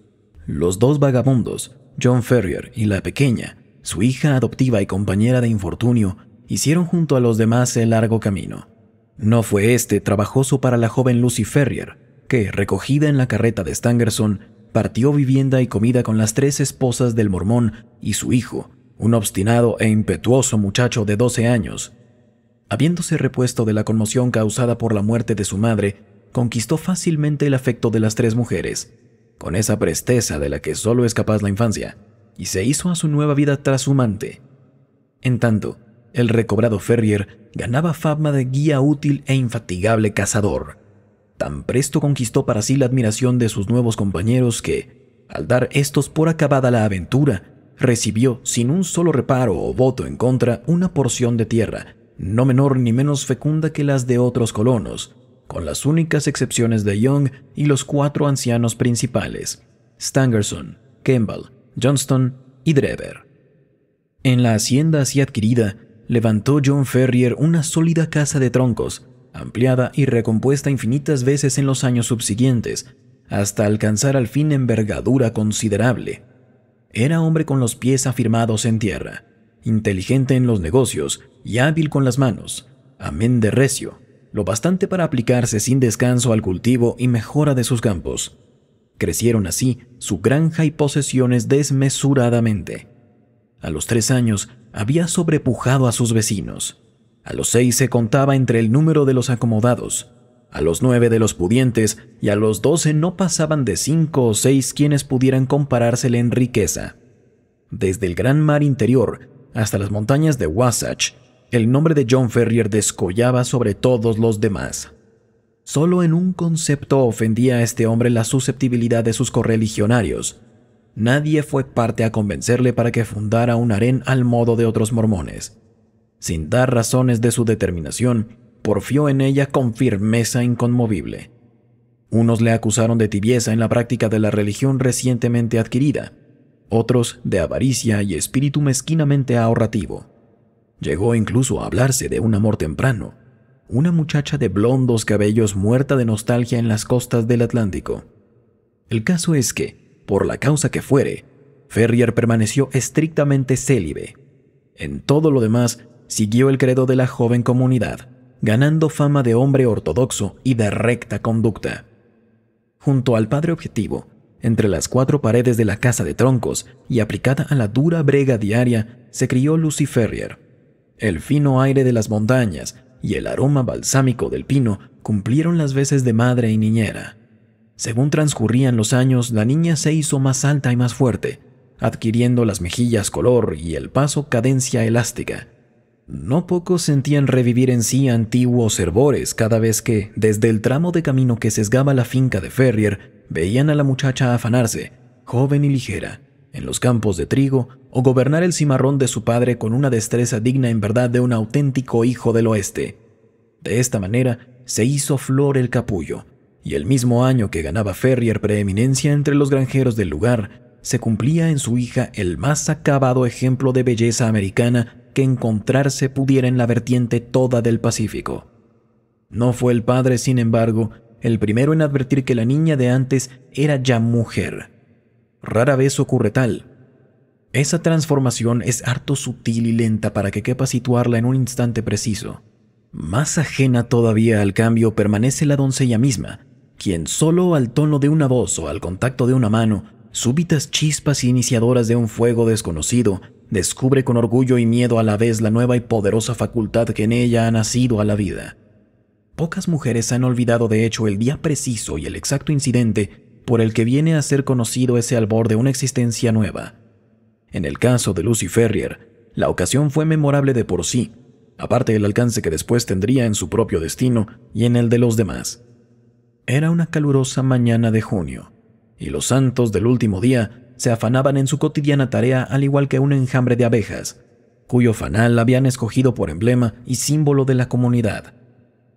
Los dos vagabundos, John Ferrier y la pequeña, su hija adoptiva y compañera de infortunio, hicieron junto a los demás el largo camino. No fue este trabajoso para la joven Lucy Ferrier, que, recogida en la carreta de Stangerson, partió vivienda y comida con las tres esposas del mormón y su hijo, un obstinado e impetuoso muchacho de 12 años. Habiéndose repuesto de la conmoción causada por la muerte de su madre, conquistó fácilmente el afecto de las tres mujeres, con esa presteza de la que solo es capaz la infancia, y se hizo a su nueva vida trashumante. En tanto, el recobrado Ferrier ganaba fama de guía útil e infatigable cazador. Tan presto conquistó para sí la admiración de sus nuevos compañeros que, al dar estos por acabada la aventura, recibió, sin un solo reparo o voto en contra, una porción de tierra, no menor ni menos fecunda que las de otros colonos, con las únicas excepciones de Young y los cuatro ancianos principales, Stangerson, Kemble, Johnston y Drever. En la hacienda así adquirida, levantó John Ferrier una sólida casa de troncos, ampliada y recompuesta infinitas veces en los años subsiguientes, hasta alcanzar al fin envergadura considerable. Era hombre con los pies afirmados en tierra, inteligente en los negocios y hábil con las manos, amén de recio, lo bastante para aplicarse sin descanso al cultivo y mejora de sus campos. Crecieron así su granja y posesiones desmesuradamente. A los tres años había sobrepujado a sus vecinos. A los seis se contaba entre el número de los acomodados, a los nueve de los pudientes y a los doce no pasaban de cinco o seis quienes pudieran comparársele en riqueza. Desde el gran mar interior hasta las montañas de Wasatch, el nombre de John Ferrier descollaba sobre todos los demás. Solo en un concepto ofendía a este hombre la susceptibilidad de sus correligionarios. Nadie fue parte a convencerle para que fundara un harén al modo de otros mormones. Sin dar razones de su determinación, porfió en ella con firmeza inconmovible. Unos le acusaron de tibieza en la práctica de la religión recientemente adquirida, otros de avaricia y espíritu mezquinamente ahorrativo. Llegó incluso a hablarse de un amor temprano, una muchacha de blondos cabellos muerta de nostalgia en las costas del Atlántico. El caso es que, por la causa que fuere, Ferrier permaneció estrictamente célibe. En todo lo demás, siguió el credo de la joven comunidad, ganando fama de hombre ortodoxo y de recta conducta. Junto al padre objetivo, entre las cuatro paredes de la casa de troncos y aplicada a la dura brega diaria, se crió Lucy Ferrier, el fino aire de las montañas y el aroma balsámico del pino cumplieron las veces de madre y niñera. Según transcurrían los años, la niña se hizo más alta y más fuerte, adquiriendo las mejillas color y el paso cadencia elástica. No pocos sentían revivir en sí antiguos hervores cada vez que, desde el tramo de camino que sesgaba la finca de Ferrier, veían a la muchacha afanarse, joven y ligera, en los campos de trigo o gobernar el cimarrón de su padre con una destreza digna en verdad de un auténtico hijo del oeste. De esta manera se hizo flor el capullo, y el mismo año que ganaba Ferrier preeminencia entre los granjeros del lugar, se cumplía en su hija el más acabado ejemplo de belleza americana que encontrarse pudiera en la vertiente toda del Pacífico. No fue el padre, sin embargo, el primero en advertir que la niña de antes era ya mujer. Rara vez ocurre tal, esa transformación es harto sutil y lenta para que quepa situarla en un instante preciso. Más ajena todavía al cambio permanece la doncella misma, quien solo al tono de una voz o al contacto de una mano, súbitas chispas iniciadoras de un fuego desconocido, descubre con orgullo y miedo a la vez la nueva y poderosa facultad que en ella ha nacido a la vida. Pocas mujeres han olvidado de hecho el día preciso y el exacto incidente por el que viene a ser conocido ese albor de una existencia nueva. En el caso de Lucy Ferrier, la ocasión fue memorable de por sí, aparte del alcance que después tendría en su propio destino y en el de los demás. Era una calurosa mañana de junio, y los santos del último día se afanaban en su cotidiana tarea al igual que un enjambre de abejas, cuyo fanal habían escogido por emblema y símbolo de la comunidad.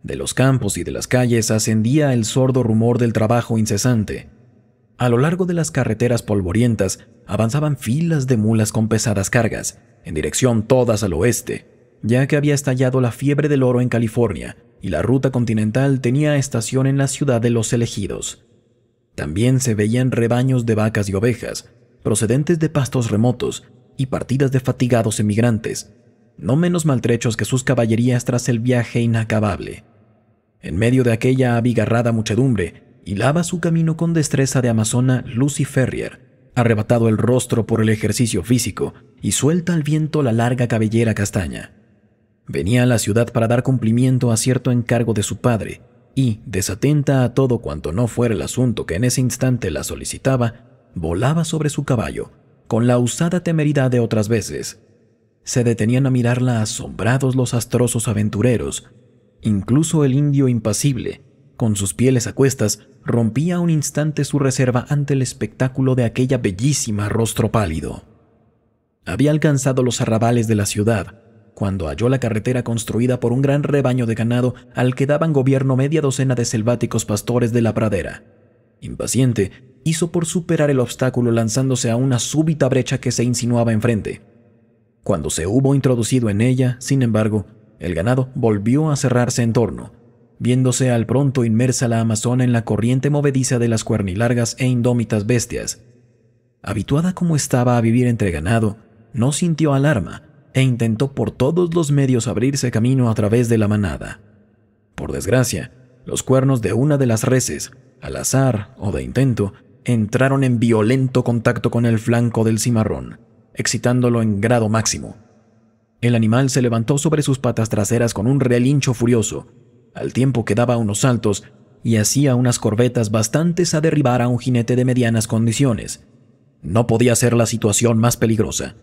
De los campos y de las calles ascendía el sordo rumor del trabajo incesante, a lo largo de las carreteras polvorientas avanzaban filas de mulas con pesadas cargas, en dirección todas al oeste, ya que había estallado la fiebre del oro en California y la ruta continental tenía estación en la ciudad de los elegidos. También se veían rebaños de vacas y ovejas, procedentes de pastos remotos y partidas de fatigados emigrantes, no menos maltrechos que sus caballerías tras el viaje inacabable. En medio de aquella abigarrada muchedumbre, hilaba su camino con destreza de amazona Lucy Ferrier, arrebatado el rostro por el ejercicio físico y suelta al viento la larga cabellera castaña. Venía a la ciudad para dar cumplimiento a cierto encargo de su padre, y, desatenta a todo cuanto no fuera el asunto que en ese instante la solicitaba, volaba sobre su caballo, con la usada temeridad de otras veces. Se detenían a mirarla asombrados los astrosos aventureros, incluso el indio impasible, con sus pieles a cuestas, rompía un instante su reserva ante el espectáculo de aquella bellísima rostro pálido. Había alcanzado los arrabales de la ciudad, cuando halló la carretera construida por un gran rebaño de ganado al que daban gobierno media docena de selváticos pastores de la pradera. Impaciente, hizo por superar el obstáculo lanzándose a una súbita brecha que se insinuaba enfrente. Cuando se hubo introducido en ella, sin embargo, el ganado volvió a cerrarse en torno, viéndose al pronto inmersa la amazona en la corriente movediza de las cuernilargas e indómitas bestias. Habituada como estaba a vivir entre ganado, no sintió alarma e intentó por todos los medios abrirse camino a través de la manada. Por desgracia, los cuernos de una de las reses, al azar o de intento, entraron en violento contacto con el flanco del cimarrón, excitándolo en grado máximo. El animal se levantó sobre sus patas traseras con un relincho furioso al tiempo que daba unos saltos y hacía unas corbetas bastantes a derribar a un jinete de medianas condiciones. No podía ser la situación más peligrosa.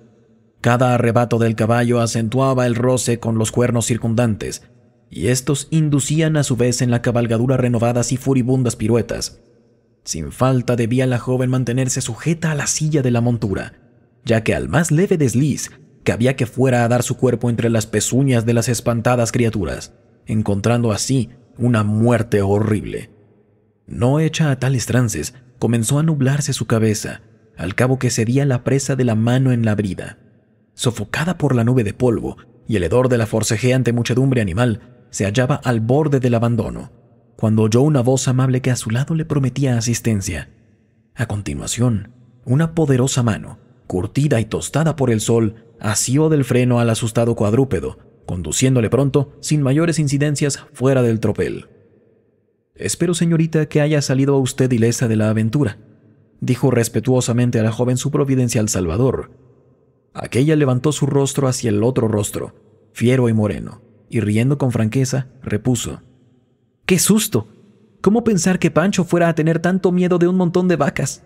Cada arrebato del caballo acentuaba el roce con los cuernos circundantes, y estos inducían a su vez en la cabalgadura renovadas y furibundas piruetas. Sin falta debía la joven mantenerse sujeta a la silla de la montura, ya que al más leve desliz cabía que fuera a dar su cuerpo entre las pezuñas de las espantadas criaturas encontrando así una muerte horrible. No hecha a tales trances, comenzó a nublarse su cabeza, al cabo que sería la presa de la mano en la brida. Sofocada por la nube de polvo y el hedor de la forcejeante muchedumbre animal, se hallaba al borde del abandono, cuando oyó una voz amable que a su lado le prometía asistencia. A continuación, una poderosa mano, curtida y tostada por el sol, asió del freno al asustado cuadrúpedo, conduciéndole pronto sin mayores incidencias fuera del tropel. Espero, señorita, que haya salido a usted ilesa de la aventura, dijo respetuosamente a la joven su providencial Salvador. Aquella levantó su rostro hacia el otro rostro, fiero y moreno, y riendo con franqueza, repuso. ¡Qué susto! ¿Cómo pensar que Pancho fuera a tener tanto miedo de un montón de vacas?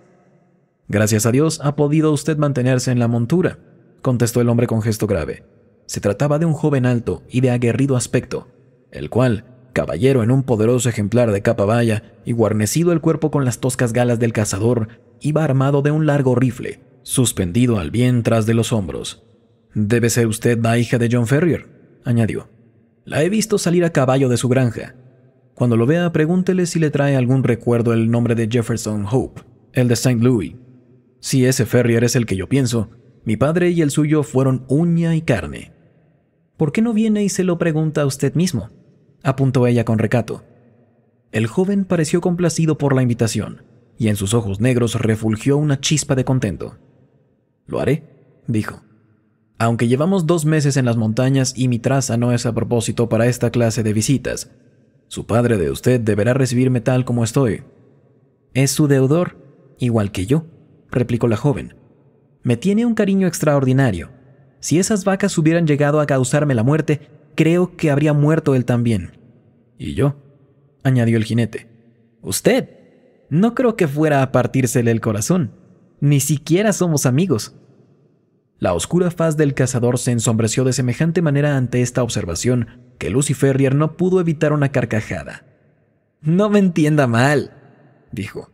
Gracias a Dios ha podido usted mantenerse en la montura, contestó el hombre con gesto grave. Se trataba de un joven alto y de aguerrido aspecto, el cual, caballero en un poderoso ejemplar de capa valla y guarnecido el cuerpo con las toscas galas del cazador, iba armado de un largo rifle, suspendido al bien tras de los hombros. Debe ser usted la hija de John Ferrier, añadió. La he visto salir a caballo de su granja. Cuando lo vea, pregúntele si le trae algún recuerdo el nombre de Jefferson Hope, el de St. Louis. Si ese Ferrier es el que yo pienso, mi padre y el suyo fueron uña y carne. ¿Por qué no viene y se lo pregunta a usted mismo? apuntó ella con recato. El joven pareció complacido por la invitación, y en sus ojos negros refulgió una chispa de contento. Lo haré, dijo. Aunque llevamos dos meses en las montañas y mi traza no es a propósito para esta clase de visitas, su padre de usted deberá recibirme tal como estoy. Es su deudor, igual que yo, replicó la joven. Me tiene un cariño extraordinario, si esas vacas hubieran llegado a causarme la muerte, creo que habría muerto él también. ¿Y yo? añadió el jinete. Usted. No creo que fuera a partírsele el corazón. Ni siquiera somos amigos. La oscura faz del cazador se ensombreció de semejante manera ante esta observación que Lucy Ferrier no pudo evitar una carcajada. No me entienda mal, dijo.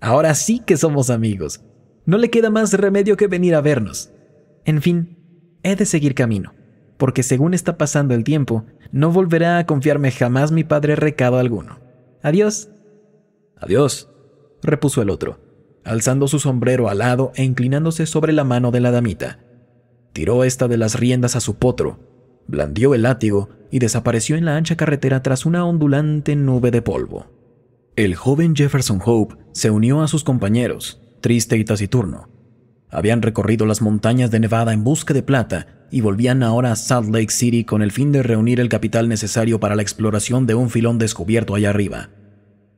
Ahora sí que somos amigos. No le queda más remedio que venir a vernos. En fin, he de seguir camino, porque según está pasando el tiempo, no volverá a confiarme jamás mi padre recado alguno. Adiós. Adiós, repuso el otro, alzando su sombrero al lado e inclinándose sobre la mano de la damita. Tiró esta de las riendas a su potro, blandió el látigo y desapareció en la ancha carretera tras una ondulante nube de polvo. El joven Jefferson Hope se unió a sus compañeros, triste y taciturno, habían recorrido las montañas de Nevada en busca de plata y volvían ahora a Salt Lake City con el fin de reunir el capital necesario para la exploración de un filón descubierto allá arriba.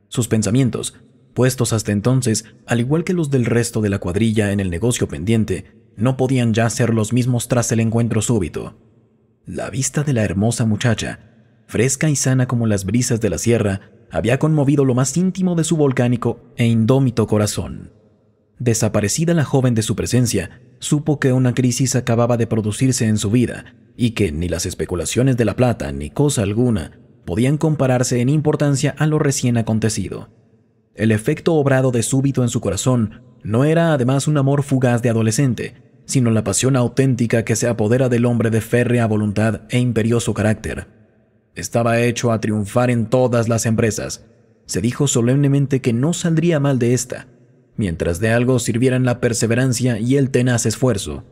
Sus pensamientos, puestos hasta entonces, al igual que los del resto de la cuadrilla en el negocio pendiente, no podían ya ser los mismos tras el encuentro súbito. La vista de la hermosa muchacha, fresca y sana como las brisas de la sierra, había conmovido lo más íntimo de su volcánico e indómito corazón. Desaparecida la joven de su presencia, supo que una crisis acababa de producirse en su vida y que ni las especulaciones de la plata ni cosa alguna podían compararse en importancia a lo recién acontecido. El efecto obrado de súbito en su corazón no era además un amor fugaz de adolescente, sino la pasión auténtica que se apodera del hombre de férrea voluntad e imperioso carácter. Estaba hecho a triunfar en todas las empresas. Se dijo solemnemente que no saldría mal de esta, mientras de algo sirvieran la perseverancia y el tenaz esfuerzo.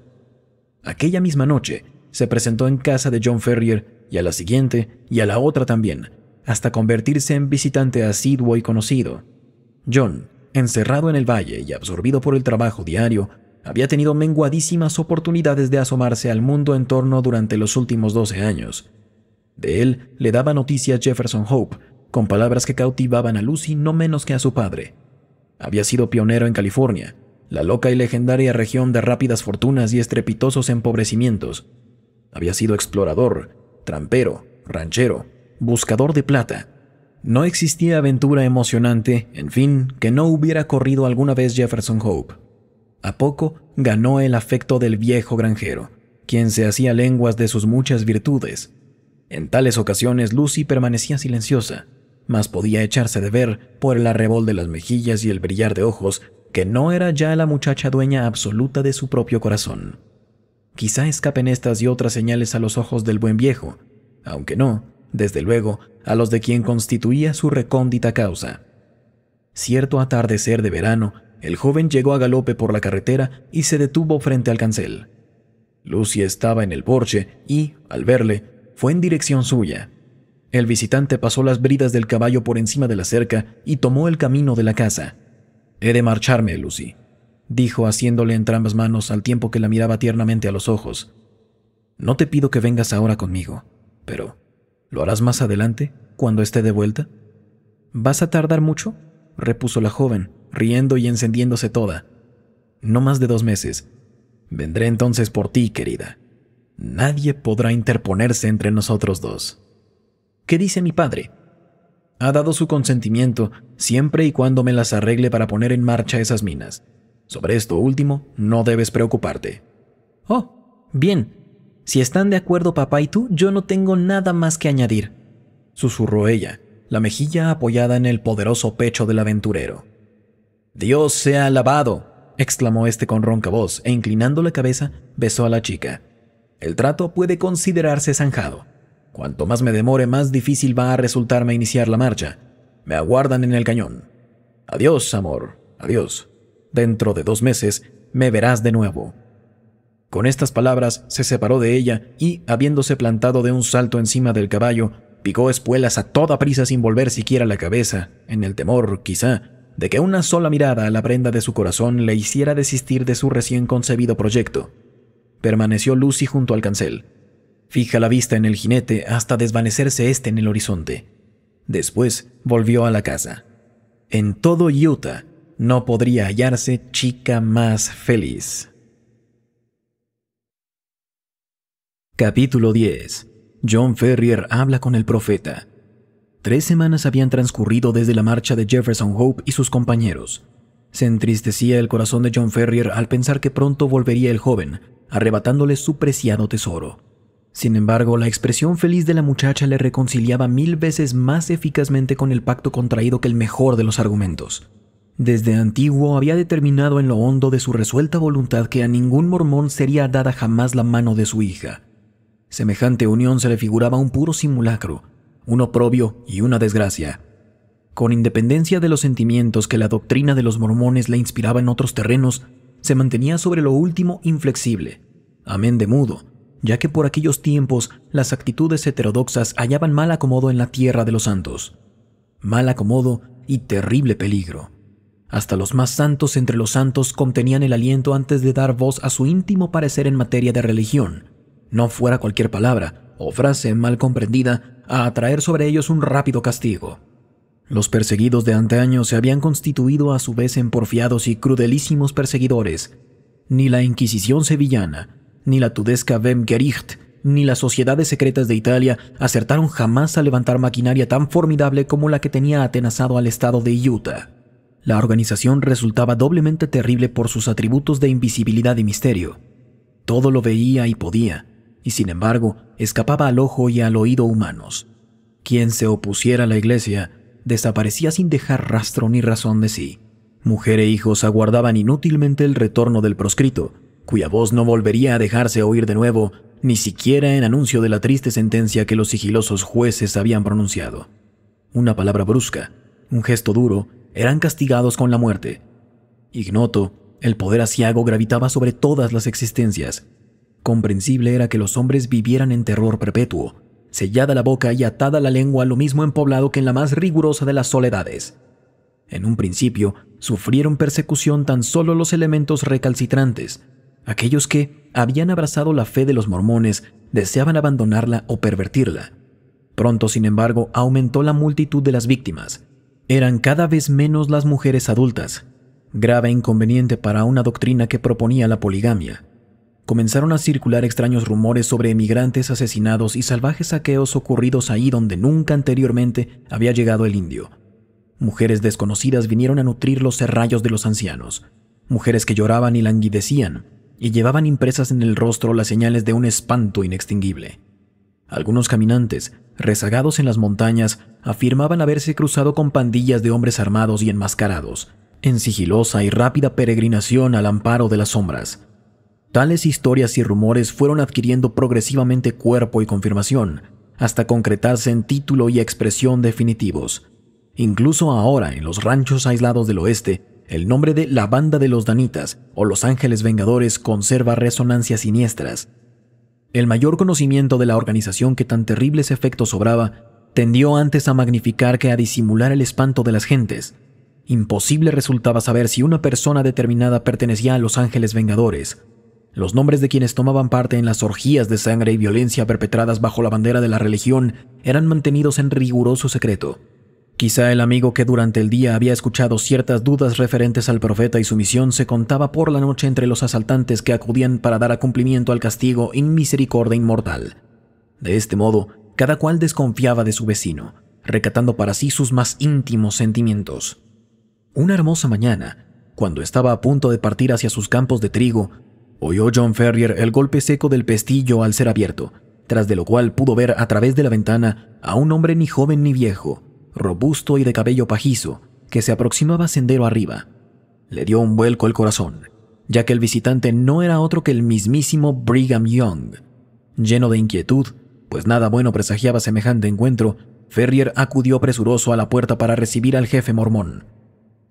Aquella misma noche se presentó en casa de John Ferrier y a la siguiente y a la otra también, hasta convertirse en visitante asiduo y conocido. John, encerrado en el valle y absorbido por el trabajo diario, había tenido menguadísimas oportunidades de asomarse al mundo en torno durante los últimos 12 años. De él le daba noticia Jefferson Hope, con palabras que cautivaban a Lucy no menos que a su padre, había sido pionero en California, la loca y legendaria región de rápidas fortunas y estrepitosos empobrecimientos. Había sido explorador, trampero, ranchero, buscador de plata. No existía aventura emocionante, en fin, que no hubiera corrido alguna vez Jefferson Hope. A poco ganó el afecto del viejo granjero, quien se hacía lenguas de sus muchas virtudes. En tales ocasiones Lucy permanecía silenciosa, mas podía echarse de ver, por el arrebol de las mejillas y el brillar de ojos, que no era ya la muchacha dueña absoluta de su propio corazón. Quizá escapen estas y otras señales a los ojos del buen viejo, aunque no, desde luego, a los de quien constituía su recóndita causa. Cierto atardecer de verano, el joven llegó a galope por la carretera y se detuvo frente al cancel. Lucy estaba en el porche y, al verle, fue en dirección suya. El visitante pasó las bridas del caballo por encima de la cerca y tomó el camino de la casa. He de marcharme, Lucy, dijo haciéndole entrambas manos al tiempo que la miraba tiernamente a los ojos. No te pido que vengas ahora conmigo, pero ¿lo harás más adelante, cuando esté de vuelta? ¿Vas a tardar mucho? repuso la joven, riendo y encendiéndose toda. No más de dos meses. Vendré entonces por ti, querida. Nadie podrá interponerse entre nosotros dos. ¿Qué dice mi padre? Ha dado su consentimiento siempre y cuando me las arregle para poner en marcha esas minas. Sobre esto último, no debes preocuparte. Oh, bien. Si están de acuerdo papá y tú, yo no tengo nada más que añadir, susurró ella, la mejilla apoyada en el poderoso pecho del aventurero. Dios sea alabado, exclamó este con ronca voz, e inclinando la cabeza, besó a la chica. El trato puede considerarse zanjado. Cuanto más me demore, más difícil va a resultarme iniciar la marcha. Me aguardan en el cañón. Adiós, amor, adiós. Dentro de dos meses me verás de nuevo. Con estas palabras se separó de ella y, habiéndose plantado de un salto encima del caballo, picó espuelas a toda prisa sin volver siquiera la cabeza, en el temor, quizá, de que una sola mirada a la prenda de su corazón le hiciera desistir de su recién concebido proyecto. Permaneció Lucy junto al cancel, Fija la vista en el jinete hasta desvanecerse este en el horizonte. Después volvió a la casa. En todo Utah no podría hallarse chica más feliz. Capítulo 10. John Ferrier habla con el profeta. Tres semanas habían transcurrido desde la marcha de Jefferson Hope y sus compañeros. Se entristecía el corazón de John Ferrier al pensar que pronto volvería el joven, arrebatándole su preciado tesoro. Sin embargo, la expresión feliz de la muchacha le reconciliaba mil veces más eficazmente con el pacto contraído que el mejor de los argumentos. Desde antiguo había determinado en lo hondo de su resuelta voluntad que a ningún mormón sería dada jamás la mano de su hija. Semejante unión se le figuraba un puro simulacro, un oprobio y una desgracia. Con independencia de los sentimientos que la doctrina de los mormones le inspiraba en otros terrenos, se mantenía sobre lo último inflexible, amén de mudo, ya que por aquellos tiempos las actitudes heterodoxas hallaban mal acomodo en la tierra de los santos. Mal acomodo y terrible peligro. Hasta los más santos entre los santos contenían el aliento antes de dar voz a su íntimo parecer en materia de religión, no fuera cualquier palabra o frase mal comprendida a atraer sobre ellos un rápido castigo. Los perseguidos de anteaños se habían constituido a su vez en porfiados y crudelísimos perseguidores. Ni la Inquisición sevillana, ni la tudesca Wem Gericht, ni las sociedades secretas de Italia acertaron jamás a levantar maquinaria tan formidable como la que tenía atenazado al estado de Utah. La organización resultaba doblemente terrible por sus atributos de invisibilidad y misterio. Todo lo veía y podía, y sin embargo escapaba al ojo y al oído humanos. Quien se opusiera a la iglesia desaparecía sin dejar rastro ni razón de sí. Mujer e hijos aguardaban inútilmente el retorno del proscrito, cuya voz no volvería a dejarse oír de nuevo, ni siquiera en anuncio de la triste sentencia que los sigilosos jueces habían pronunciado. Una palabra brusca, un gesto duro, eran castigados con la muerte. Ignoto, el poder asiago gravitaba sobre todas las existencias. Comprensible era que los hombres vivieran en terror perpetuo, sellada la boca y atada la lengua lo mismo en poblado que en la más rigurosa de las soledades. En un principio, sufrieron persecución tan solo los elementos recalcitrantes, Aquellos que habían abrazado la fe de los mormones deseaban abandonarla o pervertirla. Pronto, sin embargo, aumentó la multitud de las víctimas. Eran cada vez menos las mujeres adultas, grave inconveniente para una doctrina que proponía la poligamia. Comenzaron a circular extraños rumores sobre emigrantes asesinados y salvajes saqueos ocurridos ahí donde nunca anteriormente había llegado el indio. Mujeres desconocidas vinieron a nutrir los serrallos de los ancianos, mujeres que lloraban y languidecían, y llevaban impresas en el rostro las señales de un espanto inextinguible. Algunos caminantes, rezagados en las montañas, afirmaban haberse cruzado con pandillas de hombres armados y enmascarados, en sigilosa y rápida peregrinación al amparo de las sombras. Tales historias y rumores fueron adquiriendo progresivamente cuerpo y confirmación, hasta concretarse en título y expresión definitivos. Incluso ahora, en los ranchos aislados del oeste, el nombre de la Banda de los Danitas o Los Ángeles Vengadores conserva resonancias siniestras. El mayor conocimiento de la organización que tan terribles efectos sobraba tendió antes a magnificar que a disimular el espanto de las gentes. Imposible resultaba saber si una persona determinada pertenecía a Los Ángeles Vengadores. Los nombres de quienes tomaban parte en las orgías de sangre y violencia perpetradas bajo la bandera de la religión eran mantenidos en riguroso secreto. Quizá el amigo que durante el día había escuchado ciertas dudas referentes al profeta y su misión se contaba por la noche entre los asaltantes que acudían para dar a cumplimiento al castigo en misericordia inmortal. De este modo, cada cual desconfiaba de su vecino, recatando para sí sus más íntimos sentimientos. Una hermosa mañana, cuando estaba a punto de partir hacia sus campos de trigo, oyó John Ferrier el golpe seco del pestillo al ser abierto, tras de lo cual pudo ver a través de la ventana a un hombre ni joven ni viejo, robusto y de cabello pajizo, que se aproximaba sendero arriba. Le dio un vuelco el corazón, ya que el visitante no era otro que el mismísimo Brigham Young. Lleno de inquietud, pues nada bueno presagiaba semejante encuentro, Ferrier acudió presuroso a la puerta para recibir al jefe mormón.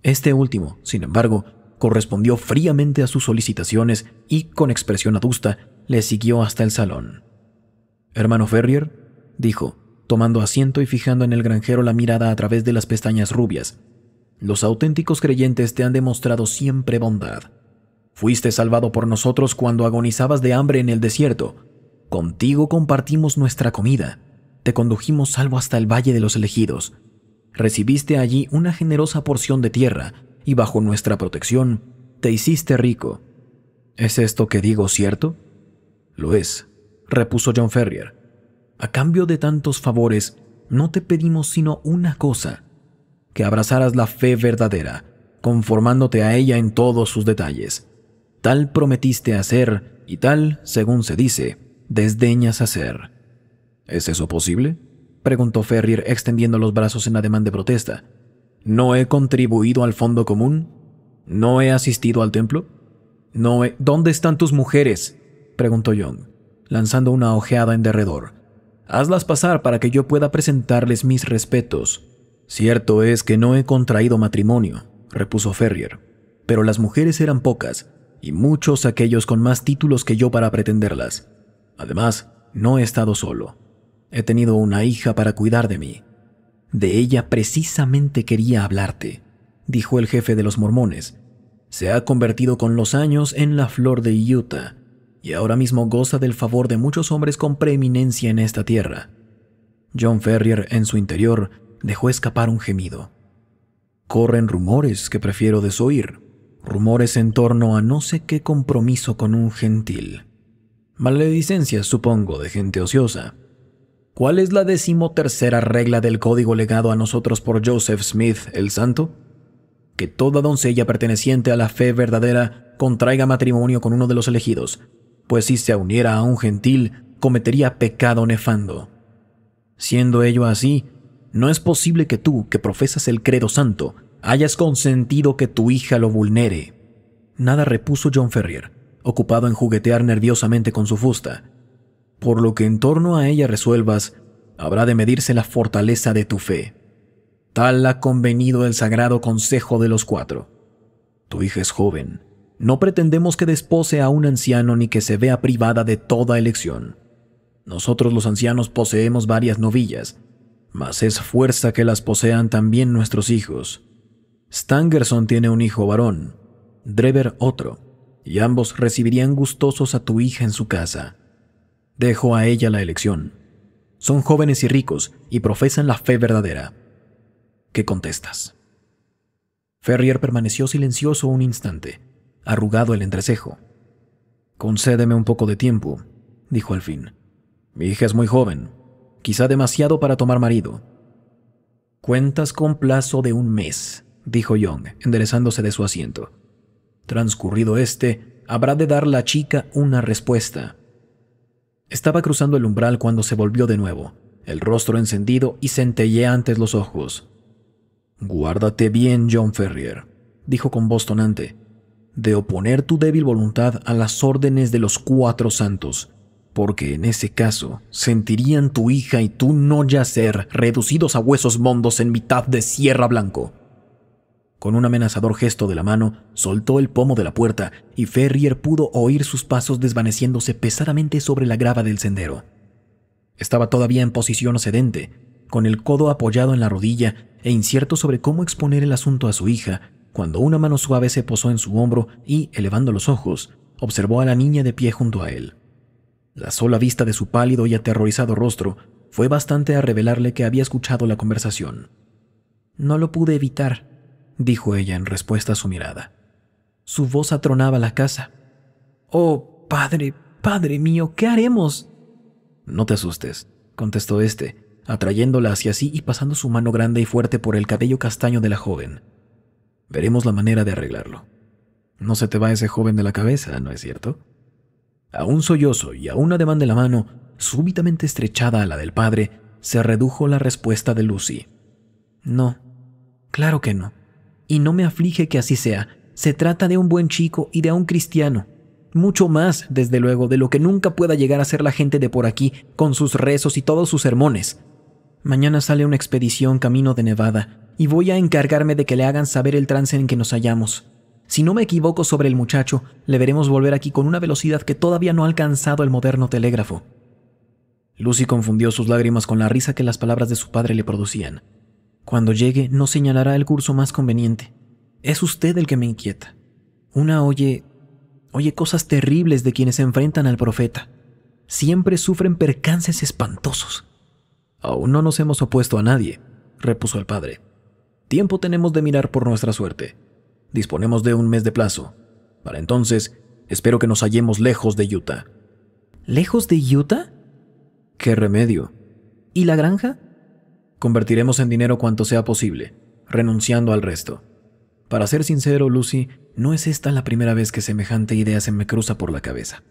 Este último, sin embargo, correspondió fríamente a sus solicitaciones y, con expresión adusta, le siguió hasta el salón. Hermano Ferrier, dijo, tomando asiento y fijando en el granjero la mirada a través de las pestañas rubias. Los auténticos creyentes te han demostrado siempre bondad. Fuiste salvado por nosotros cuando agonizabas de hambre en el desierto. Contigo compartimos nuestra comida. Te condujimos salvo hasta el Valle de los Elegidos. Recibiste allí una generosa porción de tierra y bajo nuestra protección te hiciste rico. ¿Es esto que digo cierto? Lo es, repuso John Ferrier. A cambio de tantos favores, no te pedimos sino una cosa, que abrazaras la fe verdadera, conformándote a ella en todos sus detalles. Tal prometiste hacer, y tal, según se dice, desdeñas hacer. ¿Es eso posible? preguntó Ferrier extendiendo los brazos en ademán de protesta. ¿No he contribuido al fondo común? ¿No he asistido al templo? ¿No ¿Dónde están tus mujeres? preguntó John, lanzando una ojeada en derredor. Hazlas pasar para que yo pueda presentarles mis respetos. Cierto es que no he contraído matrimonio, repuso Ferrier, pero las mujeres eran pocas, y muchos aquellos con más títulos que yo para pretenderlas. Además, no he estado solo. He tenido una hija para cuidar de mí. De ella precisamente quería hablarte, dijo el jefe de los mormones. Se ha convertido con los años en la flor de Utah y ahora mismo goza del favor de muchos hombres con preeminencia en esta tierra. John Ferrier, en su interior, dejó escapar un gemido. Corren rumores que prefiero desoír, rumores en torno a no sé qué compromiso con un gentil. Maledicencias, supongo, de gente ociosa. ¿Cuál es la decimotercera regla del código legado a nosotros por Joseph Smith el Santo? Que toda doncella perteneciente a la fe verdadera contraiga matrimonio con uno de los elegidos, pues si se uniera a un gentil cometería pecado nefando. Siendo ello así, no es posible que tú, que profesas el credo santo, hayas consentido que tu hija lo vulnere. Nada repuso John Ferrier, ocupado en juguetear nerviosamente con su fusta. Por lo que en torno a ella resuelvas, habrá de medirse la fortaleza de tu fe. Tal ha convenido el sagrado consejo de los cuatro. Tu hija es joven, no pretendemos que despose a un anciano ni que se vea privada de toda elección. Nosotros los ancianos poseemos varias novillas, mas es fuerza que las posean también nuestros hijos. Stangerson tiene un hijo varón, Drever otro, y ambos recibirían gustosos a tu hija en su casa. Dejo a ella la elección. Son jóvenes y ricos y profesan la fe verdadera. ¿Qué contestas? Ferrier permaneció silencioso un instante arrugado el entrecejo. Concédeme un poco de tiempo, dijo al fin. Mi hija es muy joven, quizá demasiado para tomar marido. Cuentas con plazo de un mes, dijo Young, enderezándose de su asiento. Transcurrido este, habrá de dar la chica una respuesta. Estaba cruzando el umbral cuando se volvió de nuevo, el rostro encendido y centelleantes los ojos. Guárdate bien, John Ferrier, dijo con voz tonante de oponer tu débil voluntad a las órdenes de los cuatro santos, porque en ese caso sentirían tu hija y tú no yacer reducidos a huesos mondos en mitad de Sierra Blanco. Con un amenazador gesto de la mano, soltó el pomo de la puerta y Ferrier pudo oír sus pasos desvaneciéndose pesadamente sobre la grava del sendero. Estaba todavía en posición sedente, con el codo apoyado en la rodilla e incierto sobre cómo exponer el asunto a su hija, cuando una mano suave se posó en su hombro y, elevando los ojos, observó a la niña de pie junto a él. La sola vista de su pálido y aterrorizado rostro fue bastante a revelarle que había escuchado la conversación. No lo pude evitar, dijo ella en respuesta a su mirada. Su voz atronaba la casa. Oh, padre, padre mío, ¿qué haremos? No te asustes, contestó éste, atrayéndola hacia sí y pasando su mano grande y fuerte por el cabello castaño de la joven. Veremos la manera de arreglarlo. No se te va ese joven de la cabeza, ¿no es cierto? A un sollozo y a un ademán de la mano, súbitamente estrechada a la del padre, se redujo la respuesta de Lucy. No, claro que no. Y no me aflige que así sea. Se trata de un buen chico y de un cristiano. Mucho más, desde luego, de lo que nunca pueda llegar a ser la gente de por aquí, con sus rezos y todos sus sermones. Mañana sale una expedición camino de Nevada, y voy a encargarme de que le hagan saber el trance en que nos hallamos. Si no me equivoco sobre el muchacho, le veremos volver aquí con una velocidad que todavía no ha alcanzado el moderno telégrafo. Lucy confundió sus lágrimas con la risa que las palabras de su padre le producían. Cuando llegue, no señalará el curso más conveniente. Es usted el que me inquieta. Una oye... oye cosas terribles de quienes se enfrentan al profeta. Siempre sufren percances espantosos. Aún no nos hemos opuesto a nadie, repuso el padre. Tiempo tenemos de mirar por nuestra suerte. Disponemos de un mes de plazo. Para entonces, espero que nos hallemos lejos de Utah. ¿Lejos de Utah? ¿Qué remedio? ¿Y la granja? Convertiremos en dinero cuanto sea posible, renunciando al resto. Para ser sincero, Lucy, no es esta la primera vez que semejante idea se me cruza por la cabeza.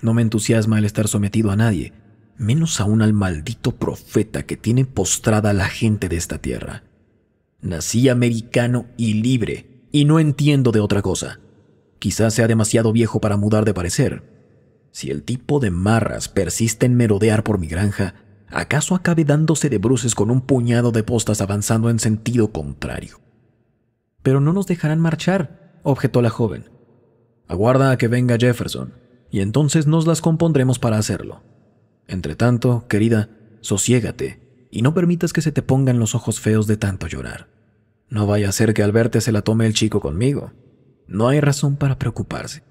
No me entusiasma el estar sometido a nadie, menos aún al maldito profeta que tiene postrada la gente de esta tierra. Nací americano y libre, y no entiendo de otra cosa. Quizás sea demasiado viejo para mudar de parecer. Si el tipo de marras persiste en merodear por mi granja, ¿acaso acabe dándose de bruces con un puñado de postas avanzando en sentido contrario? Pero no nos dejarán marchar, objetó la joven. Aguarda a que venga Jefferson, y entonces nos las compondremos para hacerlo. Entretanto, querida, sosiégate y no permitas que se te pongan los ojos feos de tanto llorar. No vaya a ser que al verte se la tome el chico conmigo. No hay razón para preocuparse,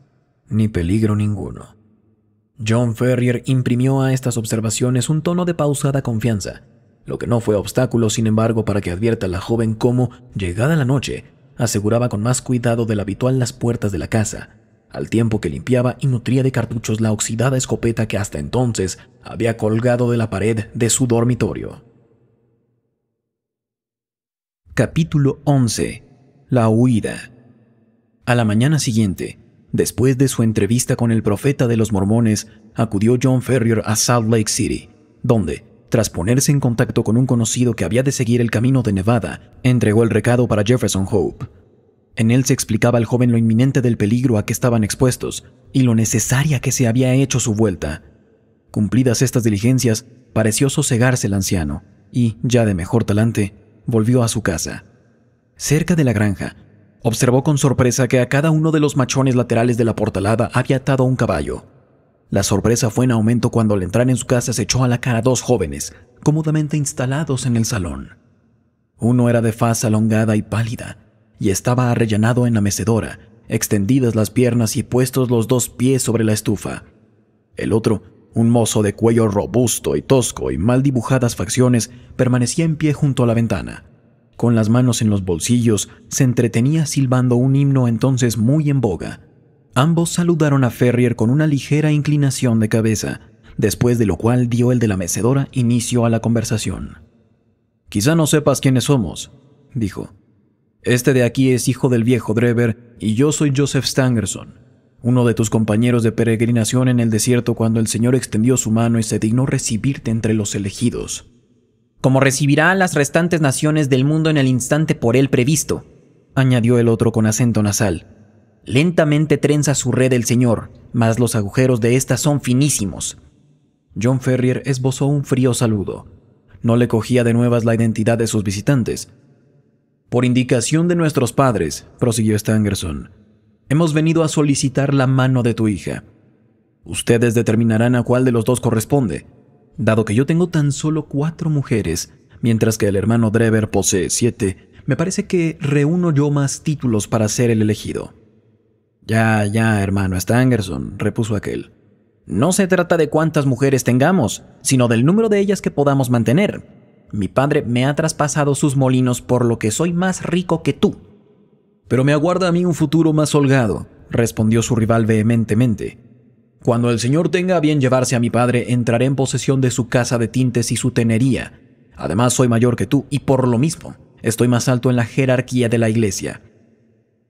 ni peligro ninguno. John Ferrier imprimió a estas observaciones un tono de pausada confianza, lo que no fue obstáculo, sin embargo, para que advierta a la joven cómo, llegada la noche, aseguraba con más cuidado del habitual las puertas de la casa, al tiempo que limpiaba y nutría de cartuchos la oxidada escopeta que hasta entonces había colgado de la pared de su dormitorio. Capítulo 11. La huida. A la mañana siguiente, después de su entrevista con el profeta de los mormones, acudió John Ferrier a Salt Lake City, donde, tras ponerse en contacto con un conocido que había de seguir el camino de Nevada, entregó el recado para Jefferson Hope. En él se explicaba al joven lo inminente del peligro a que estaban expuestos y lo necesaria que se había hecho su vuelta. Cumplidas estas diligencias, pareció sosegarse el anciano y, ya de mejor talante, volvió a su casa. Cerca de la granja, observó con sorpresa que a cada uno de los machones laterales de la portalada había atado un caballo. La sorpresa fue en aumento cuando al entrar en su casa se echó a la cara dos jóvenes, cómodamente instalados en el salón. Uno era de faz alongada y pálida, y estaba arrellanado en la mecedora, extendidas las piernas y puestos los dos pies sobre la estufa. El otro un mozo de cuello robusto y tosco y mal dibujadas facciones permanecía en pie junto a la ventana. Con las manos en los bolsillos, se entretenía silbando un himno entonces muy en boga. Ambos saludaron a Ferrier con una ligera inclinación de cabeza, después de lo cual dio el de la mecedora inicio a la conversación. Quizá no sepas quiénes somos, dijo. Este de aquí es hijo del viejo Drever y yo soy Joseph Stangerson uno de tus compañeros de peregrinación en el desierto cuando el Señor extendió su mano y se dignó recibirte entre los elegidos. Como recibirá a las restantes naciones del mundo en el instante por él previsto, añadió el otro con acento nasal. Lentamente trenza su red el Señor, mas los agujeros de ésta son finísimos. John Ferrier esbozó un frío saludo. No le cogía de nuevas la identidad de sus visitantes. Por indicación de nuestros padres, prosiguió Stangerson, Hemos venido a solicitar la mano de tu hija. Ustedes determinarán a cuál de los dos corresponde, dado que yo tengo tan solo cuatro mujeres, mientras que el hermano Drever posee siete. Me parece que reúno yo más títulos para ser el elegido. Ya, ya, hermano Stangerson, repuso aquel. No se trata de cuántas mujeres tengamos, sino del número de ellas que podamos mantener. Mi padre me ha traspasado sus molinos por lo que soy más rico que tú. Pero me aguarda a mí un futuro más holgado, respondió su rival vehementemente. Cuando el señor tenga a bien llevarse a mi padre, entraré en posesión de su casa de tintes y su tenería. Además, soy mayor que tú y por lo mismo, estoy más alto en la jerarquía de la iglesia.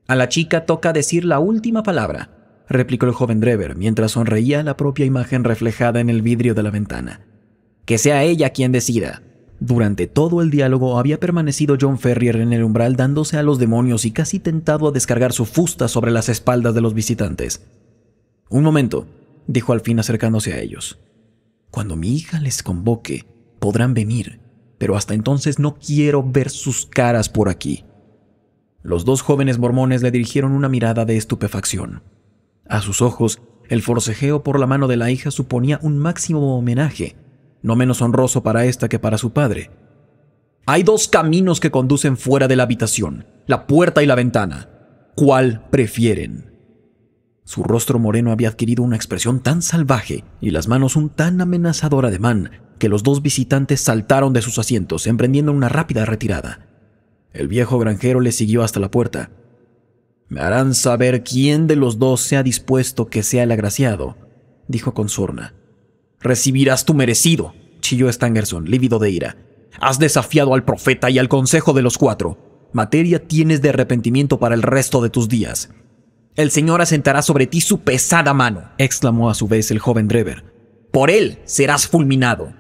A la chica toca decir la última palabra, replicó el joven Drever mientras sonreía la propia imagen reflejada en el vidrio de la ventana. Que sea ella quien decida, durante todo el diálogo había permanecido John Ferrier en el umbral dándose a los demonios y casi tentado a descargar su fusta sobre las espaldas de los visitantes. Un momento, dijo al fin acercándose a ellos. Cuando mi hija les convoque, podrán venir, pero hasta entonces no quiero ver sus caras por aquí. Los dos jóvenes mormones le dirigieron una mirada de estupefacción. A sus ojos, el forcejeo por la mano de la hija suponía un máximo homenaje no menos honroso para esta que para su padre. Hay dos caminos que conducen fuera de la habitación, la puerta y la ventana. ¿Cuál prefieren? Su rostro moreno había adquirido una expresión tan salvaje y las manos un tan amenazador ademán que los dos visitantes saltaron de sus asientos, emprendiendo una rápida retirada. El viejo granjero le siguió hasta la puerta. Me harán saber quién de los dos se ha dispuesto que sea el agraciado, dijo con sorna. Recibirás tu merecido, chilló Stangerson, lívido de ira. Has desafiado al profeta y al consejo de los cuatro. Materia tienes de arrepentimiento para el resto de tus días. El Señor asentará sobre ti su pesada mano, exclamó a su vez el joven Drever. Por él serás fulminado.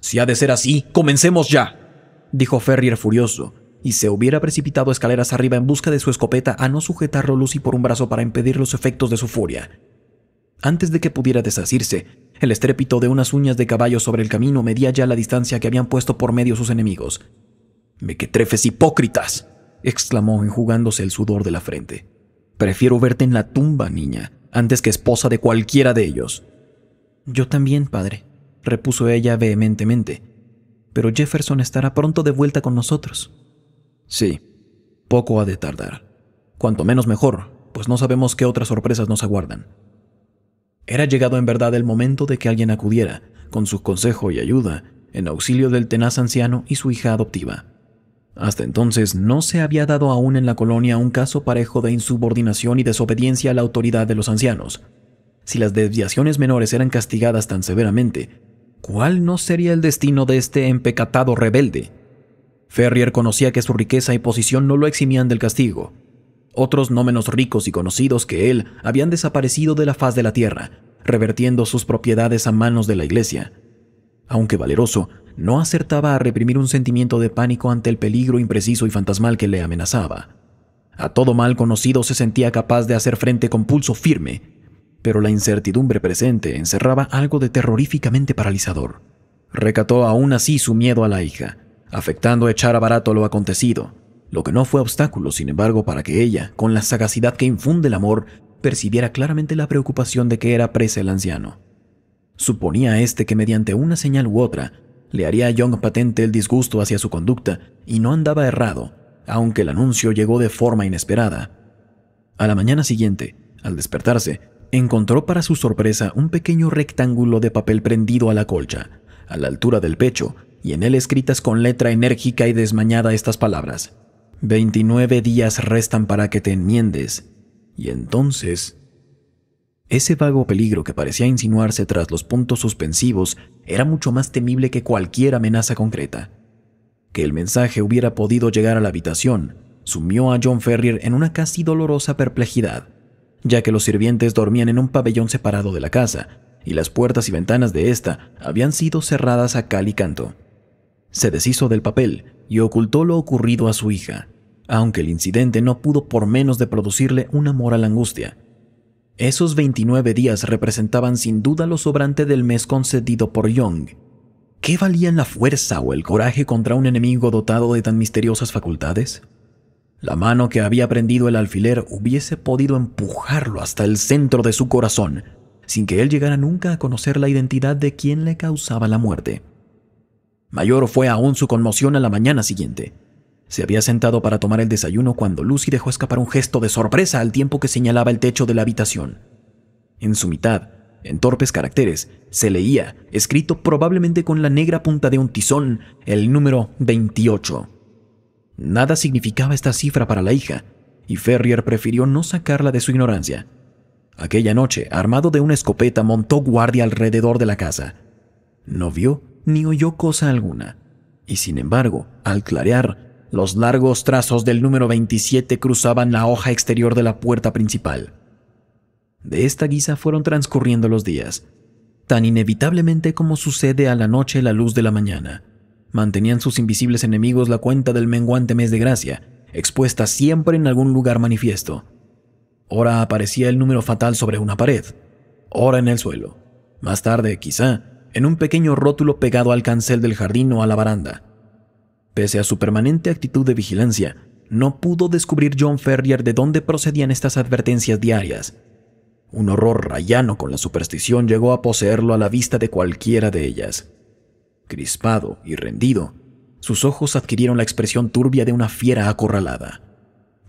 Si ha de ser así, comencemos ya, dijo Ferrier furioso, y se hubiera precipitado escaleras arriba en busca de su escopeta a no sujetarlo Lucy por un brazo para impedir los efectos de su furia. Antes de que pudiera desasirse, el estrépito de unas uñas de caballo sobre el camino medía ya la distancia que habían puesto por medio sus enemigos. ¡Mequetrefes hipócritas! exclamó enjugándose el sudor de la frente. Prefiero verte en la tumba, niña, antes que esposa de cualquiera de ellos. Yo también, padre, repuso ella vehementemente. Pero Jefferson estará pronto de vuelta con nosotros. Sí, poco ha de tardar. Cuanto menos mejor, pues no sabemos qué otras sorpresas nos aguardan. Era llegado en verdad el momento de que alguien acudiera, con su consejo y ayuda, en auxilio del tenaz anciano y su hija adoptiva. Hasta entonces no se había dado aún en la colonia un caso parejo de insubordinación y desobediencia a la autoridad de los ancianos. Si las desviaciones menores eran castigadas tan severamente, ¿cuál no sería el destino de este empecatado rebelde? Ferrier conocía que su riqueza y posición no lo eximían del castigo, otros no menos ricos y conocidos que él habían desaparecido de la faz de la tierra, revertiendo sus propiedades a manos de la iglesia. Aunque valeroso, no acertaba a reprimir un sentimiento de pánico ante el peligro impreciso y fantasmal que le amenazaba. A todo mal conocido se sentía capaz de hacer frente con pulso firme, pero la incertidumbre presente encerraba algo de terroríficamente paralizador. Recató aún así su miedo a la hija, afectando echar a barato lo acontecido, lo que no fue obstáculo, sin embargo, para que ella, con la sagacidad que infunde el amor, percibiera claramente la preocupación de que era presa el anciano. Suponía este que mediante una señal u otra le haría a Young patente el disgusto hacia su conducta, y no andaba errado, aunque el anuncio llegó de forma inesperada. A la mañana siguiente, al despertarse, encontró para su sorpresa un pequeño rectángulo de papel prendido a la colcha, a la altura del pecho, y en él escritas con letra enérgica y desmañada estas palabras. 29 días restan para que te enmiendes, y entonces... Ese vago peligro que parecía insinuarse tras los puntos suspensivos era mucho más temible que cualquier amenaza concreta. Que el mensaje hubiera podido llegar a la habitación sumió a John Ferrier en una casi dolorosa perplejidad, ya que los sirvientes dormían en un pabellón separado de la casa, y las puertas y ventanas de ésta habían sido cerradas a cal y canto. Se deshizo del papel y ocultó lo ocurrido a su hija, aunque el incidente no pudo por menos de producirle una moral angustia. Esos 29 días representaban sin duda lo sobrante del mes concedido por Young. ¿Qué valían la fuerza o el coraje contra un enemigo dotado de tan misteriosas facultades? La mano que había prendido el alfiler hubiese podido empujarlo hasta el centro de su corazón, sin que él llegara nunca a conocer la identidad de quien le causaba la muerte. Mayor fue aún su conmoción a la mañana siguiente. Se había sentado para tomar el desayuno cuando Lucy dejó escapar un gesto de sorpresa al tiempo que señalaba el techo de la habitación. En su mitad, en torpes caracteres, se leía, escrito probablemente con la negra punta de un tizón, el número 28. Nada significaba esta cifra para la hija, y Ferrier prefirió no sacarla de su ignorancia. Aquella noche, armado de una escopeta, montó guardia alrededor de la casa. No vio ni oyó cosa alguna. Y sin embargo, al clarear, los largos trazos del número 27 cruzaban la hoja exterior de la puerta principal. De esta guisa fueron transcurriendo los días, tan inevitablemente como sucede a la noche la luz de la mañana. Mantenían sus invisibles enemigos la cuenta del menguante mes de gracia, expuesta siempre en algún lugar manifiesto. Ora aparecía el número fatal sobre una pared, ora en el suelo. Más tarde, quizá, en un pequeño rótulo pegado al cancel del jardín o a la baranda. Pese a su permanente actitud de vigilancia, no pudo descubrir John Ferrier de dónde procedían estas advertencias diarias. Un horror rayano con la superstición llegó a poseerlo a la vista de cualquiera de ellas. Crispado y rendido, sus ojos adquirieron la expresión turbia de una fiera acorralada.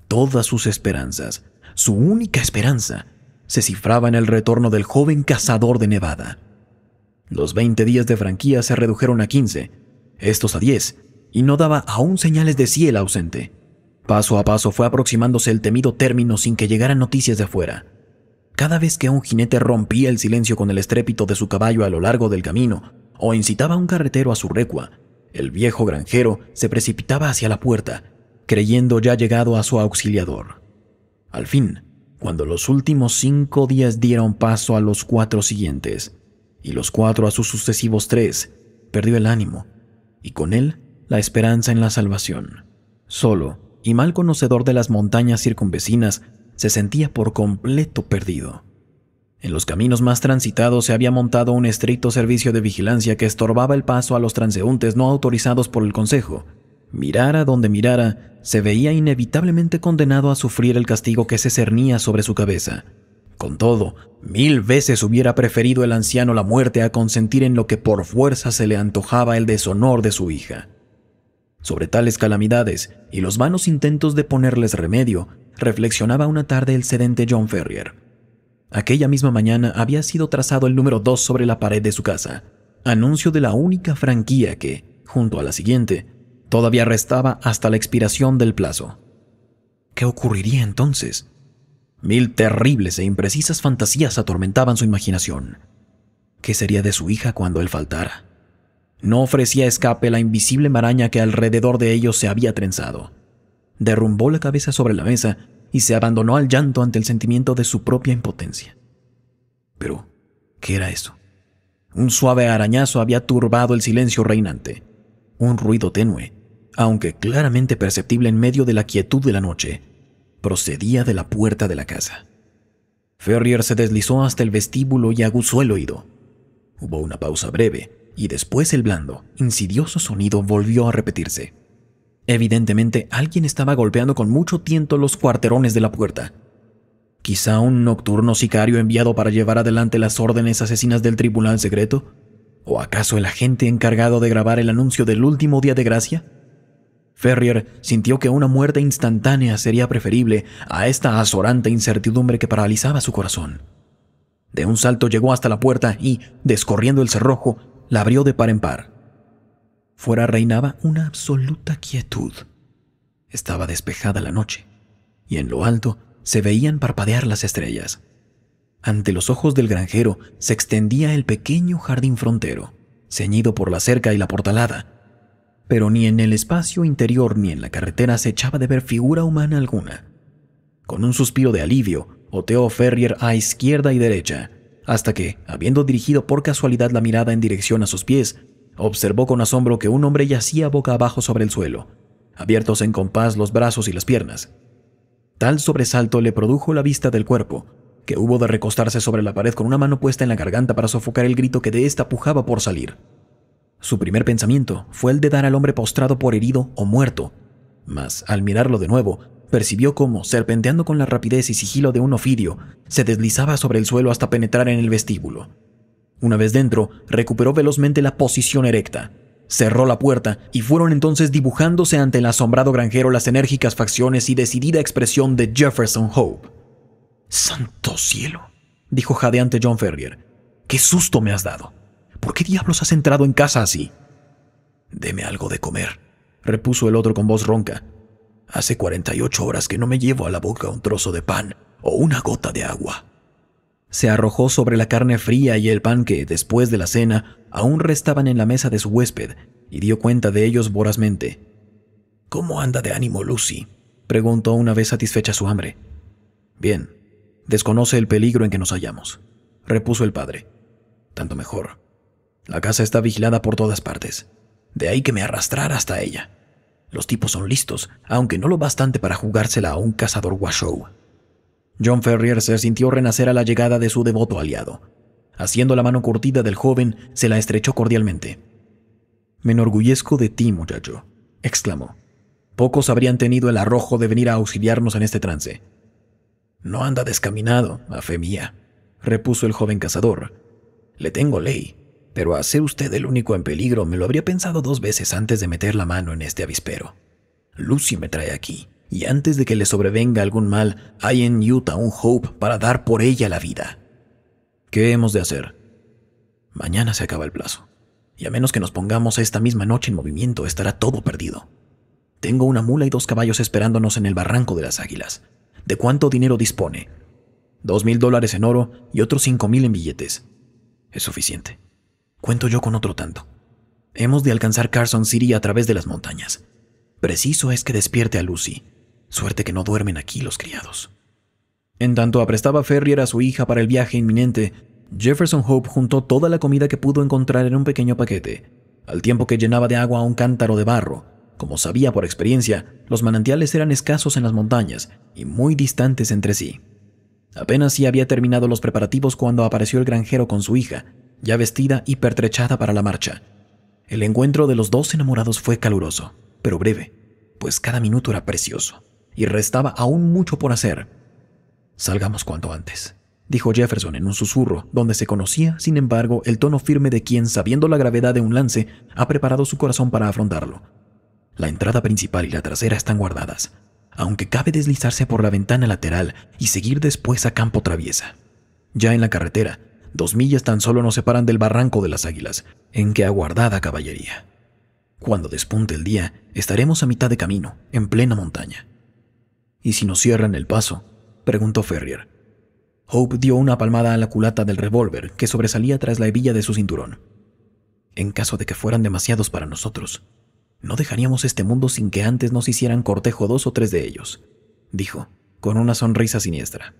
Todas sus esperanzas, su única esperanza, se cifraba en el retorno del joven cazador de Nevada. Los 20 días de franquía se redujeron a 15, estos a 10, y no daba aún señales de sí el ausente. Paso a paso fue aproximándose el temido término sin que llegaran noticias de afuera. Cada vez que un jinete rompía el silencio con el estrépito de su caballo a lo largo del camino, o incitaba a un carretero a su recua, el viejo granjero se precipitaba hacia la puerta, creyendo ya llegado a su auxiliador. Al fin, cuando los últimos cinco días dieron paso a los cuatro siguientes, y los cuatro a sus sucesivos tres, perdió el ánimo, y con él la esperanza en la salvación. Solo y mal conocedor de las montañas circunvecinas, se sentía por completo perdido. En los caminos más transitados se había montado un estricto servicio de vigilancia que estorbaba el paso a los transeúntes no autorizados por el Consejo. Mirara donde mirara, se veía inevitablemente condenado a sufrir el castigo que se cernía sobre su cabeza. Con todo, mil veces hubiera preferido el anciano la muerte a consentir en lo que por fuerza se le antojaba el deshonor de su hija. Sobre tales calamidades y los vanos intentos de ponerles remedio, reflexionaba una tarde el sedente John Ferrier. Aquella misma mañana había sido trazado el número 2 sobre la pared de su casa, anuncio de la única franquía que, junto a la siguiente, todavía restaba hasta la expiración del plazo. ¿Qué ocurriría entonces? Mil terribles e imprecisas fantasías atormentaban su imaginación. ¿Qué sería de su hija cuando él faltara? No ofrecía escape la invisible maraña que alrededor de ellos se había trenzado. Derrumbó la cabeza sobre la mesa y se abandonó al llanto ante el sentimiento de su propia impotencia. Pero, ¿qué era eso? Un suave arañazo había turbado el silencio reinante. Un ruido tenue, aunque claramente perceptible en medio de la quietud de la noche, procedía de la puerta de la casa. Ferrier se deslizó hasta el vestíbulo y aguzó el oído. Hubo una pausa breve y después el blando, insidioso sonido volvió a repetirse. Evidentemente alguien estaba golpeando con mucho tiento los cuarterones de la puerta. Quizá un nocturno sicario enviado para llevar adelante las órdenes asesinas del tribunal secreto. ¿O acaso el agente encargado de grabar el anuncio del último día de gracia? Ferrier sintió que una muerte instantánea sería preferible a esta azorante incertidumbre que paralizaba su corazón. De un salto llegó hasta la puerta y, descorriendo el cerrojo, la abrió de par en par. Fuera reinaba una absoluta quietud. Estaba despejada la noche, y en lo alto se veían parpadear las estrellas. Ante los ojos del granjero se extendía el pequeño jardín frontero, ceñido por la cerca y la portalada, pero ni en el espacio interior ni en la carretera se echaba de ver figura humana alguna. Con un suspiro de alivio, oteó Ferrier a izquierda y derecha, hasta que, habiendo dirigido por casualidad la mirada en dirección a sus pies, observó con asombro que un hombre yacía boca abajo sobre el suelo, abiertos en compás los brazos y las piernas. Tal sobresalto le produjo la vista del cuerpo, que hubo de recostarse sobre la pared con una mano puesta en la garganta para sofocar el grito que de ésta pujaba por salir. Su primer pensamiento fue el de dar al hombre postrado por herido o muerto, mas al mirarlo de nuevo, percibió cómo, serpenteando con la rapidez y sigilo de un ofidio, se deslizaba sobre el suelo hasta penetrar en el vestíbulo. Una vez dentro, recuperó velozmente la posición erecta, cerró la puerta y fueron entonces dibujándose ante el asombrado granjero las enérgicas facciones y decidida expresión de Jefferson Hope. Santo cielo, dijo jadeante John Ferrier, qué susto me has dado. ¿Por qué diablos has entrado en casa así? Deme algo de comer, repuso el otro con voz ronca. Hace 48 horas que no me llevo a la boca un trozo de pan o una gota de agua. Se arrojó sobre la carne fría y el pan que, después de la cena, aún restaban en la mesa de su huésped, y dio cuenta de ellos vorazmente. ¿Cómo anda de ánimo Lucy? preguntó una vez satisfecha su hambre. Bien, desconoce el peligro en que nos hallamos, repuso el padre. Tanto mejor. La casa está vigilada por todas partes. De ahí que me arrastrar hasta ella. Los tipos son listos, aunque no lo bastante para jugársela a un cazador Washoe. John Ferrier se sintió renacer a la llegada de su devoto aliado. Haciendo la mano curtida del joven, se la estrechó cordialmente. Me enorgullezco de ti, muchacho, exclamó. Pocos habrían tenido el arrojo de venir a auxiliarnos en este trance. No anda descaminado, a fe mía, repuso el joven cazador. Le tengo ley. Pero a ser usted el único en peligro, me lo habría pensado dos veces antes de meter la mano en este avispero. Lucy me trae aquí, y antes de que le sobrevenga algún mal, hay en Utah un Hope para dar por ella la vida. ¿Qué hemos de hacer? Mañana se acaba el plazo, y a menos que nos pongamos esta misma noche en movimiento, estará todo perdido. Tengo una mula y dos caballos esperándonos en el barranco de las águilas. ¿De cuánto dinero dispone? Dos mil dólares en oro y otros cinco mil en billetes. Es suficiente. Cuento yo con otro tanto. Hemos de alcanzar Carson City a través de las montañas. Preciso es que despierte a Lucy. Suerte que no duermen aquí los criados. En tanto aprestaba Ferrier a su hija para el viaje inminente, Jefferson Hope juntó toda la comida que pudo encontrar en un pequeño paquete, al tiempo que llenaba de agua un cántaro de barro. Como sabía por experiencia, los manantiales eran escasos en las montañas y muy distantes entre sí. Apenas si había terminado los preparativos cuando apareció el granjero con su hija, ya vestida y pertrechada para la marcha. El encuentro de los dos enamorados fue caluroso, pero breve, pues cada minuto era precioso, y restaba aún mucho por hacer. Salgamos cuanto antes, dijo Jefferson en un susurro, donde se conocía, sin embargo, el tono firme de quien, sabiendo la gravedad de un lance, ha preparado su corazón para afrontarlo. La entrada principal y la trasera están guardadas, aunque cabe deslizarse por la ventana lateral y seguir después a campo traviesa. Ya en la carretera, Dos millas tan solo nos separan del barranco de las águilas, en que aguardada caballería. Cuando despunte el día, estaremos a mitad de camino, en plena montaña. ¿Y si nos cierran el paso? preguntó Ferrier. Hope dio una palmada a la culata del revólver que sobresalía tras la hebilla de su cinturón. En caso de que fueran demasiados para nosotros, no dejaríamos este mundo sin que antes nos hicieran cortejo dos o tres de ellos, dijo, con una sonrisa siniestra.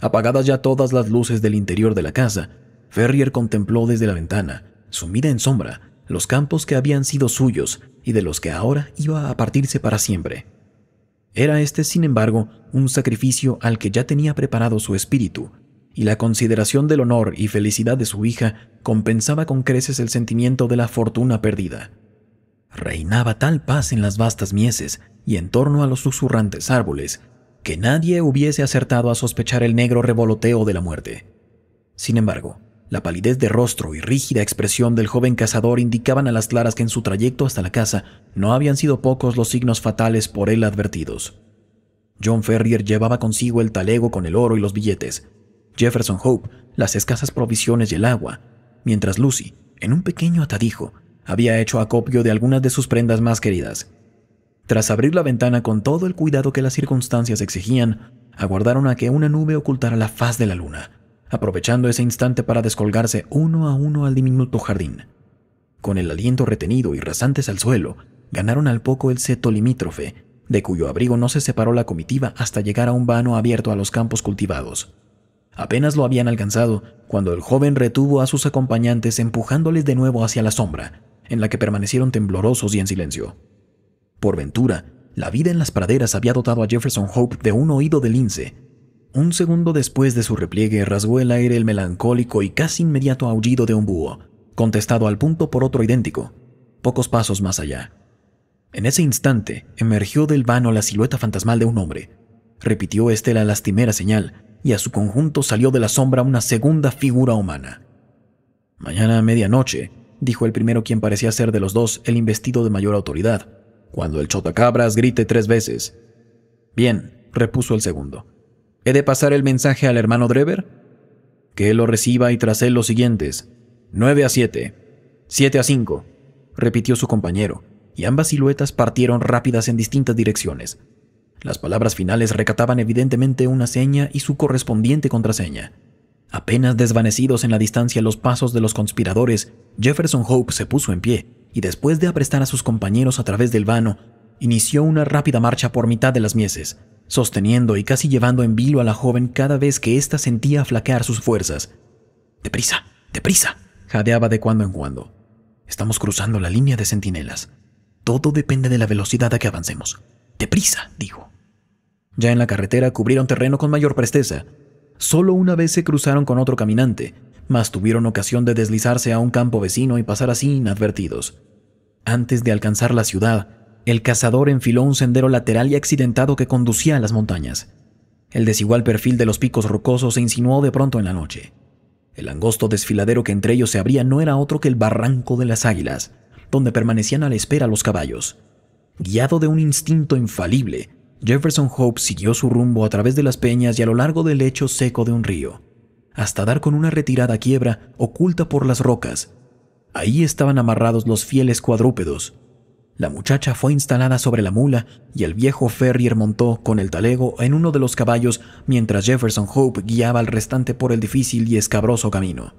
Apagadas ya todas las luces del interior de la casa, Ferrier contempló desde la ventana, sumida en sombra, los campos que habían sido suyos y de los que ahora iba a partirse para siempre. Era este, sin embargo, un sacrificio al que ya tenía preparado su espíritu, y la consideración del honor y felicidad de su hija compensaba con creces el sentimiento de la fortuna perdida. Reinaba tal paz en las vastas mieses y en torno a los susurrantes árboles que nadie hubiese acertado a sospechar el negro revoloteo de la muerte. Sin embargo, la palidez de rostro y rígida expresión del joven cazador indicaban a las claras que en su trayecto hasta la casa no habían sido pocos los signos fatales por él advertidos. John Ferrier llevaba consigo el talego con el oro y los billetes, Jefferson Hope las escasas provisiones y el agua, mientras Lucy, en un pequeño atadijo, había hecho acopio de algunas de sus prendas más queridas, tras abrir la ventana con todo el cuidado que las circunstancias exigían, aguardaron a que una nube ocultara la faz de la luna, aprovechando ese instante para descolgarse uno a uno al diminuto jardín. Con el aliento retenido y rasantes al suelo, ganaron al poco el seto limítrofe, de cuyo abrigo no se separó la comitiva hasta llegar a un vano abierto a los campos cultivados. Apenas lo habían alcanzado cuando el joven retuvo a sus acompañantes empujándoles de nuevo hacia la sombra, en la que permanecieron temblorosos y en silencio. Por ventura, la vida en las praderas había dotado a Jefferson Hope de un oído de lince. Un segundo después de su repliegue rasgó el aire el melancólico y casi inmediato aullido de un búho, contestado al punto por otro idéntico, pocos pasos más allá. En ese instante emergió del vano la silueta fantasmal de un hombre. Repitió este la lastimera señal, y a su conjunto salió de la sombra una segunda figura humana. Mañana a medianoche, dijo el primero quien parecía ser de los dos el investido de mayor autoridad, cuando el chotacabras grite tres veces. Bien, repuso el segundo. ¿He de pasar el mensaje al hermano Drever? Que él lo reciba y tras los siguientes. Nueve a siete. Siete a cinco, repitió su compañero, y ambas siluetas partieron rápidas en distintas direcciones. Las palabras finales recataban evidentemente una seña y su correspondiente contraseña. Apenas desvanecidos en la distancia los pasos de los conspiradores, Jefferson Hope se puso en pie y después de aprestar a sus compañeros a través del vano, inició una rápida marcha por mitad de las mieses, sosteniendo y casi llevando en vilo a la joven cada vez que ésta sentía flaquear sus fuerzas. ¡Deprisa! ¡Deprisa! jadeaba de cuando en cuando. Estamos cruzando la línea de centinelas. Todo depende de la velocidad a que avancemos. ¡Deprisa! dijo. Ya en la carretera cubrieron terreno con mayor presteza. Solo una vez se cruzaron con otro caminante, mas tuvieron ocasión de deslizarse a un campo vecino y pasar así inadvertidos. Antes de alcanzar la ciudad, el cazador enfiló un sendero lateral y accidentado que conducía a las montañas. El desigual perfil de los picos rocosos se insinuó de pronto en la noche. El angosto desfiladero que entre ellos se abría no era otro que el barranco de las águilas, donde permanecían a la espera los caballos. Guiado de un instinto infalible, Jefferson Hope siguió su rumbo a través de las peñas y a lo largo del lecho seco de un río hasta dar con una retirada quiebra oculta por las rocas. Ahí estaban amarrados los fieles cuadrúpedos. La muchacha fue instalada sobre la mula y el viejo Ferrier montó con el talego en uno de los caballos mientras Jefferson Hope guiaba al restante por el difícil y escabroso camino.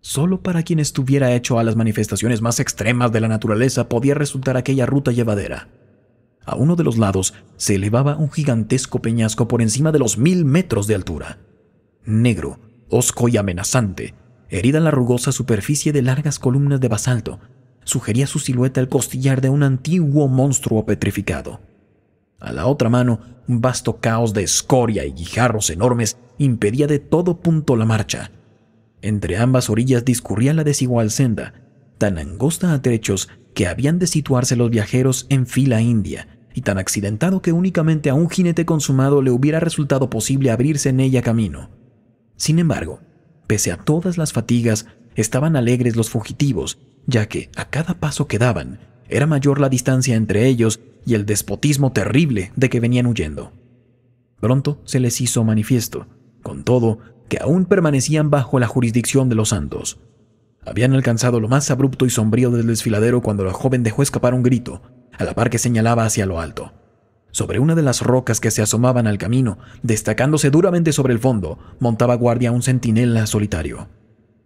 Solo para quien estuviera hecho a las manifestaciones más extremas de la naturaleza podía resultar aquella ruta llevadera. A uno de los lados se elevaba un gigantesco peñasco por encima de los mil metros de altura. Negro, osco y amenazante, herida en la rugosa superficie de largas columnas de basalto, sugería su silueta el costillar de un antiguo monstruo petrificado. A la otra mano, un vasto caos de escoria y guijarros enormes impedía de todo punto la marcha. Entre ambas orillas discurría la desigual senda, tan angosta a trechos que habían de situarse los viajeros en fila india, y tan accidentado que únicamente a un jinete consumado le hubiera resultado posible abrirse en ella camino. Sin embargo, pese a todas las fatigas, estaban alegres los fugitivos, ya que a cada paso que daban era mayor la distancia entre ellos y el despotismo terrible de que venían huyendo. Pronto se les hizo manifiesto, con todo, que aún permanecían bajo la jurisdicción de los santos. Habían alcanzado lo más abrupto y sombrío del desfiladero cuando la joven dejó escapar un grito, a la par que señalaba hacia lo alto. Sobre una de las rocas que se asomaban al camino, destacándose duramente sobre el fondo, montaba guardia un centinela solitario.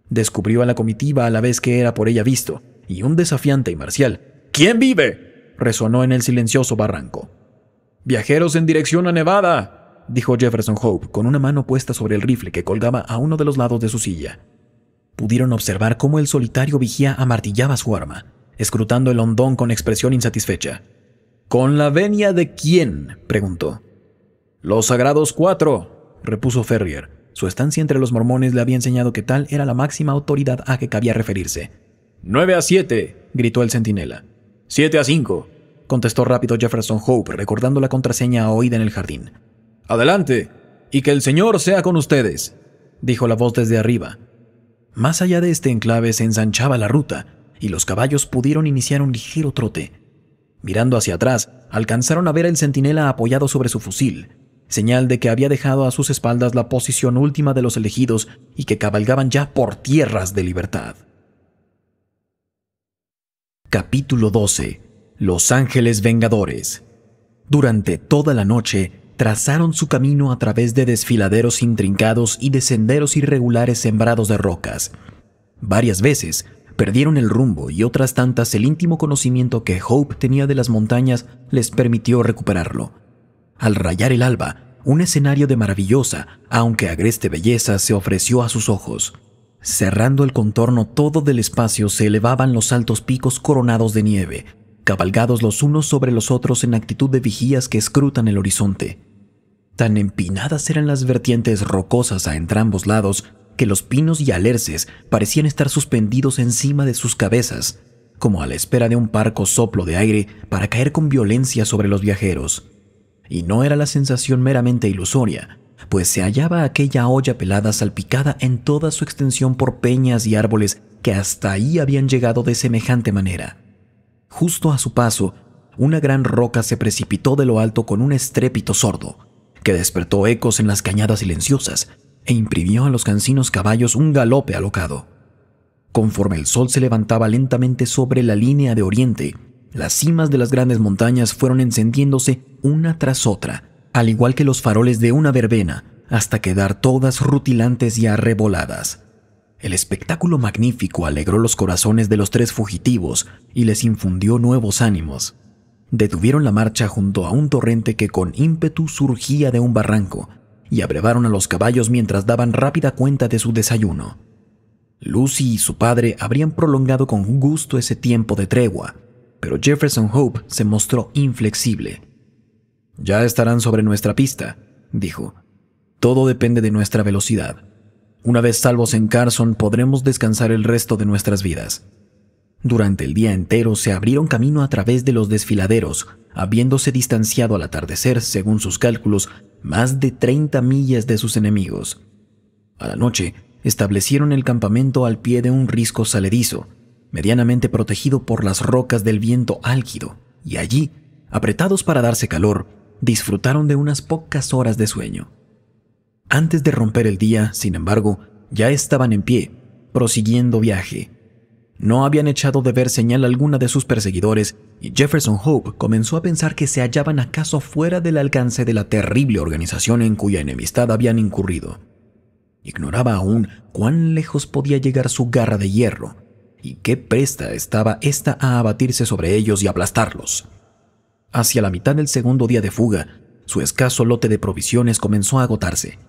Descubrió a la comitiva a la vez que era por ella visto, y un desafiante y marcial ¿Quién vive? resonó en el silencioso barranco. Viajeros en dirección a Nevada, dijo Jefferson Hope con una mano puesta sobre el rifle que colgaba a uno de los lados de su silla. Pudieron observar cómo el solitario vigía amartillaba su arma, escrutando el hondón con expresión insatisfecha. ¿Con la venia de quién? preguntó. Los Sagrados Cuatro, repuso Ferrier. Su estancia entre los mormones le había enseñado que tal era la máxima autoridad a que cabía referirse. Nueve a siete, gritó el centinela. Siete a cinco, contestó rápido Jefferson Hope, recordando la contraseña oída en el jardín. Adelante, y que el Señor sea con ustedes, dijo la voz desde arriba. Más allá de este enclave se ensanchaba la ruta, y los caballos pudieron iniciar un ligero trote. Mirando hacia atrás, alcanzaron a ver el centinela apoyado sobre su fusil, señal de que había dejado a sus espaldas la posición última de los elegidos y que cabalgaban ya por tierras de libertad. Capítulo 12. Los Ángeles Vengadores. Durante toda la noche, trazaron su camino a través de desfiladeros intrincados y de senderos irregulares sembrados de rocas. Varias veces perdieron el rumbo y otras tantas el íntimo conocimiento que Hope tenía de las montañas les permitió recuperarlo. Al rayar el alba, un escenario de maravillosa, aunque agreste belleza se ofreció a sus ojos. Cerrando el contorno todo del espacio se elevaban los altos picos coronados de nieve, cabalgados los unos sobre los otros en actitud de vigías que escrutan el horizonte. Tan empinadas eran las vertientes rocosas a entrambos lados que los pinos y alerces parecían estar suspendidos encima de sus cabezas, como a la espera de un parco soplo de aire para caer con violencia sobre los viajeros. Y no era la sensación meramente ilusoria, pues se hallaba aquella olla pelada salpicada en toda su extensión por peñas y árboles que hasta ahí habían llegado de semejante manera. Justo a su paso, una gran roca se precipitó de lo alto con un estrépito sordo, que despertó ecos en las cañadas silenciosas e imprimió a los cansinos caballos un galope alocado. Conforme el sol se levantaba lentamente sobre la línea de oriente, las cimas de las grandes montañas fueron encendiéndose una tras otra, al igual que los faroles de una verbena, hasta quedar todas rutilantes y arreboladas. El espectáculo magnífico alegró los corazones de los tres fugitivos y les infundió nuevos ánimos. Detuvieron la marcha junto a un torrente que con ímpetu surgía de un barranco y abrevaron a los caballos mientras daban rápida cuenta de su desayuno. Lucy y su padre habrían prolongado con gusto ese tiempo de tregua, pero Jefferson Hope se mostró inflexible. Ya estarán sobre nuestra pista, dijo. Todo depende de nuestra velocidad. Una vez salvos en Carson podremos descansar el resto de nuestras vidas. Durante el día entero se abrieron camino a través de los desfiladeros, habiéndose distanciado al atardecer, según sus cálculos, más de 30 millas de sus enemigos. A la noche, establecieron el campamento al pie de un risco saledizo, medianamente protegido por las rocas del viento álgido, y allí, apretados para darse calor, disfrutaron de unas pocas horas de sueño. Antes de romper el día, sin embargo, ya estaban en pie, prosiguiendo viaje, no habían echado de ver señal alguna de sus perseguidores y Jefferson Hope comenzó a pensar que se hallaban acaso fuera del alcance de la terrible organización en cuya enemistad habían incurrido. Ignoraba aún cuán lejos podía llegar su garra de hierro y qué presta estaba ésta a abatirse sobre ellos y aplastarlos. Hacia la mitad del segundo día de fuga, su escaso lote de provisiones comenzó a agotarse.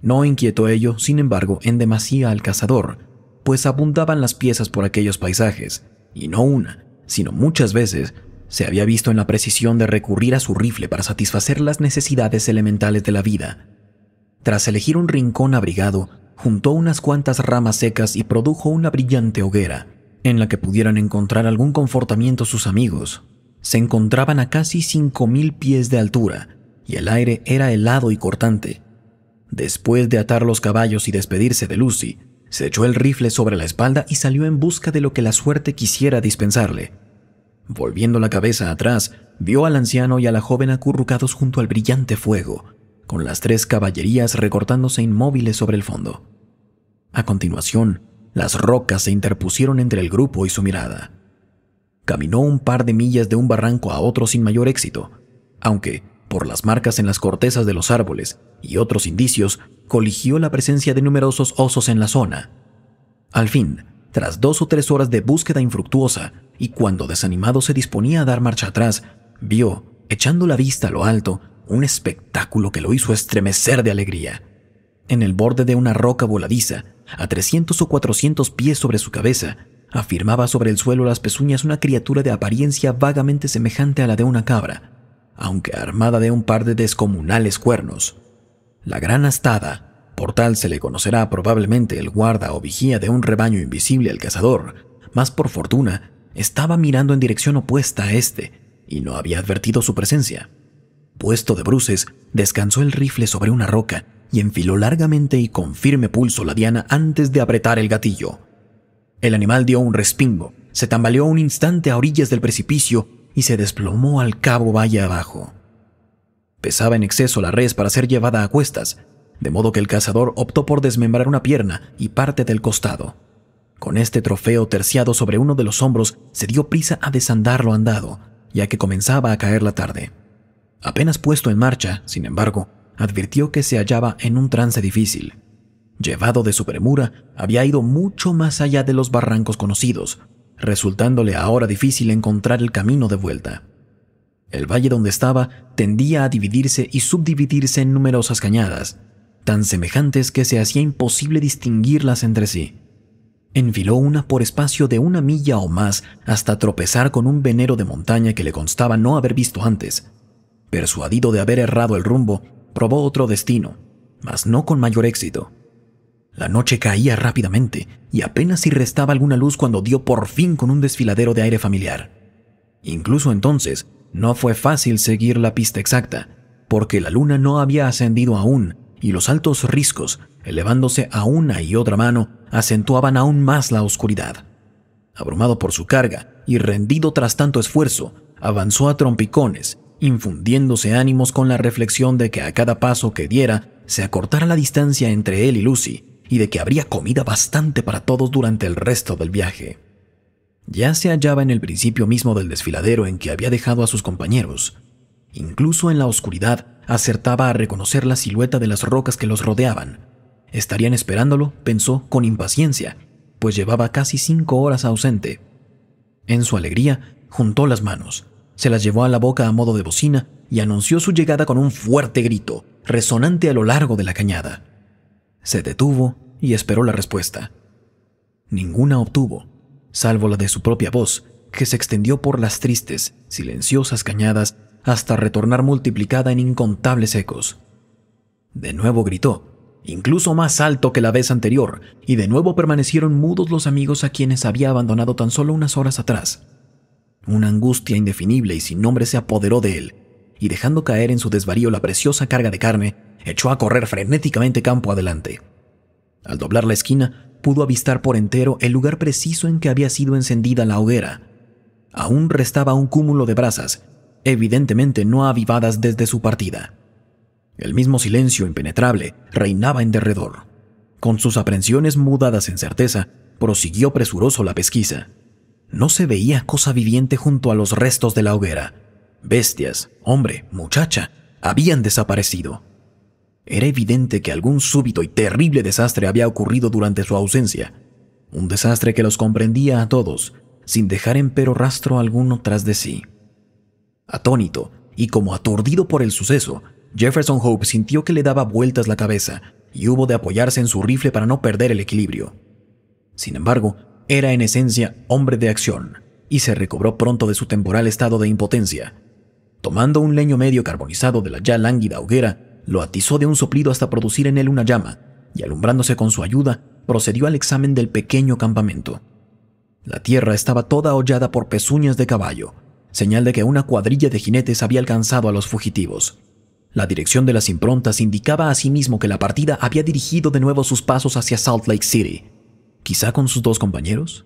No inquietó ello, sin embargo, en demasía al cazador, pues abundaban las piezas por aquellos paisajes, y no una, sino muchas veces se había visto en la precisión de recurrir a su rifle para satisfacer las necesidades elementales de la vida. Tras elegir un rincón abrigado, juntó unas cuantas ramas secas y produjo una brillante hoguera, en la que pudieran encontrar algún confortamiento sus amigos. Se encontraban a casi 5.000 pies de altura, y el aire era helado y cortante. Después de atar los caballos y despedirse de Lucy, se echó el rifle sobre la espalda y salió en busca de lo que la suerte quisiera dispensarle. Volviendo la cabeza atrás, vio al anciano y a la joven acurrucados junto al brillante fuego, con las tres caballerías recortándose inmóviles sobre el fondo. A continuación, las rocas se interpusieron entre el grupo y su mirada. Caminó un par de millas de un barranco a otro sin mayor éxito, aunque, por las marcas en las cortezas de los árboles y otros indicios, coligió la presencia de numerosos osos en la zona. Al fin, tras dos o tres horas de búsqueda infructuosa, y cuando desanimado se disponía a dar marcha atrás, vio, echando la vista a lo alto, un espectáculo que lo hizo estremecer de alegría. En el borde de una roca voladiza, a 300 o 400 pies sobre su cabeza, afirmaba sobre el suelo las pezuñas una criatura de apariencia vagamente semejante a la de una cabra, aunque armada de un par de descomunales cuernos. La gran astada, por tal se le conocerá probablemente el guarda o vigía de un rebaño invisible al cazador, más por fortuna, estaba mirando en dirección opuesta a este y no había advertido su presencia. Puesto de bruces, descansó el rifle sobre una roca y enfiló largamente y con firme pulso la diana antes de apretar el gatillo. El animal dio un respingo, se tambaleó un instante a orillas del precipicio y se desplomó al cabo valle abajo. Pesaba en exceso la res para ser llevada a cuestas, de modo que el cazador optó por desmembrar una pierna y parte del costado. Con este trofeo terciado sobre uno de los hombros, se dio prisa a desandar lo andado, ya que comenzaba a caer la tarde. Apenas puesto en marcha, sin embargo, advirtió que se hallaba en un trance difícil. Llevado de su premura, había ido mucho más allá de los barrancos conocidos, resultándole ahora difícil encontrar el camino de vuelta. El valle donde estaba tendía a dividirse y subdividirse en numerosas cañadas, tan semejantes que se hacía imposible distinguirlas entre sí. Enfiló una por espacio de una milla o más hasta tropezar con un venero de montaña que le constaba no haber visto antes. Persuadido de haber errado el rumbo, probó otro destino, mas no con mayor éxito. La noche caía rápidamente y apenas si restaba alguna luz cuando dio por fin con un desfiladero de aire familiar. Incluso entonces, no fue fácil seguir la pista exacta, porque la luna no había ascendido aún y los altos riscos, elevándose a una y otra mano, acentuaban aún más la oscuridad. Abrumado por su carga y rendido tras tanto esfuerzo, avanzó a trompicones, infundiéndose ánimos con la reflexión de que a cada paso que diera se acortara la distancia entre él y Lucy, y de que habría comida bastante para todos durante el resto del viaje. Ya se hallaba en el principio mismo del desfiladero en que había dejado a sus compañeros. Incluso en la oscuridad acertaba a reconocer la silueta de las rocas que los rodeaban. Estarían esperándolo, pensó con impaciencia, pues llevaba casi cinco horas ausente. En su alegría, juntó las manos, se las llevó a la boca a modo de bocina y anunció su llegada con un fuerte grito, resonante a lo largo de la cañada. Se detuvo y esperó la respuesta. Ninguna obtuvo, salvo la de su propia voz, que se extendió por las tristes, silenciosas cañadas hasta retornar multiplicada en incontables ecos. De nuevo gritó, incluso más alto que la vez anterior, y de nuevo permanecieron mudos los amigos a quienes había abandonado tan solo unas horas atrás. Una angustia indefinible y sin nombre se apoderó de él, y dejando caer en su desvarío la preciosa carga de carne, echó a correr frenéticamente campo adelante. Al doblar la esquina, pudo avistar por entero el lugar preciso en que había sido encendida la hoguera. Aún restaba un cúmulo de brasas, evidentemente no avivadas desde su partida. El mismo silencio impenetrable reinaba en derredor. Con sus aprensiones mudadas en certeza, prosiguió presuroso la pesquisa. No se veía cosa viviente junto a los restos de la hoguera. Bestias, hombre, muchacha, habían desaparecido. Era evidente que algún súbito y terrible desastre había ocurrido durante su ausencia, un desastre que los comprendía a todos, sin dejar empero rastro alguno tras de sí. Atónito y como aturdido por el suceso, Jefferson Hope sintió que le daba vueltas la cabeza y hubo de apoyarse en su rifle para no perder el equilibrio. Sin embargo, era en esencia hombre de acción, y se recobró pronto de su temporal estado de impotencia, Tomando un leño medio carbonizado de la ya lánguida hoguera, lo atizó de un soplido hasta producir en él una llama, y alumbrándose con su ayuda, procedió al examen del pequeño campamento. La tierra estaba toda hollada por pezuñas de caballo, señal de que una cuadrilla de jinetes había alcanzado a los fugitivos. La dirección de las improntas indicaba asimismo que la partida había dirigido de nuevo sus pasos hacia Salt Lake City, quizá con sus dos compañeros.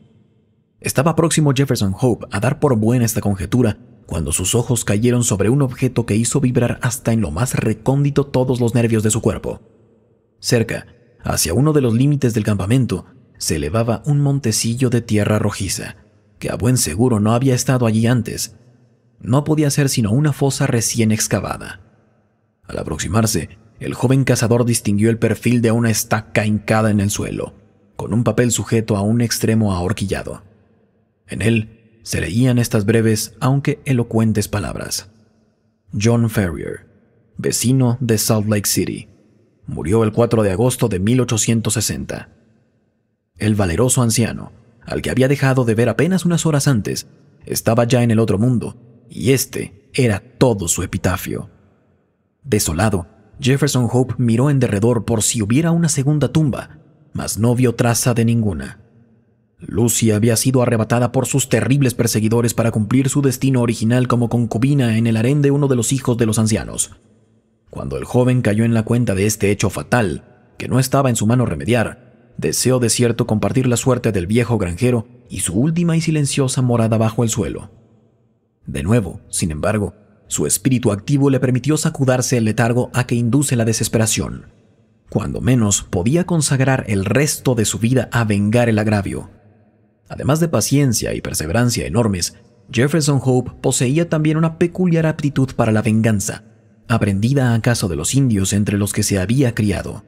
Estaba próximo Jefferson Hope a dar por buena esta conjetura cuando sus ojos cayeron sobre un objeto que hizo vibrar hasta en lo más recóndito todos los nervios de su cuerpo. Cerca, hacia uno de los límites del campamento, se elevaba un montecillo de tierra rojiza, que a buen seguro no había estado allí antes. No podía ser sino una fosa recién excavada. Al aproximarse, el joven cazador distinguió el perfil de una estaca hincada en el suelo, con un papel sujeto a un extremo ahorquillado. En él se leían estas breves aunque elocuentes palabras. John Ferrier, vecino de Salt Lake City, murió el 4 de agosto de 1860. El valeroso anciano, al que había dejado de ver apenas unas horas antes, estaba ya en el otro mundo, y este era todo su epitafio. Desolado, Jefferson Hope miró en derredor por si hubiera una segunda tumba, mas no vio traza de ninguna. Lucy había sido arrebatada por sus terribles perseguidores para cumplir su destino original como concubina en el harén de uno de los hijos de los ancianos. Cuando el joven cayó en la cuenta de este hecho fatal, que no estaba en su mano remediar, deseó de cierto compartir la suerte del viejo granjero y su última y silenciosa morada bajo el suelo. De nuevo, sin embargo, su espíritu activo le permitió sacudarse el letargo a que induce la desesperación. Cuando menos podía consagrar el resto de su vida a vengar el agravio, Además de paciencia y perseverancia enormes, Jefferson Hope poseía también una peculiar aptitud para la venganza, aprendida acaso de los indios entre los que se había criado.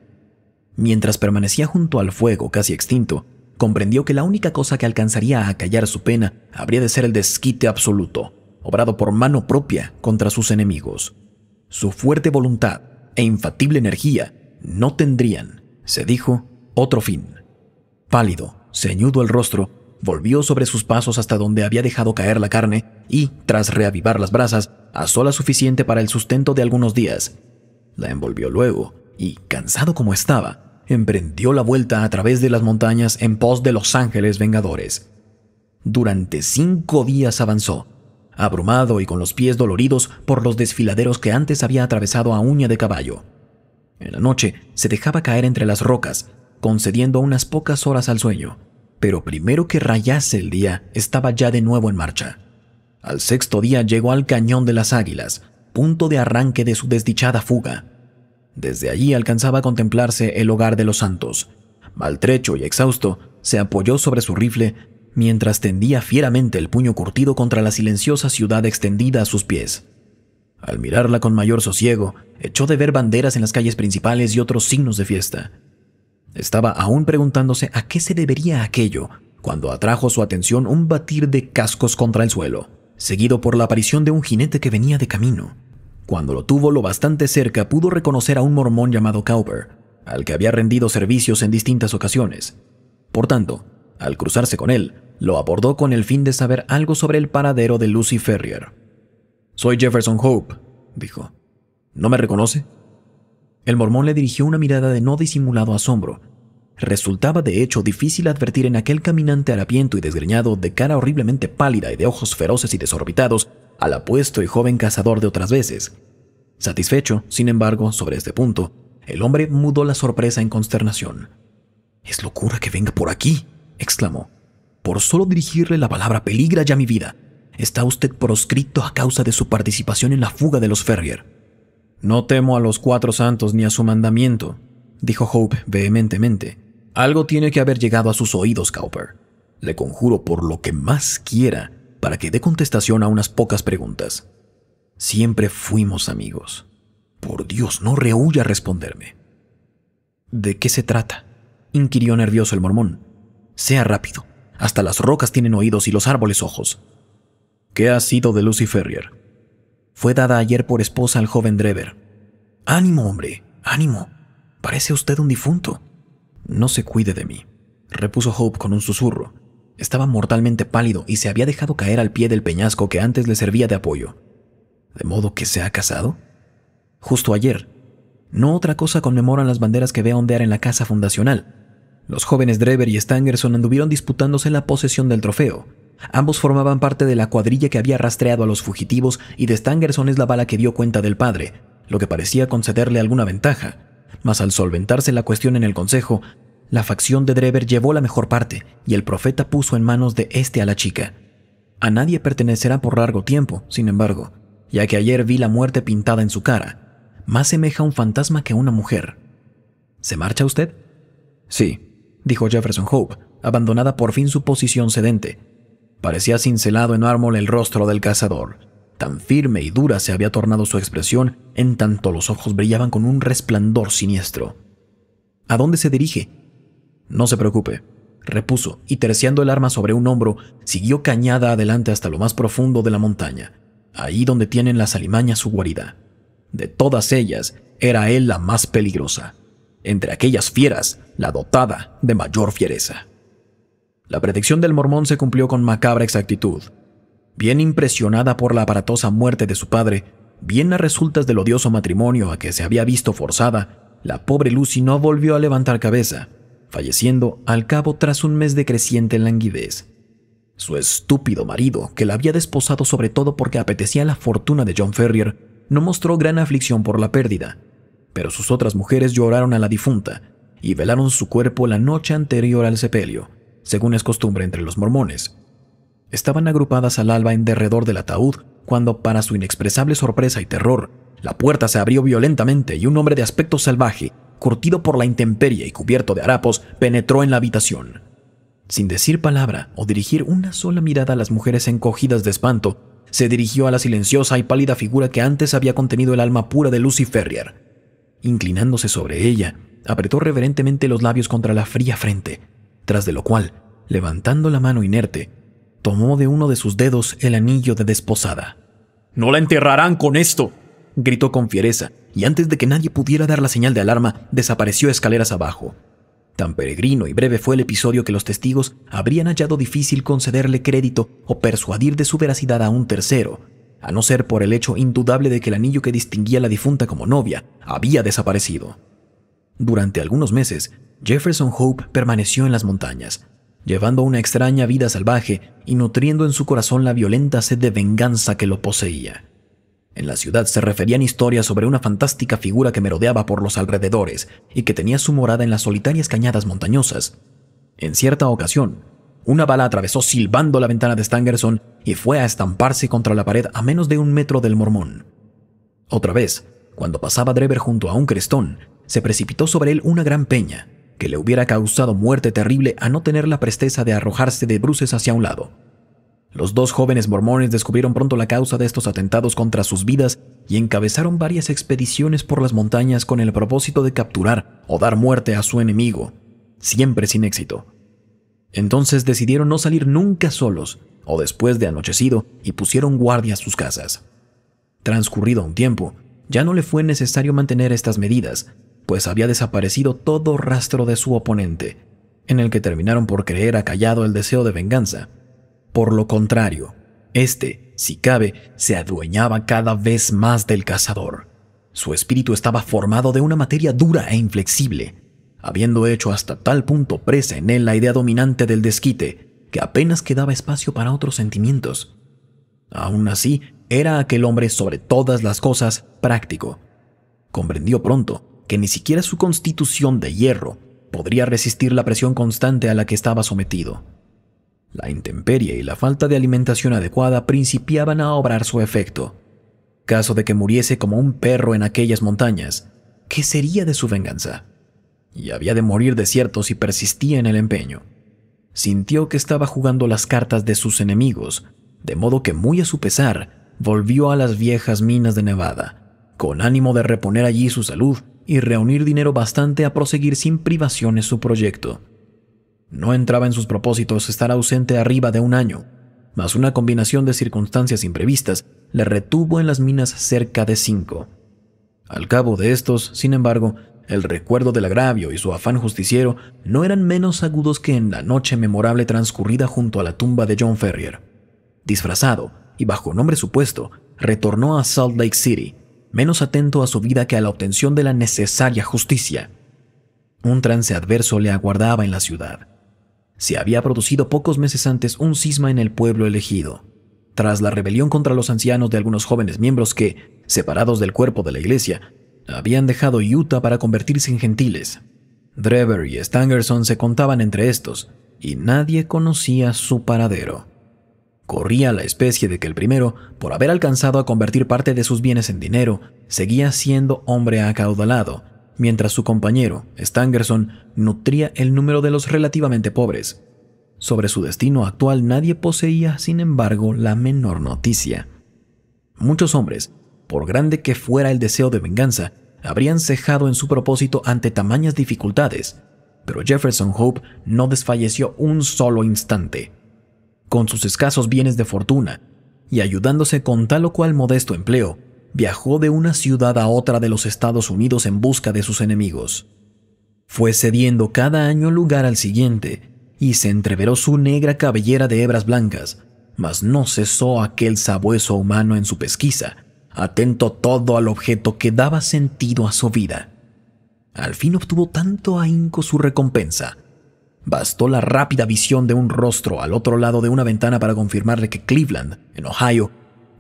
Mientras permanecía junto al fuego casi extinto, comprendió que la única cosa que alcanzaría a acallar su pena habría de ser el desquite absoluto, obrado por mano propia contra sus enemigos. Su fuerte voluntad e infatible energía no tendrían, se dijo, otro fin. Pálido, ceñudo el rostro, volvió sobre sus pasos hasta donde había dejado caer la carne y, tras reavivar las brasas, asó la suficiente para el sustento de algunos días. La envolvió luego y, cansado como estaba, emprendió la vuelta a través de las montañas en pos de los ángeles vengadores. Durante cinco días avanzó, abrumado y con los pies doloridos por los desfiladeros que antes había atravesado a uña de caballo. En la noche se dejaba caer entre las rocas, concediendo unas pocas horas al sueño pero primero que rayase el día estaba ya de nuevo en marcha. Al sexto día llegó al cañón de las águilas, punto de arranque de su desdichada fuga. Desde allí alcanzaba a contemplarse el hogar de los santos. Maltrecho y exhausto, se apoyó sobre su rifle mientras tendía fieramente el puño curtido contra la silenciosa ciudad extendida a sus pies. Al mirarla con mayor sosiego, echó de ver banderas en las calles principales y otros signos de fiesta. Estaba aún preguntándose a qué se debería aquello cuando atrajo su atención un batir de cascos contra el suelo, seguido por la aparición de un jinete que venía de camino. Cuando lo tuvo lo bastante cerca, pudo reconocer a un mormón llamado Cowper, al que había rendido servicios en distintas ocasiones. Por tanto, al cruzarse con él, lo abordó con el fin de saber algo sobre el paradero de Lucy Ferrier. Soy Jefferson Hope, dijo. ¿No me reconoce? El mormón le dirigió una mirada de no disimulado asombro. Resultaba de hecho difícil advertir en aquel caminante harapiento y desgreñado, de cara horriblemente pálida y de ojos feroces y desorbitados, al apuesto y joven cazador de otras veces. Satisfecho, sin embargo, sobre este punto, el hombre mudó la sorpresa en consternación. Es locura que venga por aquí, exclamó. Por solo dirigirle la palabra peligra ya mi vida. Está usted proscrito a causa de su participación en la fuga de los Ferrier. No temo a los cuatro santos ni a su mandamiento, dijo Hope vehementemente. Algo tiene que haber llegado a sus oídos, Cowper. Le conjuro por lo que más quiera para que dé contestación a unas pocas preguntas. Siempre fuimos amigos. Por Dios, no a responderme. ¿De qué se trata? inquirió nervioso el mormón. Sea rápido. Hasta las rocas tienen oídos y los árboles ojos. ¿Qué ha sido de Lucy Ferrier? fue dada ayer por esposa al joven Drever. Ánimo, hombre, ánimo. Parece usted un difunto. No se cuide de mí, repuso Hope con un susurro. Estaba mortalmente pálido y se había dejado caer al pie del peñasco que antes le servía de apoyo. ¿De modo que se ha casado? Justo ayer. No otra cosa conmemoran las banderas que ve ondear en la casa fundacional. Los jóvenes Drever y Stangerson anduvieron disputándose la posesión del trofeo, Ambos formaban parte de la cuadrilla que había rastreado a los fugitivos y de Stangerson es la bala que dio cuenta del padre, lo que parecía concederle alguna ventaja. Mas al solventarse la cuestión en el consejo, la facción de Drever llevó la mejor parte y el profeta puso en manos de este a la chica. A nadie pertenecerá por largo tiempo, sin embargo, ya que ayer vi la muerte pintada en su cara. Más semeja a un fantasma que a una mujer. ¿Se marcha usted? Sí, dijo Jefferson Hope, abandonada por fin su posición sedente Parecía cincelado en mármol el rostro del cazador. Tan firme y dura se había tornado su expresión, en tanto los ojos brillaban con un resplandor siniestro. ¿A dónde se dirige? No se preocupe, repuso, y terciando el arma sobre un hombro, siguió cañada adelante hasta lo más profundo de la montaña, ahí donde tienen las alimañas su guarida. De todas ellas, era él la más peligrosa. Entre aquellas fieras, la dotada de mayor fiereza. La predicción del mormón se cumplió con macabra exactitud. Bien impresionada por la aparatosa muerte de su padre, bien a resultas del odioso matrimonio a que se había visto forzada, la pobre Lucy no volvió a levantar cabeza, falleciendo al cabo tras un mes de creciente languidez. Su estúpido marido, que la había desposado sobre todo porque apetecía la fortuna de John Ferrier, no mostró gran aflicción por la pérdida, pero sus otras mujeres lloraron a la difunta y velaron su cuerpo la noche anterior al sepelio según es costumbre entre los mormones. Estaban agrupadas al alba en derredor del ataúd, cuando, para su inexpresable sorpresa y terror, la puerta se abrió violentamente y un hombre de aspecto salvaje, curtido por la intemperie y cubierto de harapos, penetró en la habitación. Sin decir palabra o dirigir una sola mirada a las mujeres encogidas de espanto, se dirigió a la silenciosa y pálida figura que antes había contenido el alma pura de Lucy Ferrier. Inclinándose sobre ella, apretó reverentemente los labios contra la fría frente, tras de lo cual, levantando la mano inerte, tomó de uno de sus dedos el anillo de desposada. ¡No la enterrarán con esto! gritó con fiereza, y antes de que nadie pudiera dar la señal de alarma, desapareció escaleras abajo. Tan peregrino y breve fue el episodio que los testigos habrían hallado difícil concederle crédito o persuadir de su veracidad a un tercero, a no ser por el hecho indudable de que el anillo que distinguía a la difunta como novia había desaparecido. Durante algunos meses, Jefferson Hope permaneció en las montañas, llevando una extraña vida salvaje y nutriendo en su corazón la violenta sed de venganza que lo poseía. En la ciudad se referían historias sobre una fantástica figura que merodeaba por los alrededores y que tenía su morada en las solitarias cañadas montañosas. En cierta ocasión, una bala atravesó silbando la ventana de Stangerson y fue a estamparse contra la pared a menos de un metro del mormón. Otra vez, cuando pasaba Drever junto a un crestón, se precipitó sobre él una gran peña, que le hubiera causado muerte terrible a no tener la presteza de arrojarse de bruces hacia un lado. Los dos jóvenes mormones descubrieron pronto la causa de estos atentados contra sus vidas y encabezaron varias expediciones por las montañas con el propósito de capturar o dar muerte a su enemigo, siempre sin éxito. Entonces decidieron no salir nunca solos o después de anochecido y pusieron guardia a sus casas. Transcurrido un tiempo, ya no le fue necesario mantener estas medidas, pues había desaparecido todo rastro de su oponente, en el que terminaron por creer acallado el deseo de venganza. Por lo contrario, este, si cabe, se adueñaba cada vez más del cazador. Su espíritu estaba formado de una materia dura e inflexible, habiendo hecho hasta tal punto presa en él la idea dominante del desquite, que apenas quedaba espacio para otros sentimientos. Aún así, era aquel hombre sobre todas las cosas práctico. Comprendió pronto que ni siquiera su constitución de hierro podría resistir la presión constante a la que estaba sometido. La intemperie y la falta de alimentación adecuada principiaban a obrar su efecto. Caso de que muriese como un perro en aquellas montañas, ¿qué sería de su venganza? Y había de morir desierto si persistía en el empeño. Sintió que estaba jugando las cartas de sus enemigos, de modo que muy a su pesar volvió a las viejas minas de Nevada, con ánimo de reponer allí su salud y reunir dinero bastante a proseguir sin privaciones su proyecto. No entraba en sus propósitos estar ausente arriba de un año, mas una combinación de circunstancias imprevistas le retuvo en las minas cerca de cinco. Al cabo de estos, sin embargo, el recuerdo del agravio y su afán justiciero no eran menos agudos que en la noche memorable transcurrida junto a la tumba de John Ferrier. Disfrazado y bajo nombre supuesto, retornó a Salt Lake City menos atento a su vida que a la obtención de la necesaria justicia. Un trance adverso le aguardaba en la ciudad. Se había producido pocos meses antes un cisma en el pueblo elegido, tras la rebelión contra los ancianos de algunos jóvenes miembros que, separados del cuerpo de la iglesia, habían dejado Utah para convertirse en gentiles. Drever y Stangerson se contaban entre estos, y nadie conocía su paradero. Corría la especie de que el primero, por haber alcanzado a convertir parte de sus bienes en dinero, seguía siendo hombre acaudalado, mientras su compañero, Stangerson, nutría el número de los relativamente pobres. Sobre su destino actual nadie poseía, sin embargo, la menor noticia. Muchos hombres, por grande que fuera el deseo de venganza, habrían cejado en su propósito ante tamañas dificultades, pero Jefferson Hope no desfalleció un solo instante con sus escasos bienes de fortuna, y ayudándose con tal o cual modesto empleo, viajó de una ciudad a otra de los Estados Unidos en busca de sus enemigos. Fue cediendo cada año lugar al siguiente, y se entreveró su negra cabellera de hebras blancas, mas no cesó aquel sabueso humano en su pesquisa, atento todo al objeto que daba sentido a su vida. Al fin obtuvo tanto ahínco su recompensa, Bastó la rápida visión de un rostro al otro lado de una ventana para confirmarle que Cleveland, en Ohio,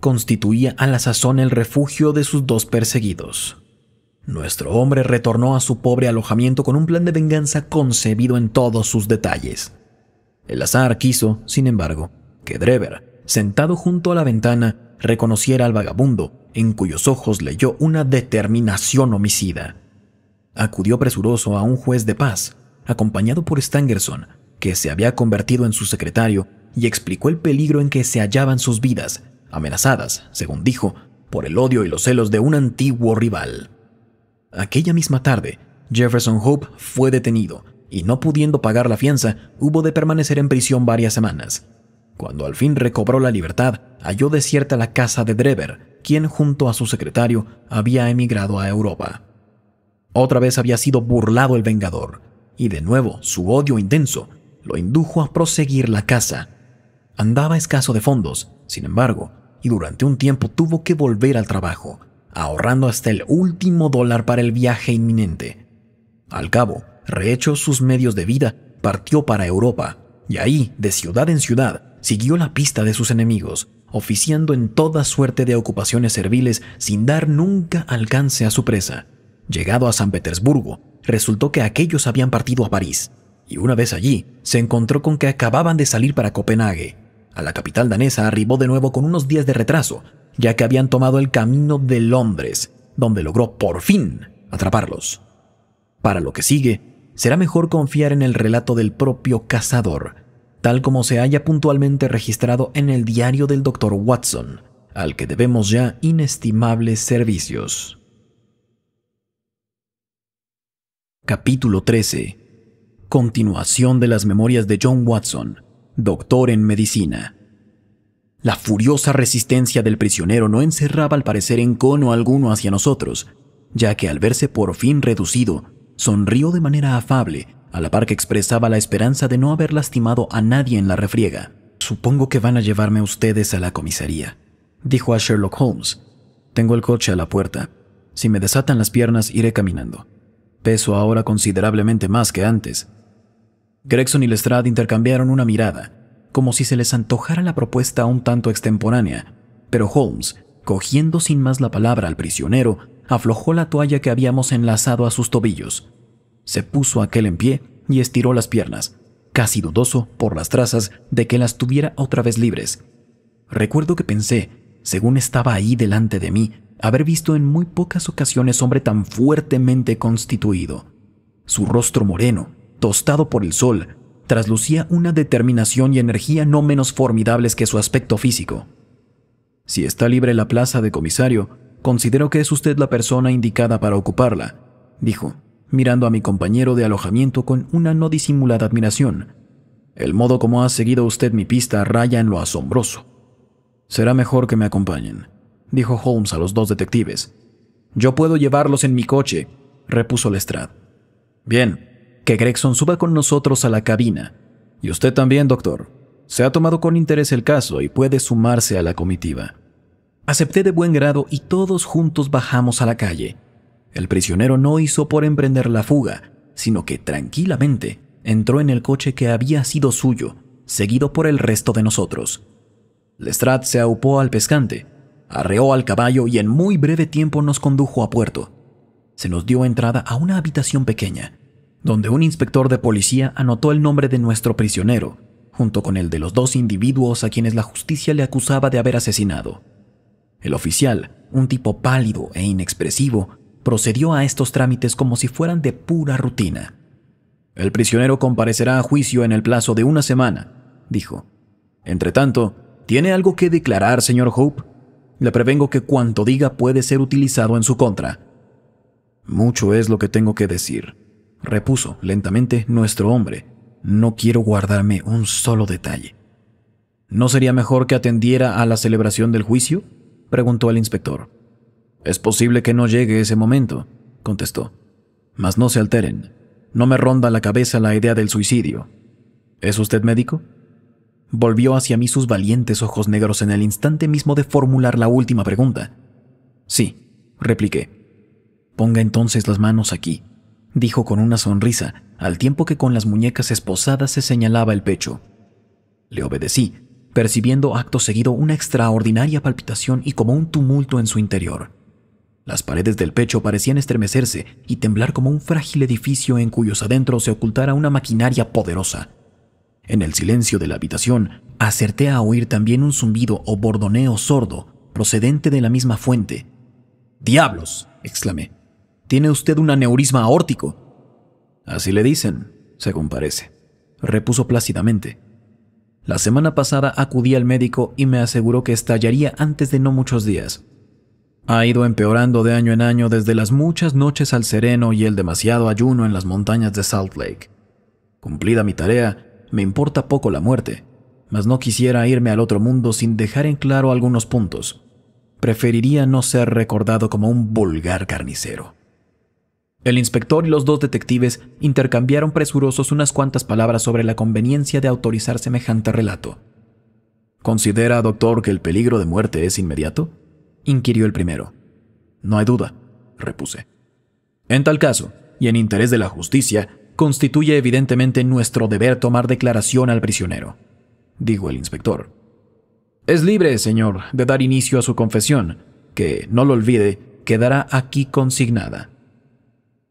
constituía a la sazón el refugio de sus dos perseguidos. Nuestro hombre retornó a su pobre alojamiento con un plan de venganza concebido en todos sus detalles. El azar quiso, sin embargo, que Drever, sentado junto a la ventana, reconociera al vagabundo, en cuyos ojos leyó una determinación homicida. Acudió presuroso a un juez de paz, acompañado por Stangerson, que se había convertido en su secretario, y explicó el peligro en que se hallaban sus vidas, amenazadas, según dijo, por el odio y los celos de un antiguo rival. Aquella misma tarde, Jefferson Hope fue detenido y no pudiendo pagar la fianza, hubo de permanecer en prisión varias semanas. Cuando al fin recobró la libertad, halló desierta la casa de Drever, quien junto a su secretario había emigrado a Europa. Otra vez había sido burlado el Vengador, y de nuevo su odio intenso lo indujo a proseguir la caza. Andaba escaso de fondos, sin embargo, y durante un tiempo tuvo que volver al trabajo, ahorrando hasta el último dólar para el viaje inminente. Al cabo, rehecho sus medios de vida, partió para Europa, y ahí, de ciudad en ciudad, siguió la pista de sus enemigos, oficiando en toda suerte de ocupaciones serviles sin dar nunca alcance a su presa. Llegado a San Petersburgo, resultó que aquellos habían partido a París, y una vez allí se encontró con que acababan de salir para Copenhague. A la capital danesa arribó de nuevo con unos días de retraso, ya que habían tomado el camino de Londres, donde logró por fin atraparlos. Para lo que sigue, será mejor confiar en el relato del propio cazador, tal como se haya puntualmente registrado en el diario del doctor Watson, al que debemos ya inestimables servicios. Capítulo 13. Continuación de las memorias de John Watson, doctor en medicina. La furiosa resistencia del prisionero no encerraba al parecer encono alguno hacia nosotros, ya que al verse por fin reducido, sonrió de manera afable, a la par que expresaba la esperanza de no haber lastimado a nadie en la refriega. Supongo que van a llevarme ustedes a la comisaría, dijo a Sherlock Holmes. Tengo el coche a la puerta. Si me desatan las piernas, iré caminando peso ahora considerablemente más que antes. Gregson y Lestrade intercambiaron una mirada, como si se les antojara la propuesta un tanto extemporánea, pero Holmes, cogiendo sin más la palabra al prisionero, aflojó la toalla que habíamos enlazado a sus tobillos. Se puso aquel en pie y estiró las piernas, casi dudoso por las trazas de que las tuviera otra vez libres. Recuerdo que pensé, según estaba ahí delante de mí, haber visto en muy pocas ocasiones hombre tan fuertemente constituido. Su rostro moreno, tostado por el sol, traslucía una determinación y energía no menos formidables que su aspecto físico. Si está libre la plaza de comisario, considero que es usted la persona indicada para ocuparla, dijo, mirando a mi compañero de alojamiento con una no disimulada admiración. El modo como ha seguido usted mi pista raya en lo asombroso. Será mejor que me acompañen dijo Holmes a los dos detectives. Yo puedo llevarlos en mi coche, repuso Lestrade. Bien, que Gregson suba con nosotros a la cabina. Y usted también, doctor. Se ha tomado con interés el caso y puede sumarse a la comitiva. Acepté de buen grado y todos juntos bajamos a la calle. El prisionero no hizo por emprender la fuga, sino que tranquilamente entró en el coche que había sido suyo, seguido por el resto de nosotros. Lestrade se aupó al pescante, Arreó al caballo y en muy breve tiempo nos condujo a puerto. Se nos dio entrada a una habitación pequeña, donde un inspector de policía anotó el nombre de nuestro prisionero, junto con el de los dos individuos a quienes la justicia le acusaba de haber asesinado. El oficial, un tipo pálido e inexpresivo, procedió a estos trámites como si fueran de pura rutina. El prisionero comparecerá a juicio en el plazo de una semana, dijo. Entretanto, ¿tiene algo que declarar, señor Hope? Le prevengo que cuanto diga puede ser utilizado en su contra. Mucho es lo que tengo que decir, repuso lentamente nuestro hombre. No quiero guardarme un solo detalle. ¿No sería mejor que atendiera a la celebración del juicio? preguntó el inspector. Es posible que no llegue ese momento, contestó. Mas no se alteren. No me ronda la cabeza la idea del suicidio. ¿Es usted médico? Volvió hacia mí sus valientes ojos negros en el instante mismo de formular la última pregunta. Sí, repliqué. Ponga entonces las manos aquí, dijo con una sonrisa, al tiempo que con las muñecas esposadas se señalaba el pecho. Le obedecí, percibiendo acto seguido una extraordinaria palpitación y como un tumulto en su interior. Las paredes del pecho parecían estremecerse y temblar como un frágil edificio en cuyos adentros se ocultara una maquinaria poderosa. En el silencio de la habitación, acerté a oír también un zumbido o bordoneo sordo procedente de la misma fuente. ¡Diablos! exclamé. Tiene usted un aneurisma aórtico. Así le dicen, según parece, repuso plácidamente. La semana pasada acudí al médico y me aseguró que estallaría antes de no muchos días. Ha ido empeorando de año en año desde las muchas noches al sereno y el demasiado ayuno en las montañas de Salt Lake. Cumplida mi tarea, me importa poco la muerte, mas no quisiera irme al otro mundo sin dejar en claro algunos puntos. Preferiría no ser recordado como un vulgar carnicero. El inspector y los dos detectives intercambiaron presurosos unas cuantas palabras sobre la conveniencia de autorizar semejante relato. ¿Considera, doctor, que el peligro de muerte es inmediato? inquirió el primero. No hay duda, repuse. En tal caso, y en interés de la justicia, constituye evidentemente nuestro deber tomar declaración al prisionero, dijo el inspector. Es libre, señor, de dar inicio a su confesión, que, no lo olvide, quedará aquí consignada.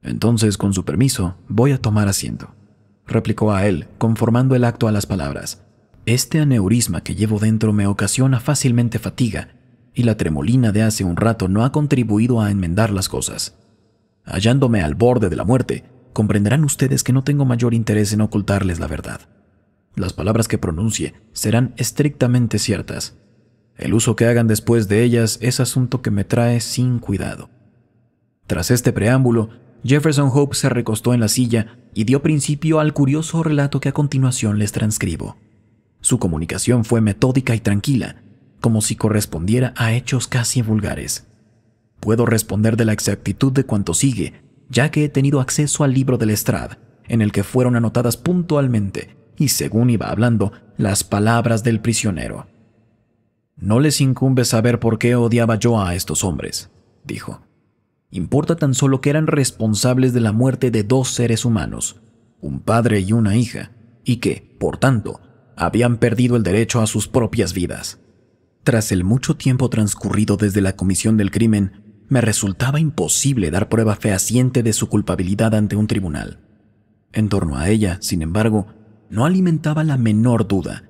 Entonces, con su permiso, voy a tomar asiento, replicó a él, conformando el acto a las palabras. Este aneurisma que llevo dentro me ocasiona fácilmente fatiga, y la tremolina de hace un rato no ha contribuido a enmendar las cosas. Hallándome al borde de la muerte, comprenderán ustedes que no tengo mayor interés en ocultarles la verdad. Las palabras que pronuncie serán estrictamente ciertas. El uso que hagan después de ellas es asunto que me trae sin cuidado. Tras este preámbulo, Jefferson Hope se recostó en la silla y dio principio al curioso relato que a continuación les transcribo. Su comunicación fue metódica y tranquila, como si correspondiera a hechos casi vulgares. Puedo responder de la exactitud de cuanto sigue, ya que he tenido acceso al libro del Estrad, en el que fueron anotadas puntualmente, y según iba hablando, las palabras del prisionero. No les incumbe saber por qué odiaba yo a estos hombres, dijo. Importa tan solo que eran responsables de la muerte de dos seres humanos, un padre y una hija, y que, por tanto, habían perdido el derecho a sus propias vidas. Tras el mucho tiempo transcurrido desde la comisión del crimen, me resultaba imposible dar prueba fehaciente de su culpabilidad ante un tribunal. En torno a ella, sin embargo, no alimentaba la menor duda,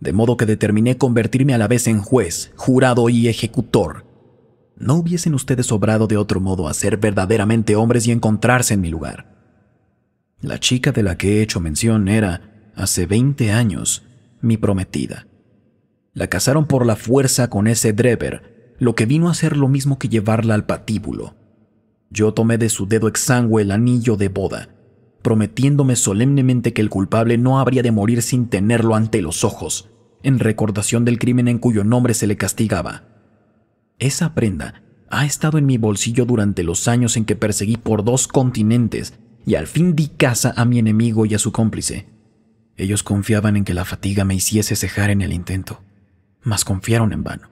de modo que determiné convertirme a la vez en juez, jurado y ejecutor. No hubiesen ustedes obrado de otro modo a ser verdaderamente hombres y encontrarse en mi lugar. La chica de la que he hecho mención era, hace 20 años, mi prometida. La casaron por la fuerza con ese Drever, lo que vino a ser lo mismo que llevarla al patíbulo. Yo tomé de su dedo exangüe el anillo de boda, prometiéndome solemnemente que el culpable no habría de morir sin tenerlo ante los ojos, en recordación del crimen en cuyo nombre se le castigaba. Esa prenda ha estado en mi bolsillo durante los años en que perseguí por dos continentes y al fin di casa a mi enemigo y a su cómplice. Ellos confiaban en que la fatiga me hiciese cejar en el intento, mas confiaron en vano.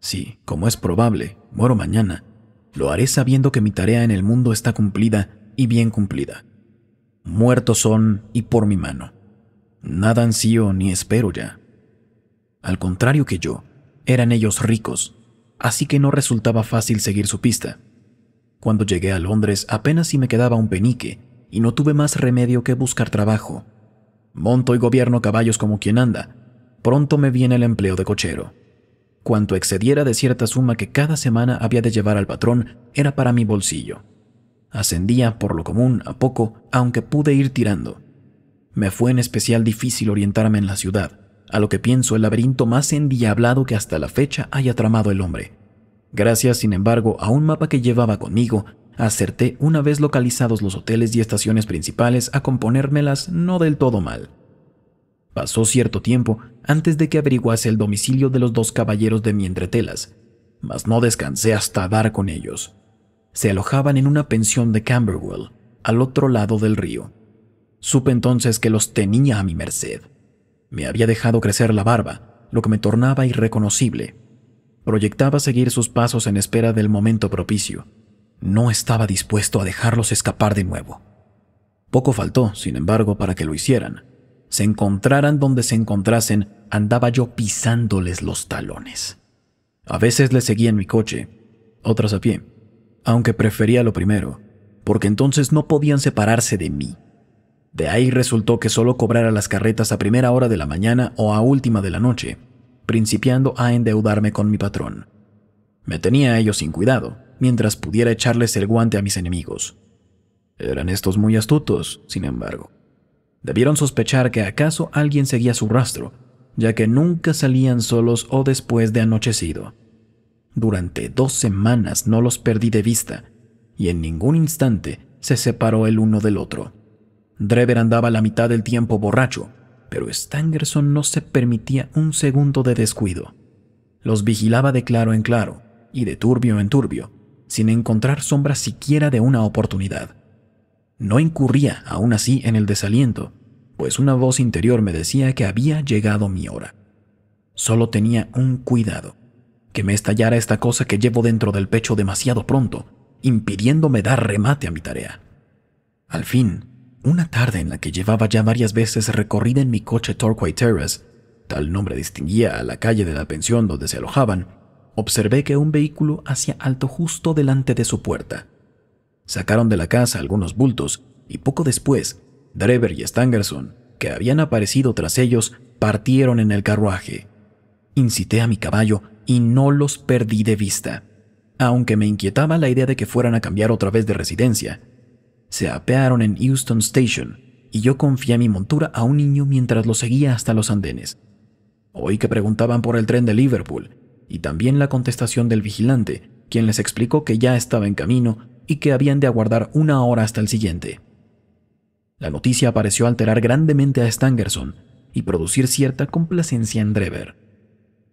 Sí, como es probable, muero mañana. Lo haré sabiendo que mi tarea en el mundo está cumplida y bien cumplida. Muertos son y por mi mano. Nada ansío ni espero ya. Al contrario que yo, eran ellos ricos, así que no resultaba fácil seguir su pista. Cuando llegué a Londres apenas si me quedaba un penique y no tuve más remedio que buscar trabajo. Monto y gobierno caballos como quien anda. Pronto me viene el empleo de cochero. Cuanto excediera de cierta suma que cada semana había de llevar al patrón era para mi bolsillo. Ascendía, por lo común, a poco, aunque pude ir tirando. Me fue en especial difícil orientarme en la ciudad, a lo que pienso el laberinto más endiablado que hasta la fecha haya tramado el hombre. Gracias, sin embargo, a un mapa que llevaba conmigo, acerté una vez localizados los hoteles y estaciones principales a componérmelas no del todo mal. Pasó cierto tiempo antes de que averiguase el domicilio de los dos caballeros de mi entretelas, mas no descansé hasta dar con ellos. Se alojaban en una pensión de Camberwell, al otro lado del río. Supe entonces que los tenía a mi merced. Me había dejado crecer la barba, lo que me tornaba irreconocible. Proyectaba seguir sus pasos en espera del momento propicio. No estaba dispuesto a dejarlos escapar de nuevo. Poco faltó, sin embargo, para que lo hicieran. Se encontraran donde se encontrasen, andaba yo pisándoles los talones. A veces les seguía en mi coche, otras a pie, aunque prefería lo primero, porque entonces no podían separarse de mí. De ahí resultó que solo cobrara las carretas a primera hora de la mañana o a última de la noche, principiando a endeudarme con mi patrón. Me tenía a ellos sin cuidado, mientras pudiera echarles el guante a mis enemigos. Eran estos muy astutos, sin embargo. Debieron sospechar que acaso alguien seguía su rastro, ya que nunca salían solos o después de anochecido. Durante dos semanas no los perdí de vista, y en ningún instante se separó el uno del otro. Drever andaba la mitad del tiempo borracho, pero Stangerson no se permitía un segundo de descuido. Los vigilaba de claro en claro y de turbio en turbio, sin encontrar sombra siquiera de una oportunidad. No incurría, aún así, en el desaliento, pues una voz interior me decía que había llegado mi hora. Solo tenía un cuidado, que me estallara esta cosa que llevo dentro del pecho demasiado pronto, impidiéndome dar remate a mi tarea. Al fin, una tarde en la que llevaba ya varias veces recorrida en mi coche Torquay Terrace, tal nombre distinguía a la calle de la pensión donde se alojaban, observé que un vehículo hacía alto justo delante de su puerta. Sacaron de la casa algunos bultos y poco después, Drever y Stangerson, que habían aparecido tras ellos, partieron en el carruaje. Incité a mi caballo y no los perdí de vista, aunque me inquietaba la idea de que fueran a cambiar otra vez de residencia. Se apearon en Houston Station y yo confié mi montura a un niño mientras lo seguía hasta los andenes. Oí que preguntaban por el tren de Liverpool y también la contestación del vigilante, quien les explicó que ya estaba en camino y que habían de aguardar una hora hasta el siguiente. La noticia pareció alterar grandemente a Stangerson y producir cierta complacencia en Drever.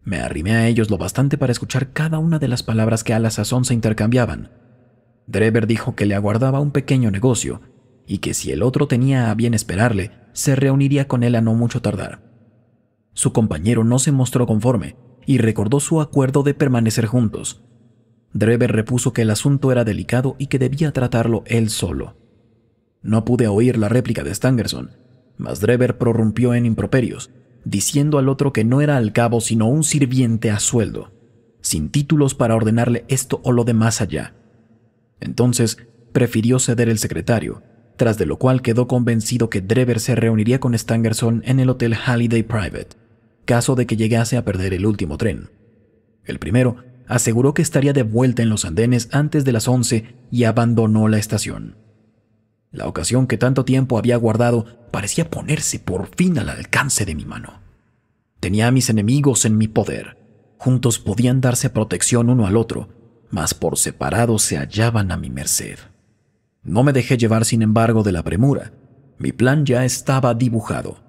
Me arrimé a ellos lo bastante para escuchar cada una de las palabras que a la sazón se intercambiaban. Drever dijo que le aguardaba un pequeño negocio y que si el otro tenía a bien esperarle, se reuniría con él a no mucho tardar. Su compañero no se mostró conforme y recordó su acuerdo de permanecer juntos, Drever repuso que el asunto era delicado y que debía tratarlo él solo. No pude oír la réplica de Stangerson, mas Drever prorrumpió en improperios, diciendo al otro que no era al cabo sino un sirviente a sueldo, sin títulos para ordenarle esto o lo de más allá. Entonces prefirió ceder el secretario, tras de lo cual quedó convencido que Drever se reuniría con Stangerson en el Hotel Halliday Private, caso de que llegase a perder el último tren. El primero aseguró que estaría de vuelta en los andenes antes de las 11 y abandonó la estación. La ocasión que tanto tiempo había guardado parecía ponerse por fin al alcance de mi mano. Tenía a mis enemigos en mi poder. Juntos podían darse protección uno al otro, mas por separado se hallaban a mi merced. No me dejé llevar, sin embargo, de la premura. Mi plan ya estaba dibujado.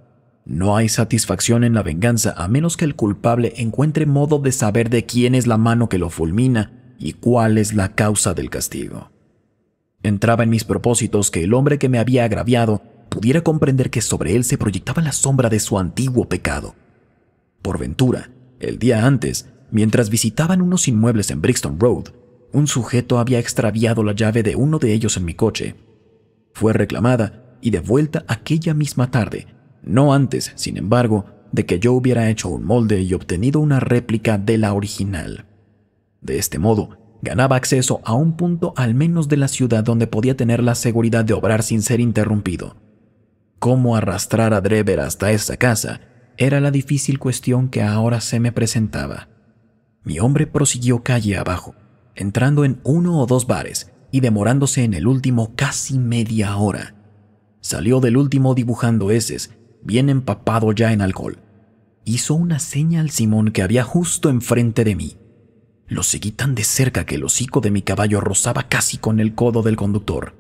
No hay satisfacción en la venganza a menos que el culpable encuentre modo de saber de quién es la mano que lo fulmina y cuál es la causa del castigo. Entraba en mis propósitos que el hombre que me había agraviado pudiera comprender que sobre él se proyectaba la sombra de su antiguo pecado. Por ventura, el día antes, mientras visitaban unos inmuebles en Brixton Road, un sujeto había extraviado la llave de uno de ellos en mi coche. Fue reclamada y devuelta aquella misma tarde, no antes, sin embargo, de que yo hubiera hecho un molde y obtenido una réplica de la original. De este modo, ganaba acceso a un punto al menos de la ciudad donde podía tener la seguridad de obrar sin ser interrumpido. Cómo arrastrar a Drever hasta esa casa era la difícil cuestión que ahora se me presentaba. Mi hombre prosiguió calle abajo, entrando en uno o dos bares y demorándose en el último casi media hora. Salió del último dibujando heces bien empapado ya en alcohol. Hizo una seña al Simón que había justo enfrente de mí. Lo seguí tan de cerca que el hocico de mi caballo rozaba casi con el codo del conductor.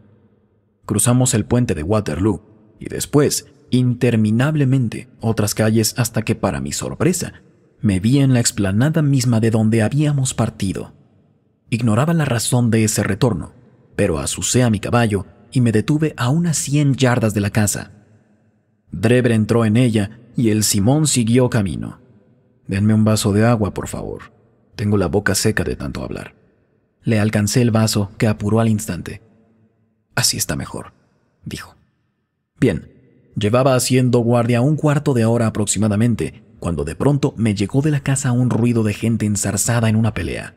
Cruzamos el puente de Waterloo y después, interminablemente, otras calles hasta que, para mi sorpresa, me vi en la explanada misma de donde habíamos partido. Ignoraba la razón de ese retorno, pero asusé a mi caballo y me detuve a unas 100 yardas de la casa. Drebre entró en ella y el Simón siguió camino. Denme un vaso de agua, por favor. Tengo la boca seca de tanto hablar. Le alcancé el vaso, que apuró al instante. Así está mejor, dijo. Bien, llevaba haciendo guardia un cuarto de hora aproximadamente, cuando de pronto me llegó de la casa un ruido de gente enzarzada en una pelea.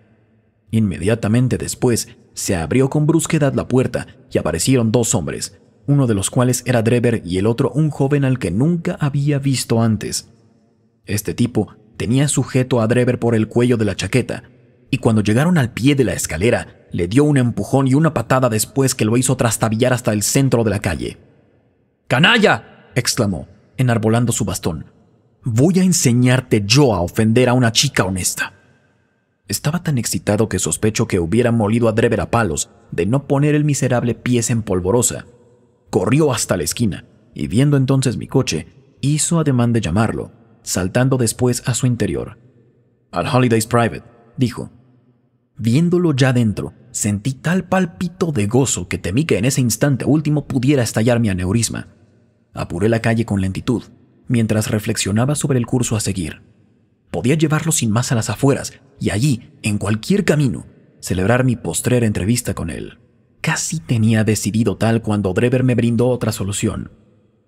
Inmediatamente después, se abrió con brusquedad la puerta y aparecieron dos hombres, uno de los cuales era Drever y el otro un joven al que nunca había visto antes. Este tipo tenía sujeto a Drever por el cuello de la chaqueta, y cuando llegaron al pie de la escalera, le dio un empujón y una patada después que lo hizo trastabillar hasta el centro de la calle. ¡Canalla! exclamó, enarbolando su bastón. Voy a enseñarte yo a ofender a una chica honesta. Estaba tan excitado que sospecho que hubiera molido a Drever a palos de no poner el miserable pies en polvorosa, corrió hasta la esquina y viendo entonces mi coche, hizo ademán de llamarlo, saltando después a su interior. Al Holidays Private, dijo. Viéndolo ya dentro, sentí tal palpito de gozo que temí que en ese instante último pudiera estallar mi aneurisma. Apuré la calle con lentitud, mientras reflexionaba sobre el curso a seguir. Podía llevarlo sin más a las afueras y allí, en cualquier camino, celebrar mi postrera entrevista con él. Casi tenía decidido tal cuando Drever me brindó otra solución.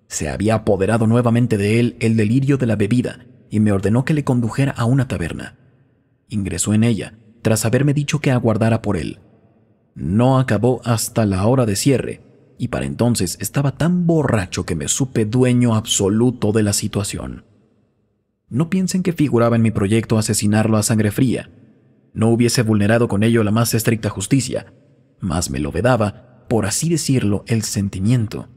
Se había apoderado nuevamente de él el delirio de la bebida y me ordenó que le condujera a una taberna. Ingresó en ella, tras haberme dicho que aguardara por él. No acabó hasta la hora de cierre, y para entonces estaba tan borracho que me supe dueño absoluto de la situación. No piensen que figuraba en mi proyecto asesinarlo a sangre fría. No hubiese vulnerado con ello la más estricta justicia, más me lo vedaba, por así decirlo, el sentimiento.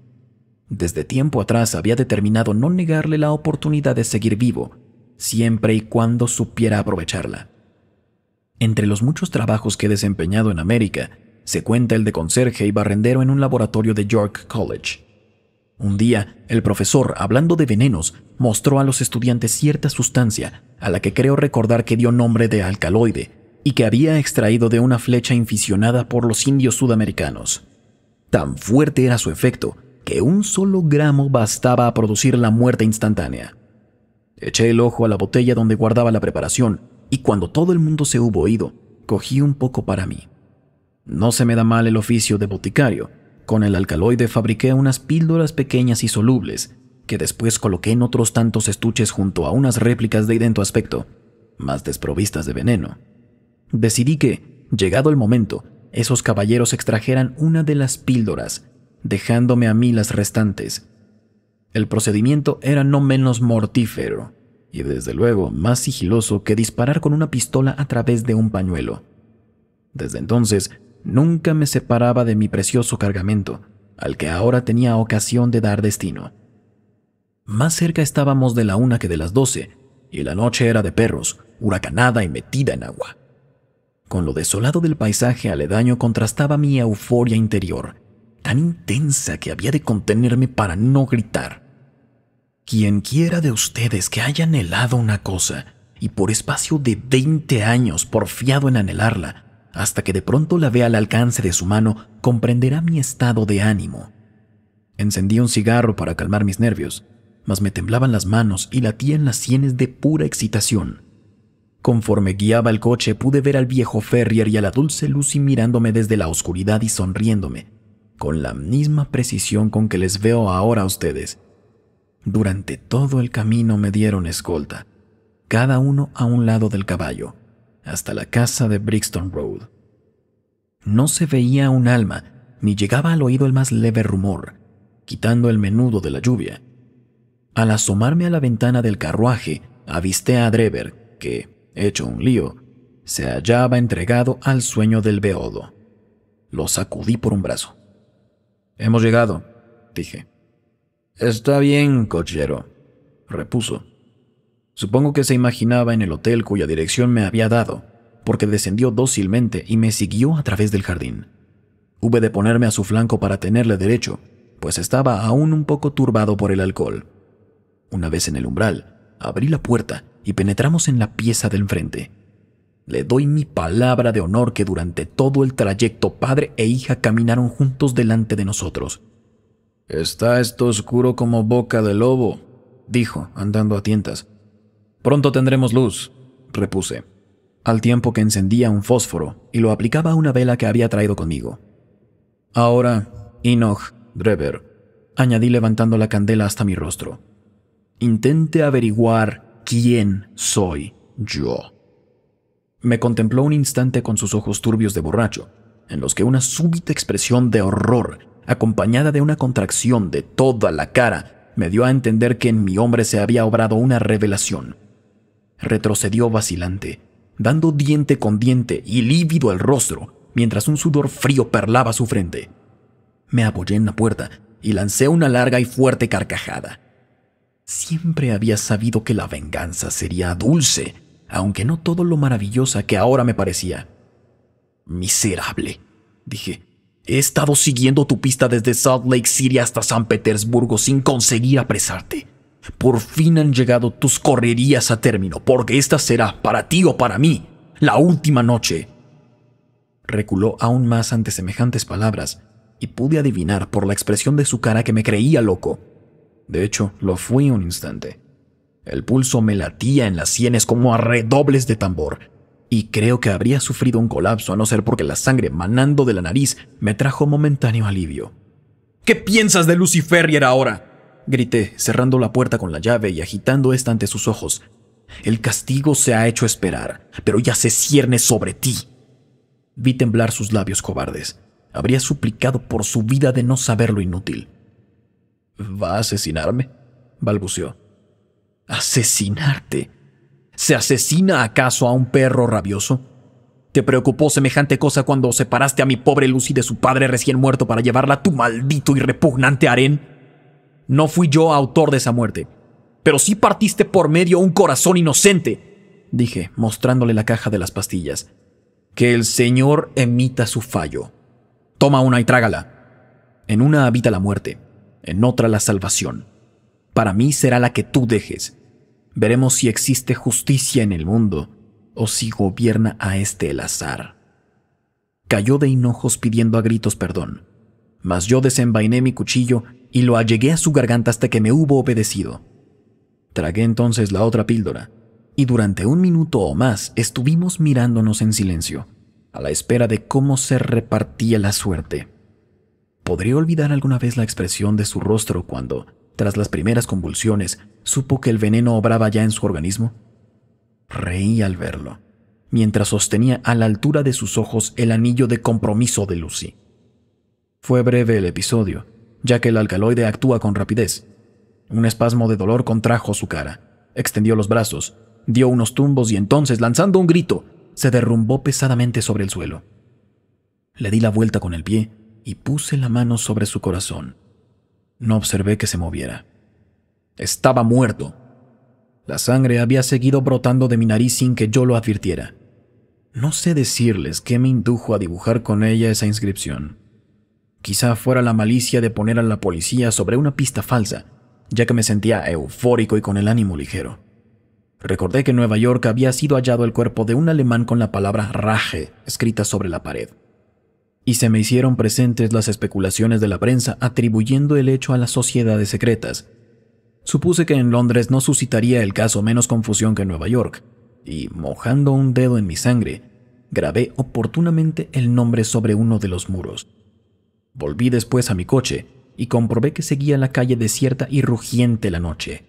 Desde tiempo atrás había determinado no negarle la oportunidad de seguir vivo, siempre y cuando supiera aprovecharla. Entre los muchos trabajos que he desempeñado en América, se cuenta el de conserje y barrendero en un laboratorio de York College. Un día, el profesor, hablando de venenos, mostró a los estudiantes cierta sustancia, a la que creo recordar que dio nombre de alcaloide, y que había extraído de una flecha inficionada por los indios sudamericanos. Tan fuerte era su efecto que un solo gramo bastaba a producir la muerte instantánea. Eché el ojo a la botella donde guardaba la preparación y cuando todo el mundo se hubo ido, cogí un poco para mí. No se me da mal el oficio de boticario. Con el alcaloide fabriqué unas píldoras pequeñas y solubles, que después coloqué en otros tantos estuches junto a unas réplicas de idento aspecto, más desprovistas de veneno. Decidí que, llegado el momento, esos caballeros extrajeran una de las píldoras, dejándome a mí las restantes. El procedimiento era no menos mortífero, y desde luego más sigiloso que disparar con una pistola a través de un pañuelo. Desde entonces, nunca me separaba de mi precioso cargamento, al que ahora tenía ocasión de dar destino. Más cerca estábamos de la una que de las doce, y la noche era de perros, huracanada y metida en agua. Con lo desolado del paisaje aledaño contrastaba mi euforia interior, tan intensa que había de contenerme para no gritar. Quien quiera de ustedes que haya anhelado una cosa, y por espacio de 20 años porfiado en anhelarla, hasta que de pronto la vea al alcance de su mano, comprenderá mi estado de ánimo. Encendí un cigarro para calmar mis nervios, mas me temblaban las manos y latía en las sienes de pura excitación. Conforme guiaba el coche pude ver al viejo Ferrier y a la dulce Lucy mirándome desde la oscuridad y sonriéndome, con la misma precisión con que les veo ahora a ustedes. Durante todo el camino me dieron escolta, cada uno a un lado del caballo, hasta la casa de Brixton Road. No se veía un alma, ni llegaba al oído el más leve rumor, quitando el menudo de la lluvia. Al asomarme a la ventana del carruaje, avisté a Drever, que, hecho un lío, se hallaba entregado al sueño del beodo. Lo sacudí por un brazo. Hemos llegado, dije. Está bien, cochero, repuso. Supongo que se imaginaba en el hotel cuya dirección me había dado, porque descendió dócilmente y me siguió a través del jardín. Hube de ponerme a su flanco para tenerle derecho, pues estaba aún un poco turbado por el alcohol. Una vez en el umbral, abrí la puerta y penetramos en la pieza del frente. Le doy mi palabra de honor que durante todo el trayecto padre e hija caminaron juntos delante de nosotros. Está esto oscuro como boca de lobo, dijo, andando a tientas. Pronto tendremos luz, repuse, al tiempo que encendía un fósforo y lo aplicaba a una vela que había traído conmigo. Ahora, Enoch, Drever, añadí levantando la candela hasta mi rostro. Intente averiguar ¿quién soy yo? Me contempló un instante con sus ojos turbios de borracho, en los que una súbita expresión de horror, acompañada de una contracción de toda la cara, me dio a entender que en mi hombre se había obrado una revelación. Retrocedió vacilante, dando diente con diente y lívido el rostro, mientras un sudor frío perlaba su frente. Me apoyé en la puerta y lancé una larga y fuerte carcajada. Siempre había sabido que la venganza sería dulce, aunque no todo lo maravillosa que ahora me parecía. Miserable, dije. He estado siguiendo tu pista desde Salt Lake City hasta San Petersburgo sin conseguir apresarte. Por fin han llegado tus correrías a término, porque esta será, para ti o para mí, la última noche. Reculó aún más ante semejantes palabras, y pude adivinar por la expresión de su cara que me creía loco. De hecho, lo fui un instante. El pulso me latía en las sienes como a redobles de tambor, y creo que habría sufrido un colapso a no ser porque la sangre manando de la nariz me trajo momentáneo alivio. ¿Qué piensas de Lucy Ferrier ahora? grité, cerrando la puerta con la llave y agitando esta ante sus ojos. El castigo se ha hecho esperar, pero ya se cierne sobre ti. Vi temblar sus labios cobardes. Habría suplicado por su vida de no saber lo inútil. ¿Va a asesinarme? balbuceó. ¿Asesinarte? ¿Se asesina acaso a un perro rabioso? ¿Te preocupó semejante cosa cuando separaste a mi pobre Lucy de su padre recién muerto para llevarla a tu maldito y repugnante harén? No fui yo autor de esa muerte, pero sí partiste por medio un corazón inocente, dije, mostrándole la caja de las pastillas. Que el Señor emita su fallo. Toma una y trágala. En una habita la muerte en otra la salvación. Para mí será la que tú dejes. Veremos si existe justicia en el mundo o si gobierna a este el azar. Cayó de hinojos pidiendo a gritos perdón, mas yo desenvainé mi cuchillo y lo allegué a su garganta hasta que me hubo obedecido. Tragué entonces la otra píldora, y durante un minuto o más estuvimos mirándonos en silencio, a la espera de cómo se repartía la suerte. Podré olvidar alguna vez la expresión de su rostro cuando, tras las primeras convulsiones, supo que el veneno obraba ya en su organismo. Reí al verlo, mientras sostenía a la altura de sus ojos el anillo de compromiso de Lucy. Fue breve el episodio, ya que el alcaloide actúa con rapidez. Un espasmo de dolor contrajo su cara, extendió los brazos, dio unos tumbos y entonces, lanzando un grito, se derrumbó pesadamente sobre el suelo. Le di la vuelta con el pie y puse la mano sobre su corazón. No observé que se moviera. Estaba muerto. La sangre había seguido brotando de mi nariz sin que yo lo advirtiera. No sé decirles qué me indujo a dibujar con ella esa inscripción. Quizá fuera la malicia de poner a la policía sobre una pista falsa, ya que me sentía eufórico y con el ánimo ligero. Recordé que en Nueva York había sido hallado el cuerpo de un alemán con la palabra Raje escrita sobre la pared y se me hicieron presentes las especulaciones de la prensa atribuyendo el hecho a las sociedades secretas. Supuse que en Londres no suscitaría el caso menos confusión que en Nueva York, y mojando un dedo en mi sangre, grabé oportunamente el nombre sobre uno de los muros. Volví después a mi coche y comprobé que seguía la calle desierta y rugiente la noche.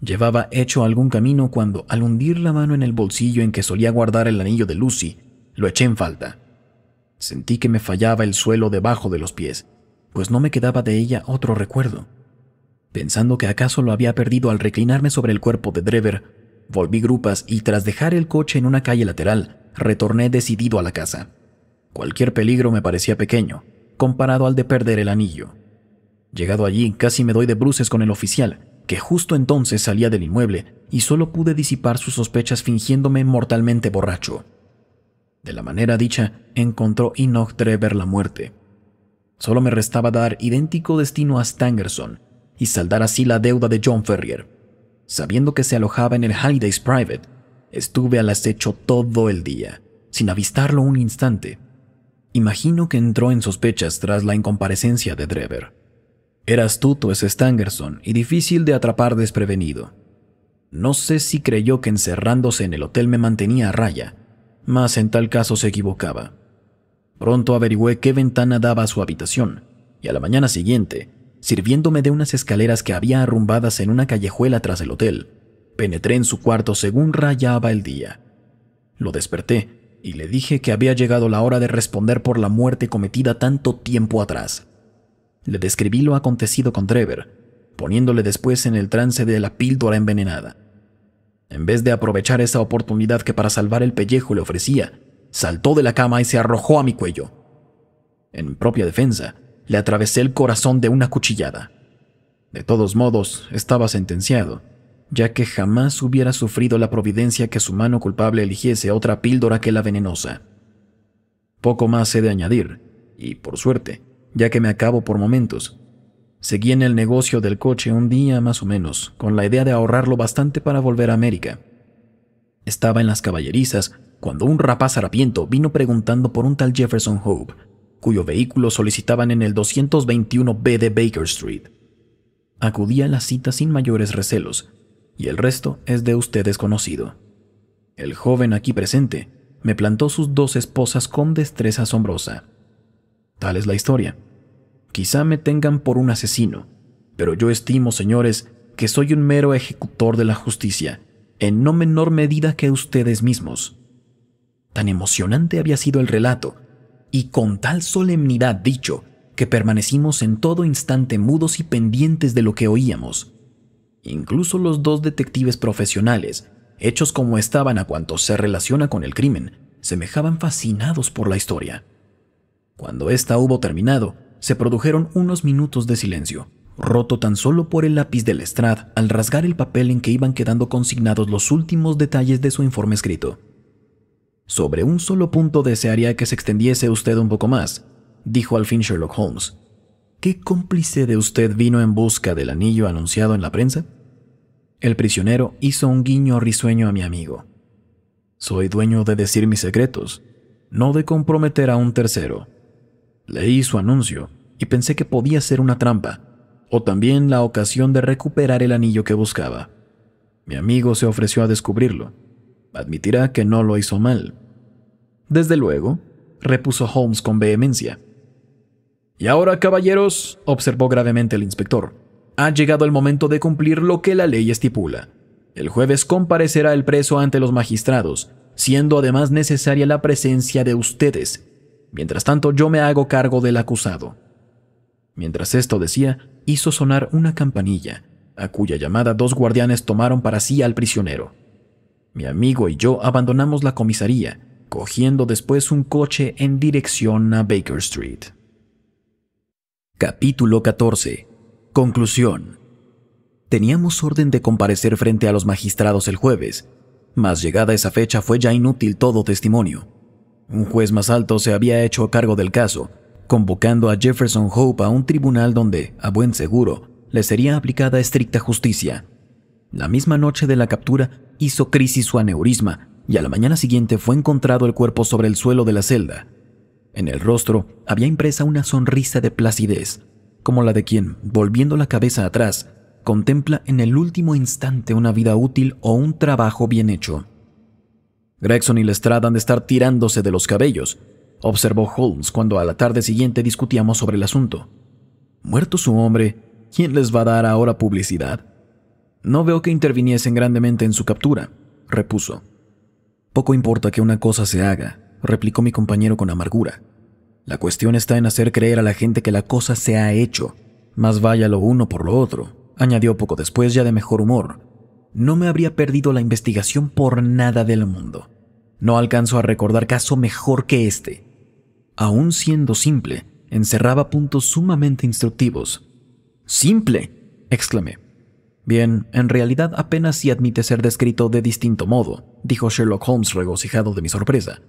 Llevaba hecho algún camino cuando, al hundir la mano en el bolsillo en que solía guardar el anillo de Lucy, lo eché en falta. Sentí que me fallaba el suelo debajo de los pies, pues no me quedaba de ella otro recuerdo. Pensando que acaso lo había perdido al reclinarme sobre el cuerpo de Drever, volví grupas y tras dejar el coche en una calle lateral, retorné decidido a la casa. Cualquier peligro me parecía pequeño, comparado al de perder el anillo. Llegado allí, casi me doy de bruces con el oficial, que justo entonces salía del inmueble y solo pude disipar sus sospechas fingiéndome mortalmente borracho. De la manera dicha, encontró Enoch Trevor la muerte. Solo me restaba dar idéntico destino a Stangerson y saldar así la deuda de John Ferrier. Sabiendo que se alojaba en el Halliday's Private, estuve al acecho todo el día, sin avistarlo un instante. Imagino que entró en sospechas tras la incomparecencia de Drever. Era astuto ese Stangerson y difícil de atrapar desprevenido. No sé si creyó que encerrándose en el hotel me mantenía a raya, mas en tal caso se equivocaba. Pronto averigüé qué ventana daba a su habitación, y a la mañana siguiente, sirviéndome de unas escaleras que había arrumbadas en una callejuela tras el hotel, penetré en su cuarto según rayaba el día. Lo desperté y le dije que había llegado la hora de responder por la muerte cometida tanto tiempo atrás. Le describí lo acontecido con Trevor, poniéndole después en el trance de la píldora envenenada. En vez de aprovechar esa oportunidad que para salvar el pellejo le ofrecía, saltó de la cama y se arrojó a mi cuello. En propia defensa, le atravesé el corazón de una cuchillada. De todos modos, estaba sentenciado, ya que jamás hubiera sufrido la providencia que su mano culpable eligiese otra píldora que la venenosa. Poco más he de añadir, y por suerte, ya que me acabo por momentos, Seguí en el negocio del coche un día más o menos, con la idea de ahorrarlo bastante para volver a América. Estaba en las caballerizas cuando un rapaz harapiento vino preguntando por un tal Jefferson Hope, cuyo vehículo solicitaban en el 221B de Baker Street. Acudí a la cita sin mayores recelos, y el resto es de usted conocido. El joven aquí presente me plantó sus dos esposas con destreza asombrosa. Tal es la historia. Quizá me tengan por un asesino, pero yo estimo, señores, que soy un mero ejecutor de la justicia, en no menor medida que ustedes mismos. Tan emocionante había sido el relato, y con tal solemnidad dicho, que permanecimos en todo instante mudos y pendientes de lo que oíamos. Incluso los dos detectives profesionales, hechos como estaban a cuanto se relaciona con el crimen, semejaban fascinados por la historia. Cuando ésta hubo terminado, se produjeron unos minutos de silencio, roto tan solo por el lápiz del estrad al rasgar el papel en que iban quedando consignados los últimos detalles de su informe escrito. Sobre un solo punto desearía que se extendiese usted un poco más, dijo al fin Sherlock Holmes. ¿Qué cómplice de usted vino en busca del anillo anunciado en la prensa? El prisionero hizo un guiño risueño a mi amigo. Soy dueño de decir mis secretos, no de comprometer a un tercero, Leí su anuncio y pensé que podía ser una trampa, o también la ocasión de recuperar el anillo que buscaba. Mi amigo se ofreció a descubrirlo. Admitirá que no lo hizo mal. Desde luego, repuso Holmes con vehemencia. Y ahora, caballeros, observó gravemente el inspector, ha llegado el momento de cumplir lo que la ley estipula. El jueves comparecerá el preso ante los magistrados, siendo además necesaria la presencia de ustedes, Mientras tanto, yo me hago cargo del acusado. Mientras esto decía, hizo sonar una campanilla, a cuya llamada dos guardianes tomaron para sí al prisionero. Mi amigo y yo abandonamos la comisaría, cogiendo después un coche en dirección a Baker Street. Capítulo 14. Conclusión. Teníamos orden de comparecer frente a los magistrados el jueves, mas llegada esa fecha fue ya inútil todo testimonio. Un juez más alto se había hecho cargo del caso, convocando a Jefferson Hope a un tribunal donde, a buen seguro, le sería aplicada estricta justicia. La misma noche de la captura hizo crisis su aneurisma y a la mañana siguiente fue encontrado el cuerpo sobre el suelo de la celda. En el rostro había impresa una sonrisa de placidez, como la de quien, volviendo la cabeza atrás, contempla en el último instante una vida útil o un trabajo bien hecho. Gregson y Lestrade han de estar tirándose de los cabellos, observó Holmes cuando a la tarde siguiente discutíamos sobre el asunto. Muerto su hombre, ¿quién les va a dar ahora publicidad? No veo que interviniesen grandemente en su captura, repuso. Poco importa que una cosa se haga, replicó mi compañero con amargura. La cuestión está en hacer creer a la gente que la cosa se ha hecho, más vaya lo uno por lo otro, añadió poco después ya de mejor humor, no me habría perdido la investigación por nada del mundo. No alcanzo a recordar caso mejor que este. Aún siendo simple, encerraba puntos sumamente instructivos. ¡Simple! exclamé. Bien, en realidad apenas si admite ser descrito de distinto modo, dijo Sherlock Holmes regocijado de mi sorpresa.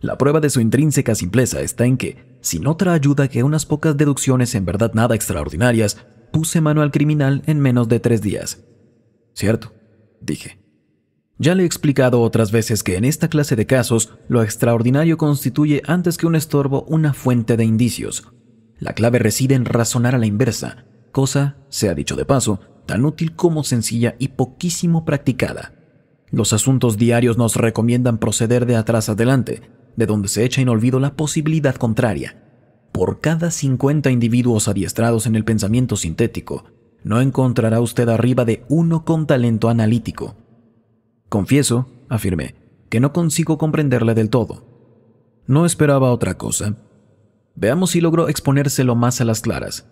La prueba de su intrínseca simpleza está en que, sin otra ayuda que unas pocas deducciones en verdad nada extraordinarias, puse mano al criminal en menos de tres días. Cierto, dije. Ya le he explicado otras veces que en esta clase de casos lo extraordinario constituye antes que un estorbo una fuente de indicios. La clave reside en razonar a la inversa, cosa, sea dicho de paso, tan útil como sencilla y poquísimo practicada. Los asuntos diarios nos recomiendan proceder de atrás adelante, de donde se echa en olvido la posibilidad contraria. Por cada 50 individuos adiestrados en el pensamiento sintético, no encontrará usted arriba de uno con talento analítico. Confieso, afirmé, que no consigo comprenderle del todo. No esperaba otra cosa. Veamos si logro exponérselo más a las claras.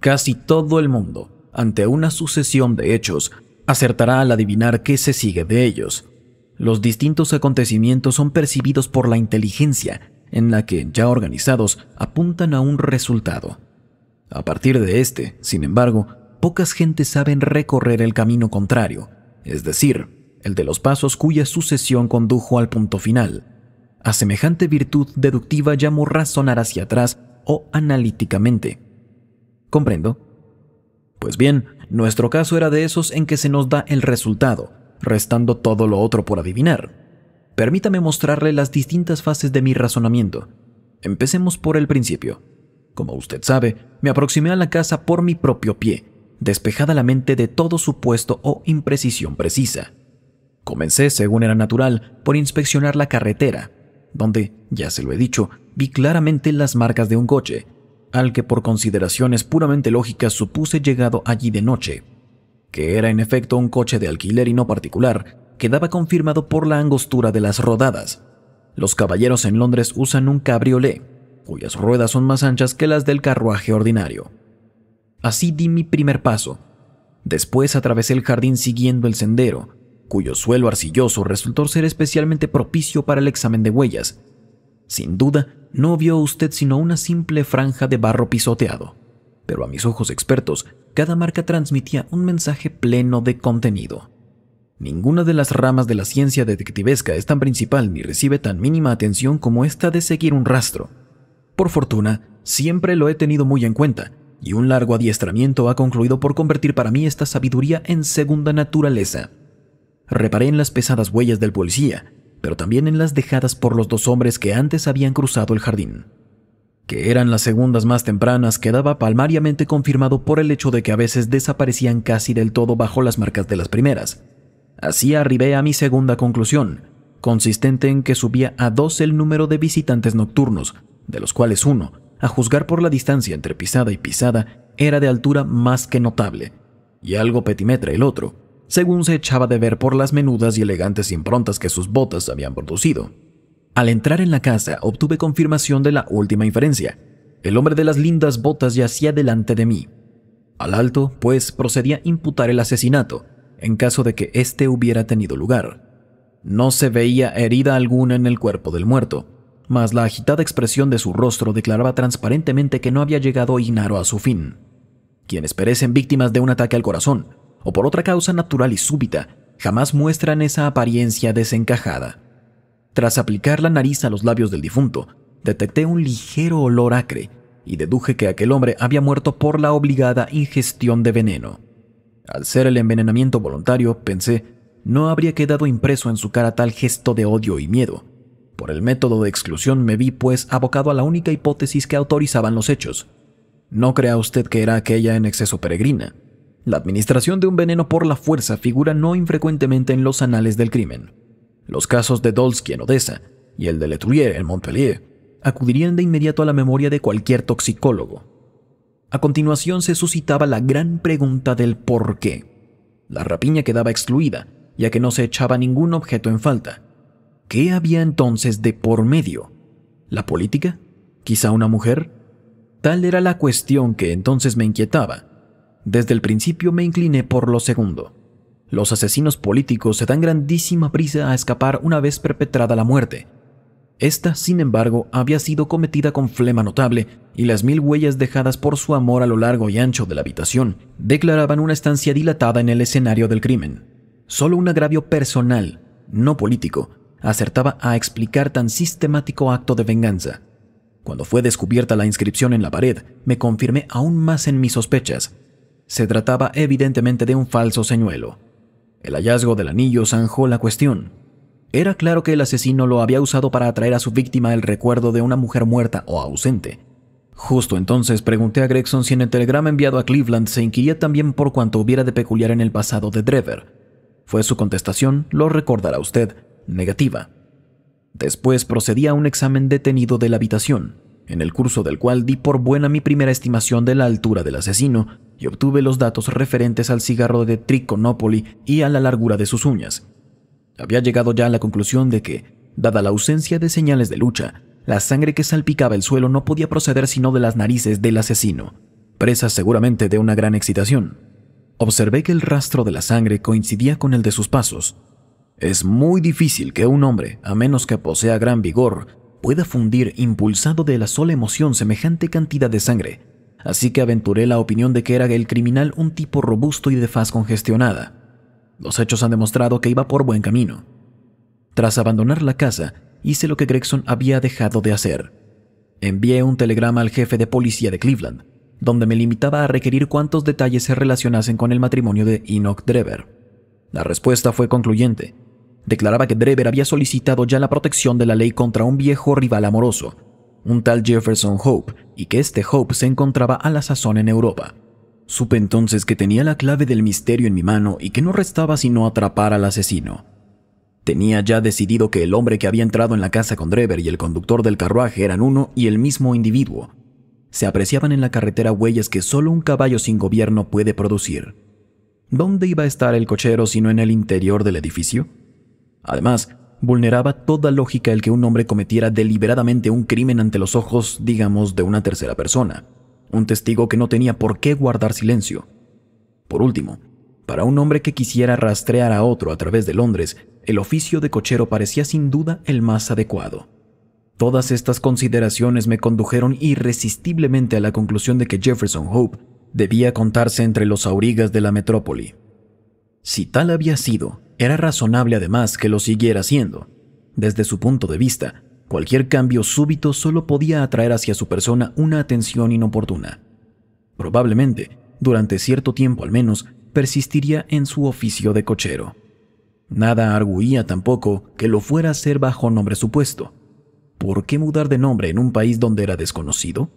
Casi todo el mundo, ante una sucesión de hechos, acertará al adivinar qué se sigue de ellos. Los distintos acontecimientos son percibidos por la inteligencia, en la que, ya organizados, apuntan a un resultado. A partir de este, sin embargo, pocas gentes saben recorrer el camino contrario, es decir, el de los pasos cuya sucesión condujo al punto final. A semejante virtud deductiva llamo razonar hacia atrás o analíticamente. ¿Comprendo? Pues bien, nuestro caso era de esos en que se nos da el resultado, restando todo lo otro por adivinar. Permítame mostrarle las distintas fases de mi razonamiento. Empecemos por el principio. Como usted sabe, me aproximé a la casa por mi propio pie, despejada la mente de todo supuesto o imprecisión precisa. Comencé, según era natural, por inspeccionar la carretera, donde, ya se lo he dicho, vi claramente las marcas de un coche, al que por consideraciones puramente lógicas supuse llegado allí de noche, que era en efecto un coche de alquiler y no particular, quedaba confirmado por la angostura de las rodadas. Los caballeros en Londres usan un cabriolé, cuyas ruedas son más anchas que las del carruaje ordinario. Así di mi primer paso. Después atravesé el jardín siguiendo el sendero, cuyo suelo arcilloso resultó ser especialmente propicio para el examen de huellas. Sin duda, no vio usted sino una simple franja de barro pisoteado, pero a mis ojos expertos, cada marca transmitía un mensaje pleno de contenido. Ninguna de las ramas de la ciencia detectivesca es tan principal ni recibe tan mínima atención como esta de seguir un rastro. Por fortuna, siempre lo he tenido muy en cuenta, y un largo adiestramiento ha concluido por convertir para mí esta sabiduría en segunda naturaleza. Reparé en las pesadas huellas del policía, pero también en las dejadas por los dos hombres que antes habían cruzado el jardín, que eran las segundas más tempranas quedaba palmariamente confirmado por el hecho de que a veces desaparecían casi del todo bajo las marcas de las primeras. Así arribé a mi segunda conclusión, consistente en que subía a dos el número de visitantes nocturnos, de los cuales uno, a juzgar por la distancia entre pisada y pisada, era de altura más que notable, y algo petimetra el otro, según se echaba de ver por las menudas y elegantes improntas que sus botas habían producido. Al entrar en la casa obtuve confirmación de la última inferencia. El hombre de las lindas botas yacía delante de mí. Al alto, pues, procedía a imputar el asesinato, en caso de que éste hubiera tenido lugar. No se veía herida alguna en el cuerpo del muerto, mas la agitada expresión de su rostro declaraba transparentemente que no había llegado Ignaro a su fin. Quienes perecen víctimas de un ataque al corazón, o por otra causa natural y súbita, jamás muestran esa apariencia desencajada. Tras aplicar la nariz a los labios del difunto, detecté un ligero olor acre y deduje que aquel hombre había muerto por la obligada ingestión de veneno. Al ser el envenenamiento voluntario, pensé, no habría quedado impreso en su cara tal gesto de odio y miedo, por el método de exclusión me vi pues abocado a la única hipótesis que autorizaban los hechos. No crea usted que era aquella en exceso peregrina. La administración de un veneno por la fuerza figura no infrecuentemente en los anales del crimen. Los casos de Dolsky en Odessa y el de Letruyer en Montpellier acudirían de inmediato a la memoria de cualquier toxicólogo. A continuación se suscitaba la gran pregunta del por qué. La rapiña quedaba excluida, ya que no se echaba ningún objeto en falta. ¿Qué había entonces de por medio? ¿La política? ¿Quizá una mujer? Tal era la cuestión que entonces me inquietaba. Desde el principio me incliné por lo segundo. Los asesinos políticos se dan grandísima prisa a escapar una vez perpetrada la muerte. Esta, sin embargo, había sido cometida con flema notable y las mil huellas dejadas por su amor a lo largo y ancho de la habitación declaraban una estancia dilatada en el escenario del crimen. Solo un agravio personal, no político, acertaba a explicar tan sistemático acto de venganza. Cuando fue descubierta la inscripción en la pared, me confirmé aún más en mis sospechas. Se trataba evidentemente de un falso señuelo. El hallazgo del anillo zanjó la cuestión. Era claro que el asesino lo había usado para atraer a su víctima el recuerdo de una mujer muerta o ausente. Justo entonces pregunté a Gregson si en el telegrama enviado a Cleveland se inquiría también por cuanto hubiera de peculiar en el pasado de Drever. Fue su contestación, lo recordará usted, negativa. Después procedí a un examen detenido de la habitación, en el curso del cual di por buena mi primera estimación de la altura del asesino y obtuve los datos referentes al cigarro de Triconopoli y a la largura de sus uñas. Había llegado ya a la conclusión de que, dada la ausencia de señales de lucha, la sangre que salpicaba el suelo no podía proceder sino de las narices del asesino, presa seguramente de una gran excitación. Observé que el rastro de la sangre coincidía con el de sus pasos, es muy difícil que un hombre, a menos que posea gran vigor, pueda fundir impulsado de la sola emoción semejante cantidad de sangre, así que aventuré la opinión de que era el criminal un tipo robusto y de faz congestionada. Los hechos han demostrado que iba por buen camino. Tras abandonar la casa, hice lo que Gregson había dejado de hacer. Envié un telegrama al jefe de policía de Cleveland, donde me limitaba a requerir cuántos detalles se relacionasen con el matrimonio de Enoch Drever. La respuesta fue concluyente, declaraba que Drever había solicitado ya la protección de la ley contra un viejo rival amoroso, un tal Jefferson Hope, y que este Hope se encontraba a la sazón en Europa. Supe entonces que tenía la clave del misterio en mi mano y que no restaba sino atrapar al asesino. Tenía ya decidido que el hombre que había entrado en la casa con Drever y el conductor del carruaje eran uno y el mismo individuo. Se apreciaban en la carretera huellas que solo un caballo sin gobierno puede producir. ¿Dónde iba a estar el cochero sino en el interior del edificio? Además, vulneraba toda lógica el que un hombre cometiera deliberadamente un crimen ante los ojos, digamos, de una tercera persona, un testigo que no tenía por qué guardar silencio. Por último, para un hombre que quisiera rastrear a otro a través de Londres, el oficio de cochero parecía sin duda el más adecuado. Todas estas consideraciones me condujeron irresistiblemente a la conclusión de que Jefferson Hope debía contarse entre los aurigas de la metrópoli. Si tal había sido, era razonable además que lo siguiera haciendo. Desde su punto de vista, cualquier cambio súbito solo podía atraer hacia su persona una atención inoportuna. Probablemente, durante cierto tiempo al menos, persistiría en su oficio de cochero. Nada arguía tampoco que lo fuera a hacer bajo nombre supuesto. ¿Por qué mudar de nombre en un país donde era desconocido?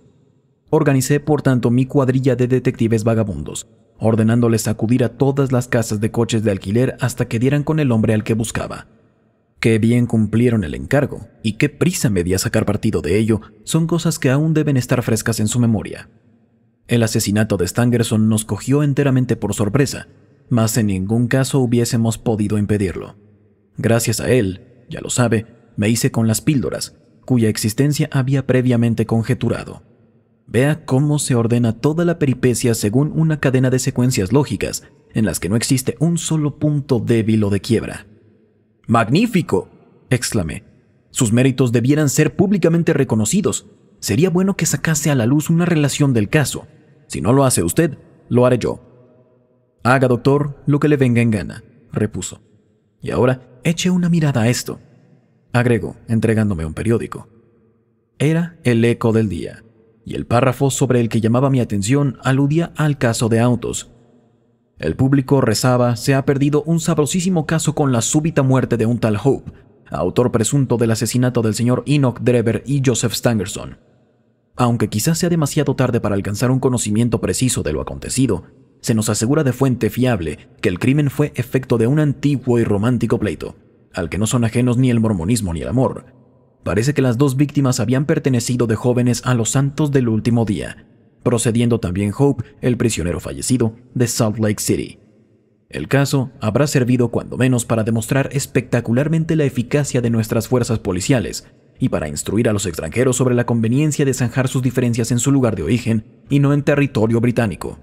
Organicé, por tanto, mi cuadrilla de detectives vagabundos, ordenándoles acudir a todas las casas de coches de alquiler hasta que dieran con el hombre al que buscaba. Qué bien cumplieron el encargo y qué prisa me di a sacar partido de ello son cosas que aún deben estar frescas en su memoria. El asesinato de Stangerson nos cogió enteramente por sorpresa, mas en ningún caso hubiésemos podido impedirlo. Gracias a él, ya lo sabe, me hice con las píldoras, cuya existencia había previamente conjeturado. Vea cómo se ordena toda la peripecia según una cadena de secuencias lógicas en las que no existe un solo punto débil o de quiebra. ¡Magnífico! exclamé. Sus méritos debieran ser públicamente reconocidos. Sería bueno que sacase a la luz una relación del caso. Si no lo hace usted, lo haré yo. Haga, doctor, lo que le venga en gana, repuso. Y ahora eche una mirada a esto, agregó, entregándome un periódico. Era el eco del día y el párrafo sobre el que llamaba mi atención aludía al caso de autos. El público rezaba, se ha perdido un sabrosísimo caso con la súbita muerte de un tal Hope, autor presunto del asesinato del señor Enoch Drever y Joseph Stangerson. Aunque quizás sea demasiado tarde para alcanzar un conocimiento preciso de lo acontecido, se nos asegura de fuente fiable que el crimen fue efecto de un antiguo y romántico pleito, al que no son ajenos ni el mormonismo ni el amor, Parece que las dos víctimas habían pertenecido de jóvenes a los santos del último día, procediendo también Hope, el prisionero fallecido, de Salt Lake City. El caso habrá servido cuando menos para demostrar espectacularmente la eficacia de nuestras fuerzas policiales y para instruir a los extranjeros sobre la conveniencia de zanjar sus diferencias en su lugar de origen y no en territorio británico.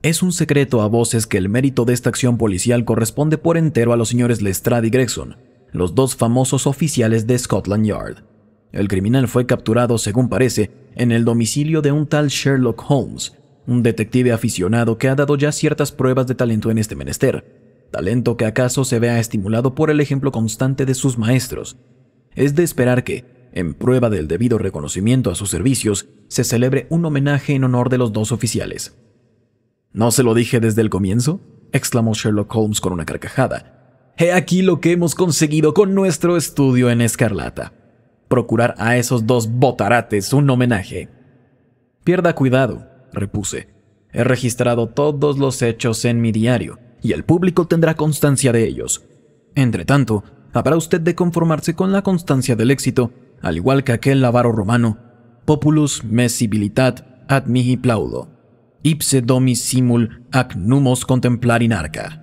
Es un secreto a voces que el mérito de esta acción policial corresponde por entero a los señores Lestrade y Gregson, los dos famosos oficiales de Scotland Yard. El criminal fue capturado, según parece, en el domicilio de un tal Sherlock Holmes, un detective aficionado que ha dado ya ciertas pruebas de talento en este menester, talento que acaso se vea estimulado por el ejemplo constante de sus maestros. Es de esperar que, en prueba del debido reconocimiento a sus servicios, se celebre un homenaje en honor de los dos oficiales. ¿No se lo dije desde el comienzo? exclamó Sherlock Holmes con una carcajada, He aquí lo que hemos conseguido con nuestro estudio en Escarlata. Procurar a esos dos botarates un homenaje. Pierda cuidado, repuse. He registrado todos los hechos en mi diario, y el público tendrá constancia de ellos. tanto habrá usted de conformarse con la constancia del éxito, al igual que aquel avaro romano, populus me civilitat ad mihi plaudo, ipse domi simul ac numos contemplar in arca.